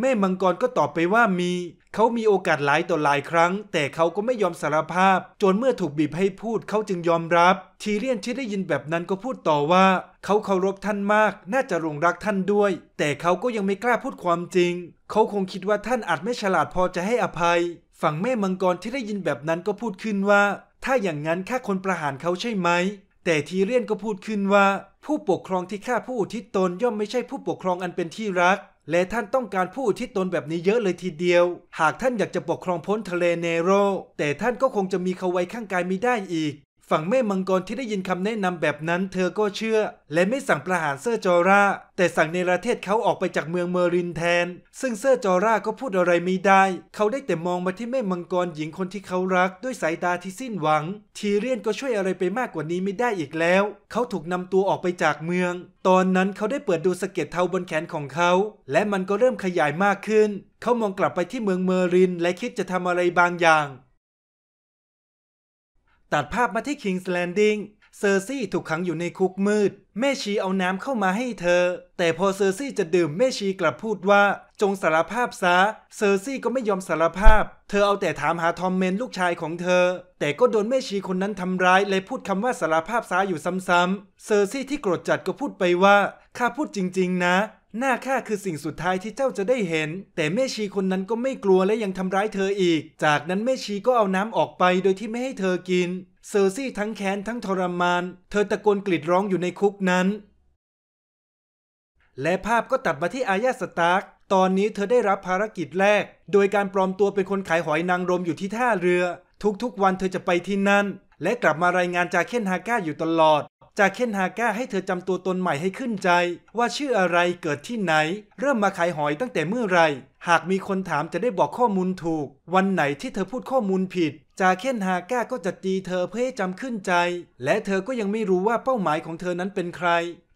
แม่มังกรก็ตอบไปว่ามีเขามีโอกาสหลายต่อหลายครั้งแต่เขาก็ไม่ยอมสารภาพจนเมื่อถูกบีบให้พูดเขาจึงยอมรับ ทีเรียนที่ได้ยินแบบนั้นก็พูดต่อว่า เขาเคารพท่านมากน่าจะรงรักท่านด้วย แต่เขาก็ยังไม่กล้าพูดความจริง เขาคงคิดว่าท่านอาจไม่ฉลาดพอจะให้อภัย ฝั่งแม่มังกรที่ได้ยินแบบนั้นก็พูดขึ้นว่า ถ้าอย่างนั้นข้าคนประหารเขาใช่ไหมแต่ทีเรียนก็พูดขึ้นว่า ผู้ปกครองที่ฆ่าผู้อุทิศตน ย่อมไม่ใช่ผู้ปกครองอันเป็นที่รักและท่านต้องการผู้อุทิศตนแบบนี้เยอะเลยทีเดียว หากท่านอยากจะปกครองพ้นทะเลเนโร แต่ท่านก็คงจะมีเขาไว้ข้างกายไม่ได้อีกฝั่งแม่มังกรที่ได้ยินคำแนะนำแบบนั้น เธอก็เชื่อ และไม่สั่งประหารเซอร์จอร่าแต่สั่งในประเทศเขาออกไปจากเมืองเมอรินแทน ซึ่งเซอร์จอร่าก็พูดอะไรไม่ได้ เขาได้แต่มองมาที่แม่มังกรหญิงคนที่เขารักด้วยสายตาที่สิ้นหวัง ทีเรียนก็ช่วยอะไรไปมากกว่านี้ไม่ได้อีกแล้ว เขาถูกนำตัวออกไปจากเมือง ตอนนั้นเขาได้เปิดดูสะเก็ดเทาบนแขนของเขา และมันก็เริ่มขยายมากขึ้น เขามองกลับไปที่เมืองเมอรินและคิดจะทำอะไรบางอย่างตัดภาพมาที่ Kings Landing เซอร์ซี่ถูกขังอยู่ในคุกมืด แม่ชีเอาน้ำเข้ามาให้เธอ แต่พอเซอร์ซี่จะดื่มแม่ชีกลับพูดว่า จงสารภาพซะ เซอร์ซี่ก็ไม่ยอมสารภาพ เธอเอาแต่ถามหาทอมเมนลูกชายของเธอ แต่ก็โดนแม่ชีคนนั้นทำร้าย เลยพูดคำว่าสารภาพซะอยู่ซ้ำๆ เซอร์ซี่ที่โกรธจัดก็พูดไปว่าข้าพูดจริง ๆนะหน้าข้าคือสิ่งสุดท้ายที่เจ้าจะได้เห็น แต่แม่ชีคนนั้นก็ไม่กลัวและยังทำร้ายเธออีก จากนั้นแม่ชีก็เอาน้ำออกไปโดยที่ไม่ให้เธอกิน เซอร์ซี่ทั้งแค้นทั้งทรมาน เธอตะโกนกรีดร้องอยู่ในคุกนั้น และภาพก็ตัดมาที่อายาสตาร์กตอนนี้เธอได้รับภารกิจแรก โดยการปลอมตัวเป็นคนขายหอยนางรมอยู่ที่ท่าเรือ ทุกๆ วันเธอจะไปที่นั่น และกลับมารายงานจากเคนฮาก้าอยู่ตลอดจากเคนฮาก้าให้เธอจำตัวตนใหม่ให้ขึ้นใจ ว่าชื่ออะไรเกิดที่ไหน เริ่มมาขายหอยตั้งแต่เมื่อไรหากมีคนถามจะได้บอกข้อมูลถูก วันไหนที่เธอพูดข้อมูลผิด จากเคนฮาก้าก็จะตีเธอเพื่อให้จำขึ้นใจ และเธอก็ยังไม่รู้ว่าเป้าหมายของเธอนั้นเป็นใคร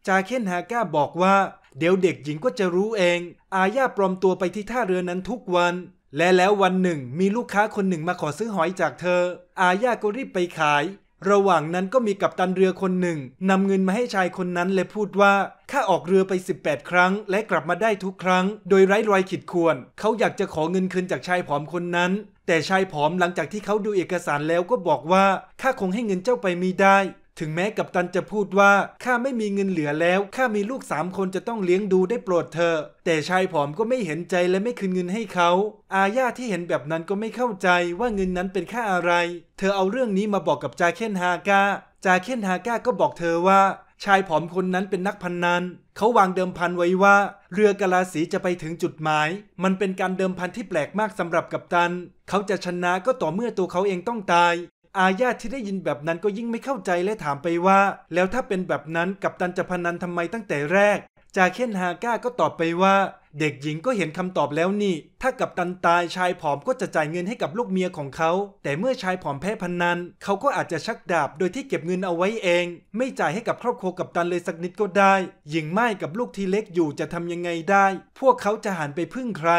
จากเคนฮาก้าบอกว่าเดี๋ยวเด็กหญิงก็จะรู้เอง อาญาปลอมตัวไปที่ท่าเรือนั้นทุกวัน และแล้ววันหนึ่งมีลูกค้าคนหนึ่งมาขอซื้อหอยจากเธอ อาญาก็รีบไปขายระหว่างนั้นก็มีกัปตันเรือคนหนึ่งนำเงินมาให้ชายคนนั้นและพูดว่าข้าออกเรือไป 18 ครั้ง และกลับมาได้ทุกครั้ง โดยไร้รอยขีดข่วนเขาอยากจะขอเงินคืนจากชายผอมคนนั้น แต่ชายผอมหลังจากที่เขาดูเอกสารแล้วก็บอกว่าข้าคงให้เงินเจ้าไปไม่ได้ถึงแม้กับตันจะพูดว่าข้าไม่มีเงินเหลือแล้วข้ามีลูกสามคนจะต้องเลี้ยงดูได้โปรดเธอ แต่ชายผอมก็ไม่เห็นใจและไม่คืนเงินให้เขา อาญาที่เห็นแบบนั้นก็ไม่เข้าใจว่าเงินนั้นเป็นค่าอะไร เธอเอาเรื่องนี้มาบอกกับจาเคนฮาก้าจาเคนฮาก้าก็บอกเธอว่าชายผอมคนนั้นเป็นนักพันนันเขาวางเดิมพันไว้ว่า เรือกะลาสีจะไปถึงจุดหมาย มันเป็นการเดิมพันที่แปลกมากสำหรับกัปตัน เขาจะชนะก็ต่อเมื่อตัวเขาเองต้องตายอาญาที่ได้ยินแบบนั้นก็ยิ่งไม่เข้าใจและถามไปว่า แล้วถ้าเป็นแบบนั้นกับตันจะพนันทำไมตั้งแต่แรก จาเคนฮาก้าก็ตอบไปว่า เด็กหญิงก็เห็นคำตอบแล้วนี่ ถ้ากับตันตายชายผอมก็จะจ่ายเงินให้กับลูกเมียของเขา แต่เมื่อชายผอมแพ้พนนันเขาก็อาจจะชักดาบโดยที่เก็บเงินเอาไว้เอง ไม่จ่ายให้กับครอบครัวกับตันเลยสักนิดก็ได้ หญิงไม้กับลูกที่เล็กอยู่จะทำยังไงได้ พวกเขาจะหันไปพึ่งใคร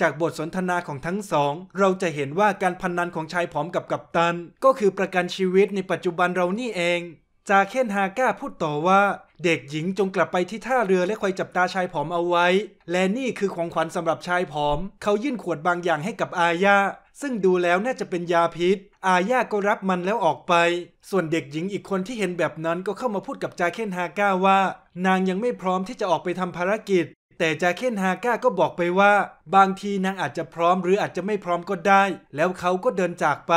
จากบทสนทนาของทั้งสอง เราจะเห็นว่าการพนนันของชายผอมกับกัปตัน ก็คือประกันชีวิตในปัจจุบันเรานี่เอง จาเคนฮาก้าพูดต่อว่าเด็กหญิงจงกลับไปที่ท่าเรือและคอยจับตาชายผอมเอาไว้ และนี่คือของขวัญสำหรับชายผอม เขายื่นขวดบางอย่างให้กับอาญาซึ่งดูแล้วน่าจะเป็นยาพิษ อาญาก็รับมันแล้วออกไป ส่วนเด็กหญิงอีกคนที่เห็นแบบนั้นก็เข้ามาพูดกับจาเคนฮาก้าว่า นางยังไม่พร้อมที่จะออกไปทำภารกิจแต่จาเคนฮาก้าก็บอกไปว่า บางทีนางอาจจะพร้อมหรืออาจจะไม่พร้อมก็ได้ แล้วเขาก็เดินจากไป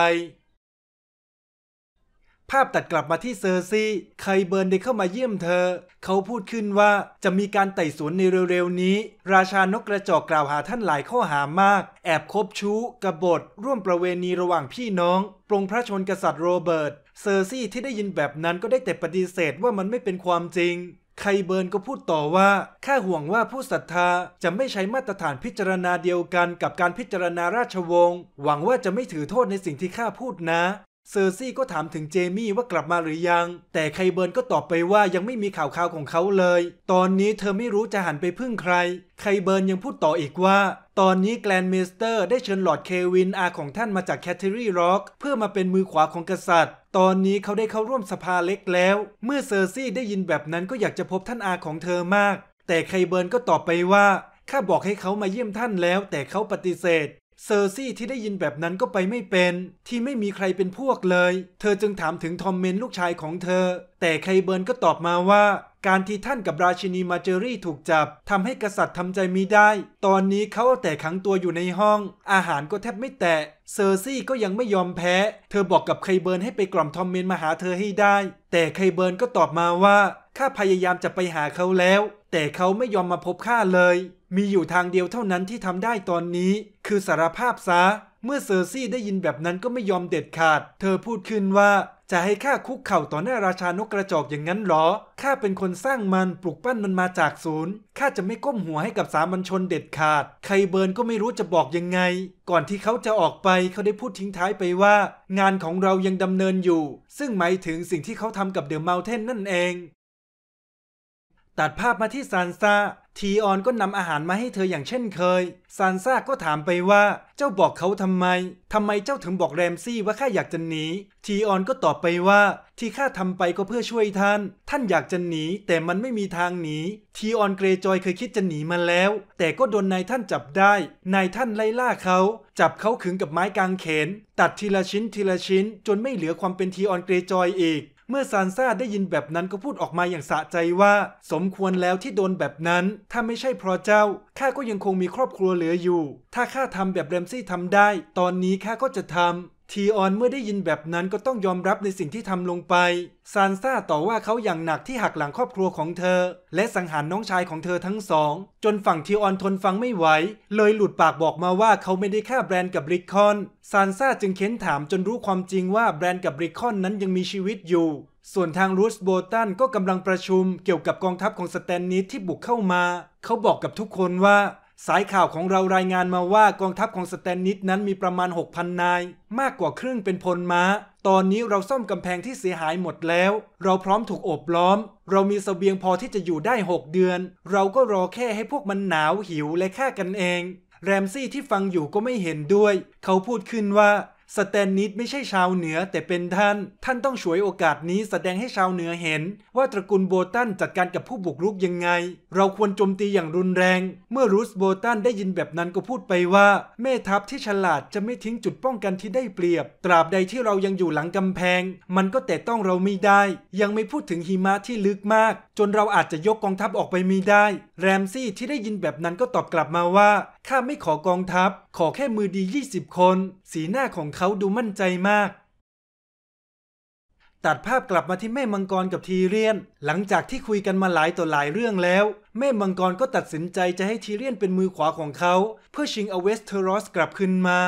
ภาพตัดกลับมาที่เซอร์ซีใคเบิร์นได้เข้ามาเยี่ยมเธอ เขาพูดขึ้นว่าจะมีการไต่สวนในเร็วๆนี้ ราชานกกระจอกกล่าวหาท่านหลายข้อหามาก แอบคบชู้กบฏร่วมประเวณีระหว่างพี่น้องปรงพระชนกษัตริย์โรเบิร์ตเซอร์ซีที่ได้ยินแบบนั้นก็ได้แต่ปฏิเสธว่ามันไม่เป็นความจริงไคเบิร์นก็พูดต่อว่า ข้าห่วงว่าผู้ศรัทธาจะไม่ใช้มาตรฐานพิจารณาเดียวกันกับการพิจารณาราชวงศ์ หวังว่าจะไม่ถือโทษในสิ่งที่ข้าพูดนะ เซอร์ซี่ก็ถามถึงเจมี่ว่ากลับมาหรือยัง แต่ไคเบิร์นก็ตอบไปว่ายังไม่มีข่าวคราวของเขาเลย ตอนนี้เธอไม่รู้จะหันไปพึ่งใครไคเบิร์นยังพูดต่ออีกว่า ตอนนี้แกลนเมสเตอร์ได้เชิญหลอดเควินอาของท่านมาจากแคทเทอรี่ร็อกเพื่อมาเป็นมือขวาของกษัตริย์ตอนนี้เขาได้เข้าร่วมสภาเล็กแล้ว เมื่อเซอร์ซี่ได้ยินแบบนั้นก็อยากจะพบท่านอาของเธอมาก แต่ไคเบิร์นก็ตอบไปว่า ข้าบอกให้เขามาเยี่ยมท่านแล้วแต่เขาปฏิเสธเซอร์ซี่ที่ได้ยินแบบนั้นก็ไปไม่เป็น ที่ไม่มีใครเป็นพวกเลย เธอจึงถามถึงทอมเมนลูกชายของเธอ แต่ไคเบิร์นก็ตอบมาว่า การที่ท่านกับราชินีมาเจอรี่ถูกจับ ทำให้กษัตริย์ทำใจมีได้ ตอนนี้เขาแต่ขังตัวอยู่ในห้อง อาหารก็แทบไม่แตะเซอร์ซี่ก็ยังไม่ยอมแพ้ เธอบอกกับไคเบิร์นให้ไปกล่อมทอมเมนมาหาเธอให้ได้ แต่ไคเบิร์นก็ตอบมาว่าข้าพยายามจะไปหาเขาแล้ว แต่เขาไม่ยอมมาพบข้าเลยมีอยู่ทางเดียวเท่านั้นที่ทำได้ตอนนี้ คือสารภาพซะเมื่อเซอร์ซี่ได้ยินแบบนั้นก็ไม่ยอมเด็ดขาด เธอพูดขึ้นว่า จะให้ข้าคุกเข่าต่อหน้าราชานกกระจอกอย่างนั้นหรอข้าเป็นคนสร้างมันปลุกปั้นมันมาจากศูนย์ข้าจะไม่ก้มหัวให้กับสามัญชนเด็ดขาดใครเบิร์นก็ไม่รู้จะบอกยังไง ก่อนที่เขาจะออกไปเขาได้พูดทิ้งท้ายไปว่า งานของเรายังดำเนินอยู่ ซึ่งหมายถึงสิ่งที่เขาทำกับเดอะเมลเทนนั่นเองตัดภาพมาที่ซานซาทีออนก็นำอาหารมาให้เธออย่างเช่นเคย ซานซาก็ถามไปว่า เจ้าบอกเขาทำไม ทำไมเจ้าถึงบอกแรมซี่ว่าข้าอยากจะหนี ทีออนก็ตอบไปว่า ที่ข้าทำไปก็เพื่อช่วยท่าน ท่านอยากจะหนี แต่มันไม่มีทางหนี ทีออนเกรจอยเคยคิดจะหนีมาแล้ว แต่ก็โดนนายท่านจับได้ นายท่านไล่ล่าเขา จับเขาขึงกับไม้กางเขน ตัดทีละชิ้นทีละชิ้น จนไม่เหลือความเป็นทีออนเกรจอยอีกเมื่อซานซ่าได้ยินแบบนั้นก็พูดออกมาอย่างสะใจว่า สมควรแล้วที่โดนแบบนั้น ถ้าไม่ใช่เพราะเจ้าข้าก็ยังคงมีครอบครัวเหลืออยู่ ถ้าข้าทำแบบเรมซี่ทำได้ ตอนนี้ข้าก็จะทำทีออนเมื่อได้ยินแบบนั้นก็ต้องยอมรับในสิ่งที่ทำลงไป ซานซ่าต่อว่าเขาอย่างหนักที่หักหลังครอบครัวของเธอ และสังหารน้องชายของเธอทั้งสองจนฝั่งทีออนทนฟังไม่ไหว เลยหลุดปากบอกมาว่าเขาไม่ได้ฆ่าแบรนด์กับบริคอน ซานซ่าจึงเค้นถามจนรู้ความจริงว่าแบรนด์กับบริคอนนั้นยังมีชีวิตอยู่ ส่วนทางรูสโบตันก็กำลังประชุม เกี่ยวกับกองทัพของสแตนนิสที่บุกเข้ามา เขาบอกกับทุกคนว่าสายข่าวของเรารายงานมาว่ากองทัพของสแตนนิสนั้นมีประมาณ 6,000 นาย มากกว่าครึ่งเป็นพลมา้า ตอนนี้เราซ่อมกำแพงที่เสียหายหมดแล้ว เราพร้อมถูกโอบล้อม เรามีสเสบียงพอที่จะอยู่ได้ 6 เดือน เราก็รอแค่ให้พวกมันหนาวหิวและฆ่ากันเอง แรมซี่ที่ฟังอยู่ก็ไม่เห็นด้วย เขาพูดขึ้นว่าสแตนนิดไม่ใช่ชาวเหนือแต่เป็นท่าน ท่านต้องฉวยโอกาสนี้แสดงให้ชาวเหนือเห็นว่าตระกูลโบตันจัดการกับผู้บุกรุกยังไง เราควรโจมตีอย่างรุนแรง เมื่อรูสโบตันได้ยินแบบนั้นก็พูดไปว่า แม่ทัพที่ฉลาดจะไม่ทิ้งจุดป้องกันที่ได้เปรียบ ตราบใดที่เรายังอยู่หลังกำแพง มันก็แต่ต้องเราไม่ได้ ยังไม่พูดถึงหิมะที่ลึกมากจนเราอาจจะยกกองทัพออกไปมีได้ แรมซี่ที่ได้ยินแบบนั้นก็ตอบกลับมาว่า ข้าไม่ขอกองทัพ ขอแค่มือดี 20 คน สีหน้าของเขาดูมั่นใจมาก ตัดภาพกลับมาที่แม่มังกรกับทีเรียน หลังจากที่คุยกันมาหลายต่อหลายเรื่องแล้ว แม่มังกรก็ตัดสินใจจะให้ทีเรียนเป็นมือขวาของเขา เพื่อชิงเอเวสเทอรอสกลับคืนมา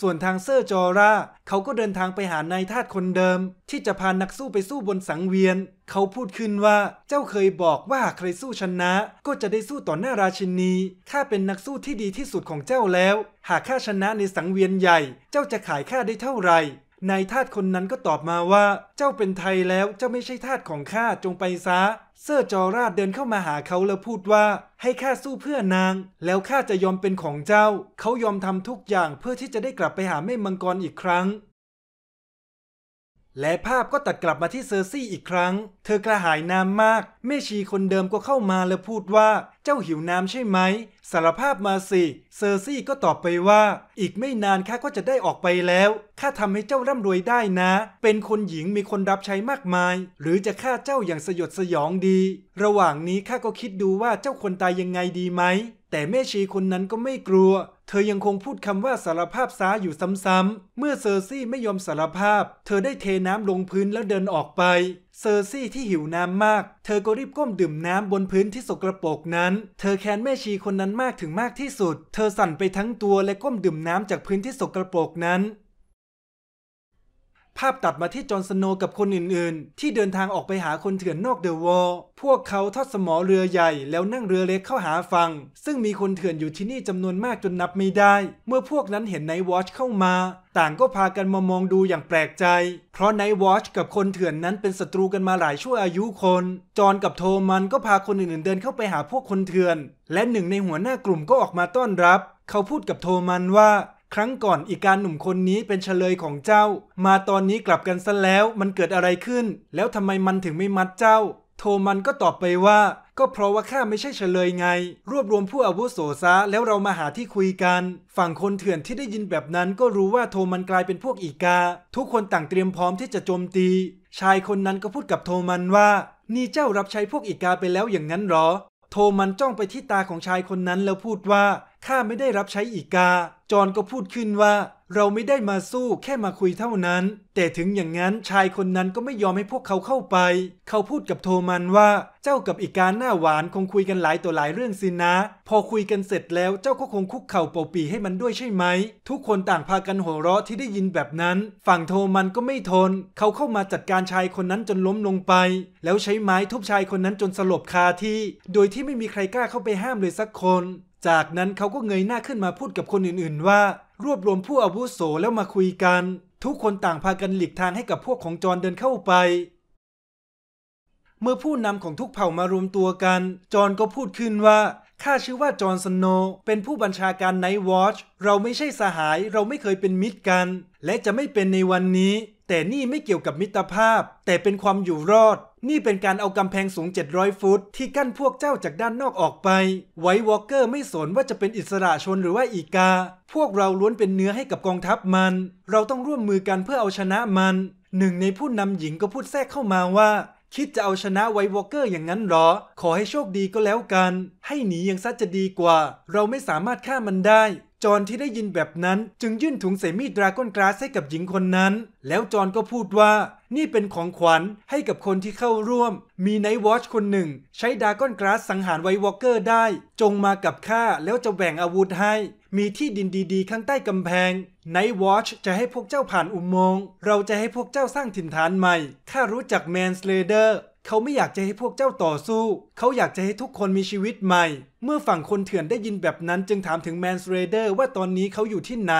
ส่วนทางเซอร์จอราเขาก็เดินทางไปหานายทาสคนเดิมที่จะพานักสู้ไปสู้บนสังเวียน เขาพูดขึ้นว่าเจ้าเคยบอกว่าใครสู้ชนะ ก็จะได้สู้ต่อหน้าราชินีข้าเป็นนักสู้ที่ดีที่สุดของเจ้าแล้ว หากข้าชนะในสังเวียนใหญ่ เจ้าจะขายข้าได้เท่าไหร่นายทาสคนนั้นก็ตอบมาว่า เจ้าเป็นไทยแล้วเจ้าไม่ใช่ทาสของข้าจงไปซะเซอร์จอราดเดินเข้ามาหาเขาแล้วพูดว่าให้ข้าสู้เพื่อนาง แล้วข้าจะยอมเป็นของเจ้า เขายอมทำทุกอย่างเพื่อที่จะได้กลับไปหาแม่มังกรอีกครั้งและภาพก็ตัดกลับมาที่เซอร์ซี่อีกครั้ง เธอกระหายน้ำมากแม่ชีคนเดิมก็เข้ามาและพูดว่า เจ้าหิวน้ำใช่ไหม สารภาพมาสิ เซอร์ซี่ก็ตอบไปว่า อีกไม่นานข้าก็จะได้ออกไปแล้วข้าทำให้เจ้าร่ำรวยได้นะ เป็นคนหญิงมีคนรับใช้มากมาย หรือจะฆ่าเจ้าอย่างสยดสยองดี ระหว่างนี้ข้าก็คิดดูว่าเจ้าควรตายยังไงดีไหมแต่แม่ชีคนนั้นก็ไม่กลัว เธอยังคงพูดคำว่าสารภาพซ้าอยู่ซ้ำๆ เมื่อเซอร์ซี่ไม่ยอมสารภาพ เธอได้เทน้ำลงพื้นแล้วเดินออกไป เซอร์ซี่ที่หิวน้ำมาก เธอก็รีบก้มดื่มน้ำบนพื้นที่สกรปรกนั้น เธอแค้นแม่ชีคนนั้นมากถึงมากที่สุด เธอสั่นไปทั้งตัวและก้มดื่มน้ำจากพื้นที่สกรปรกนั้นภาพตัดมาที่จอห์นสโนกับคนอื่นๆ ที่เดินทางออกไปหาคนเถื่อนนอกเดอะวอลพวกเขาทอดสมอเรือใหญ่แล้วนั่งเรือเล็กเข้าหาฝั่งซึ่งมีคนเถื่อนอยู่ที่นี่จำนวนมากจนนับไม่ได้ เมื่อพวกนั้นเห็นไนท์วอชเข้ามา ต่างก็พากันมามองดูอย่างแปลกใจ เพราะไนท์วอชกับคนเถื่อนนั้นเป็นศัตรูกันมาหลายชั่วอายุคน จอ์นกับโทมันก็พาคนอื่น ๆ เดินเข้าไปหาพวกคนเถื่อน และหนึ่งในหัวหน้ากลุ่มก็ออกมาต้อนรับ เขาพูดกับโทมันว่าครั้งก่อนอีการหนุ่มคนนี้เป็นเฉลยของเจ้า มาตอนนี้กลับกันซะแล้วมันเกิดอะไรขึ้น แล้วทำไมมันถึงไม่มัดเจ้า โทมันก็ตอบไปว่าก็เพราะว่าข้าไม่ใช่เฉลยไง รวบรวมผู้อาวุโสซะแล้วเรามาหาที่คุยกัน ฝั่งคนเถื่อนที่ได้ยินแบบนั้น ก็รู้ว่าโทมันกลายเป็นพวกอีกา ทุกคนต่างเตรียมพร้อมที่จะโจมตี ชายคนนั้นก็พูดกับโทมันว่า นี่เจ้ารับใช้พวกอีกาไปแล้วอย่างนั้นหรอ โทมันจ้องไปที่ตาของชายคนนั้นแล้วพูดว่าข้าไม่ได้รับใช้อีกา จอนก็พูดขึ้นว่า เราไม่ได้มาสู้แค่มาคุยเท่านั้น แต่ถึงอย่างนั้นชายคนนั้นก็ไม่ยอมให้พวกเขาเข้าไป เขาพูดกับโทมันว่าเจ้ากับอีกาหน้าหวานคงคุยกันหลายต่อหลายเรื่องสินะ พอคุยกันเสร็จแล้วเจ้าก็คงคุกเข่าเป่าปีให้มันด้วยใช่ไหม ทุกคนต่างพากันหัวเราะที่ได้ยินแบบนั้น ฝั่งโทมันก็ไม่ทน เขาเข้ามาจัดการชายคนนั้นจนล้มลงไป แล้วใช้ไม้ทุบชายคนนั้นจนสลบคาที่ โดยที่ไม่มีใครกล้าเข้าไปห้ามเลยสักคนจากนั้นเขาก็เงยหน้าขึ้นมาพูดกับคนอื่นๆ ว่า รวบรวมผู้อาวุโสแล้วมาคุยกัน ทุกคนต่างพากันหลีกทางให้กับพวกของจอนเดินเข้าไป เมื่อผู้นำของทุกเผ่ามารวมตัวกัน จอนก็พูดขึ้นว่า ข้าชื่อว่าจอนสโน เป็นผู้บัญชาการไนท์วอชเราไม่ใช่สหายเราไม่เคยเป็นมิตรกัน และจะไม่เป็นในวันนี้แต่นี่ไม่เกี่ยวกับมิตรภาพ แต่เป็นความอยู่รอด นี่เป็นการเอากำแพงสูง 700 ฟุตที่กั้นพวกเจ้าจากด้านนอกออกไป ไววอลเกอร์ไม่สนว่าจะเป็นอิสระชนหรือว่าอีกา พวกเราล้วนเป็นเนื้อให้กับกองทัพมัน เราต้องร่วมมือกันเพื่อเอาชนะมัน หนึ่งในผู้นำหญิงก็พูดแทรกเข้ามาว่า คิดจะเอาชนะไววอลเกอร์อย่างนั้นหรอขอให้โชคดีก็แล้วกัน ให้หนียังซัดจะดีกว่า เราไม่สามารถฆ่ามันได้จอนที่ได้ยินแบบนั้นจึงยื่นถุงใส่มีดดราก้อนกราสให้กับหญิงคนนั้น แล้วจอนก็พูดว่านี่เป็นของขวัญให้กับคนที่เข้าร่วม มีไนท์วอชคนหนึ่งใช้ดาก้อนกราสสังหารไววอลเกอร์ได้ จงมากับข้าแล้วจะแบ่งอาวุธให้ มีที่ดินดีๆ ข้างใต้กำแพงไนท์วอชจะให้พวกเจ้าผ่านอุโมงค์เราจะให้พวกเจ้าสร้างถิ่นฐานใหม่ข้ารู้จักแมนสเลเดอร์เขาไม่อยากจะให้พวกเจ้าต่อสู้ เขาอยากจะให้ทุกคนมีชีวิตใหม่ เมื่อฝั่งคนเถื่อนได้ยินแบบนั้นจึงถามถึงแมนสเรเดอร์ว่าตอนนี้เขาอยู่ที่ไหน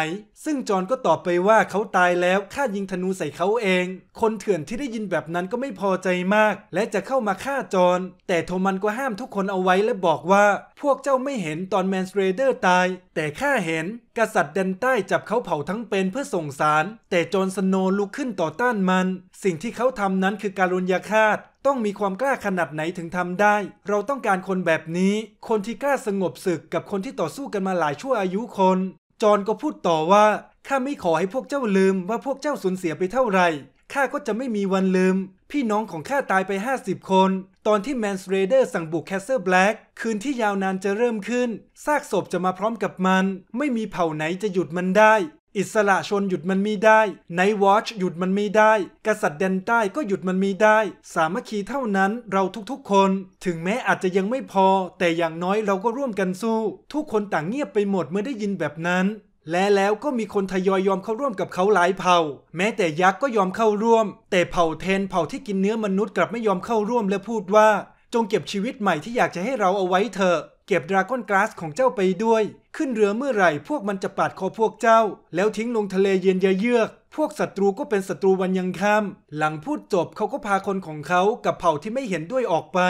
ซึ่งจอนก็ตอบไปว่าเขาตายแล้วข้ายิงธนูใส่เขาเอง คนเถื่อนที่ได้ยินแบบนั้นก็ไม่พอใจมาก และจะเข้ามาฆ่าจอน แต่โทมันก็ห้ามทุกคนเอาไว้และบอกว่า พวกเจ้าไม่เห็นตอนแมนสเรเดอร์ตาย แต่ข้าเห็นกษัตริย์แดนใต้จับเขาเผาทั้งเป็นเพื่อส่งสาร แต่จอนสโนลุกขึ้นต่อต้านมัน สิ่งที่เขาทำนั้นคือการุญยฆาตต้องมีความกล้าขนาดไหนถึงทำได้ เราต้องการคนแบบนี้ คนที่กล้าสงบศึกกับคนที่ต่อสู้กันมาหลายชั่วอายุคน จอนก็พูดต่อว่า ข้าไม่ขอให้พวกเจ้าลืมว่าพวกเจ้าสูญเสียไปเท่าไหร่ข้าก็จะไม่มีวันลืม พี่น้องของข้าตายไป 50 คน ตอนที่แมนสเตรเดอร์สั่งบุกแคสเซิลแบล็กคืนที่ยาวนานจะเริ่มขึ้น ซากศพจะมาพร้อมกับมัน ไม่มีเผ่าไหนจะหยุดมันได้อิสระชนหยุดมันมีได้ไนวอชหยุดมันมีได้ กษัตริย์แดนใต้ก็หยุดมันมีได้ สามัคคีเท่านั้นเราทุกๆคน ถึงแม้อาจจะยังไม่พอแต่อย่างน้อยเราก็ร่วมกันสู้ ทุกคนต่างเงียบไปหมดเมื่อได้ยินแบบนั้น และแล้วก็มีคนทยอยยอมเข้าร่วมกับเขาหลายเผ่า แม้แต่ยักษ์ก็ยอมเข้าร่วม แต่เผ่าเทนเผ่าที่กินเนื้อมนุษย์กลับไม่ยอมเข้าร่วมและพูดว่า จงเก็บชีวิตใหม่ที่อยากจะให้เราเอาไว้เถอะเก็บดราก้อนกราสของเจ้าไปด้วย ขึ้นเรือเมื่อไหร่ พวกมันจะปาดคอพวกเจ้า แล้วทิ้งลงทะเลเย็นเยือก พวกศัตรูก็เป็นศัตรูวันยังค่ำ หลังพูดจบเขาก็พาคนของเขากับเผ่าที่ไม่เห็นด้วยออกไป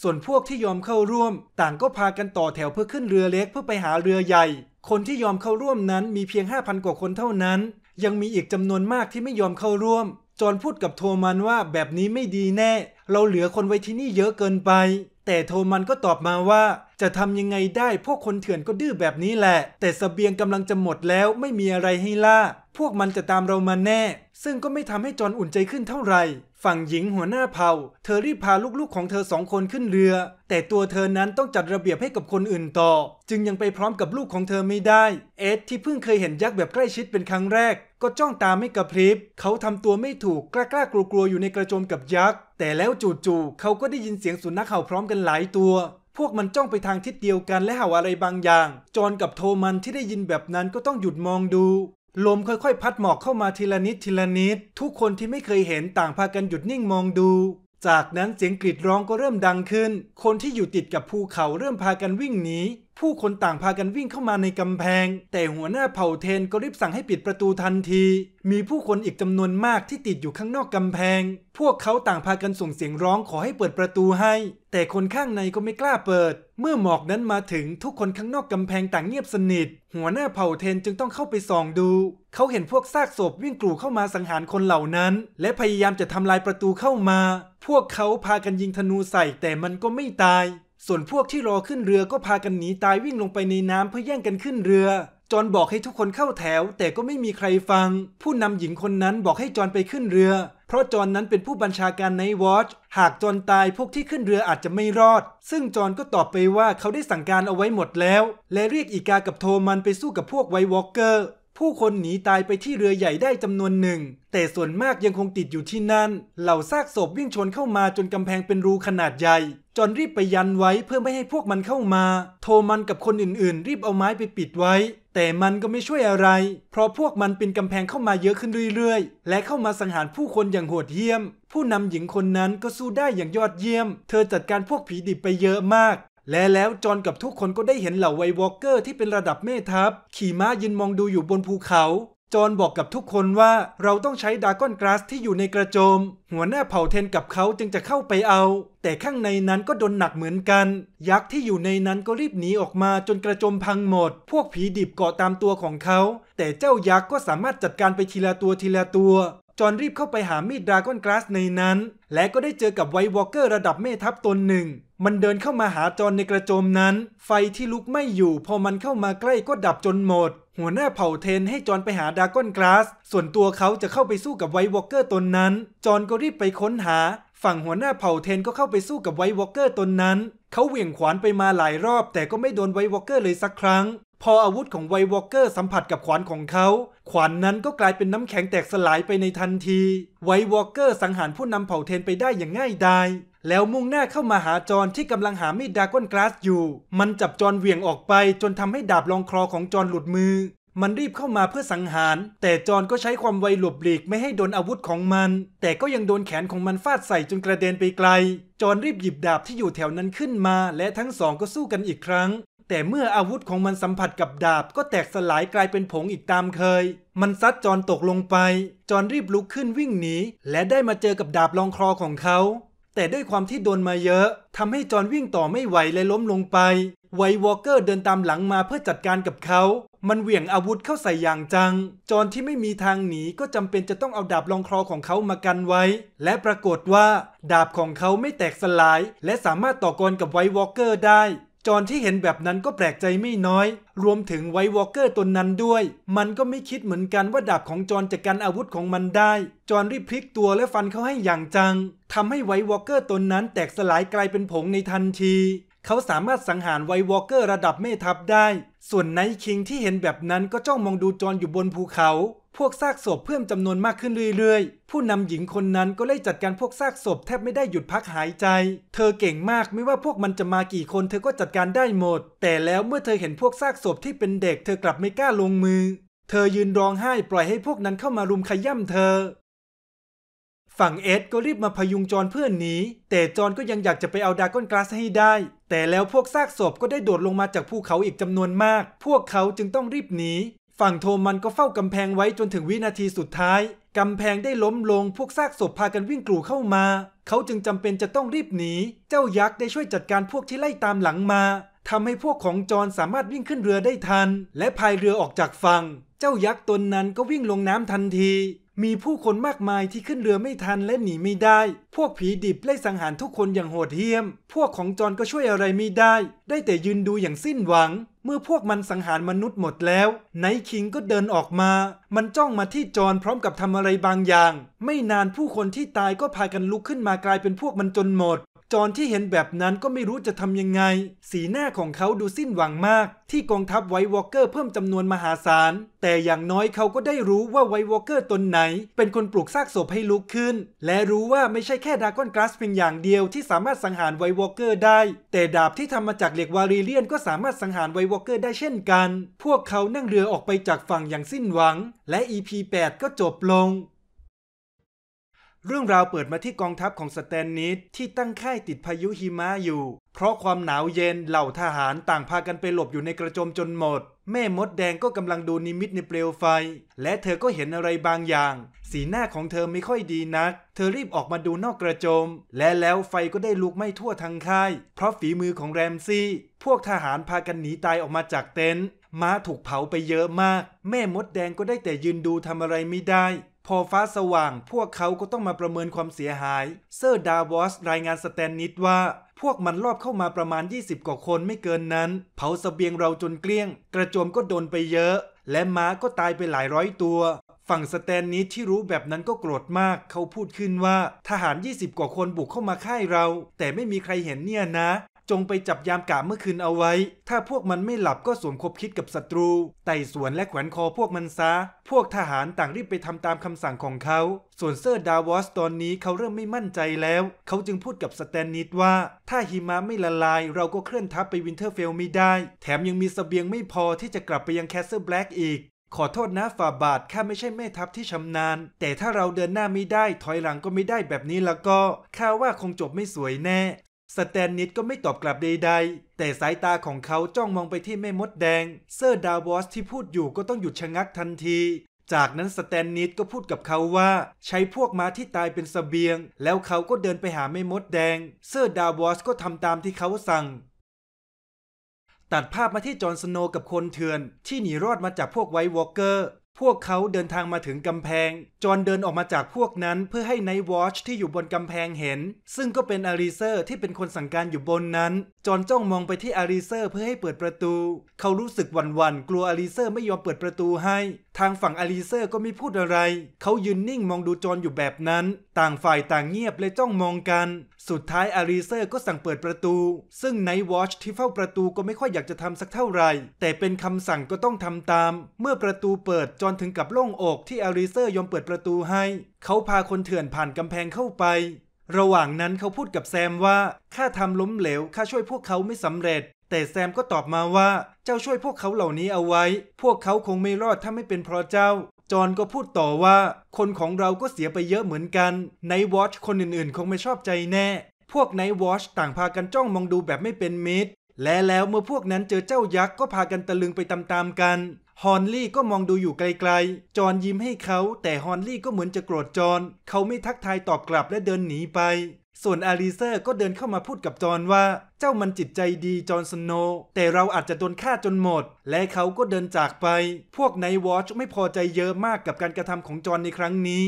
ส่วนพวกที่ยอมเข้าร่วม ต่างก็พากันต่อแถวเพื่อขึ้นเรือเล็กเพื่อไปหาเรือใหญ่ คนที่ยอมเข้าร่วมนั้นมีเพียง5,000กว่าคนเท่านั้น ยังมีอีกจำนวนมากที่ไม่ยอมเข้าร่วมจอนพูดกับโทมันว่าแบบนี้ไม่ดีแน่ เราเหลือคนไว้ที่นี่เยอะเกินไปแต่โทมันก็ตอบมาว่า จะทำยังไงได้พวกคนเถื่อนก็ดื้อแบบนี้แหละ แต่สเสบียงกำลังจะหมดแล้วไม่มีอะไรให้ล่า พวกมันจะตามเรามาแน่ ซึ่งก็ไม่ทำให้จอนอุ่นใจขึ้นเท่าไหร่ฝั่งหญิงหัวหน้าเผ่า เธอรีบพาลูกๆของเธอสองคนขึ้นเรือ แต่ตัวเธอนั้นต้องจัดระเบียบให้กับคนอื่นต่อ จึงยังไปพร้อมกับลูกของเธอไม่ได้เอ็ดที่เพิ่งเคยเห็นยักษ์แบบใกล้ชิดเป็นครั้งแรก ก็จ้องตาไม่กระพริบเขาทำตัวไม่ถูกกล้ากลัวกลัวอยู่ในกระโจมกับยักษ์แต่แล้วจู่ๆเขาก็ได้ยินเสียงสุนัขเห่าพร้อมกันหลายตัว พวกมันจ้องไปทางทิศเดียวกันและเห่าอะไรบางอย่างจอนกับโทมันที่ได้ยินแบบนั้นก็ต้องหยุดมองดู ลมค่อยๆ พัดหมอกเข้ามาทีละนิดทีละนิด ทุกคนที่ไม่เคยเห็นต่างพากันหยุดนิ่งมองดูจากนั้นเสียงกรีดร้องก็เริ่มดังขึ้น คนที่อยู่ติดกับภูเขาเริ่มพากันวิ่งหนี ผู้คนต่างพากันวิ่งเข้ามาในกำแพง แต่หัวหน้าเผ่าเทนก็รีบสั่งให้ปิดประตูทันที มีผู้คนอีกจำนวนมากที่ติดอยู่ข้างนอกกำแพง พวกเขาต่างพากันส่งเสียงร้องขอให้เปิดประตูให้ แต่คนข้างในก็ไม่กล้าเปิดเมื่อหมอกนั้นมาถึงทุกคนข้างนอกกำแพงต่างเงียบสนิท หัวหน้าเผ่าเทนจึงต้องเข้าไปส่องดูเขาเห็นพวกซากศพวิ่งกลูเข้ามาสังหารคนเหล่านั้น และพยายามจะทำลายประตูเข้ามา พวกเขาพากันยิงธนูใส่แต่มันก็ไม่ตาย ส่วนพวกที่รอขึ้นเรือก็พากันหนีตายวิ่งลงไปในน้ำเพื่อแย่งกันขึ้นเรือจอนบอกให้ทุกคนเข้าแถวแต่ก็ไม่มีใครฟัง ผู้นำหญิงคนนั้นบอกให้จอนไปขึ้นเรือ เพราะจอนนั้นเป็นผู้บัญชาการในวอชหากจอนตายพวกที่ขึ้นเรืออาจจะไม่รอด ซึ่งจอนก็ตอบไปว่าเขาได้สั่งการเอาไว้หมดแล้ว และเรียกอีกากับโทมันไปสู้กับพวกไววอลเกอร์ผู้คนหนีตายไปที่เรือใหญ่ได้จำนวนหนึ่ง แต่ส่วนมากยังคงติดอยู่ที่นั่น เหล่าซากศพวิ่งชนเข้ามาจนกำแพงเป็นรูขนาดใหญ่จอนรีบไปยันไว้เพื่อไม่ให้พวกมันเข้ามา โทมันกับคนอื่นๆรีบเอาไม้ไปปิดไว้ แต่มันก็ไม่ช่วยอะไร เพราะพวกมันเป็นกำแพงเข้ามาเยอะขึ้นเรื่อยๆ และเข้ามาสังหารผู้คนอย่างโหดเหี้ยม ผู้นำหญิงคนนั้นก็สู้ได้อย่างยอดเยี่ยม เธอจัดการพวกผีดิบไปเยอะมากและแล้วจอนกับทุกคนก็ได้เห็นเหล่าไววอลเกอร์ ที่เป็นระดับเมทัพ ขี่ม้ายืนมองดูอยู่บนภูเขา จอนบอกกับทุกคนว่าเราต้องใช้ดากอนกราสที่อยู่ในกระโจม หัวหน้าเผ่าเทนกับเขาจึงจะเข้าไปเอา แต่ข้างในนั้นก็โดนหนักเหมือนกัน ยักษ์ที่อยู่ในนั้นก็รีบหนีออกมาจนกระโจมพังหมด พวกผีดิบเกาะตามตัวของเขาแต่เจ้ายักษ์ก็สามารถจัดการไปทีละตัวทีละตัวจอนรีบเข้าไปหามีดดราก้อนกราสในนั้นและก็ได้เจอกับไววอลเกอร์ระดับเมทับตนหนึ่งมันเดินเข้ามาหาจอนในกระโจมนั้นไฟที่ลุกไม่อยู่พอมันเข้ามาใกล้ก็ดับจนหมดหัวหน้าเผ่าเทนให้จอนไปหาดาก้อนกราสส่วนตัวเขาจะเข้าไปสู้กับไววอลเกอร์ตนนั้นจอนก็รีบไปค้นหาฝั่งหัวหน้าเผ่าเทนก็เข้าไปสู้กับไววอลเกอร์ตนนั้นเขาเหวี่ยงขวานไปมาหลายรอบแต่ก็ไม่โดนไววอลเกอร์เลยสักครั้งพออาวุธของไววอลเกอร์สัมผัสกับขวานของเขา ขวานนั้นก็กลายเป็นน้ำแข็งแตกสลายไปในทันที ไววอลเกอร์สังหารผู้นำเผ่าเทนไปได้อย่างง่ายดายแล้วมุ่งหน้าเข้ามาหาจอนที่กำลังหามีดดากอนกราสอยู่มันจับจอนเหวี่ยงออกไปจนทำให้ดาบลองคลอของจอนหลุดมือ มันรีบเข้ามาเพื่อสังหาร แต่จอนก็ใช้ความไวหลบหลีกไม่ให้โดนอาวุธของมัน แต่ก็ยังโดนแขนของมันฟาดใส่จนกระเด็นไปไกลจอนรีบหยิบดาบที่อยู่แถวนั้นขึ้นมาและทั้งสองก็สู้กันอีกครั้งแต่เมื่ออาวุธของมันสัมผัสกับดาบก็แตกสลายกลายเป็นผงอีกตามเคย มันซัดจอนตกลงไป จอนรีบลุกขึ้นวิ่งหนีและได้มาเจอกับดาบรองคอของเขา แต่ด้วยความที่โดนมาเยอะทำให้จอนวิ่งต่อไม่ไหวเลยล้มลงไป ไววอลเกอร์เดินตามหลังมาเพื่อจัดการกับเขา มันเหวี่ยงอาวุธเข้าใส่อย่างจัง จอนที่ไม่มีทางหนีก็จำเป็นจะต้องเอาดาบรองคอของเขามากันไว้ และปรากฏว่าดาบของเขาไม่แตกสลายและสามารถต่อกรกับไววอลเกอร์ได้จอนที่เห็นแบบนั้นก็แปลกใจไม่น้อย รวมถึงไววอลเกอร์ตนนั้นด้วย มันก็ไม่คิดเหมือนกันว่าดาบของจอนจะกันอาวุธของมันได้ จอนรีบพลิกตัวและฟันเขาให้อย่างจัง ทำให้ไววอลเกอร์ตนนั้นแตกสลายกลายเป็นผงในทันที เขาสามารถสังหารไววอลเกอร์ระดับเมทับได้ ส่วนไนท์คิงที่เห็นแบบนั้นก็จ้องมองดูจอนอยู่บนภูเขาพวกซากศพเพิ่มจำนวนมากขึ้นเรื่อยๆ ผู้นำหญิงคนนั้นก็เลยจัดการพวกซากศพ แทบไม่ได้หยุดพักหายใจ เธอเก่งมากไม่ว่าพวกมันจะมากี่คน เธอก็จัดการได้หมด แต่แล้วเมื่อเธอเห็นพวกซากศพที่เป็นเด็กเธอกลับไม่กล้าลงมือ เธอยืนร้องไห้ปล่อยให้พวกนั้นเข้ามารุมขย่ำเธอ ฝั่งเอ็ดก็รีบมาพยุงจอนเพื่อนหนีแต่จอนก็ยังอยากจะไปเอาดาก้อนกลาสให้ได้ แต่แล้วพวกซากศพก็ได้โดดลงมาจากภูเขาอีกจำนวนมาก พวกเขาจึงต้องรีบหนีฝั่งโทมันก็เฝ้ากำแพงไว้จนถึงวินาทีสุดท้าย กำแพงได้ล้มลงพวกซากศพพากันวิ่งกลูเข้ามา เขาจึงจำเป็นจะต้องรีบหนี เจ้ายักษ์ได้ช่วยจัดการพวกที่ไล่ตามหลังมา ทำให้พวกของจรสามารถวิ่งขึ้นเรือได้ทัน และพายเรือออกจากฝั่งเจ้ายักษ์ตนนั้นก็วิ่งลงน้ำทันที มีผู้คนมากมายที่ขึ้นเรือไม่ทันและหนีไม่ได้ พวกผีดิบไล่สังหารทุกคนอย่างโหดเหี้ยม พวกของจรก็ช่วยอะไรไม่ได้ ได้แต่ยืนดูอย่างสิ้นหวังเมื่อพวกมันสังหารมนุษย์หมดแล้วไนคิงก็เดินออกมา มันจ้องมาที่จอนพร้อมกับทำอะไรบางอย่าง ไม่นานผู้คนที่ตายก็พากันลุกขึ้นมากลายเป็นพวกมันจนหมดจรที่เห็นแบบนั้นก็ไม่รู้จะทำยังไง สีหน้าของเขาดูสิ้นหวังมาก ที่กองทัพไววอลเกอร์เพิ่มจำนวนมหาศาล แต่อย่างน้อยเขาก็ได้รู้ว่าไววอลเกอร์ตนไหนเป็นคนปลูกซากศพให้ลุกขึ้น และรู้ว่าไม่ใช่แค่ดากอนกราสเพียงอย่างเดียวที่สามารถสังหารไววอลเกอร์ได้ แต่ดาบที่ทำมาจากเหล็กวาริเลียนก็สามารถสังหารไววอลเกอร์ได้เช่นกัน พวกเขานั่งเรือออกไปจากฝั่งอย่างสิ้นหวัง และ EP8 ก็จบลงเรื่องราวเปิดมาที่กองทัพของสแตนนิดที่ตั้งค่ายติดพายุหิมะอยู่ เพราะความหนาวเย็นเหล่าทหารต่างพากันไปหลบอยู่ในกระโจมจนหมด แม่มดแดงก็กำลังดูนิมิตในเปลวไฟ และเธอก็เห็นอะไรบางอย่าง สีหน้าของเธอไม่ค่อยดีนัก เธอรีบออกมาดูนอกกระโจม และแล้วไฟก็ได้ลุกไหม้ทั่วทั้งค่าย เพราะฝีมือของแรมซี่ พวกทหารพากันหนีตายออกมาจากเต็นท์ม้าถูกเผาไปเยอะมาก แม่มดแดงก็ได้แต่ยืนดูทำอะไรไม่ได้พอฟ้าสว่างพวกเขาก็ต้องมาประเมินความเสียหาย เซอร์ดาวอสรายงานสแตนนิดว่า พวกมันลอบเข้ามาประมาณ 20 กว่าคนไม่เกินนั้น เผาสเสบียงเราจนเกลี้ยงกระโจมก็โดนไปเยอะ และม้าก็ตายไปหลายร้อยตัว ฝั่งสแตนนิดที่รู้แบบนั้นก็โกรธมาก เขาพูดขึ้นว่าทหาร 20 กว่าคนบุกเข้ามาค่ายเรา แต่ไม่มีใครเห็นเนี่ยนะจงไปจับยามกะเมื่อคืนเอาไว้ ถ้าพวกมันไม่หลับก็สวมคบคิดกับศัตรู ไต่สวนและแขวนคอพวกมันซะ พวกทหารต่างรีบไปทำตามคำสั่งของเขา ส่วนเซอร์ดาวอสตอนนี้เขาเริ่มไม่มั่นใจแล้ว เขาจึงพูดกับสแตนนิดว่า ถ้าหิมะไม่ละลายเราก็เคลื่อนทัพไปวินเทอร์เฟลไม่ได้ แถมยังมีสเสบียงไม่พอที่จะกลับไปยังแคสเซิลแบล็กอีก ขอโทษนะฝ่าบาทข้าไม่ใช่แม่ทัพที่ชำนาญ แต่ถ้าเราเดินหน้าไม่ได้ถอยหลังก็ไม่ได้แบบนี้แล้วก็ข้าว่าคงจบไม่สวยแน่สแตนนิดก็ไม่ตอบกลับใดๆ แต่สายตาของเขาจ้องมองไปที่แม่มดแดง เซอร์ดาวอสที่พูดอยู่ก็ต้องหยุดชะงักทันที จากนั้นสแตนนิดก็พูดกับเขาว่าใช้พวกม้าที่ตายเป็นสเสบียง แล้วเขาก็เดินไปหาแม่มดแดง เซอร์ดาวอสก็ทำตามที่เขาสั่งตัดภาพมาที่จอห์นสโนกับคนเถื่อน ที่หนีรอดมาจากพวกไวท์วอลเกอร์พวกเขาเดินทางมาถึงกำแพง จอนเดินออกมาจากพวกนั้นเพื่อให้ไนท์วอชที่อยู่บนกำแพงเห็น ซึ่งก็เป็นอารีเซอร์ที่เป็นคนสั่งการอยู่บนนั้น จอนจ้องมองไปที่อารีเซอร์เพื่อให้เปิดประตู เขารู้สึกหวั่นวันกลัวอารีเซอร์ไม่ยอมเปิดประตูให้ ทางฝั่งอารีเซอร์ก็ไม่พูดอะไร เขายืนนิ่งมองดูจอนอยู่แบบนั้นต่างฝ่ายต่างเงียบและจ้องมองกัน สุดท้ายอารีเซอร์ ก็สั่งเปิดประตู ซึ่งไนท์วอชที่เฝ้าประตูก็ไม่ค่อยอยากจะทำสักเท่าไหร่ แต่เป็นคำสั่งก็ต้องทำตาม เมื่อประตูเปิดจนถึงกับโล่งอกที่อารีเซอร์ยอมเปิดประตูให้ เขาพาคนเถื่อนผ่านกำแพงเข้าไป ระหว่างนั้นเขาพูดกับแซมว่า ข้าทำล้มเหลวข้าช่วยพวกเขาไม่สำเร็จ แต่แซมก็ตอบมาว่า เจ้าช่วยพวกเขาเหล่านี้เอาไว้ พวกเขาคงไม่รอดถ้าไม่เป็นเพราะเจ้าจอนก็พูดต่อว่าคนของเราก็เสียไปเยอะเหมือนกันานวอชคนอื่นๆ คงไม่ชอบใจแน่ พวกานวอชต่างพากันจ้องมองดูแบบไม่เป็นมิตร และแล้วเมื่อพวกนั้นเจอเจ้ายักษ์ก็พากันตะลึงไปตามๆกัน ฮอนลี่ก็มองดูอยู่ไกลๆ จอนยิ้มให้เขาแต่ฮอนลี่ก็เหมือนจะโกรธจอนเขาไม่ทักทายตอบกลับและเดินหนีไปส่วนอารีเซอร์ก็เดินเข้ามาพูดกับจอนว่าเจ้ามันจิตใจดีจอนสโน แต่เราอาจจะโดนฆ่าจนหมด และเขาก็เดินจากไป พวกไนวอชไม่พอใจเยอะมากกับการกระทำของจอนในครั้งนี้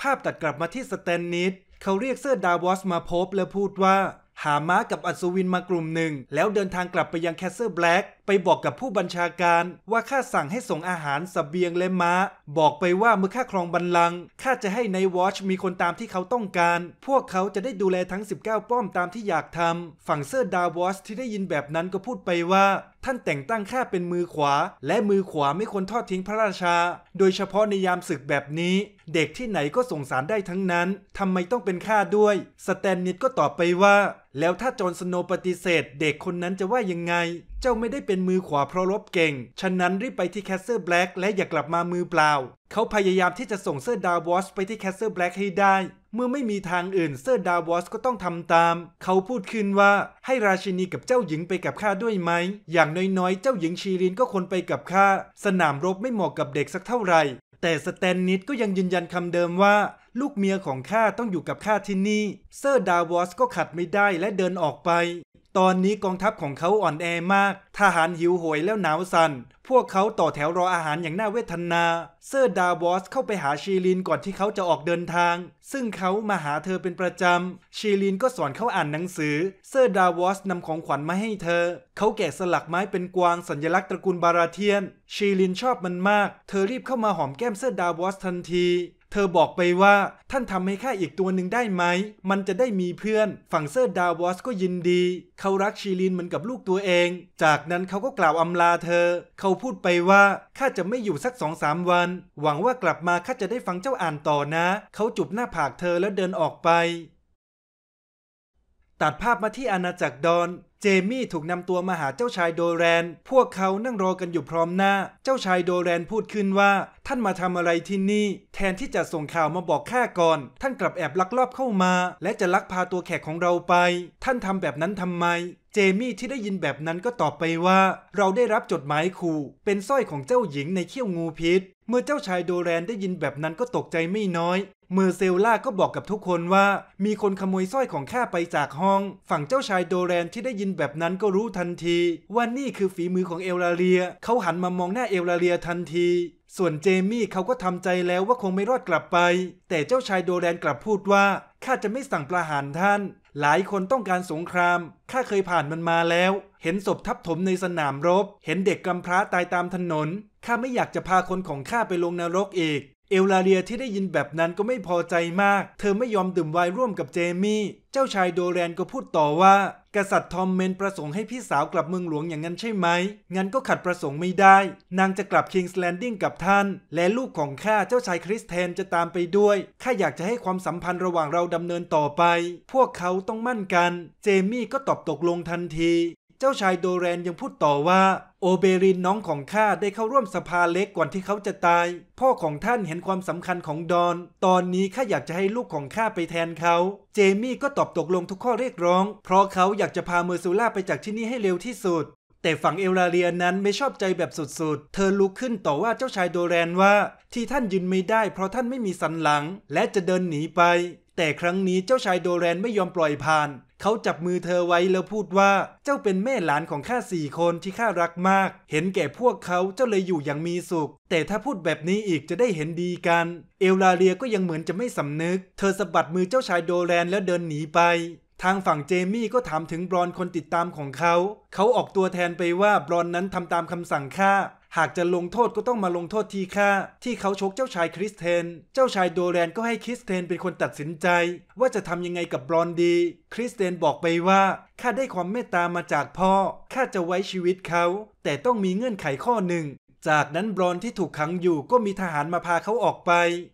ภาพตัดกลับมาที่สแตนนิดเขาเรียกเซอร์ดาวอสมาพบและพูดว่า หาม้ากับอัศวินมากลุ่มหนึ่ง แล้วเดินทางกลับไปยังแคสเซิลแบล็กไปบอกกับผู้บัญชาการ ว่าข้าสั่งให้ส่งอาหารสเบียงและม้า บอกไปว่าเมื่อข้าครองบัลลังก์ข้าจะให้ในวอชมีคนตามที่เขาต้องการ พวกเขาจะได้ดูแลทั้ง 19 ป้อมตามที่อยากทำ ฝั่งเซอร์ดาวอชที่ได้ยินแบบนั้นก็พูดไปว่า ท่านแต่งตั้งข้าเป็นมือขวา และมือขวาไม่ควรทอดทิ้งพระราชา โดยเฉพาะในยามศึกแบบนี้ เด็กที่ไหนก็ส่งสารได้ทั้งนั้นทำไมต้องเป็นข้าด้วย สแตนนิดก็ตอบไปว่าแล้วถ้าจอร์นสโนปฏิเสธ เด็กคนนั้นจะว่ายังไง เจ้าไม่ได้เป็นมือขวาเพราะรบเก่ง ฉะนั้นรีบไปที่แคสเซอร์แบล็กและอย่ากลับมามือเปล่า เขาพยายามที่จะส่งเซอร์ดาวอสไปที่แคสเซอร์แบล็กให้ได้ เมื่อไม่มีทางอื่นเซอร์ดาวอสก็ต้องทำตาม เขาพูดขึ้นว่าให้ราชินีกับเจ้าหญิงไปกับข้าด้วยไหม อย่างน้อยๆเจ้าหญิงชีรินก็ควรไปกับข้า สนามรบไม่เหมาะกับเด็กสักเท่าไหร่ แต่สแตนนิดก็ยังยืนยันคำเดิมว่าลูกเมียของข้าต้องอยู่กับข้าที่นี่ เซอร์ดาวอสก็ขัดไม่ได้และเดินออกไป ตอนนี้กองทัพของเขาอ่อนแอมาก ทหารหิวโหยแล้วหนาวสัน่น พวกเขาต่อแถวรออาหารอย่างน่าเวทนา เซอร์ดาวอสเข้าไปหาชีลินก่อนที่เขาจะออกเดินทาง ซึ่งเขามาหาเธอเป็นประจำชีลินก็สอนเขาอ่านหนังสือ เซอร์ดาวอสนำของขวัญมาให้เธอ เขาแกะสลักไม้เป็นกวางสัญลักษณ์ตระกูลบาราเทียนชีลินชอบมันมาก เธอรีบเข้ามาหอมแก้มเซอร์ดาวอสทันทีเธอบอกไปว่าท่านทำให้ข้าอีกตัวหนึ่งได้ไหม มันจะได้มีเพื่อน ฝั่งเซอร์ดาวอสก็ยินดี เขารักชีลินเหมือนกับลูกตัวเอง จากนั้นเขาก็กล่าวอำลาเธอ เขาพูดไปว่าข้าจะไม่อยู่สักสองสามวัน หวังว่ากลับมาข้าจะได้ฟังเจ้าอ่านต่อนะ เขาจุบหน้าผากเธอแล้วเดินออกไปตัดภาพมาที่อาณาจักรดอน เจมี่ถูกนำตัวมาหาเจ้าชายโดแรน พวกเขานั่งรอกันอยู่พร้อมหน้า เจ้าชายโดแรนพูดขึ้นว่า ท่านมาทำอะไรที่นี่ แทนที่จะส่งข่าวมาบอกข้าก่อน ท่านกลับแอบลักลอบเข้ามา และจะลักพาตัวแขกของเราไป ท่านทำแบบนั้นทำไม เจมี่ที่ได้ยินแบบนั้นก็ตอบไปว่า เราได้รับจดหมายขู่ เป็นสร้อยของเจ้าหญิงในเขี้ยวงูพิษเมื่อเจ้าชายโดแรนได้ยินแบบนั้นก็ตกใจไม่น้อย เมอร์เซลล่าก็บอกกับทุกคนว่า มีคนขโมยสร้อยของข้าไปจากห้อง ฝั่งเจ้าชายโดแรนที่ได้ยินแบบนั้นก็รู้ทันทีว่านี่คือฝีมือของเอลราเลีย เขาหันมามองหน้าเอลราเลียทันที ส่วนเจมี่เขาก็ทำใจแล้วว่าคงไม่รอดกลับไป แต่เจ้าชายโดแรนกลับพูดว่าข้าจะไม่สั่งประหารท่าน หลายคนต้องการสงคราม ข้าเคยผ่านมันมาแล้ว เห็นศพทับถมในสนามรบ เห็นเด็กกำพร้าตายตามถนนข้าไม่อยากจะพาคนของข้าไปลงนรกอีก เอลลาเรียที่ได้ยินแบบนั้นก็ไม่พอใจมาก เธอไม่ยอมดื่มไวน์ร่วมกับเจมี่ เจ้าชายโดแรนก็พูดต่อว่า กษัตริย์ทอมเมนประสงค์ให้พี่สาวกลับเมืองหลวงอย่างนั้นใช่ไหม งั้นก็ขัดประสงค์ไม่ได้ นางจะกลับคิงส์แลนดิ้งกับท่าน และลูกของข้าเจ้าชายคริสเทนจะตามไปด้วย ข้าอยากจะให้ความสัมพันธ์ระหว่างเราดำเนินต่อไป พวกเขาต้องมั่นกัน เจมี่ก็ตอบตกลงทันที เจ้าชายโดแรนยังพูดต่อว่าโอเบรินน้องของข้าได้เข้าร่วมสภาเล็กก่อนที่เขาจะตาย พ่อของท่านเห็นความสำคัญของดอน ตอนนี้ข้าอยากจะให้ลูกของข้าไปแทนเขา เจมี่ก็ตอบตกลงทุกข้อเรียกร้อง เพราะเขาอยากจะพาเมอร์ซูล่าไปจากที่นี่ให้เร็วที่สุด แต่ฝั่งเอลราเรียนั้นไม่ชอบใจแบบสุดๆ เธอลุกขึ้นต่อว่าเจ้าชายโดแรนว่าที่ท่านยืนไม่ได้เพราะท่านไม่มีสันหลังและจะเดินหนีไป แต่ครั้งนี้เจ้าชายโดแรนไม่ยอมปล่อยผ่านเขาจับมือเธอไว้แล้วพูดว่าเจ้าเป็นแม่หลานของข้าสี่คนที่ข้ารักมาก เห็นแก่พวกเขาเจ้าเลยอยู่อย่างมีสุข แต่ถ้าพูดแบบนี้อีกจะได้เห็นดีกัน เอลลาเรียก็ยังเหมือนจะไม่สำนึก เธอสะบัดมือเจ้าชายโดแรนแล้วเดินหนีไป ทางฝั่งเจมี่ก็ถามถึงบรอนคนติดตามของเขา เขาออกตัวแทนไปว่าบรอนนั้นทำตามคำสั่งข้าหากจะลงโทษก็ต้องมาลงโทษทีค่า ที่เขาชกเจ้าชายคริสเทนเจ้าชายโดแรนก็ให้คริสเทนเป็นคนตัดสินใจ ว่าจะทำยังไงกับบลอนดี คริสเทนบอกไปว่าข้าได้ความเมตตามาจากพ่อข้าจะไว้ชีวิตเขา แต่ต้องมีเงื่อนไขข้อหนึ่ง จากนั้นบรอนที่ถูกขังอยู่ก็มีทหารมาพาเขาออกไป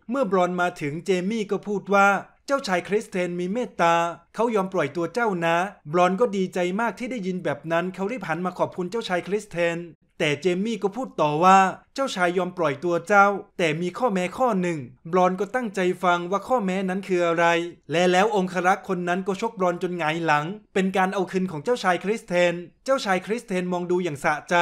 เมื่อบรอนมาถึงเจมี่ก็พูดว่าเจ้าชายคริสเทนมีเมตตาเขายอมปล่อยตัวเจ้านะบรอนก็ดีใจมากที่ได้ยินแบบนั้น เขารีบหันมาขอบคุณเจ้าชายคริสเทนแต่เจมมี่ก็พูดต่อว่าเจ้าชายยอมปล่อยตัวเจ้า แต่มีข้อแม้ข้อหนึ่ง บรอนก็ตั้งใจฟังว่าข้อแม้นั้นคืออะไร และแล้วองครักษ์คนนั้นก็ชกบรอนจนหงายหลัง เป็นการเอาคืนของเจ้าชายคริสเทนเจ้าชายคริสเทนมองดูอย่างสะใจ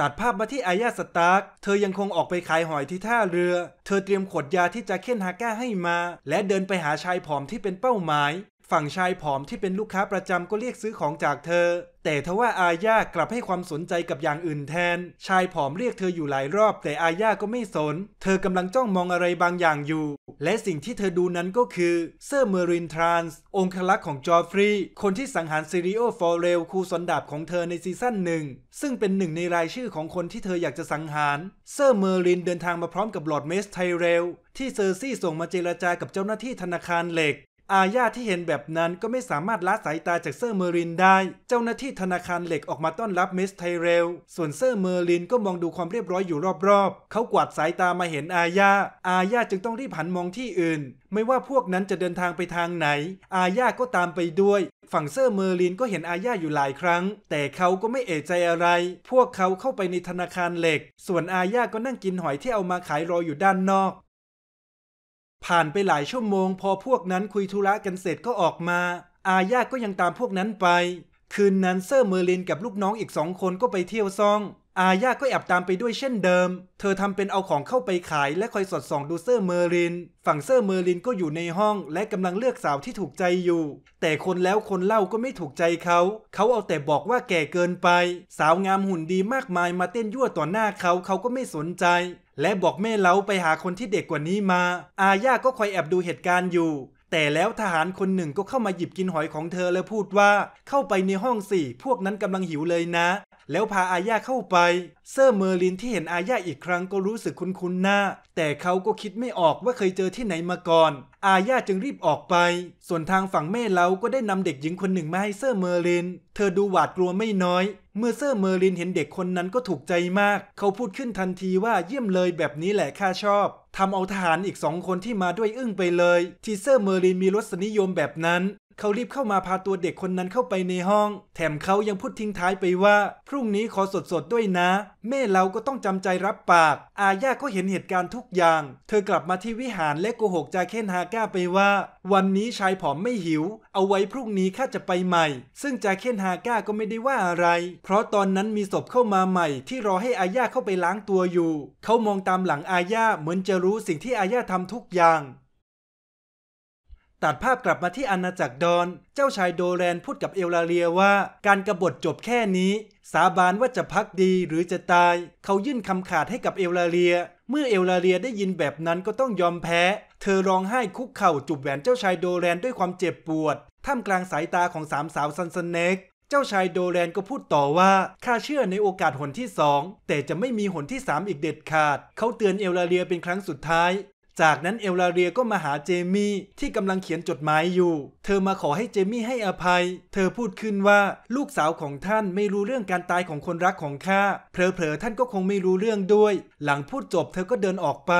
ตัดภาพมาที่อายาสตาร์กเธอยังคงออกไปขายหอยที่ท่าเรือ เธอเตรียมขวดยาที่จะเค้นฮาก้าให้มา และเดินไปหาชายผอมที่เป็นเป้าหมายฝั่งชายผอมที่เป็นลูกค้าประจำก็เรียกซื้อของจากเธอ แต่ทว่าอาญากลับให้ความสนใจกับอย่างอื่นแทน ชายผอมเรียกเธออยู่หลายรอบ แต่อาญาก็ไม่สน เธอกำลังจ้องมองอะไรบางอย่างอยู่ และสิ่งที่เธอดูนั้นก็คือเซอร์เมอรินทรานส์องค์ลักษ์ของจอฟรีคนที่สังหารซิรีโอฟอร์เรลคูสันดาบของเธอในซีซั่นหนึ่ง ซึ่งเป็นหนึ่งในรายชื่อของคนที่เธออยากจะสังหารเซอร์เมอรินเดินทางมาพร้อมกับลอร์ดเมสไทเรลที่เซอร์ซี่ส่งมาเจรจากับเจ้าหน้าที่ธนาคารเหล็กอาญาที่เห็นแบบนั้นก็ไม่สามารถละสายตาจากเซอร์เมอรินได้ เจ้าหน้าที่ธนาคารเหล็กออกมาต้อนรับมิสไทเรล ส่วนเซอร์เมอรินก็มองดูความเรียบร้อยอยู่รอบๆ เขากวาดสายตามาเห็นอาญา อาญาจึงต้องรีบหันมองที่อื่น ไม่ว่าพวกนั้นจะเดินทางไปทางไหน อาญาก็ตามไปด้วย ฝั่งเซอร์เมอรินก็เห็นอาญาอยู่หลายครั้ง แต่เขาก็ไม่เอะใจอะไร พวกเขาเข้าไปในธนาคารเหล็ก ส่วนอาญาก็นั่งกินหอยที่เอามาขายรออยู่ด้านนอกผ่านไปหลายชั่วโมง พอพวกนั้นคุยธุระกันเสร็จก็ออกมา อาญาก็ยังตามพวกนั้นไป คืนนั้นเซอร์เมอร์ลินกับลูกน้องอีกสองคนก็ไปเที่ยวซ่อง อาญาก็แอบตามไปด้วยเช่นเดิม เธอทำเป็นเอาของเข้าไปขายและคอยสอดส่องดูเซอร์เมอร์ลิน ฝั่งเซอร์เมอร์ลินก็อยู่ในห้องและกำลังเลือกสาวที่ถูกใจอยู่ แต่คนแล้วคนเล่าก็ไม่ถูกใจเขาเขาเอาแต่บอกว่าแก่เกินไป สาวงามหุ่นดีมากมายมาเต้นยั่วต่อหน้าเขาเขาก็ไม่สนใจและบอกแม่เล้าไปหาคนที่เด็กกว่านี้มา อาญา ก็คอยแอบดูเหตุการณ์อยู่ แต่แล้วทหารคนหนึ่งก็เข้ามาหยิบกินหอยของเธอและพูดว่าเข้าไปในห้องสี่พวกนั้นกำลังหิวเลยนะแล้วพาอาญาเข้าไปเซอร์เมอร์ลินที่เห็นอาญาอีกครั้งก็รู้สึกคุ้นๆหน้า แต่เขาก็คิดไม่ออกว่าเคยเจอที่ไหนมาก่อน อาญาจึงรีบออกไป ส่วนทางฝั่งแม่เล้าก็ได้นำเด็กหญิงคนหนึ่งมาให้เซอร์เมอร์ลิน เธอดูหวาดกลัวไม่น้อย เมื่อเซอร์เมอร์ลินเห็นเด็กคนนั้นก็ถูกใจมาก เขาพูดขึ้นทันทีว่าเยี่ยมเลยแบบนี้แหละข้าชอบทำเอาทหารอีกสองคนที่มาด้วยอึ้งไปเลย ที่เซอร์เมอร์ลินมีรสนิยมแบบนั้นเขารีบเข้ามาพาตัวเด็กคนนั้นเข้าไปในห้อง แถมเขายังพูดทิ้งท้ายไปว่า พรุ่งนี้ขอสดสดด้วยนะ แม่เราก็ต้องจำใจรับปาก อาญาก็เห็นเหตุการณ์ทุกอย่าง เธอกลับมาที่วิหารและโกหกจาเคนฮาก้าไปว่า วันนี้ชายผอมไม่หิว เอาไว้พรุ่งนี้ข้าจะไปใหม่ ซึ่งจาเคนฮาก้าก็ไม่ได้ว่าอะไร เพราะตอนนั้นมีศพเข้ามาใหม่ ที่รอให้อาญาเข้าไปล้างตัวอยู่ เขามองตามหลังอาญาเหมือนจะรู้สิ่งที่อาญาทำทุกอย่างตัดภาพกลับมาที่อาณาจักรดอน เจ้าชายโดแรนพูดกับเอลลาเรียว่า การกรบฏจบแค่นี้ สาบานว่าจะพักดีหรือจะตาย เขายื่นคำขาดให้กับเอลลาเรีย เมื่อเอลลาเรียได้ยินแบบนั้นก็ต้องยอมแพ้ เธอร้องไห้คุกเข่าจูบแหวนเจ้าชายโดแรนด้วยความเจ็บปวด ท่ามกลางสายตาของสามสาวซันสเน็ก เจ้าชายโดแรนก็พูดต่อว่า ข้าเชื่อในโอกาสหนที่สองแต่จะไม่มีหนที่สามอีกเด็ดขาด เขาเตือนเอลลาเรียเป็นครั้งสุดท้ายจากนั้นเอลลาเรียก็มาหาเจมี่ที่กำลังเขียนจดหมายอยู่ เธอมาขอให้เจมี่ให้อภัย เธอพูดขึ้นว่าลูกสาวของท่านไม่รู้เรื่องการตายของคนรักของข้า เผลอๆท่านก็คงไม่รู้เรื่องด้วย หลังพูดจบ เธอก็เดินออกไป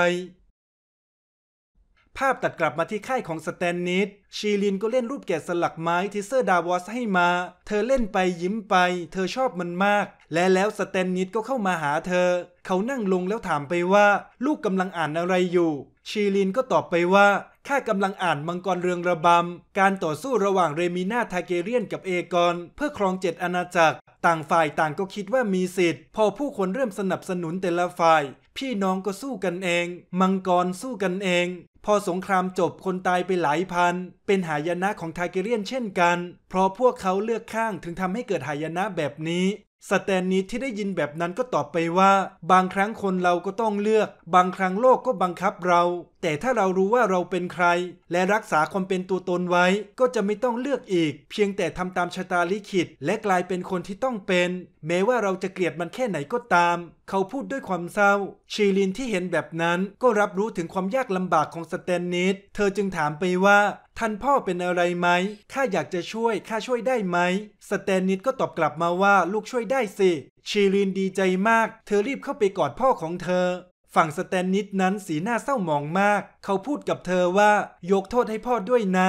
ภาพตัดกลับมาที่ค่ายของสแตนนิตชีลินก็เล่นรูปแกะสลักไม้ที่เซอร์ดาวอสให้มา เธอเล่นไปยิ้มไป เธอชอบมันมาก และแล้วสแตนนิตก็เข้ามาหาเธอ เขานั่งลงแล้วถามไปว่าลูกกำลังอ่านอะไรอยู่ชีลินก็ตอบไปว่าข้ากำลังอ่านมังกรเรืองระบำการต่อสู้ระหว่างเรมิน่าทาเกเรียนกับเอกอนเพื่อครองเจ็ดอาณาจักร ต่างฝ่ายต่างก็คิดว่ามีสิทธิ์ พอผู้คนเริ่มสนับสนุนแต่ละฝ่าย พี่น้องก็สู้กันเอง มังกรสู้กันเอง พอสงครามจบคนตายไปหลายพัน เป็นหายนะของทาเกเรียนเช่นกัน เพราะพวกเขาเลือกข้างถึงทำให้เกิดหายนะแบบนี้สแตนนีที่ได้ยินแบบนั้นก็ตอบไปว่า บางครั้งคนเราก็ต้องเลือก บางครั้งโลกก็บังคับเรา แต่ถ้าเรารู้ว่าเราเป็นใคร และรักษาความเป็นตัวตนไว้ ก็จะไม่ต้องเลือกอีก เพียงแต่ทำตามชะตาลิขิตและกลายเป็นคนที่ต้องเป็น แม้ว่าเราจะเกลียดมันแค่ไหนก็ตามเขาพูดด้วยความเศร้าชีลินที่เห็นแบบนั้นก็รับรู้ถึงความยากลำบากของสเตนนิสเธอจึงถามไปว่าท่านพ่อเป็นอะไรไหม ข้าอยากจะช่วย ข้าช่วยได้ไหม สเตนนิสก็ตอบกลับมาว่าลูกช่วยได้สิชีลินดีใจมาก เธอรีบเข้าไปกอดพ่อของเธอ ฝั่งสแตนนิดนั้นสีหน้าเศร้าหมองมาก เขาพูดกับเธอว่ายกโทษให้พ่อด้วยนะ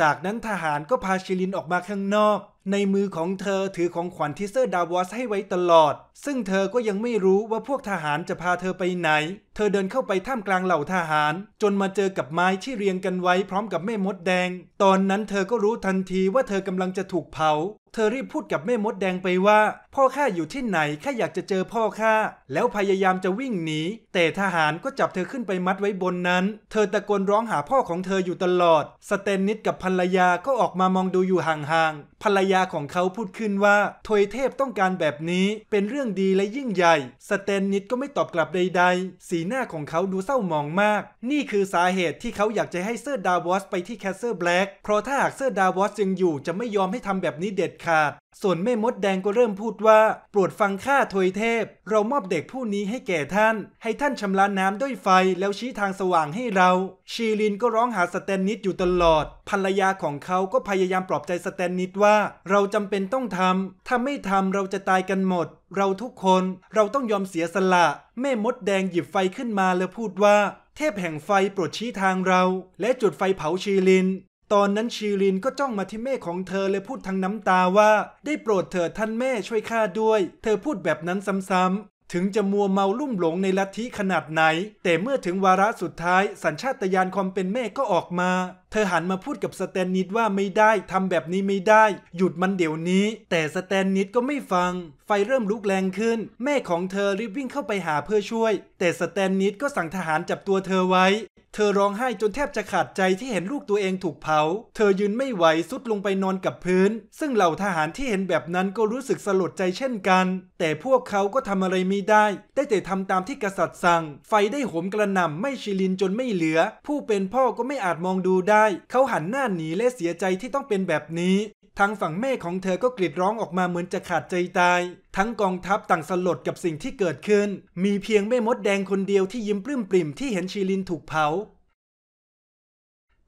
จากนั้นทหารก็พาชิลินออกมาข้างนอกในมือของเธอถือของขวัญที่เซอร์ดาวอสให้ไว้ตลอด ซึ่งเธอก็ยังไม่รู้ว่าพวกทหารจะพาเธอไปไหน เธอเดินเข้าไปท่ามกลางเหล่าทหาร จนมาเจอกับไม้ที่เรียงกันไว้พร้อมกับแม่มดแดง ตอนนั้นเธอก็รู้ทันทีว่าเธอกำลังจะถูกเผา เธอรีบพูดกับแม่มดแดงไปว่า พ่อข้าอยู่ที่ไหนข้าอยากจะเจอพ่อข้า แล้วพยายามจะวิ่งหนี แต่ทหารก็จับเธอขึ้นไปมัดไว้บนนั้น เธอตะโกนร้องหาพ่อของเธออยู่ตลอด สเตนนิดกับภรรยาก็ออกมามองดูอยู่ห่างๆ ภรรยาาของเขาพูดขึ้นว่าทวยเทพต้องการแบบนี้ เป็นเรื่องดีและยิ่งใหญ่ สเตนนิดก็ไม่ตอบกลับใดๆ สีหน้าของเขาดูเศร้าหมองมาก นี่คือสาเหตุที่เขาอยากจะให้เซอร์ดาวอสไปที่แคสเซอร์แบล็กเพราะถ้าหากเซอร์ดาวอสยังอยู่ จะไม่ยอมให้ทำแบบนี้เด็ดขาดส่วนแม่มดแดงก็เริ่มพูดว่าโปรดฟังข้าทวยเทพ เรามอบเด็กผู้นี้ให้แก่ท่าน ให้ท่านชำระน้ำด้วยไฟแล้วชี้ทางสว่างให้เรา ชีลินก็ร้องหาสแตนนิดอยู่ตลอด ภรรยาของเขาก็พยายามปลอบใจสแตนนิดว่า เราจำเป็นต้องทำ ถ้าไม่ทำเราจะตายกันหมด เราทุกคนเราต้องยอมเสียสละ แม่มดแดงหยิบไฟขึ้นมาแล้วพูดว่า เทพแห่งไฟโปรดชี้ทางเรา และจุดไฟเผาชีลินตอนนั้นชีรินก็จ้องมาที่แม่ของเธอเลยพูดทั้งน้ำตาว่า ได้โปรดเถิดท่านแม่ช่วยข้าด้วย เธอพูดแบบนั้นซ้ำๆถึงจะมัวเมาลุ่มหลงในลัทธิขนาดไหน แต่เมื่อถึงวาระสุดท้ายสัญชาตญาณความเป็นแม่ก็ออกมาเธอหันมาพูดกับสแตนนิดว่าไม่ได้ ทำแบบนี้ไม่ได้ หยุดมันเดี๋ยวนี้ แต่สแตนนิดก็ไม่ฟัง ไฟเริ่มลุกแรงขึ้น แม่ของเธอรีบวิ่งเข้าไปหาเพื่อช่วย แต่สแตนนิดก็สั่งทหารจับตัวเธอไว้ เธอร้องไห้จนแทบจะขาดใจที่เห็นลูกตัวเองถูกเผา เธอยืนไม่ไหวสุดลงไปนอนกับพื้น ซึ่งเหล่าทหารที่เห็นแบบนั้นก็รู้สึกสลดใจเช่นกัน แต่พวกเขาก็ทำอะไรไม่ได้ได้แต่ทำตามที่กษัตริย์สั่ง ไฟได้โหมกระหน่ำไม่ชิลินจนไม่เหลือ ผู้เป็นพ่อก็ไม่อาจมองดูได้ได้เขาหันหน้าหนีและเสียใจที่ต้องเป็นแบบนี้ทางฝั่งแม่ของเธอก็กรีดร้องออกมาเหมือนจะขาดใจตาย ทั้งกองทัพต่างสลดกับสิ่งที่เกิดขึ้น มีเพียงแม่มดแดงคนเดียวที่ยิ้มปลื้มปริ่มที่เห็นชีลินถูกเผา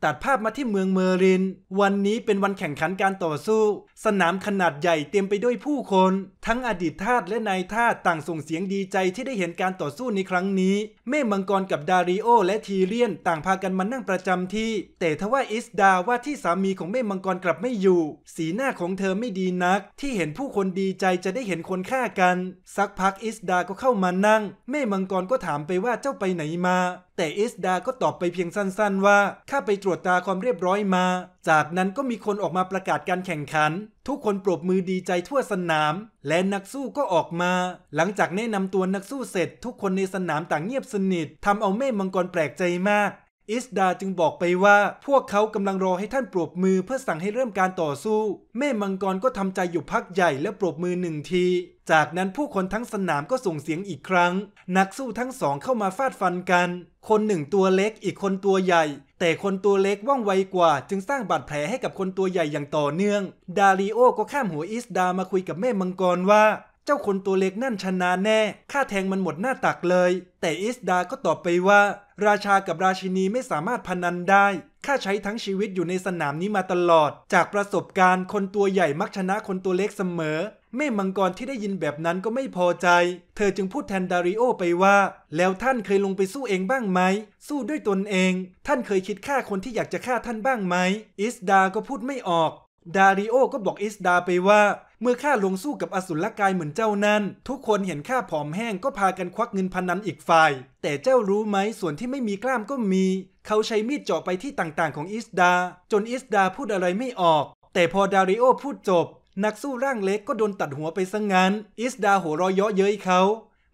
ตัดภาพมาที่เมืองเมอริน วันนี้เป็นวันแข่งขันการต่อสู้ สนามขนาดใหญ่เต็มไปด้วยผู้คน ทั้งอดีตทาสและนายทาสต่างส่งเสียงดีใจที่ได้เห็นการต่อสู้ในครั้งนี้เม่มังกรกับดาริโอและทีเรียน ต่างพากันมานั่งประจำที่ แต่ทว่าอิสดาว่าที่สามีของเม่มังกรกลับไม่อยู่ สีหน้าของเธอไม่ดีนัก ที่เห็นผู้คนดีใจจะได้เห็นคนฆ่ากัน สักพักอิสดาก็เข้ามานั่งเม่มังกรก็ถามไปว่าเจ้าไปไหนมาแต่เอสดา ก็ตอบไปเพียงสั้น ๆ ว่า ข้าไปตรวจตาความเรียบร้อยมา จากนั้นก็มีคนออกมาประกาศการแข่งขัน ทุกคนปรบมือดีใจทั่วสนาม และนักสู้ก็ออกมา หลังจากแนะนำตัวนักสู้เสร็จ ทุกคนในสนามต่างเงียบสนิท ทำเอาแม่มังกรแปลกใจมากอิสดาจึงบอกไปว่าพวกเขากำลังรอให้ท่านปรบมือเพื่อสั่งให้เริ่มการต่อสู้แม่มังกรก็ทำใจอยู่พักใหญ่และปรบมือหนึ่งทีจากนั้นผู้คนทั้งสนามก็ส่งเสียงอีกครั้ง นักสู้ทั้งสองเข้ามาฟาดฟันกัน คนหนึ่งตัวเล็กอีกคนตัวใหญ่ แต่คนตัวเล็กว่องไวกว่า จึงสร้างบาดแผลให้กับคนตัวใหญ่อย่างต่อเนื่อง ดาริโอก็ข้ามหัวอิสดามาคุยกับแม่มังกรว่าเจ้าคนตัวเล็กนั่นชนะแน่ข้าแทงมันหมดหน้าตักเลย แต่อิสดา ก็ตอบไปว่า ราชากับราชินีไม่สามารถพนันได้ ข้าใช้ทั้งชีวิตอยู่ในสนามนี้มาตลอด จากประสบการณ์คนตัวใหญ่มักชนะคนตัวเล็กเสมอ แม่มังกรที่ได้ยินแบบนั้นก็ไม่พอใจ เธอจึงพูดแทนดาริโอไปว่า แล้วท่านเคยลงไปสู้เองบ้างไหม สู้ด้วยตนเอง ท่านเคยคิดฆ่าคนที่อยากจะฆ่าท่านบ้างไหม อิสดาก็พูดไม่ออกดาริโอก็บอกอิสดาไปว่า เมื่อข้าลงสู้กับอสุรกายเหมือนเจ้านั้น ทุกคนเห็นข้าผอมแห้งก็พากันควักเงินพันนั้นอีกฝ่าย แต่เจ้ารู้ไหมส่วนที่ไม่มีกล้ามก็มี เขาใช้มีดเจาะไปที่ต่างๆของอิสดาจนอิสดาพูดอะไรไม่ออก แต่พอดาริโอพูดจบ นักสู้ร่างเล็กก็โดนตัดหัวไปซะงงั้นอิสดาหัวรอยเยาะเย้ยเขา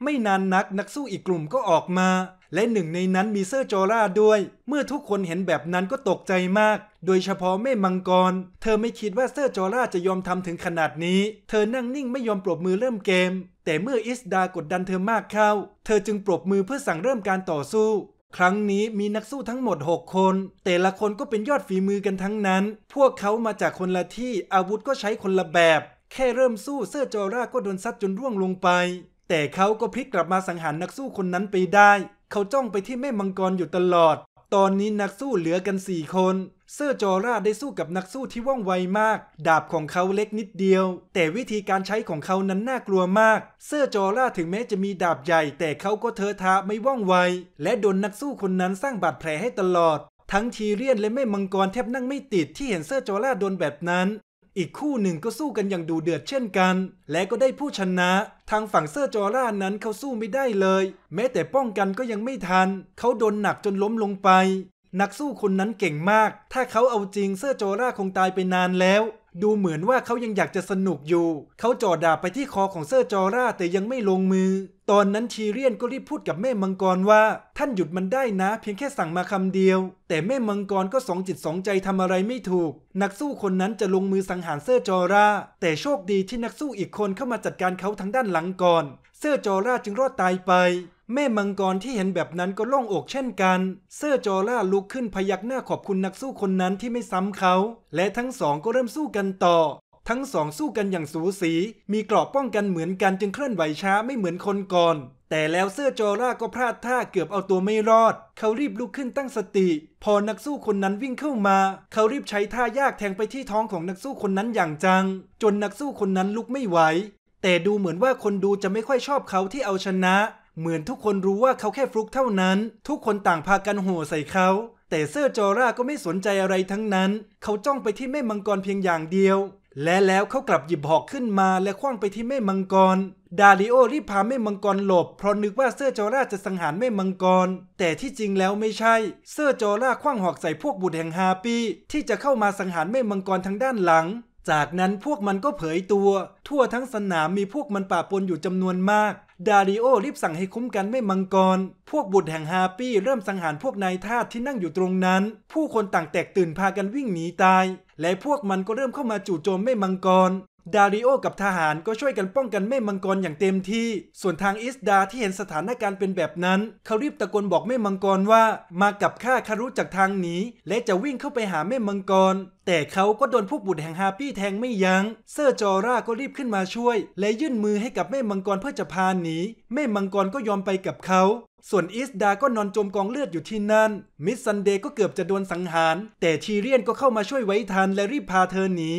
ไม่นานนักนักสู้อีกกลุ่มก็ออกมา และหนึ่งในนั้นมีเซอร์จอร่าด้วย เมื่อทุกคนเห็นแบบนั้นก็ตกใจมาก โดยเฉพาะแม่มังกรเธอไม่คิดว่าเซอร์จอร่าจะยอมทำถึงขนาดนี้ เธอนั่งนิ่งไม่ยอมปรบมือเริ่มเกม แต่เมื่ออิสดากดดันเธอมากเข้า เธอจึงปรบมือเพื่อสั่งเริ่มการต่อสู้ ครั้งนี้มีนักสู้ทั้งหมด 6 คน แต่ละคนก็เป็นยอดฝีมือกันทั้งนั้น พวกเขามาจากคนละที่อาวุธก็ใช้คนละแบบ แค่เริ่มสู้เซอร์จอร่าก็โดนซัดจนร่วงลงไปแต่เขาก็พลิกกลับมาสังหารนักสู้คนนั้นไปได้ เขาจ้องไปที่แม่มังกรอยู่ตลอด ตอนนี้นักสู้เหลือกันสี่คน เซอร์จอร่าได้สู้กับนักสู้ที่ว่องไวมาก ดาบของเขาเล็กนิดเดียว แต่วิธีการใช้ของเขานั้นน่ากลัวมากเซอร์จอร่าถึงแม้จะมีดาบใหญ่ แต่เขาก็เทอะทาไม่ว่องไว และโดนนักสู้คนนั้นสร้างบาดแผลให้ตลอด ทั้งทีเรียนและแม่มังกรแทบนั่งไม่ติดที่เห็นเซอร์จอร่าโดนแบบนั้นอีกคู่หนึ่งก็สู้กันอย่างดูเดือดเช่นกัน และก็ได้ผู้ชนะ ทางฝั่งเซอร์จอร่านั้นเขาสู้ไม่ได้เลย แม้แต่ป้องกันก็ยังไม่ทันเขาโดนหนักจนล้มลงไปนักสู้คนนั้นเก่งมาก ถ้าเขาเอาจริงเซอร์จอร่าคงตายไปนานแล้วดูเหมือนว่าเขายังอยากจะสนุกอยู่ เขาจ่อดาบไปที่คอของเซอร์จอร่าแต่ยังไม่ลงมือ ตอนนั้นทีเรียนก็รีบพูดกับแม่มังกรว่า ท่านหยุดมันได้นะ เพียงแค่สั่งมาคำเดียว แต่แม่มังกรก็สองจิตสองใจทำอะไรไม่ถูก นักสู้คนนั้นจะลงมือสังหารเซอร์จอร่าแต่โชคดีที่นักสู้อีกคนเข้ามาจัดการเขาทางด้านหลังก่อนเซอร์จอร่าจึงรอดตายไปแม่มังกรที่เห็นแบบนั้นก็โล่งอกเช่นกัน เสื้อจอล่าลุกขึ้นพยักหน้าขอบคุณนักสู้คนนั้นที่ไม่ซ้ำเขา และทั้งสองก็เริ่มสู้กันต่อ ทั้งสองสู้กันอย่างสูสี มีกรอบป้องกันเหมือนกันจึงเคลื่อนไหวช้าไม่เหมือนคนก่อน แต่แล้วเสื้อจอร่าก็พลาดท่าเกือบเอาตัวไม่รอด เขารีบลุกขึ้นตั้งสติ พอนักสู้คนนั้นวิ่งเข้ามา เขารีบใช้ท่ายากแทงไปที่ท้องของนักสู้คนนั้นอย่างจัง จนนักสู้คนนั้นลุกไม่ไหว แต่ดูเหมือนว่าคนดูจะไม่ค่อยชอบเขาที่เอาชนะเหมือนทุกคนรู้ว่าเขาแค่ฟลุกเท่านั้น ทุกคนต่างพากันโห่ใส่เขา แต่เซอร์จอร่าก็ไม่สนใจอะไรทั้งนั้น เขาจ้องไปที่แม่มังกรเพียงอย่างเดียว และแล้วเขากลับหยิบหอกขึ้นมาและคว้างไปที่แม่มังกร ดาริโอรีบพาแม่มังกรหลบเพราะนึกว่าเสื้อจอร่าจะสังหารแม่มังกร แต่ที่จริงแล้วไม่ใช่ เสื้อจอร่าคว้างหอกใส่พวกบุตรแห่งฮาปีที่จะเข้ามาสังหารแม่มังกรทางด้านหลังจากนั้นพวกมันก็เผยตัว ทั่วทั้งสนามมีพวกมันป่าปนอยู่จำนวนมาก ดาริโอรีบสั่งให้คุ้มกันไม่มังกร พวกบุตรแห่งฮาปี้เริ่มสังหารพวกนายทาสที่นั่งอยู่ตรงนั้น ผู้คนต่างแตกตื่นพากันวิ่งหนีตาย และพวกมันก็เริ่มเข้ามาจู่โจมไม่มังกรดาริโอกับทหารก็ช่วยกันป้องกันแม่มังกรอย่างเต็มที่ ส่วนทางอิสดาที่เห็นสถานการณ์เป็นแบบนั้น เขารีบตะโกนบอกแม่มังกรว่า มากับข้าคารุจากทางนี้และจะวิ่งเข้าไปหาแม่มังกร แต่เขาก็โดนพวกบุตรแห่งฮาปี้แทงไม่ยัง้ง เซอร์จอร่าก็รีบขึ้นมาช่วย และยื่นมือให้กับแม่มังกรเพื่อจะพาหนีแม่มังกรก็ยอมไปกับเขา ส่วนอิสดาก็นอนจมกองเลือดอยู่ที่นั่น มิสซันเดย์ก็เกือบจะโดนสังหาร แต่ทีเรียนก็เข้ามาช่วยไว้ทันและรีบพาเธอหนี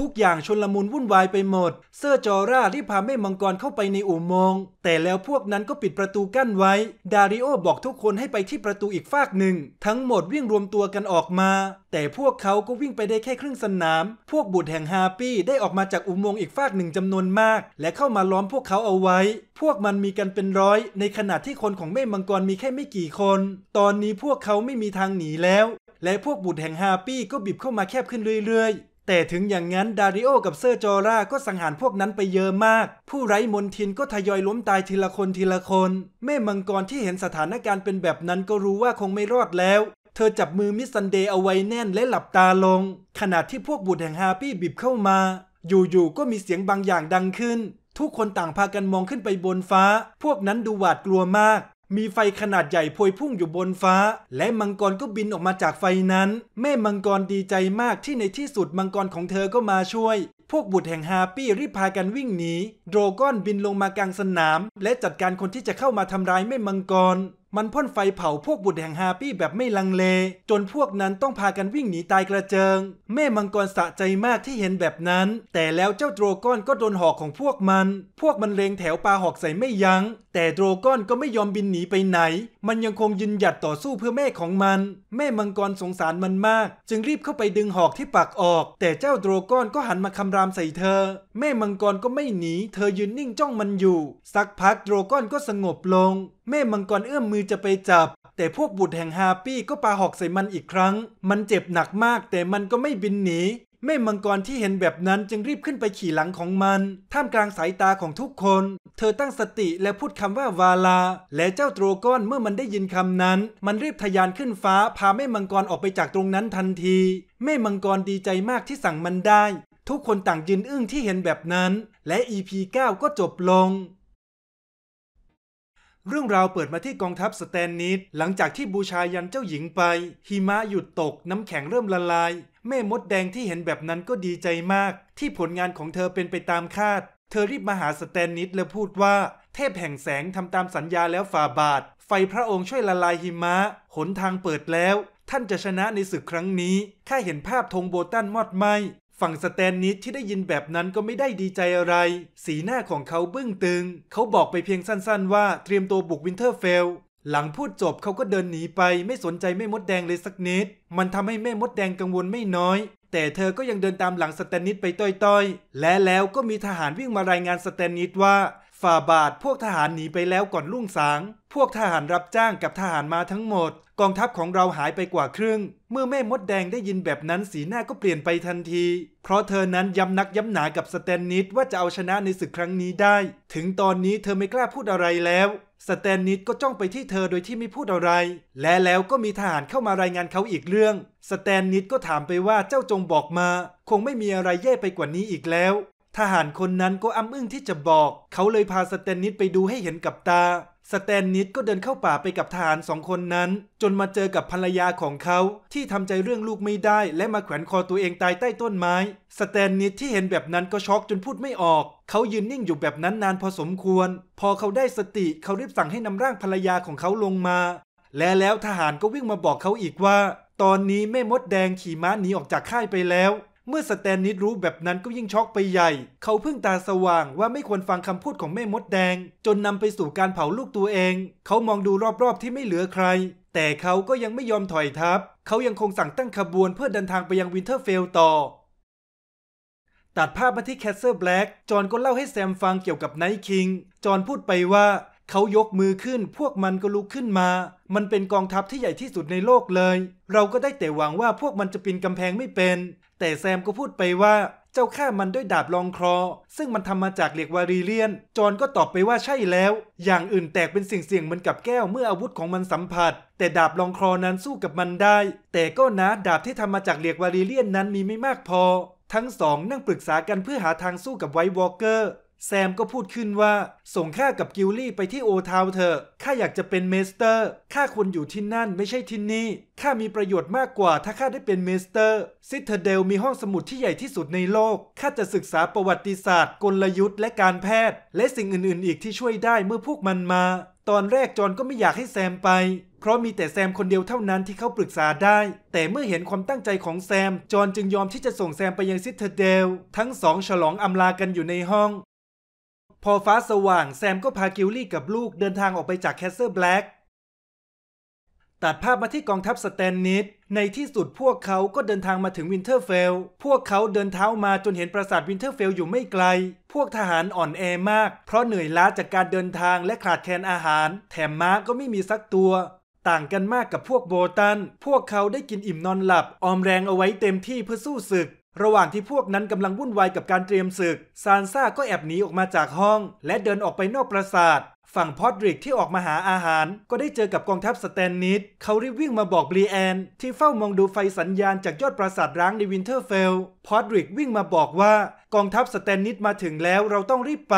ทุกอย่างชนลมุนวุ่นวายไปหมดเซอร์จอร่ารีบพาแม่มังกรเข้าไปในอุโมงค์แต่แล้วพวกนั้นก็ปิดประตูกั้นไว้ ดาริโอบอกทุกคนให้ไปที่ประตูอีกฝากหนึ่ง ทั้งหมดวิ่งรวมตัวกันออกมาแต่พวกเขาก็วิ่งไปได้แค่ครึ่งสนาม พวกบุตรแห่งฮาปี้ได้ออกมาจากอุโมงค์อีกฝากหนึ่งจำนวนมาก และเข้ามาล้อมพวกเขาเอาไว้ พวกมันมีกันเป็นร้อย ในขณะที่คนของแม่มังกรมีแค่ไม่กี่คน ตอนนี้พวกเขาไม่มีทางหนีแล้ว และพวกบุตรแห่งฮาปี้ก็บีบเข้ามาแคบขึ้นเรื่อย ๆแต่ถึงอย่างนั้นดาริโอ กับเซอร์จอร่าก็สังหารพวกนั้นไปเยอะมาก ผู้ไร้มนทินก็ทยอยล้มตายทีละคนทีละคน แม่มังกรที่เห็นสถานการณ์เป็นแบบนั้นก็รู้ว่าคงไม่รอดแล้ว เธอจับมือมิสซันเดย์เอาไว้แน่นและหลับตาลง ขณะที่พวกบุตรแห่งฮาปี้บีบเข้ามา อยู่ๆก็มีเสียงบางอย่างดังขึ้น ทุกคนต่างพากันมองขึ้นไปบนฟ้า พวกนั้นดูหวาดกลัวมากมีไฟขนาดใหญ่พวยพุ่งอยู่บนฟ้า และมังกรก็บินออกมาจากไฟนั้น แม่มังกรดีใจมากที่ในที่สุดมังกรของเธอก็มาช่วยพวกบุตรแห่งฮาปี้รีบพากันวิ่งหนีโดรก้อนบินลงมากลางสนาม และจัดการคนที่จะเข้ามาทำร้ายแม่มังกร มันพ่นไฟเผาพวกบุตรแห่งฮาปี้แบบไม่ลังเลจนพวกนั้นต้องพากันวิ่งหนีตายกระเจิง แม่มังกรสะใจมากที่เห็นแบบนั้น แต่แล้วเจ้าโดรก้อนก็โดนหอกของพวกมัน พวกมันเลงแถวปาหอกใส่ไม่ยัง้ง แต่โดรก้อนก็ไม่ยอมบินหนีไปไหน มันยังคงยืนหยัดต่อสู้เพื่อแม่ของมันแม่มังกรสงสารมันมาก จึงรีบเข้าไปดึงหอกที่ปากออก แต่เจ้าโดรก้อนก็หันมาคำรามใส่เธอ แม่มังกรก็ไม่หนีเธอยืนนิ่งจ้องมันอยู่ สักพักโดรก้อนก็สงบลง แม่มังกรเอื้อมมือจะไปจับ แต่พวกบุตรแห่งฮาปี้ก็ปาหอกใส่มันอีกครั้ง มันเจ็บหนักมากแต่มันก็ไม่บินหนีแม่มังกรที่เห็นแบบนั้นจึงรีบขึ้นไปขี่หลังของมัน ท่ามกลางสายตาของทุกคน เธอตั้งสติและพูดคำว่าวาลา และเจ้าโตรก้อนเมื่อมันได้ยินคำนั้น มันรีบทะยานขึ้นฟ้าพาแม่มังกรออกไปจากตรงนั้นทันทีแม่มังกรดีใจมากที่สั่งมันได้ทุกคนต่างยืนอึ้งที่เห็นแบบนั้น และ EP 9 ก็จบลง เรื่องราวเปิดมาที่กองทัพสแตนนิด หลังจากที่บูชายันเจ้าหญิงไป หิมะหยุดตก น้ำแข็งเริ่มละลาย แม่มดแดงที่เห็นแบบนั้นก็ดีใจมากที่ผลงานของเธอเป็นไปตามคาด เธอรีบมาหาสแตนนิดและพูดว่า เทพแห่งแสงทำตามสัญญาแล้วฝ่าบาท ไฟพระองค์ช่วยละลายหิมะหนทางเปิดแล้ว ท่านจะชนะในศึกครั้งนี้ข้าเห็นภาพธงโบตันมอดไหมฝั่งสแตนนิดที่ได้ยินแบบนั้นก็ไม่ได้ดีใจอะไร สีหน้าของเขาบึ้งตึง เขาบอกไปเพียงสั้นๆว่าเตรียมตัวบุกวินเทอร์เฟล หลังพูดจบเขาก็เดินหนีไป ไม่สนใจแม่มดแดงเลยสักนิด มันทำให้แม่มดแดงกังวลไม่น้อย แต่เธอก็ยังเดินตามหลังสแตนนิดไปต้อยๆ และแล้วก็มีทหารวิ่งมารายงานสแตนนิดว่าฝ่าบาทพวกทหารหนีไปแล้วก่อนรุ่งสาง พวกทหารรับจ้างกับทหารมาทั้งหมด กองทัพของเราหายไปกว่าครึ่ง เมื่อแม่มดแดงได้ยินแบบนั้นสีหน้าก็เปลี่ยนไปทันที เพราะเธอนั้นย้ำนักย้ำหนากับสแตนนิดว่าจะเอาชนะในศึกครั้งนี้ได้ ถึงตอนนี้เธอไม่กล้าพูดอะไรแล้ว สแตนนิดก็จ้องไปที่เธอโดยที่ไม่พูดอะไร และแล้วก็มีทหารเข้ามารายงานเขาอีกเรื่อง สแตนนิดก็ถามไปว่าเจ้าจงบอกมา คงไม่มีอะไรแย่ไปกว่านี้อีกแล้วทหารคนนั้นก็อ้ำอึ้งที่จะบอก เขาเลยพาสแตนนิดไปดูให้เห็นกับตา สแตนนิดก็เดินเข้าป่าไปกับทหารสองคนนั้น จนมาเจอกับภรรยาของเขาที่ทำใจเรื่องลูกไม่ได้และมาแขวนคอตัวเองตายใต้ต้นไม้ สแตนนิดที่เห็นแบบนั้นก็ช็อกจนพูดไม่ออก เขายืนนิ่งอยู่แบบนั้นนานพอสมควร พอเขาได้สติ เขารีบสั่งให้นำร่างภรรยาของเขาลงมา และแล้วทหารก็วิ่งมาบอกเขาอีกว่า ตอนนี้แม่มดแดงขี่ม้าหนีออกจากค่ายไปแล้วเมื่อสแตนนิดรู้แบบนั้นก็ยิ่งช็อกไปใหญ่ เขาเพิ่งตาสว่างว่าไม่ควรฟังคำพูดของแม่มดแดง จนนำไปสู่การเผาลูกตัวเอง เขามองดูรอบๆที่ไม่เหลือใคร แต่เขาก็ยังไม่ยอมถอยทับเขายังคงสั่งตั้งขบวนเพื่อเดินทางไปยังวินเทอร์เฟลต่อ ตัดภาพมาที่แคสเซอร์แบล็กจอนก็เล่าให้แซมฟังเกี่ยวกับไนท์คิง จอนพูดไปว่า เขายกมือขึ้นพวกมันก็ลุกขึ้นมา มันเป็นกองทัพที่ใหญ่ที่สุดในโลกเลย เราก็ได้แต่หวังว่าพวกมันจะปีนกำแพงไม่เป็นแต่แซมก็พูดไปว่าเจ้าฆ่ามันด้วยดาบลองครอซึ่งมันทำมาจากเหล็กวารีเลียนจอนก็ตอบไปว่าใช่แล้ว อย่างอื่นแตกเป็นสิ่งเสี่ยงเหมือนกับแก้วเมื่ออาวุธของมันสัมผัส แต่ดาบลองครอนั้นสู้กับมันได้ แต่ก็นะดาบที่ทำมาจากเหล็กวารีเลียนนั้นมีไม่มากพอ ทั้งสองนั่งปรึกษากันเพื่อหาทางสู้กับไวท์วอลเกอร์แซมก็พูดขึ้นว่า ส่งข้ากับกิลลี่ไปที่โอทาวเถอะข้าอยากจะเป็นเมสเตอร์ข้าควรอยู่ที่นั่นไม่ใช่ที่นี่ข้ามีประโยชน์มากกว่าถ้าข้าได้เป็นเมสเตอร์ ซิเทเดลมีห้องสมุดที่ใหญ่ที่สุดในโลกข้าจะศึกษาประวัติศาสตร์ กลยุทธ์และการแพทย์ และสิ่งอื่น ๆ อีกที่ช่วยได้เมื่อพวกมันมา ตอนแรกจอนก็ไม่อยากให้แซมไป เพราะมีแต่แซมคนเดียวเท่านั้นที่เขาปรึกษาได้ แต่เมื่อเห็นความตั้งใจของแซมจอนจึงยอมที่จะส่งแซมไปยังซิเทเดล ทั้งสองฉลองอำลากันอยู่ในห้องพอฟ้าสว่างแซมก็พากิลลี่กับลูกเดินทางออกไปจากแคสเซิลแบล็กตัดภาพมาที่กองทัพสแตนนิดในที่สุดพวกเขาก็เดินทางมาถึงวินเทอร์เฟลพวกเขาเดินเท้ามาจนเห็นปราสาทวินเทอร์เฟลอยู่ไม่ไกล พวกทหารอ่อนแอมาก เพราะเหนื่อยล้าจากการเดินทางและขาดแคลนอาหาร แถมม้าก็ไม่มีสักตัว ต่างกันมากกับพวกโบตัน พวกเขาได้กินอิ่มนอนหลับออมแรงเอาไว้เต็มที่เพื่อสู้ศึกระหว่างที่พวกนั้นกำลังวุ่นวายกับการเตรียมศึกซานซ่าก็แอบหนีออกมาจากห้องและเดินออกไปนอกปราสาทฝั่งพอดริกที่ออกมาหาอาหารก็ได้เจอกับกองทัพสแตนนิดเขารีบวิ่งมาบอกบรีแอนที่เฝ้ามองดูไฟสัญญาณจากยอดปราสาทร้างในวินเทอร์เฟลพอดริกวิ่งมาบอกว่ากองทัพสแตนนิดมาถึงแล้วเราต้องรีบไป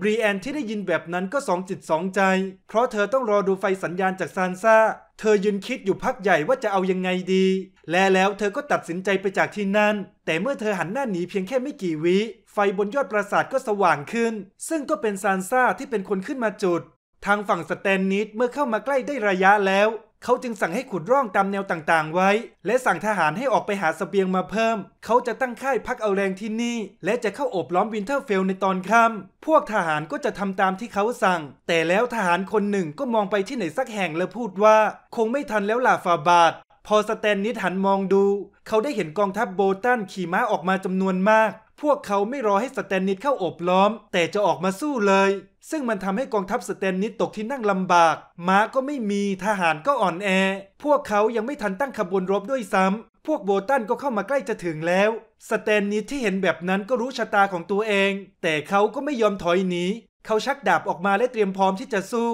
บรีแอนที่ได้ยินแบบนั้นก็สองจิตสองใจ เพราะเธอต้องรอดูไฟสัญญาณจากซานซ่าเธอยืนคิดอยู่พักใหญ่ว่าจะเอายังไงดี แล้วแล้วเธอก็ตัดสินใจไปจากที่นั่น แต่เมื่อเธอหันหน้าหนีเพียงแค่ไม่กี่วิ ไฟบนยอดปราสาทก็สว่างขึ้น ซึ่งก็เป็นซานซ่าที่เป็นคนขึ้นมาจุด ทางฝั่งสแตนนิดเมื่อเข้ามาใกล้ได้ระยะแล้วเขาจึงสั่งให้ขุดร่องตามแนวต่างๆ ไว้ และสั่งทหารให้ออกไปหาสเสบียงมาเพิ่ม เขาจะตั้งค่ายพักเอาแรงที่นี่ และจะเข้าอบล้อมวินเทอร์เฟลในตอนค่ำ พวกทหารก็จะทำตามที่เขาสั่ง แต่แล้วทหารคนหนึ่งก็มองไปที่ไหนสักแห่งและพูดว่า คงไม่ทันแล้วล่ะฟาบาด พอสแตนนิดหันมองดู เขาได้เห็นกองทัพโบตันขี่ม้าออกมาจำนวนมาก พวกเขาไม่รอให้สแตนนิดเข้าอบล้อม แต่จะออกมาสู้เลยซึ่งมันทำให้กองทัพสเตนนิสตกที่นั่งลำบาก ม้าก็ไม่มี ทหารก็อ่อนแอ พวกเขายังไม่ทันตั้งขบวนรบด้วยซ้ำ พวกโบตันก็เข้ามาใกล้จะถึงแล้ว สเตนนิสที่เห็นแบบนั้นก็รู้ชะตาของตัวเอง แต่เขาก็ไม่ยอมถอยหนี เขาชักดาบออกมาและเตรียมพร้อมที่จะสู้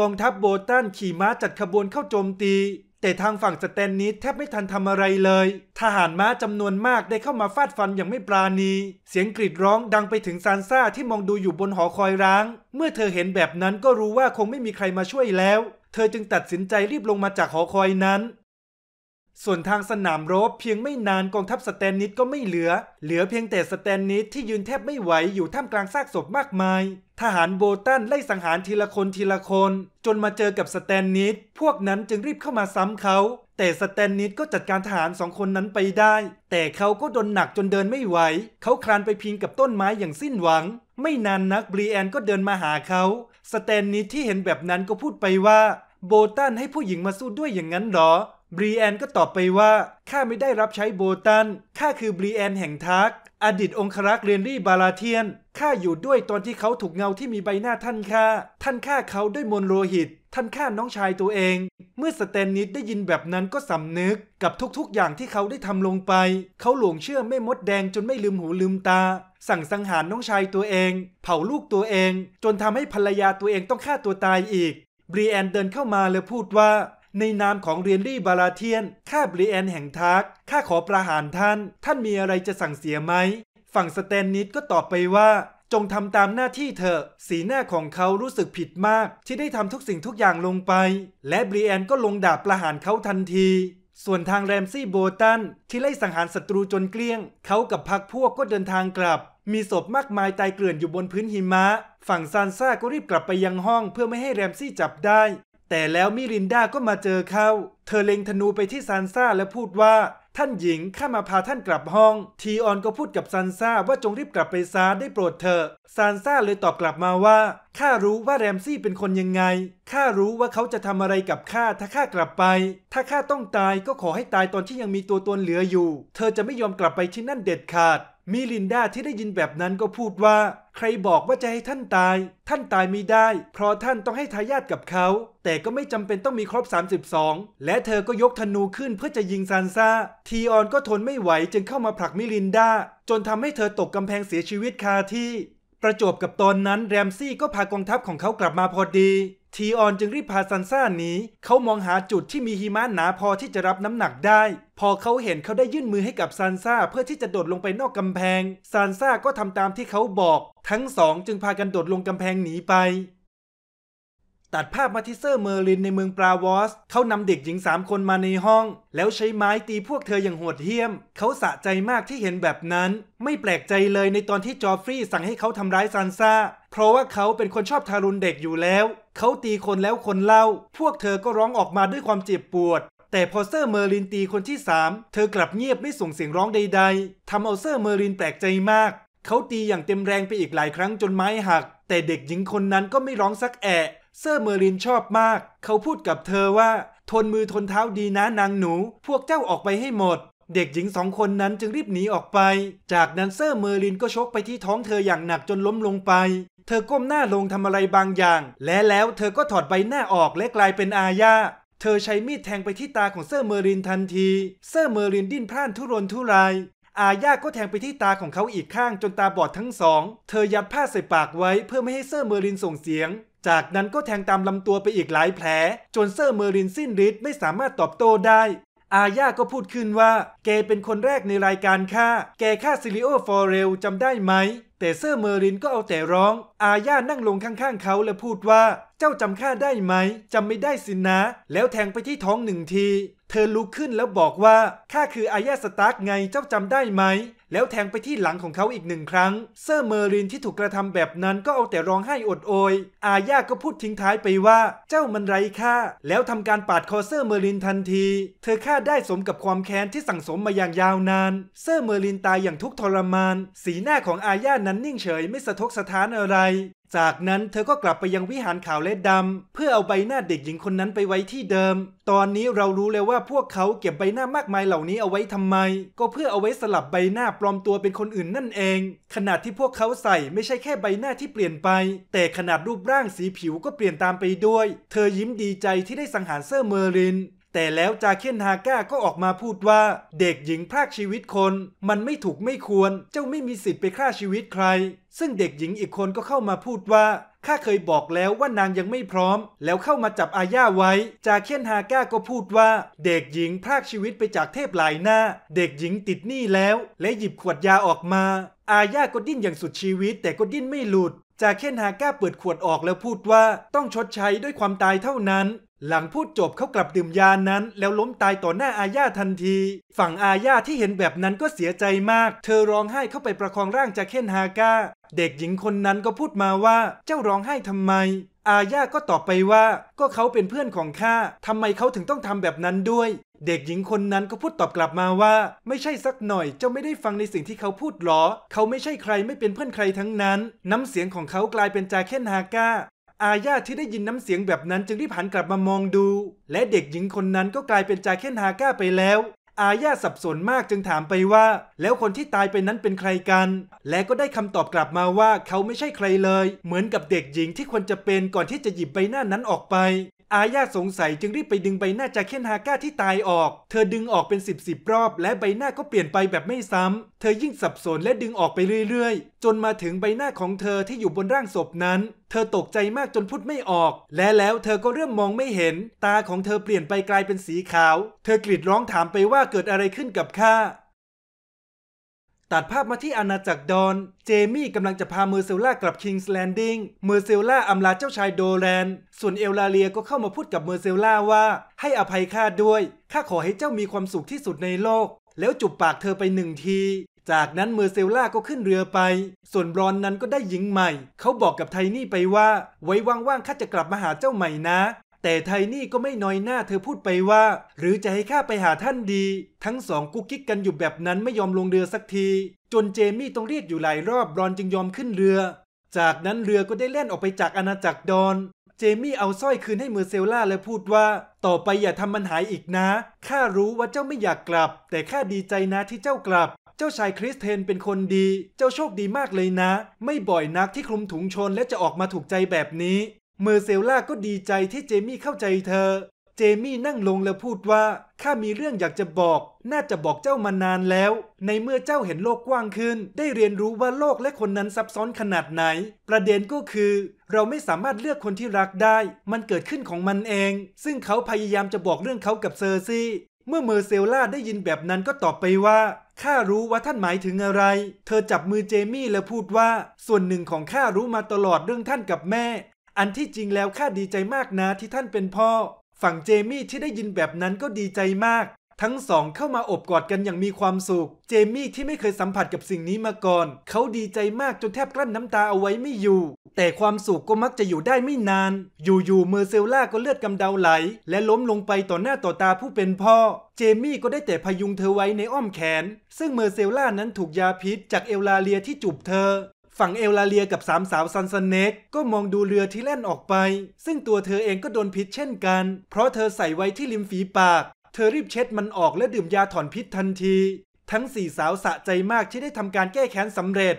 กองทัพโบตันขี่ม้าจัดขบวนเข้าโจมตีแต่ทางฝั่งสแตนนิสแทบไม่ทันทำอะไรเลย ทหารม้าจำนวนมากได้เข้ามาฟาดฟันอย่างไม่ปราณี เสียงกรีดร้องดังไปถึงซานซ่าที่มองดูอยู่บนหอคอยร้าง เมื่อเธอเห็นแบบนั้นก็รู้ว่าคงไม่มีใครมาช่วยแล้ว เธอจึงตัดสินใจรีบลงมาจากหอคอยนั้น ส่วนทางสนามรบเพียงไม่นานกองทัพสแตนนิสก็ไม่เหลือ เหลือเพียงแต่สแตนนิสที่ยืนแทบไม่ไหวอยู่ท่ามกลางซากศพมากมายทหารโบตันไล่สังหารทีละคนทีละคน จนมาเจอกับสแตนนิดพวกนั้นจึงรีบเข้ามาซ้ำเขาแต่สแตนนิดก็จัดการทหารสองคนนั้นไปได้แต่เขาก็โดนหนักจนเดินไม่ไหวเขาคลานไปพิงกับต้นไม้อย่างสิ้นหวังไม่นานนักบรีแอนก็เดินมาหาเขาสแตนนิดที่เห็นแบบนั้นก็พูดไปว่าโบตันให้ผู้หญิงมาสู้ด้วยอย่างนั้นหรอบรีแอนก็ตอบไปว่าข้าไม่ได้รับใช้โบตันข้าคือบรีแอนแห่งทักอดีตองครักษ์เรนรี่บาลาเทียนข้าอยู่ด้วยตอนที่เขาถูกเงาที่มีใบหน้าท่านฆ่า ท่านฆ่าเขาด้วยมนโลหิต ท่านฆ่าน้องชายตัวเอง เมื่อสเตนนิดได้ยินแบบนั้นก็สำนึก กับทุกๆอย่างที่เขาได้ทำลงไป เขาหลงเชื่อ ไม่มดแดงจนไม่ลืมหูลืมตา สั่งสังหารน้องชายตัวเอง เผาลูกตัวเองจนทำให้ภรรยาตัวเองต้องฆ่าตัวตายอีกบรีแอนเดินเข้ามาและพูดว่าในนามของเรียนรี่บาลาเทียนข้าบริแอนแห่งทักข้าขอประหารท่าน ท่านมีอะไรจะสั่งเสียไหม ฝั่งสแตนนิดก็ตอบไปว่า จงทำตามหน้าที่เถอะ สีหน้าของเขารู้สึกผิดมาก ที่ได้ทำทุกสิ่งทุกอย่างลงไป และบรีแอนก็ลงดาบประหารเขาทันที ส่วนทางแรมซี่โบตัน ที่ไล่สังหารศัตรูจนเกลี้ยง เขากับพรรคพวกก็เดินทางกลับ มีศพมากมายตายเกลื่อนอยู่บนพื้นหิมะ ฝั่งซานซ่าก็รีบกลับไปยังห้อง เพื่อไม่ให้แรมซี่จับได้แต่แล้วมิรินดา ก็มาเจอเขา เธอเล็งธนูไปที่ซานซ่าและพูดว่า ท่านหญิงข้ามาพาท่านกลับห้อง ทีออนก็พูดกับซานซ่าว่าจงรีบกลับไปซาได้โปรดเถอะ ซานซ่าเลยตอบกลับมาว่าข้ารู้ว่าแรมซี่เป็นคนยังไง ข้ารู้ว่าเขาจะทำอะไรกับข้าถ้าข้ากลับไป ถ้าข้าต้องตายก็ขอให้ตายตอนที่ยังมีตัวตนเหลืออยู่ เธอจะไม่ยอมกลับไปที่นั่นเด็ดขาดมิลินดาที่ได้ยินแบบนั้นก็พูดว่า ใครบอกว่าจะให้ท่านตาย ท่านตายไม่ได้เพราะท่านต้องให้ทายาทกับเขา แต่ก็ไม่จำเป็นต้องมีครบ32 และเธอก็ยกธนูขึ้นเพื่อจะยิงซานซาทีออนก็ทนไม่ไหว จึงเข้ามาผลักมิลินดา จนทำให้เธอตกกำแพงเสียชีวิตคาที่ ประจบกับตอนนั้น แรมซี่ก็พากองทัพของเขากลับมาพอดีทีออนจึงรีบพาซันซ่าหนีเขามองหาจุดที่มีหิมะหนาพอที่จะรับน้ำหนักได้ พอเขาเห็นเขาได้ยื่นมือให้กับซันซ่าเพื่อที่จะโดดลงไปนอกกำแพงซันซ่าก็ทำตามที่เขาบอก ทั้งสองจึงพากันโดดลงกำแพงหนีไป ตัดภาพมาที่เซอร์เมอร์ลินในเมืองปราวอส เขานำเด็กหญิงสามคนมาในห้อง แล้วใช้ไม้ตีพวกเธออย่างโหดเหี้ยม เขาสะใจมากที่เห็นแบบนั้น ไม่แปลกใจเลยในตอนที่จอฟฟรีย์สั่งให้เขาทำร้ายซันซ่า เพราะว่าเขาเป็นคนชอบทารุณเด็กอยู่แล้วเขาตีคนแล้วคนเล่า พวกเธอก็ร้องออกมาด้วยความเจ็บปวด แต่พอเซอร์เมอร์ลินตีคนที่3เธอกลับเงียบไม่ส่งเสียงร้องใด ๆทำเอาเซอร์เมอร์ลินแปลกใจมาก เขาตีอย่างเต็มแรงไปอีกหลายครั้งจนไม้หัก แต่เด็กหญิงคนนั้นก็ไม่ร้องสักแอะเซอร์เมอร์ลินชอบมาก เขาพูดกับเธอว่า ทนมือทนเท้าดีนะนางหนู พวกเจ้าออกไปให้หมด เด็กหญิงสองคนนั้นจึงรีบหนีออกไป จากนั้นเซอร์เมอร์ลินก็ชกไปที่ท้องเธออย่างหนักจนล้มลงไปเธอก้มหน้าลงทำอะไรบางอย่าง และแล้วเธอก็ถอดใบหน้าออกและกลายเป็นอาญาเธอใช้มีดแทงไปที่ตาของเซอร์เมอรินทันทีเซอร์เมอรินดิ้นพร่านทุรนทุราย อาญาก็แทงไปที่ตาของเขาอีกข้างจนตาบอดทั้งสอง เธอยัดผ้าใส่ปากไว้เพื่อไม่ให้เซอร์เมอรินส่งเสียง จากนั้นก็แทงตามลำตัวไปอีกหลายแผล จนเซอร์เมอรินสิ้นฤทธิ์ไม่สามารถตอบโต้ได้ อาญาก็พูดขึ้นว่าแกเป็นคนแรกในรายการฆ่า แกฆ่าซิลิโอฟอเรลจำได้ไหมแต่เซอร์เมอรินก็เอาแต่ร้อง อาญานั่งลงข้างๆเขาและพูดว่า เจ้าจำข้าได้ไหม จำไม่ได้สินะ แล้วแทงไปที่ท้องหนึ่งที เธอลุกขึ้นแล้วบอกว่า ข้าคืออาญาสตาร์กไง เจ้าจำได้ไหมแล้วแทงไปที่หลังของเขาอีกหนึ่งครั้ง เซอร์เมอรินที่ถูกกระทำแบบนั้นก็เอาแต่ร้องไห้อดโอย อาญาก็พูดทิ้งท้ายไปว่า เจ้ามันไร้ค่า แล้วทำการปาดคอเซอร์เมอรินทันที เธอฆ่าได้สมกับความแค้นที่สั่งสมมาอย่างยาวนาน เซอร์เมอรินตายอย่างทุกทรมาน สีหน้าของอาญานั้นนิ่งเฉยไม่สะทกสะท้านอะไรจากนั้นเธอก็กลับไปยังวิหารขาวและดำเพื่อเอาใบหน้าเด็กหญิงคนนั้นไปไว้ที่เดิม ตอนนี้เรารู้แล้วว่าพวกเขาเก็บใบหน้ามากมายเหล่านี้เอาไว้ทำไม ก็เพื่อเอาไว้สลับใบหน้าปลอมตัวเป็นคนอื่นนั่นเอง ขนาดที่พวกเขาใส่ไม่ใช่แค่ใบหน้าที่เปลี่ยนไป แต่ขนาดรูปร่างสีผิวก็เปลี่ยนตามไปด้วย เธอยิ้มดีใจที่ได้สังหารเซอร์เมอรินแต่แล้วจาเคียนฮาก้าก็ออกมาพูดว่า เด็กหญิงพรากชีวิตคน มันไม่ถูกไม่ควร เจ้าไม่มีสิทธิ์ไปฆ่าชีวิตใคร ซึ่งเด็กหญิงอีกคนก็เข้ามาพูดว่าข้าเคยบอกแล้วว่านางยังไม่พร้อม แล้วเข้ามาจับอาญาไว้ จาเคียนฮาก้าก็พูดว่า เด็กหญิงพรากชีวิตไปจากเทพหลายหน้า เด็กหญิงติดหนี้แล้ว และหยิบขวดยาออกมา อาญาก็ดิ้นอย่างสุดชีวิตแต่ก็ดิ้นไม่หลุด จาเคนฮาก้าเปิดขวดออกแล้วพูดว่า ต้องชดใช้ด้วยความตายเท่านั้นหลังพูดจบเขากลับดื่มยานั้น แล้วล้มตายต่อหน้าอาญาทันที ฝั่งอาญาที่เห็นแบบนั้นก็เสียใจมาก เธอร้องไห้เข้าไปประคองร่างจากเคนฮาก้า เด็กหญิงคนนั้นก็พูดมาว่าเจ้าร้องไห้ทำไม อาญาก็ตอบไปว่าก็เขาเป็นเพื่อนของข้าทำไมเขาถึงต้องทำแบบนั้นด้วย เด็กหญิงคนนั้นก็พูดตอบกลับมาว่า ไม่ใช่สักหน่อยเจ้าไม่ได้ฟังในสิ่งที่เขาพูดหรอ เขาไม่ใช่ใครไม่เป็นเพื่อนใครทั้งนั้น น้ำเสียงของเขากลายเป็นจาเคนฮาก้าอาญาที่ได้ยินน้ำเสียงแบบนั้นจึงไี้หันกลับมามองดู และเด็กหญิงคนนั้นก็กลายเป็นจาเคนฮาก้าไปแล้ว อาญาสับสนมากจึงถามไปว่า แล้วคนที่ตายไปนั้นเป็นใครกัน และก็ได้คำตอบกลับมาว่าเขาไม่ใช่ใครเลย เหมือนกับเด็กหญิงที่ควรจะเป็นก่อนที่จะหยิบใบหน้านั้นออกไปอาญาสงสัยจึงรีบไปดึงใบหน้าจากเคนฮาก้าที่ตายออก เธอดึงออกเป็นสิบสิบรอบ และใบหน้าก็เปลี่ยนไปแบบไม่ซ้ำเธอยิ่งสับสนและดึงออกไปเรื่อย ๆ จนมาถึงใบหน้าของเธอที่อยู่บนร่างศพนั้น เธอตกใจมากจนพูดไม่ออก และแล้วเธอก็เริ่มมองไม่เห็น ตาของเธอเปลี่ยนไปกลายเป็นสีขาว เธอกรีดร้องถามไปว่าเกิดอะไรขึ้นกับข้าตัดภาพมาที่อาณาจักรดอน เจมี่กำลังจะพาเมอร์เซลล่ากลับคิงส์แลนดิ้ง เมอร์เซลล่าอำลาเจ้าชายโดแรนส่วนเอลลาเลียก็เข้ามาพูดกับเมอร์เซลล่าว่า ให้อภัยข้าด้วยข้าขอให้เจ้ามีความสุขที่สุดในโลก แล้วจุบปากเธอไปหนึ่งที จากนั้นเมอร์เซลล่าก็ขึ้นเรือไป ส่วนบรอนนั้นก็ได้หญิงใหม่ เขาบอกกับไทนี่ไปว่า ไว้ว่างๆข้าจะกลับมาหาเจ้าใหม่นะแต่ไทนี่ก็ไม่น้อยหน้าเธอพูดไปว่า หรือจะให้ข้าไปหาท่านดี ทั้งสองกุ๊กกิ๊กกันอยู่แบบนั้นไม่ยอมลงเรือสักที จนเจมี่ต้องเรียกอยู่หลายรอบบรอนจึงยอมขึ้นเรือ จากนั้นเรือก็ได้แล่นออกไปจากอาณาจักรดอนเจมี่เอาสร้อยคืนให้เมอร์เซลล่าและพูดว่า ต่อไปอย่าทำมันหายอีกนะข้ารู้ว่าเจ้าไม่อยากกลับ แต่ข้าดีใจนะที่เจ้ากลับ เจ้าชายคริสเทนเป็นคนดี เจ้าโชคดีมากเลยนะ ไม่บ่อยนักที่คลุมถุงชนและจะออกมาถูกใจแบบนี้เมอร์เซลล่าก็ดีใจที่เจมี่เข้าใจเธอ เจมี่นั่งลงแล้วพูดว่า ข้ามีเรื่องอยากจะบอก น่าจะบอกเจ้ามานานแล้ว ในเมื่อเจ้าเห็นโลกกว้างขึ้น ได้เรียนรู้ว่าโลกและคนนั้นซับซ้อนขนาดไหน ประเด็นก็คือ เราไม่สามารถเลือกคนที่รักได้ มันเกิดขึ้นของมันเอง ซึ่งเขาพยายามจะบอกเรื่องเขากับเซอร์ซี่ เมื่อเมอร์เซลล่าได้ยินแบบนั้นก็ตอบไปว่า ข้ารู้ว่าท่านหมายถึงอะไร เธอจับมือเจมี่แล้วพูดว่า ส่วนหนึ่งของข้ารู้มาตลอดเรื่องท่านกับแม่อันที่จริงแล้วข้าดีใจมากนะที่ท่านเป็นพ่อ ฝั่งเจมี่ที่ได้ยินแบบนั้นก็ดีใจมาก ทั้งสองเข้ามาอบกอดกันอย่างมีความสุขเจมี่ที่ไม่เคยสัมผัสกับสิ่งนี้มาก่อน เขาดีใจมากจนแทบกลั้นน้ำตาเอาไว้ไม่อยู่ แต่ความสุขก็มักจะอยู่ได้ไม่นาน อยู่ๆเมอร์เซลล่าก็เลือดกำเดาไหล และล้มลงไปต่อหน้าต่อตาผู้เป็นพ่อ เจมี่ก็ได้แต่พยุงเธอไว้ในอ้อมแขน ซึ่งเมอร์เซลล่านั้นถูกยาพิษ จากเอลลาเลียที่จูบเธอฝั่งเอลลาเลียกับสามสาวซันสเนกก็มองดูเรือที่แล่นออกไป ซึ่งตัวเธอเองก็โดนพิษเช่นกัน เพราะเธอใส่ไว้ที่ริมฝีปาก เธอรีบเช็ดมันออกและดื่มยาถอนพิษทันที ทั้งสี่สาวสะใจมากที่ได้ทำการแก้แค้นสำเร็จ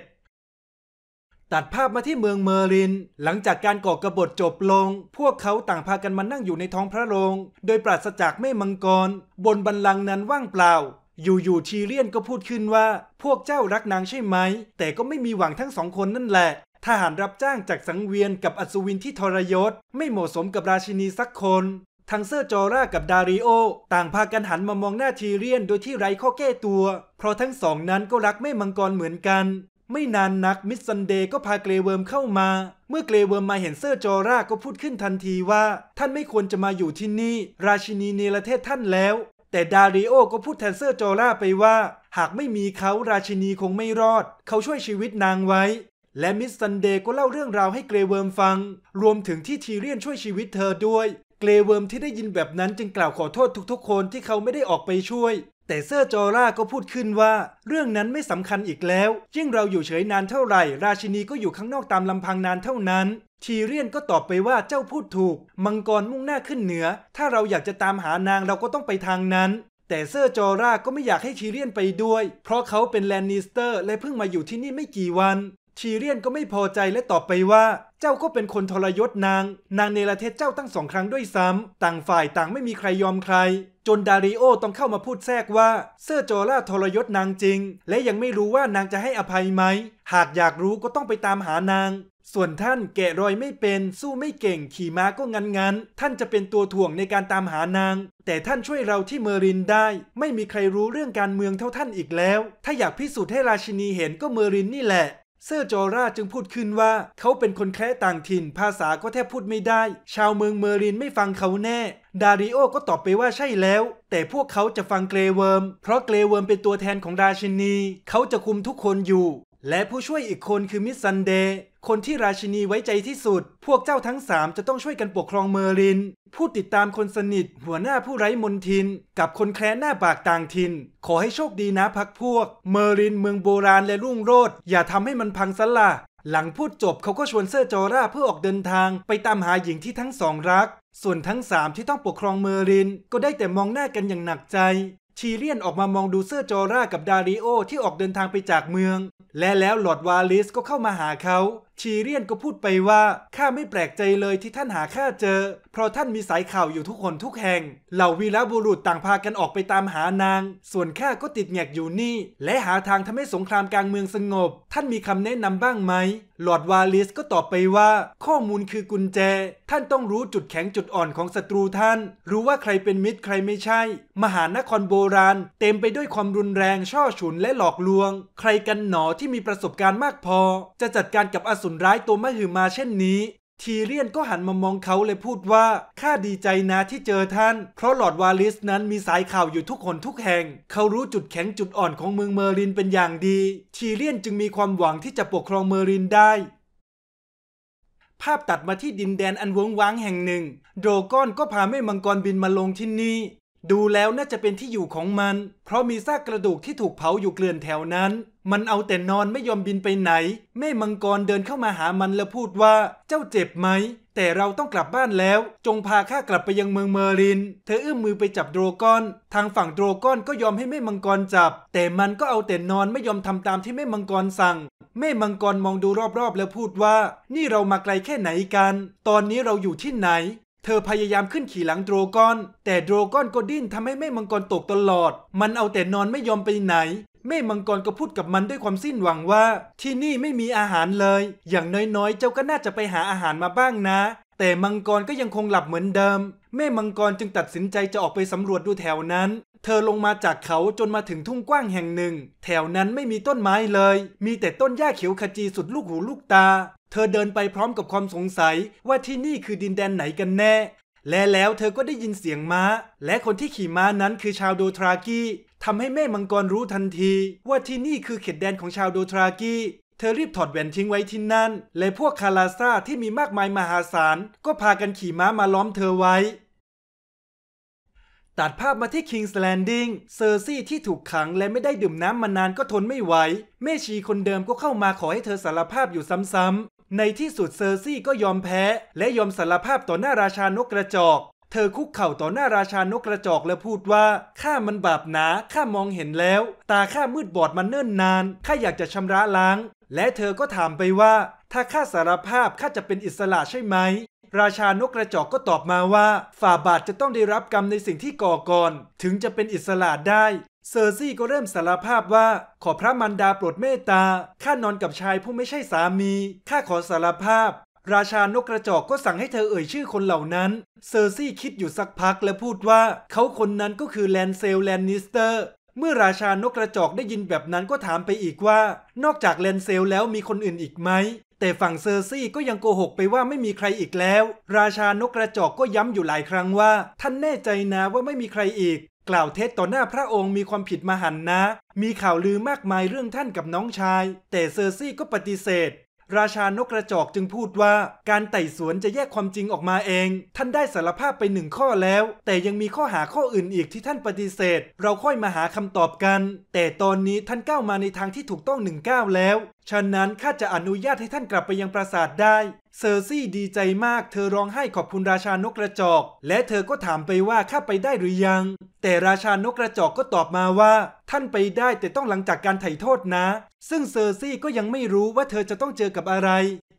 ตัดภาพมาที่เมืองเมอริน หลังจากการก่อกรบฏจบลง พวกเขาต่างพากันมานั่งอยู่ในท้องพระโรงโดยปราศจากไม่มังกร บนบันลังนั้นว่างเปล่าอยู่ๆทีเรียนก็พูดขึ้นว่า พวกเจ้ารักนางใช่ไหม แต่ก็ไม่มีหวังทั้งสองคนนั่นแหละ ทหารรับจ้างจากสังเวียนกับอัศวินที่ทรยศไม่เหมาะสมกับราชินีสักคน ทางเซอร์จอร่ากับดาริโอต่างพากันหันมามองหน้าทีเรียนโดยที่ไร้ข้อแก้ตัว เพราะทั้งสองนั้นก็รักแม่มังกรเหมือนกัน ไม่นานนักมิสซันเดย์ก็พาเกรเวิร์มเข้ามา เมื่อเกรเวิร์มมาเห็นเซอร์จอร่าก็พูดขึ้นทันทีว่า ท่านไม่ควรจะมาอยู่ที่นี่ราชินีเนรเทศท่านแล้วแต่ดาริโอก็พูดแทนเซอร์โจล่าไปว่า หากไม่มีเขาราชินีคงไม่รอด เขาช่วยชีวิตนางไว้ และมิสซันเดย์ก็เล่าเรื่องราวให้เกรเวิร์มฟัง รวมถึงที่ทีเรียนช่วยชีวิตเธอด้วย เกรเวิร์มที่ได้ยินแบบนั้นจึงกล่าวขอโทษทุก ๆ คนที่เขาไม่ได้ออกไปช่วยแต่เซอร์จอร่าก็พูดขึ้นว่า เรื่องนั้นไม่สำคัญอีกแล้ว ยิ่งเราอยู่เฉยนานเท่าไหร่ ราชินีก็อยู่ข้างนอกตามลำพังนานเท่านั้นทีเรียนก็ตอบไปว่าเจ้าพูดถูก มังกรมุ่งหน้าขึ้นเหนือ ถ้าเราอยากจะตามหานางเราก็ต้องไปทางนั้น แต่เซอร์จอร่าก็ไม่อยากให้ทีเรียนไปด้วยเพราะเขาเป็นแลนนิสเตอร์ และเพิ่งมาอยู่ที่นี่ไม่กี่วันทีเรียนก็ไม่พอใจและตอบไปว่า เจ้าก็เป็นคนทรยศนาง นางเนรเทศเจ้าตั้งสองครั้งด้วยซ้ำต่างฝ่ายต่างไม่มีใครยอมใคร จนดาริโอต้องเข้ามาพูดแทรกว่าเซอร์จอร่าทรยศนางจริง และยังไม่รู้ว่านางจะให้อภัยไหม หากอยากรู้ก็ต้องไปตามหานาง ส่วนท่านแกะรอยไม่เป็นสู้ไม่เก่งขี่ม้าก็งันงันท่านจะเป็นตัวถ่วงในการตามหานาง แต่ท่านช่วยเราที่เมรินได้ ไม่มีใครรู้เรื่องการเมืองเท่าท่านอีกแล้ว ถ้าอยากพิสูจน์ให้ราชินีเห็นก็เมรินนี่แหละเซอร์จอราจึงพูดขึ้นว่า เขาเป็นคนแค่ะต่างถิ่น ภาษาก็แทบพูดไม่ได้ ชาวเมืองเมอรินไม่ฟังเขาแน่ ดาริโอก็ตอบไปว่าใช่แล้ว แต่พวกเขาจะฟังเกรเวิร์ม เพราะเกรเวิร์มเป็นตัวแทนของราชินี เขาจะคุมทุกคนอยู่ และผู้ช่วยอีกคนคือมิสซันเดยคนที่ราชินีไว้ใจที่สุด พวกเจ้าทั้งสามจะต้องช่วยกันปกครองเมอริน ผู้ติดตามคนสนิทหัวหน้าผู้ไร้มนทิน กับคนแคลนหน้าปากต่างทิน ขอให้โชคดีนะพักพวก เมอรินเมืองโบราณและรุ่งโรดอย่าทำให้มันพังสละ หลังพูดจบเขาก็ชวนเซอร์จอร่าเพื่อออกเดินทางไปตามหาหญิงที่ทั้งสองรัก ส่วนทั้งสามที่ต้องปกครองเมอริน ก็ได้แต่มองหน้ากันอย่างหนักใจชีเรียนออกมามองดูเซอร์จอร่ากับดาริโอที่ออกเดินทางไปจากเมือง และแล้วหลอดวาลิสก็เข้ามาหาเขาชีเรียนก็พูดไปว่า ข้าไม่แปลกใจเลยที่ท่านหาข้าเจอ เพราะท่านมีสายข่าวอยู่ทุกคนทุกแห่งเหล่าวีรบุรุษต่างพากันออกไปตามหานาง ส่วนข้าก็ติดแงกอยู่นี่ และหาทางทำให้สงครามกลางเมืองสงบ ท่านมีคำแนะนำบ้างไหมหลอดวาลิสก็ตอบไปว่า ข้อมูลคือกุญแจ ท่านต้องรู้จุดแข็งจุดอ่อนของศัตรูท่าน รู้ว่าใครเป็นมิตรใครไม่ใช่ มหานครโบราณ เต็มไปด้วยความรุนแรง ช่อฉุนและหลอกลวง ใครกันหนอที่มีประสบการณ์มากพอ จะจัดการกับอสูนร้ายตัวไม่หือมาเช่นนี้ ทีเรียนก็หันมามองเขาเลยพูดว่า ข้าดีใจนะที่เจอท่าน เพราะหลอดวาลิสนั้นมีสายข่าวอยู่ทุกคนทุกแห่ง เขารู้จุดแข็งจุดอ่อนของเมืองเมอรินเป็นอย่างดี ทีเรียนจึงมีความหวังที่จะปกครองเมอรินได้ ภาพตัดมาที่ดินแดนอันเวงว้างแห่งหนึ่ง โดรก้อนก็พาแม่มังกรบินมาลงที่นี่ ดูแล้วน่าจะเป็นที่อยู่ของมัน เพราะมีซากกระดูกที่ถูกเผาอยู่เกลื่อนแถวนั้นมันเอาแต่นอนไม่ยอมบินไปไหนแม่มังกรเดินเข้ามาหามันแล้วพูดว่าเจ้าเจ็บไหม แต่เราต้องกลับบ้านแล้ว จงพาข้ากลับไปยังเมืองเมอริน เธอเอื้อมมือไปจับโดรกอนทางฝั่งโดรกอนก็ยอมให้แม่มังกรจับ แต่มันก็เอาแต่นอนไม่ยอมทำตามที่แม่มังกรสั่งแม่มังกรมองดูรอบๆแล้วพูดว่า นี่เรามาไกลแค่ไหนกัน ตอนนี้เราอยู่ที่ไหนเธอพยายามขึ้นขี่หลังโดรกอน แต่โดรกอนก็ดิ้นทำให้แม่มังกรตกตลอด มันเอาแต่นอนไม่ยอมไปไหนแม่มังกรก็พูดกับมันด้วยความสิ้นหวังว่าที่นี่ไม่มีอาหารเลย อย่างน้อยๆเจ้าก็น่าจะไปหาอาหารมาบ้างนะ แต่มังกรก็ยังคงหลับเหมือนเดิมแม่มังกรจึงตัดสินใจจะออกไปสำรวจดูแถวนั้นเธอลงมาจากเขาจนมาถึงทุ่งกว้างแห่งหนึ่ง แถวนั้นไม่มีต้นไม้เลย มีแต่ต้นหญ้าเขียวขจีสุดลูกหูลูกตา เธอเดินไปพร้อมกับความสงสัยว่าที่นี่คือดินแดนไหนกันแน่ และแล้วเธอก็ได้ยินเสียงม้า และคนที่ขี่ม้านั้นคือชาวโดทรากีทำให้แม่มังกรรู้ทันที ว่าที่นี่คือเขตแดนของชาวโดทรากีเธอรีบถอดแหวนทิ้งไว้ที่นั่นและพวกคาราซาที่มีมากมายมหาศาลก็พากันขี่ม้ามาล้อมเธอไว้ตัดภาพมาที่ King's Landing เซอร์ซี่ที่ถูกขังและไม่ได้ดื่มน้ำมานานก็ทนไม่ไหวแม่ชีคนเดิมก็เข้ามาขอให้เธอสารภาพอยู่ซ้ำๆในที่สุดเซอร์ซี่ก็ยอมแพ้และยอมสารภาพต่อหน้าราชานกกระจอก เธอคุกเข่าต่อหน้าราชานกกระจอกและพูดว่าข้ามันบาปหนาข้ามองเห็นแล้ว ตาข้ามืดบอดมันเนิ่นนานข้าอยากจะชำระล้าง และเธอก็ถามไปว่า ถ้าข้าสารภาพข้าจะเป็นอิสระใช่ไหมราชานกกระจอกก็ตอบมาว่า ฝ่าบาทจะต้องได้รับกรรมในสิ่งที่ก่อก่อน ถึงจะเป็นอิสระได้ เซอร์ซี่ก็เริ่มสารภาพว่าขอพระมันดาโปรดเมตตาข้านอนกับชายผู้ไม่ใช่สามีข้าขอสารภาพ ราชานกกระจอกก็สั่งให้เธอเอ่ยชื่อคนเหล่านั้น เซอร์ซี่คิดอยู่สักพักและพูดว่า เขาคนนั้นก็คือแลนเซลแลนนิสเตอร์ เมื่อราชานกกระจอกได้ยินแบบนั้นก็ถามไปอีกว่า นอกจากเลนเซลแล้วมีคนอื่นอีกไหมแต่ฝั่งเซอร์ซี่ก็ยังโกหกไปว่าไม่มีใครอีกแล้ว ราชานกกระจอกก็ย้ำอยู่หลายครั้งว่า ท่านแน่ใจนะว่าไม่มีใครอีก กล่าวเท็จต่อหน้าพระองค์มีความผิดมหันนะ มีข่าวลือมากมายเรื่องท่านกับน้องชาย แต่เซอร์ซี่ก็ปฏิเสธราชานกกระจอกจึงพูดว่าการไต่สวนจะแยกความจริงออกมาเอง ท่านได้สารภาพไปหนึ่งข้อแล้วแต่ยังมีข้อหาข้ออื่นอีกที่ท่านปฏิเสธ เราค่อยมาหาคำตอบกัน แต่ตอนนี้ท่านก้าวมาในทางที่ถูกต้องหนึ่งก้าวแล้ว ฉะนั้นข้าจะอนุญาตให้ท่านกลับไปยังปราสาทได้เซอร์ซี่ดีใจมาก เธอร้องไห้ขอบคุณราชานกกระจอก และเธอก็ถามไปว่าข้าไปได้หรือยัง แต่ราชานกกระจอกก็ตอบมาว่า ท่านไปได้แต่ต้องหลังจากการไถ่โทษนะ ซึ่งเซอร์ซี่ก็ยังไม่รู้ว่าเธอจะต้องเจอกับอะไร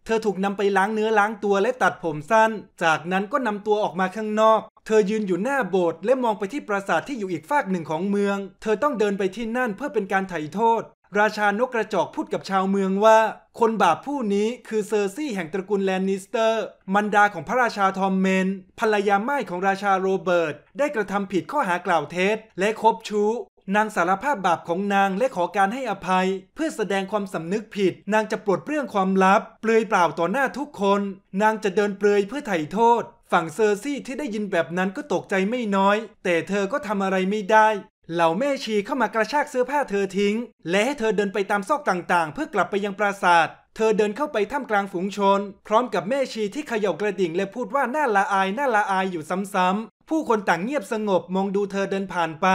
เธอถูกนำไปล้างเนื้อล้างตัวและตัดผมสั้น จากนั้นก็นำตัวออกมาข้างนอก เธอยืนอยู่หน้าโบสถ์และมองไปที่ปราสาทที่อยู่อีกฝากหนึ่งของเมือง เธอต้องเดินไปที่นั่นเพื่อเป็นการไถ่โทษราชานกกระจอกพูดกับชาวเมืองว่าคนบาปผู้นี้คือเซอร์ซี่แห่งตระกูลแลนนิสเตอร์มันดาของพระราชาทอมเมนภรรยาไม้ของราชาโรเบิร์ตได้กระทำผิดข้อหากล่าวเท็จและคบชู้นางสารภาพบาปของนางและขอการให้อภัย เพื่อแสดงความสำนึกผิด นางจะปลดเปลื้องความลับ เปลือยเปล่าต่อหน้าทุกคน นางจะเดินเปลือยเพื่อไถ่โทษฝั่งเซอร์ซี่ที่ได้ยินแบบนั้นก็ตกใจไม่น้อย แต่เธอก็ทำอะไรไม่ได้เหล่าแม่ชีเข้ามากระชากเสื้อผ้าเธอทิ้ง และให้เธอเดินไปตามซอกต่าง ๆ เพื่อกลับไปยังปราสาท เธอเดินเข้าไปท่ามกลางฝูงชน พร้อมกับแม่ชีที่เขย่ากระดิ่งและพูดว่าน่าละอายน่าละอายอยู่ซ้ำ ๆ ผู้คนต่างเงียบสงบมองดูเธอเดินผ่านไป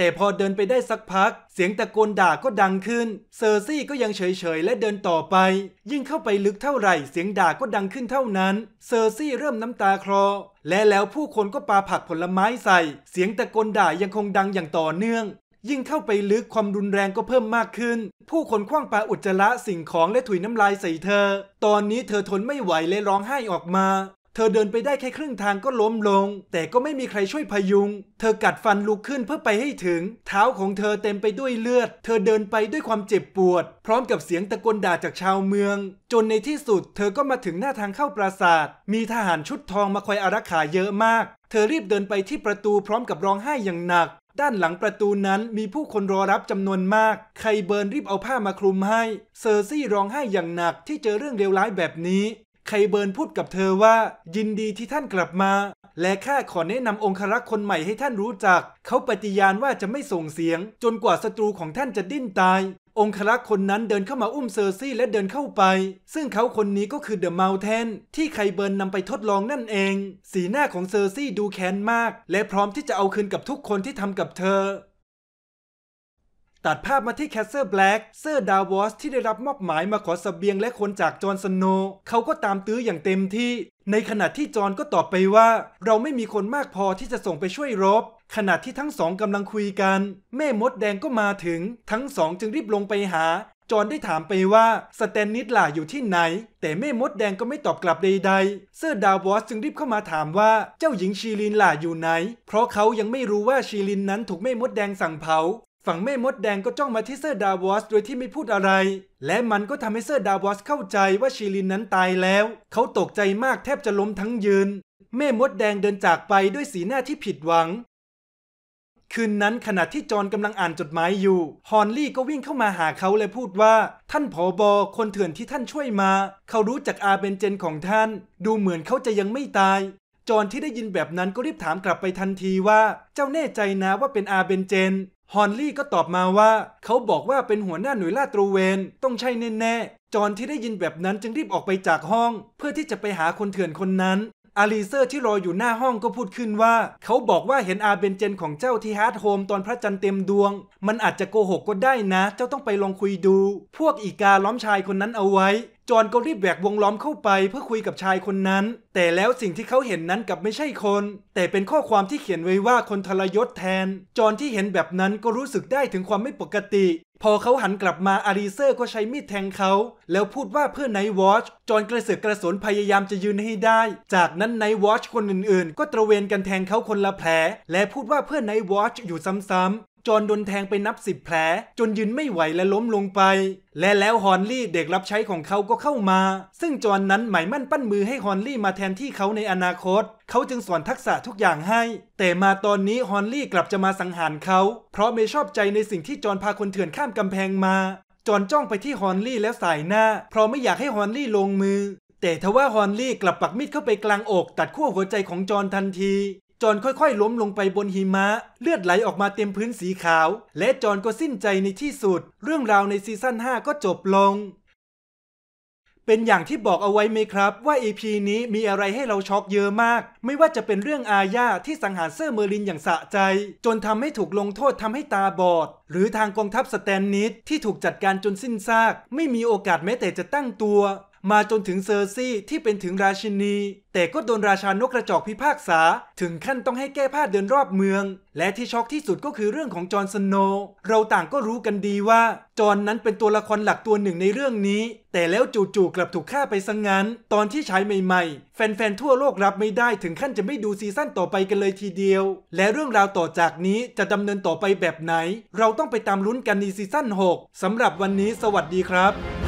แต่พอเดินไปได้สักพัก เสียงตะโกนด่าก็ดังขึ้น เซอร์ซี่ก็ยังเฉยๆและเดินต่อไป ยิ่งเข้าไปลึกเท่าไหร่เสียงด่าก็ดังขึ้นเท่านั้น เซอร์ซี่เริ่มน้ำตาคลอและแล้วผู้คนก็ปาผักผลไม้ใส่ เสียงตะโกนด่ายังคงดังอย่างต่อเนื่อง ยิ่งเข้าไปลึกความรุนแรงก็เพิ่มมากขึ้น ผู้คนคว้างปลาอุจจาระสิ่งของและถุยน้ำลายใส่เธอ ตอนนี้เธอทนไม่ไหวเลยร้องไห้ออกมาธอเดินไปได้แค่ครึ่งทางก็ล้มลง แต่ก็ไม่มีใครช่วยพยุง เธอกัดฟันลุกขึ้นเพื่อไปให้ถึง เท้าของเธอเต็มไปด้วยเลือด เธอเดินไปด้วยความเจ็บปวด พร้อมกับเสียงตะโกนด่าจากชาวเมือง จนในที่สุด เธอก็มาถึงหน้าทางเข้าปราสาท มีทหารชุดทองมาคอยอารักขาเยอะมาก เธอรีบเดินไปที่ประตูพร้อมกับร้องไห้อย่างหนัก ด้านหลังประตูนั้นมีผู้คนรอรับจำนวนมากใครเบิร์นรีบเอาผ้ามาคลุมให้ เซอร์ซี่ร้องไห้อย่างหนัก ที่เจอเรื่องเลวร้ายแบบนี้ไคเบิร์นพูดกับเธอว่า ยินดีที่ท่านกลับมา และข้าขอแนะนำองครักษ์คนใหม่ให้ท่านรู้จัก เขาปฏิญาณว่าจะไม่ส่งเสียง จนกว่าศัตรูของท่านจะดิ้นตาย องครักษ์คนนั้นเดินเข้ามาอุ้มเซอร์ซี่และเดินเข้าไป ซึ่งเขาคนนี้ก็คือเดอะมาแทนที่ไคเบิร์นนำไปทดลองนั่นเอง สีหน้าของเซอร์ซี่ดูแค้นมาก และพร้อมที่จะเอาคืนกับทุกคนที่ทำกับเธอตัดภาพมาที่แคสเซอร์แบล็กเซอร์ดาวอสที่ได้รับมอบหมายมาขอสเสบียงและคนจากจอร์นสโน เขาก็ตามตื้ออย่างเต็มที่ ในขณะที่จอร์นก็ตอบไปว่า เราไม่มีคนมากพอที่จะส่งไปช่วยรบ ขณะที่ทั้งสองกำลังคุยกัน แม่มดแดงก็มาถึง ทั้งสองจึงรีบลงไปหา จอร์นได้ถามไปว่าสแตนนิสล่าอยู่ที่ไหน แต่แม่มดแดงก็ไม่ตอบกลับใดๆ เซอร์ดาวอสจึงรีบเข้ามาถามว่าเจ้าหญิงชีลินล่าอยู่ไหน เพราะเขายังไม่รู้ว่าชีลินนั้นถูกแม่มดแดงสั่งเผาฝั่งแม่มดแดงก็จ้องมาที่เซอร์ดาวอสโดยที่ไม่พูดอะไร และมันก็ทำให้เซอร์ดาวอสเข้าใจว่าชีลินนั้นตายแล้ว เขาตกใจมากแทบจะล้มทั้งยืน แม่มดแดงเดินจากไปด้วยสีหน้าที่ผิดหวัง คืนนั้นขณะที่จอนกำลังอ่านจดหมายอยู่ ฮอนลี่ก็วิ่งเข้ามาหาเขาและพูดว่า ท่านผอบอคนเถื่อนที่ท่านช่วยมา เขารู้จักอาเบนเจนของท่าน ดูเหมือนเขาจะยังไม่ตาย จอนที่ได้ยินแบบนั้นก็รีบถามกลับไปทันทีว่า เจ้าแน่ใจนะว่าเป็นอาเบนเจนฮอนลี่ก็ตอบมาว่า เขาบอกว่าเป็นหัวหน้าหน่วยลาดตระเวนต้องใช่แน่ๆจอนที่ได้ยินแบบนั้นจึงรีบออกไปจากห้องเพื่อที่จะไปหาคนเถื่อนคนนั้นอาลีเซอร์ที่รออยู่หน้าห้องก็พูดขึ้นว่า เขาบอกว่าเห็นอาเบนเจนของเจ้าที่ฮาร์ดโฮม ตอนพระจันทร์เต็มดวง มันอาจจะโกหกก็ได้นะ เจ้าต้องไปลองคุยดู พวกอีกาล้อมชายคนนั้นเอาไว้จอนก็รีบแหวกวงล้อมเข้าไปเพื่อคุยกับชายคนนั้น แต่แล้วสิ่งที่เขาเห็นนั้นกับไม่ใช่คน แต่เป็นข้อความที่เขียนไว้ว่าคนทรยศแทน จอนที่เห็นแบบนั้นก็รู้สึกได้ถึงความไม่ปกติ พอเขาหันกลับมาอารีเซอร์ก็ใช้มีดแทงเขา แล้วพูดว่าเพื่อนไนท์วอชจอนกระเสือกกระสนพยายามจะยืนให้ได้ จากนั้นไนท์วอชคนอื่น ๆ ก็ตระเวนกันแทงเขาคนละแผล และพูดว่าเพื่อนไนท์วอชอยู่ซ้ำจอนโดนแทงไปนับสิบแผลจนยืนไม่ไหวและล้มลงไป และแล้วฮอนลี่เด็กรับใช้ของเขาก็เข้ามา ซึ่งจอนนั้นหมายมั่นปั้นมือให้ฮอนลี่มาแทนที่เขาในอนาคต เขาจึงสอนทักษะทุกอย่างให้ แต่มาตอนนี้ฮอนลี่กลับจะมาสังหารเขา เพราะไม่ชอบใจในสิ่งที่จอนพาคนเถื่อนข้ามกำแพงมาจอนจ้องไปที่ฮอนลี่แล้วสายหน้า เพราะไม่อยากให้ฮอนลี่ลงมือ แต่ทว่าฮอนลี่กลับปักมีดเข้าไปกลางอก ตัดขั้วหัวใจของจอนทันทีจอนค่อย ๆ ล้มลงไปบนหิมะเลือดไหลออกมาเต็มพื้นสีขาว และจอนก็สิ้นใจในที่สุด เรื่องราวในซีซั่น5ก็จบลง เป็นอย่างที่บอกเอาไว้ไหมครับว่า EP นี้มีอะไรให้เราช็อกเยอะมาก ไม่ว่าจะเป็นเรื่องอาญาที่สังหารเซอร์เมอรินอย่างสะใจ จนทำให้ถูกลงโทษทำให้ตาบอด หรือทางกองทัพสแตนนิตที่ถูกจัดการจนสิ้นซาก ไม่มีโอกาสแม้แต่จะตั้งตัวมาจนถึงเซอร์ซี่ ที่เป็นถึงราชินี แต่ก็โดนราชานกกระจอกพิพากษา ถึงขั้นต้องให้แก้ผ้าเดินรอบเมือง และที่ช็อกที่สุดก็คือเรื่องของจอร์นสโน เราต่างก็รู้กันดีว่า จอร์นนั้นเป็นตัวละครหลักตัวหนึ่งในเรื่องนี้ แต่แล้วจู่ๆกลับถูกฆ่าไปซะงงั้นตอนที่ฉายใหม่ๆ แฟนๆ ทั่วโลกรับไม่ได้ถึงขั้นจะไม่ดูซีซั่นต่อไปกันเลยทีเดียว และเรื่องราวต่อจากนี้จะดำเนินต่อไปแบบไหน เราต้องไปตามลุ้นกันในซีซั่น6สำหรับวันนี้ สวัสดีครับ